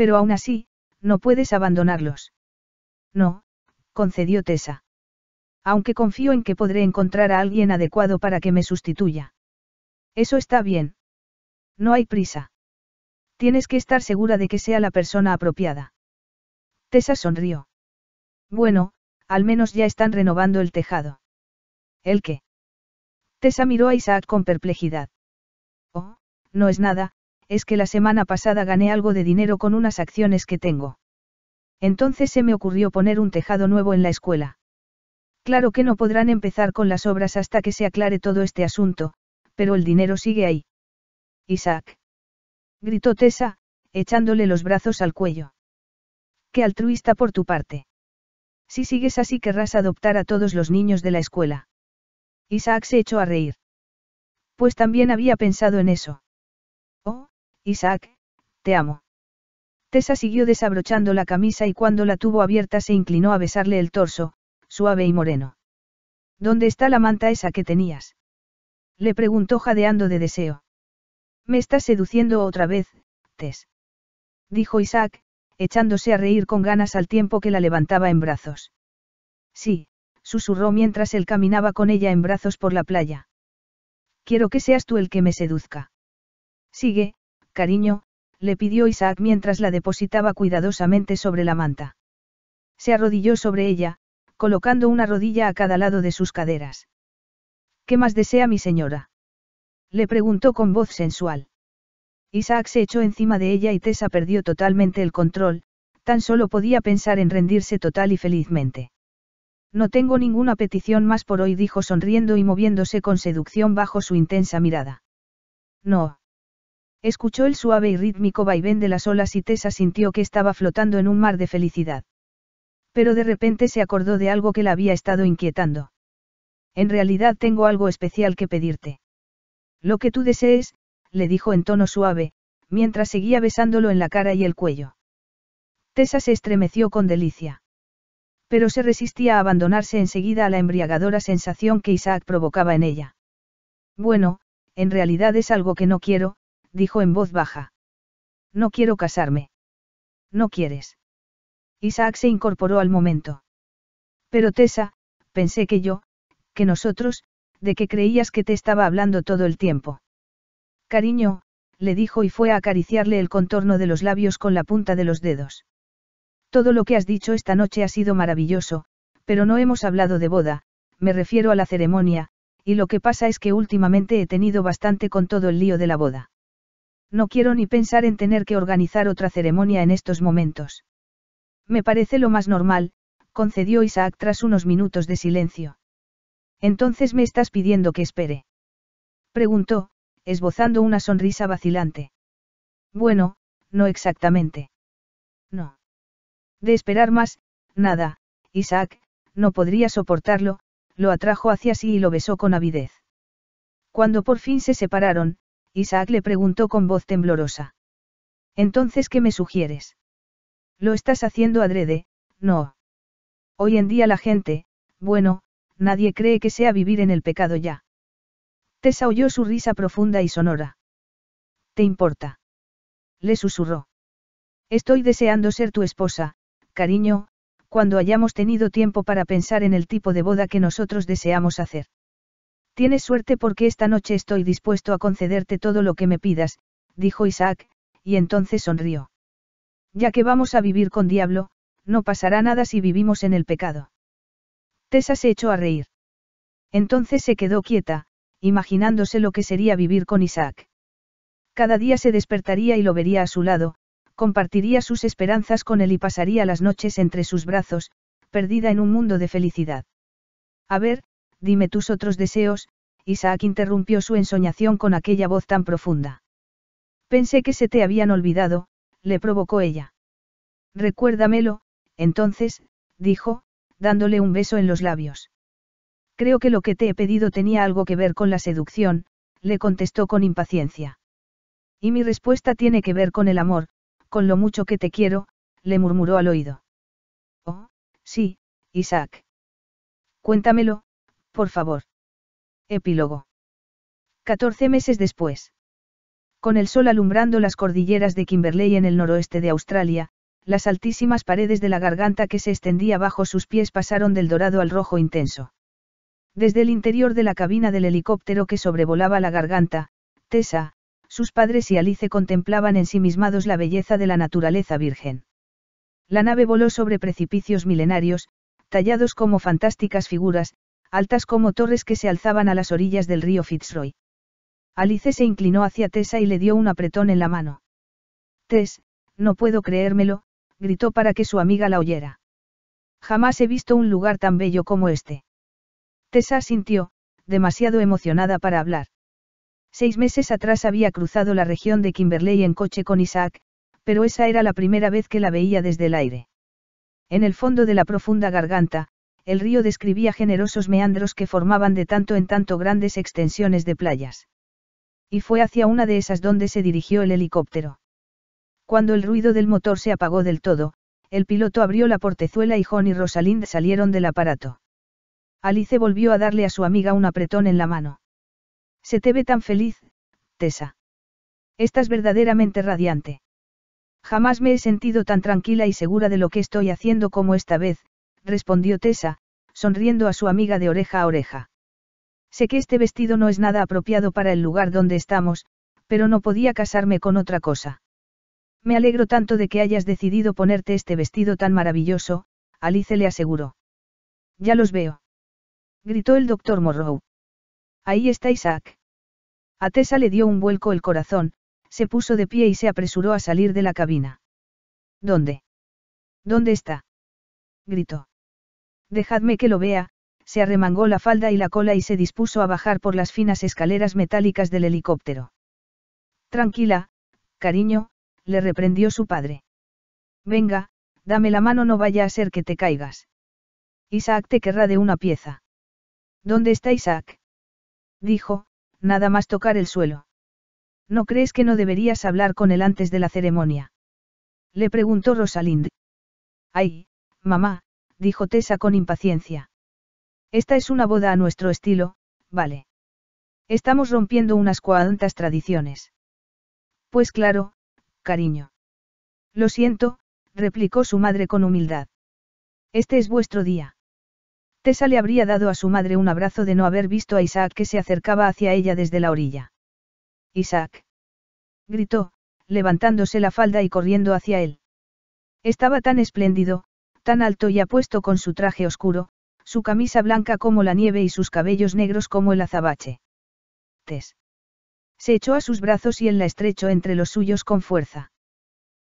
Pero aún así, no puedes abandonarlos. No, concedió Tessa. Aunque confío en que podré encontrar a alguien adecuado para que me sustituya. Eso está bien. No hay prisa. Tienes que estar segura de que sea la persona apropiada. Tessa sonrió. Bueno, al menos ya están renovando el tejado. ¿El qué? Tessa miró a Isaac con perplejidad. Oh, no es nada, es que la semana pasada gané algo de dinero con unas acciones que tengo. Entonces se me ocurrió poner un tejado nuevo en la escuela. Claro que no podrán empezar con las obras hasta que se aclare todo este asunto, pero el dinero sigue ahí. Isaac. Gritó Tessa, echándole los brazos al cuello. Qué altruista por tu parte. Si sigues así querrás adoptar a todos los niños de la escuela. Isaac se echó a reír. Pues también había pensado en eso. Isaac, te amo. Tessa siguió desabrochando la camisa y cuando la tuvo abierta se inclinó a besarle el torso, suave y moreno. ¿Dónde está la manta esa que tenías? Le preguntó jadeando de deseo. Me estás seduciendo otra vez, Tess. Dijo Isaac, echándose a reír con ganas al tiempo que la levantaba en brazos. Sí, susurró mientras él caminaba con ella en brazos por la playa. Quiero que seas tú el que me seduzca. Sigue, cariño, le pidió Isaac mientras la depositaba cuidadosamente sobre la manta. Se arrodilló sobre ella, colocando una rodilla a cada lado de sus caderas. ¿Qué más desea mi señora? Le preguntó con voz sensual. Isaac se echó encima de ella y Tessa perdió totalmente el control, tan solo podía pensar en rendirse total y felizmente. No tengo ninguna petición más por hoy, dijo sonriendo y moviéndose con seducción bajo su intensa mirada. No. Escuchó el suave y rítmico vaivén de las olas y Tessa sintió que estaba flotando en un mar de felicidad. Pero de repente se acordó de algo que la había estado inquietando. En realidad tengo algo especial que pedirte. Lo que tú desees, le dijo en tono suave, mientras seguía besándolo en la cara y el cuello. Tessa se estremeció con delicia. Pero se resistía a abandonarse enseguida a la embriagadora sensación que Isaac provocaba en ella. Bueno, en realidad es algo que no quiero, dijo en voz baja. No quiero casarme. No quieres. Isaac se incorporó al momento. Pero Tessa, pensé que yo, que nosotros, de que creías que te estaba hablando todo el tiempo. Cariño, le dijo y fue a acariciarle el contorno de los labios con la punta de los dedos. Todo lo que has dicho esta noche ha sido maravilloso, pero no hemos hablado de boda, me refiero a la ceremonia, y lo que pasa es que últimamente he tenido bastante con todo el lío de la boda. No quiero ni pensar en tener que organizar otra ceremonia en estos momentos. Me parece lo más normal, concedió Isaac tras unos minutos de silencio. Entonces me estás pidiendo que espere. Preguntó, esbozando una sonrisa vacilante. Bueno, no exactamente. No. De esperar más, nada, Isaac, no podría soportarlo, lo atrajo hacia sí y lo besó con avidez. Cuando por fin se separaron, Isaac le preguntó con voz temblorosa. Entonces, ¿qué me sugieres? Lo estás haciendo adrede, no. Hoy en día la gente, bueno, nadie cree que sea vivir en el pecado ya. Tessa oyó su risa profunda y sonora. ¿Te importa? Le susurró. Estoy deseando ser tu esposa, cariño, cuando hayamos tenido tiempo para pensar en el tipo de boda que nosotros deseamos hacer. Tienes suerte porque esta noche estoy dispuesto a concederte todo lo que me pidas, dijo Isaac, y entonces sonrió. Ya que vamos a vivir con diablo, no pasará nada si vivimos en el pecado. Tessa se echó a reír. Entonces se quedó quieta, imaginándose lo que sería vivir con Isaac. Cada día se despertaría y lo vería a su lado, compartiría sus esperanzas con él y pasaría las noches entre sus brazos, perdida en un mundo de felicidad. A ver, dime tus otros deseos, Isaac interrumpió su ensoñación con aquella voz tan profunda. Pensé que se te habían olvidado, le provocó ella. Recuérdamelo, entonces, dijo, dándole un beso en los labios. Creo que lo que te he pedido tenía algo que ver con la seducción, le contestó con impaciencia. Y mi respuesta tiene que ver con el amor, con lo mucho que te quiero, le murmuró al oído. Oh, sí, Isaac. Cuéntamelo, por favor. Epílogo. 14 meses después. Con el sol alumbrando las cordilleras de Kimberley en el noroeste de Australia, las altísimas paredes de la garganta que se extendía bajo sus pies pasaron del dorado al rojo intenso. Desde el interior de la cabina del helicóptero que sobrevolaba la garganta, Tessa, sus padres y Alice contemplaban ensimismados la belleza de la naturaleza virgen. La nave voló sobre precipicios milenarios, tallados como fantásticas figuras, altas como torres que se alzaban a las orillas del río Fitzroy. Alice se inclinó hacia Tessa y le dio un apretón en la mano. Tess, no puedo creérmelo, gritó para que su amiga la oyera. Jamás he visto un lugar tan bello como este. Tessa sintió, demasiado emocionada para hablar. Seis meses atrás había cruzado la región de Kimberley en coche con Isaac, pero esa era la primera vez que la veía desde el aire. En el fondo de la profunda garganta, el río describía generosos meandros que formaban de tanto en tanto grandes extensiones de playas. Y fue hacia una de esas donde se dirigió el helicóptero. Cuando el ruido del motor se apagó del todo, el piloto abrió la portezuela y John y Rosalind salieron del aparato. Alice volvió a darle a su amiga un apretón en la mano. Se te ve tan feliz, Tessa. Estás verdaderamente radiante. Jamás me he sentido tan tranquila y segura de lo que estoy haciendo como esta vez, respondió Tessa, sonriendo a su amiga de oreja a oreja. Sé que este vestido no es nada apropiado para el lugar donde estamos, pero no podía casarme con otra cosa. Me alegro tanto de que hayas decidido ponerte este vestido tan maravilloso, Alice le aseguró. Ya los veo. Gritó el doctor Morrow. Ahí está Isaac. A Tessa le dio un vuelco el corazón, se puso de pie y se apresuró a salir de la cabina. ¿Dónde? ¿Dónde está? gritó. Dejadme que lo vea, se arremangó la falda y la cola y se dispuso a bajar por las finas escaleras metálicas del helicóptero. Tranquila, cariño, le reprendió su padre. Venga, dame la mano, no vaya a ser que te caigas. Isaac te querrá de una pieza. ¿Dónde está Isaac? Dijo, nada más tocar el suelo. ¿No crees que no deberías hablar con él antes de la ceremonia? Le preguntó Rosalind. Ay, mamá, dijo Tessa con impaciencia. Esta es una boda a nuestro estilo, vale. Estamos rompiendo unas cuantas tradiciones. Pues claro, cariño. Lo siento, replicó su madre con humildad. Este es vuestro día. Tessa le habría dado a su madre un abrazo de no haber visto a Isaac que se acercaba hacia ella desde la orilla. Isaac. Gritó, levantándose la falda y corriendo hacia él. Estaba tan espléndido, tan alto y apuesto con su traje oscuro, su camisa blanca como la nieve y sus cabellos negros como el azabache. Tess. Se echó a sus brazos y él la estrechó entre los suyos con fuerza.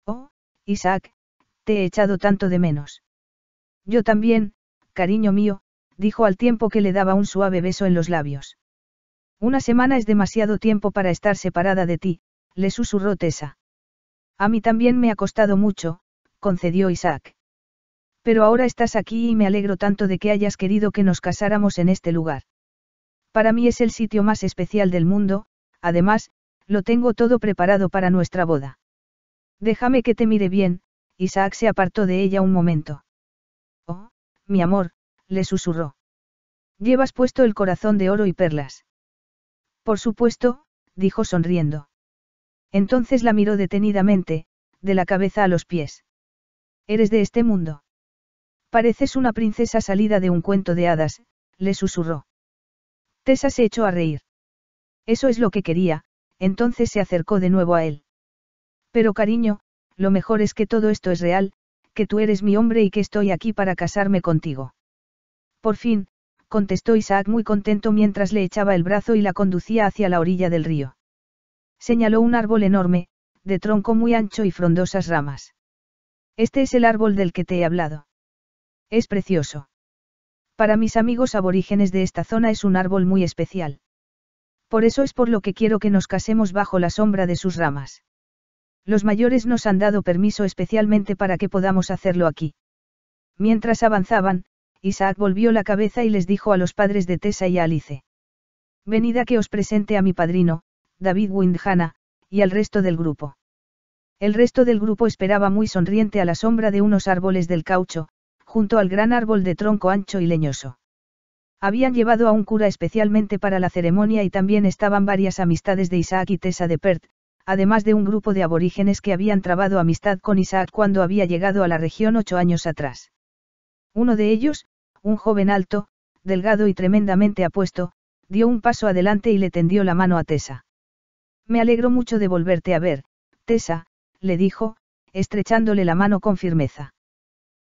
Oh, Isaac, te he echado tanto de menos. Yo también, cariño mío, dijo al tiempo que le daba un suave beso en los labios. Una semana es demasiado tiempo para estar separada de ti, le susurró Tessa. A mí también me ha costado mucho, concedió Isaac. Pero ahora estás aquí y me alegro tanto de que hayas querido que nos casáramos en este lugar. Para mí es el sitio más especial del mundo, además, lo tengo todo preparado para nuestra boda. Déjame que te mire bien, Isaac se apartó de ella un momento. Oh, mi amor, le susurró. Llevas puesto el corazón de oro y perlas. Por supuesto, dijo sonriendo. Entonces la miró detenidamente, de la cabeza a los pies. Eres de este mundo. Pareces una princesa salida de un cuento de hadas, le susurró. Tessa se echó a reír. Eso es lo que quería, entonces se acercó de nuevo a él. Pero cariño, lo mejor es que todo esto es real, que tú eres mi hombre y que estoy aquí para casarme contigo. Por fin, contestó Isaac muy contento mientras le echaba el brazo y la conducía hacia la orilla del río. Señaló un árbol enorme, de tronco muy ancho y frondosas ramas. Este es el árbol del que te he hablado. Es precioso. Para mis amigos aborígenes de esta zona es un árbol muy especial. Por eso es por lo que quiero que nos casemos bajo la sombra de sus ramas. Los mayores nos han dado permiso especialmente para que podamos hacerlo aquí. Mientras avanzaban, Isaac volvió la cabeza y les dijo a los padres de Tessa y a Alice. Venid a que os presente a mi padrino, David Windhana, y al resto del grupo. El resto del grupo esperaba muy sonriente a la sombra de unos árboles del caucho, junto al gran árbol de tronco ancho y leñoso. Habían llevado a un cura especialmente para la ceremonia y también estaban varias amistades de Isaac y Tessa de Perth, además de un grupo de aborígenes que habían trabado amistad con Isaac cuando había llegado a la región ocho años atrás. Uno de ellos, un joven alto, delgado y tremendamente apuesto, dio un paso adelante y le tendió la mano a Tessa. Me alegro mucho de volverte a ver, Tessa, le dijo, estrechándole la mano con firmeza.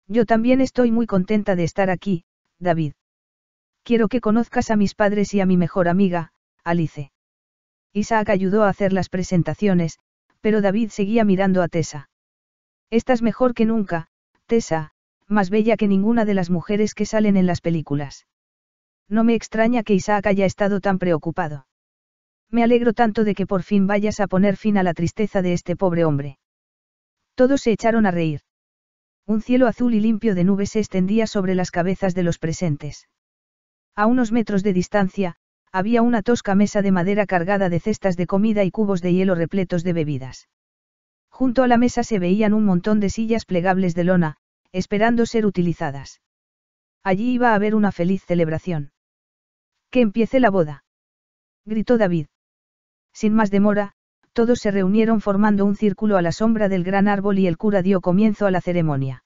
Yo también estoy muy contenta de estar aquí, David. Quiero que conozcas a mis padres y a mi mejor amiga, Alice. Isaac ayudó a hacer las presentaciones, pero David seguía mirando a Tessa. Estás mejor que nunca, Tessa, más bella que ninguna de las mujeres que salen en las películas. No me extraña que Isaac haya estado tan preocupado. Me alegro tanto de que por fin vayas a poner fin a la tristeza de este pobre hombre. Todos se echaron a reír. Un cielo azul y limpio de nubes se extendía sobre las cabezas de los presentes. A unos metros de distancia, había una tosca mesa de madera cargada de cestas de comida y cubos de hielo repletos de bebidas. Junto a la mesa se veían un montón de sillas plegables de lona, esperando ser utilizadas. Allí iba a haber una feliz celebración. Que empiece la boda. Gritó David. Sin más demora, todos se reunieron formando un círculo a la sombra del gran árbol y el cura dio comienzo a la ceremonia.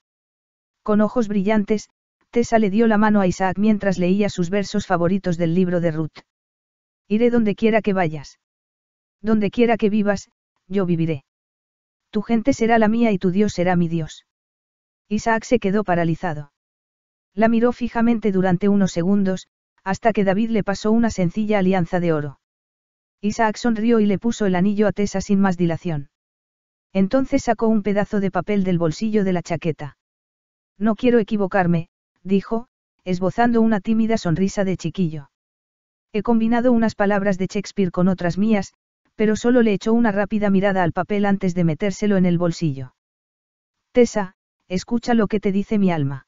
Con ojos brillantes, Tessa le dio la mano a Isaac mientras leía sus versos favoritos del libro de Ruth. Iré donde quiera que vayas. Donde quiera que vivas, yo viviré. Tu gente será la mía y tu Dios será mi Dios. Isaac se quedó paralizado. La miró fijamente durante unos segundos, hasta que David le pasó una sencilla alianza de oro. Isaac sonrió y le puso el anillo a Tessa sin más dilación. Entonces sacó un pedazo de papel del bolsillo de la chaqueta. No quiero equivocarme, dijo, esbozando una tímida sonrisa de chiquillo. He combinado unas palabras de Shakespeare con otras mías, pero solo le echó una rápida mirada al papel antes de metérselo en el bolsillo. Tessa, escucha lo que te dice mi alma.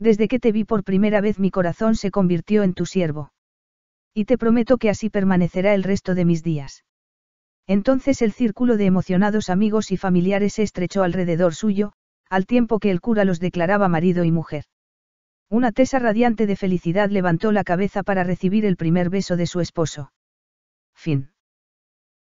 Desde que te vi por primera vez mi corazón se convirtió en tu siervo. Y te prometo que así permanecerá el resto de mis días. Entonces el círculo de emocionados amigos y familiares se estrechó alrededor suyo, al tiempo que el cura los declaraba marido y mujer. Una tesa radiante de felicidad levantó la cabeza para recibir el primer beso de su esposo. Fin.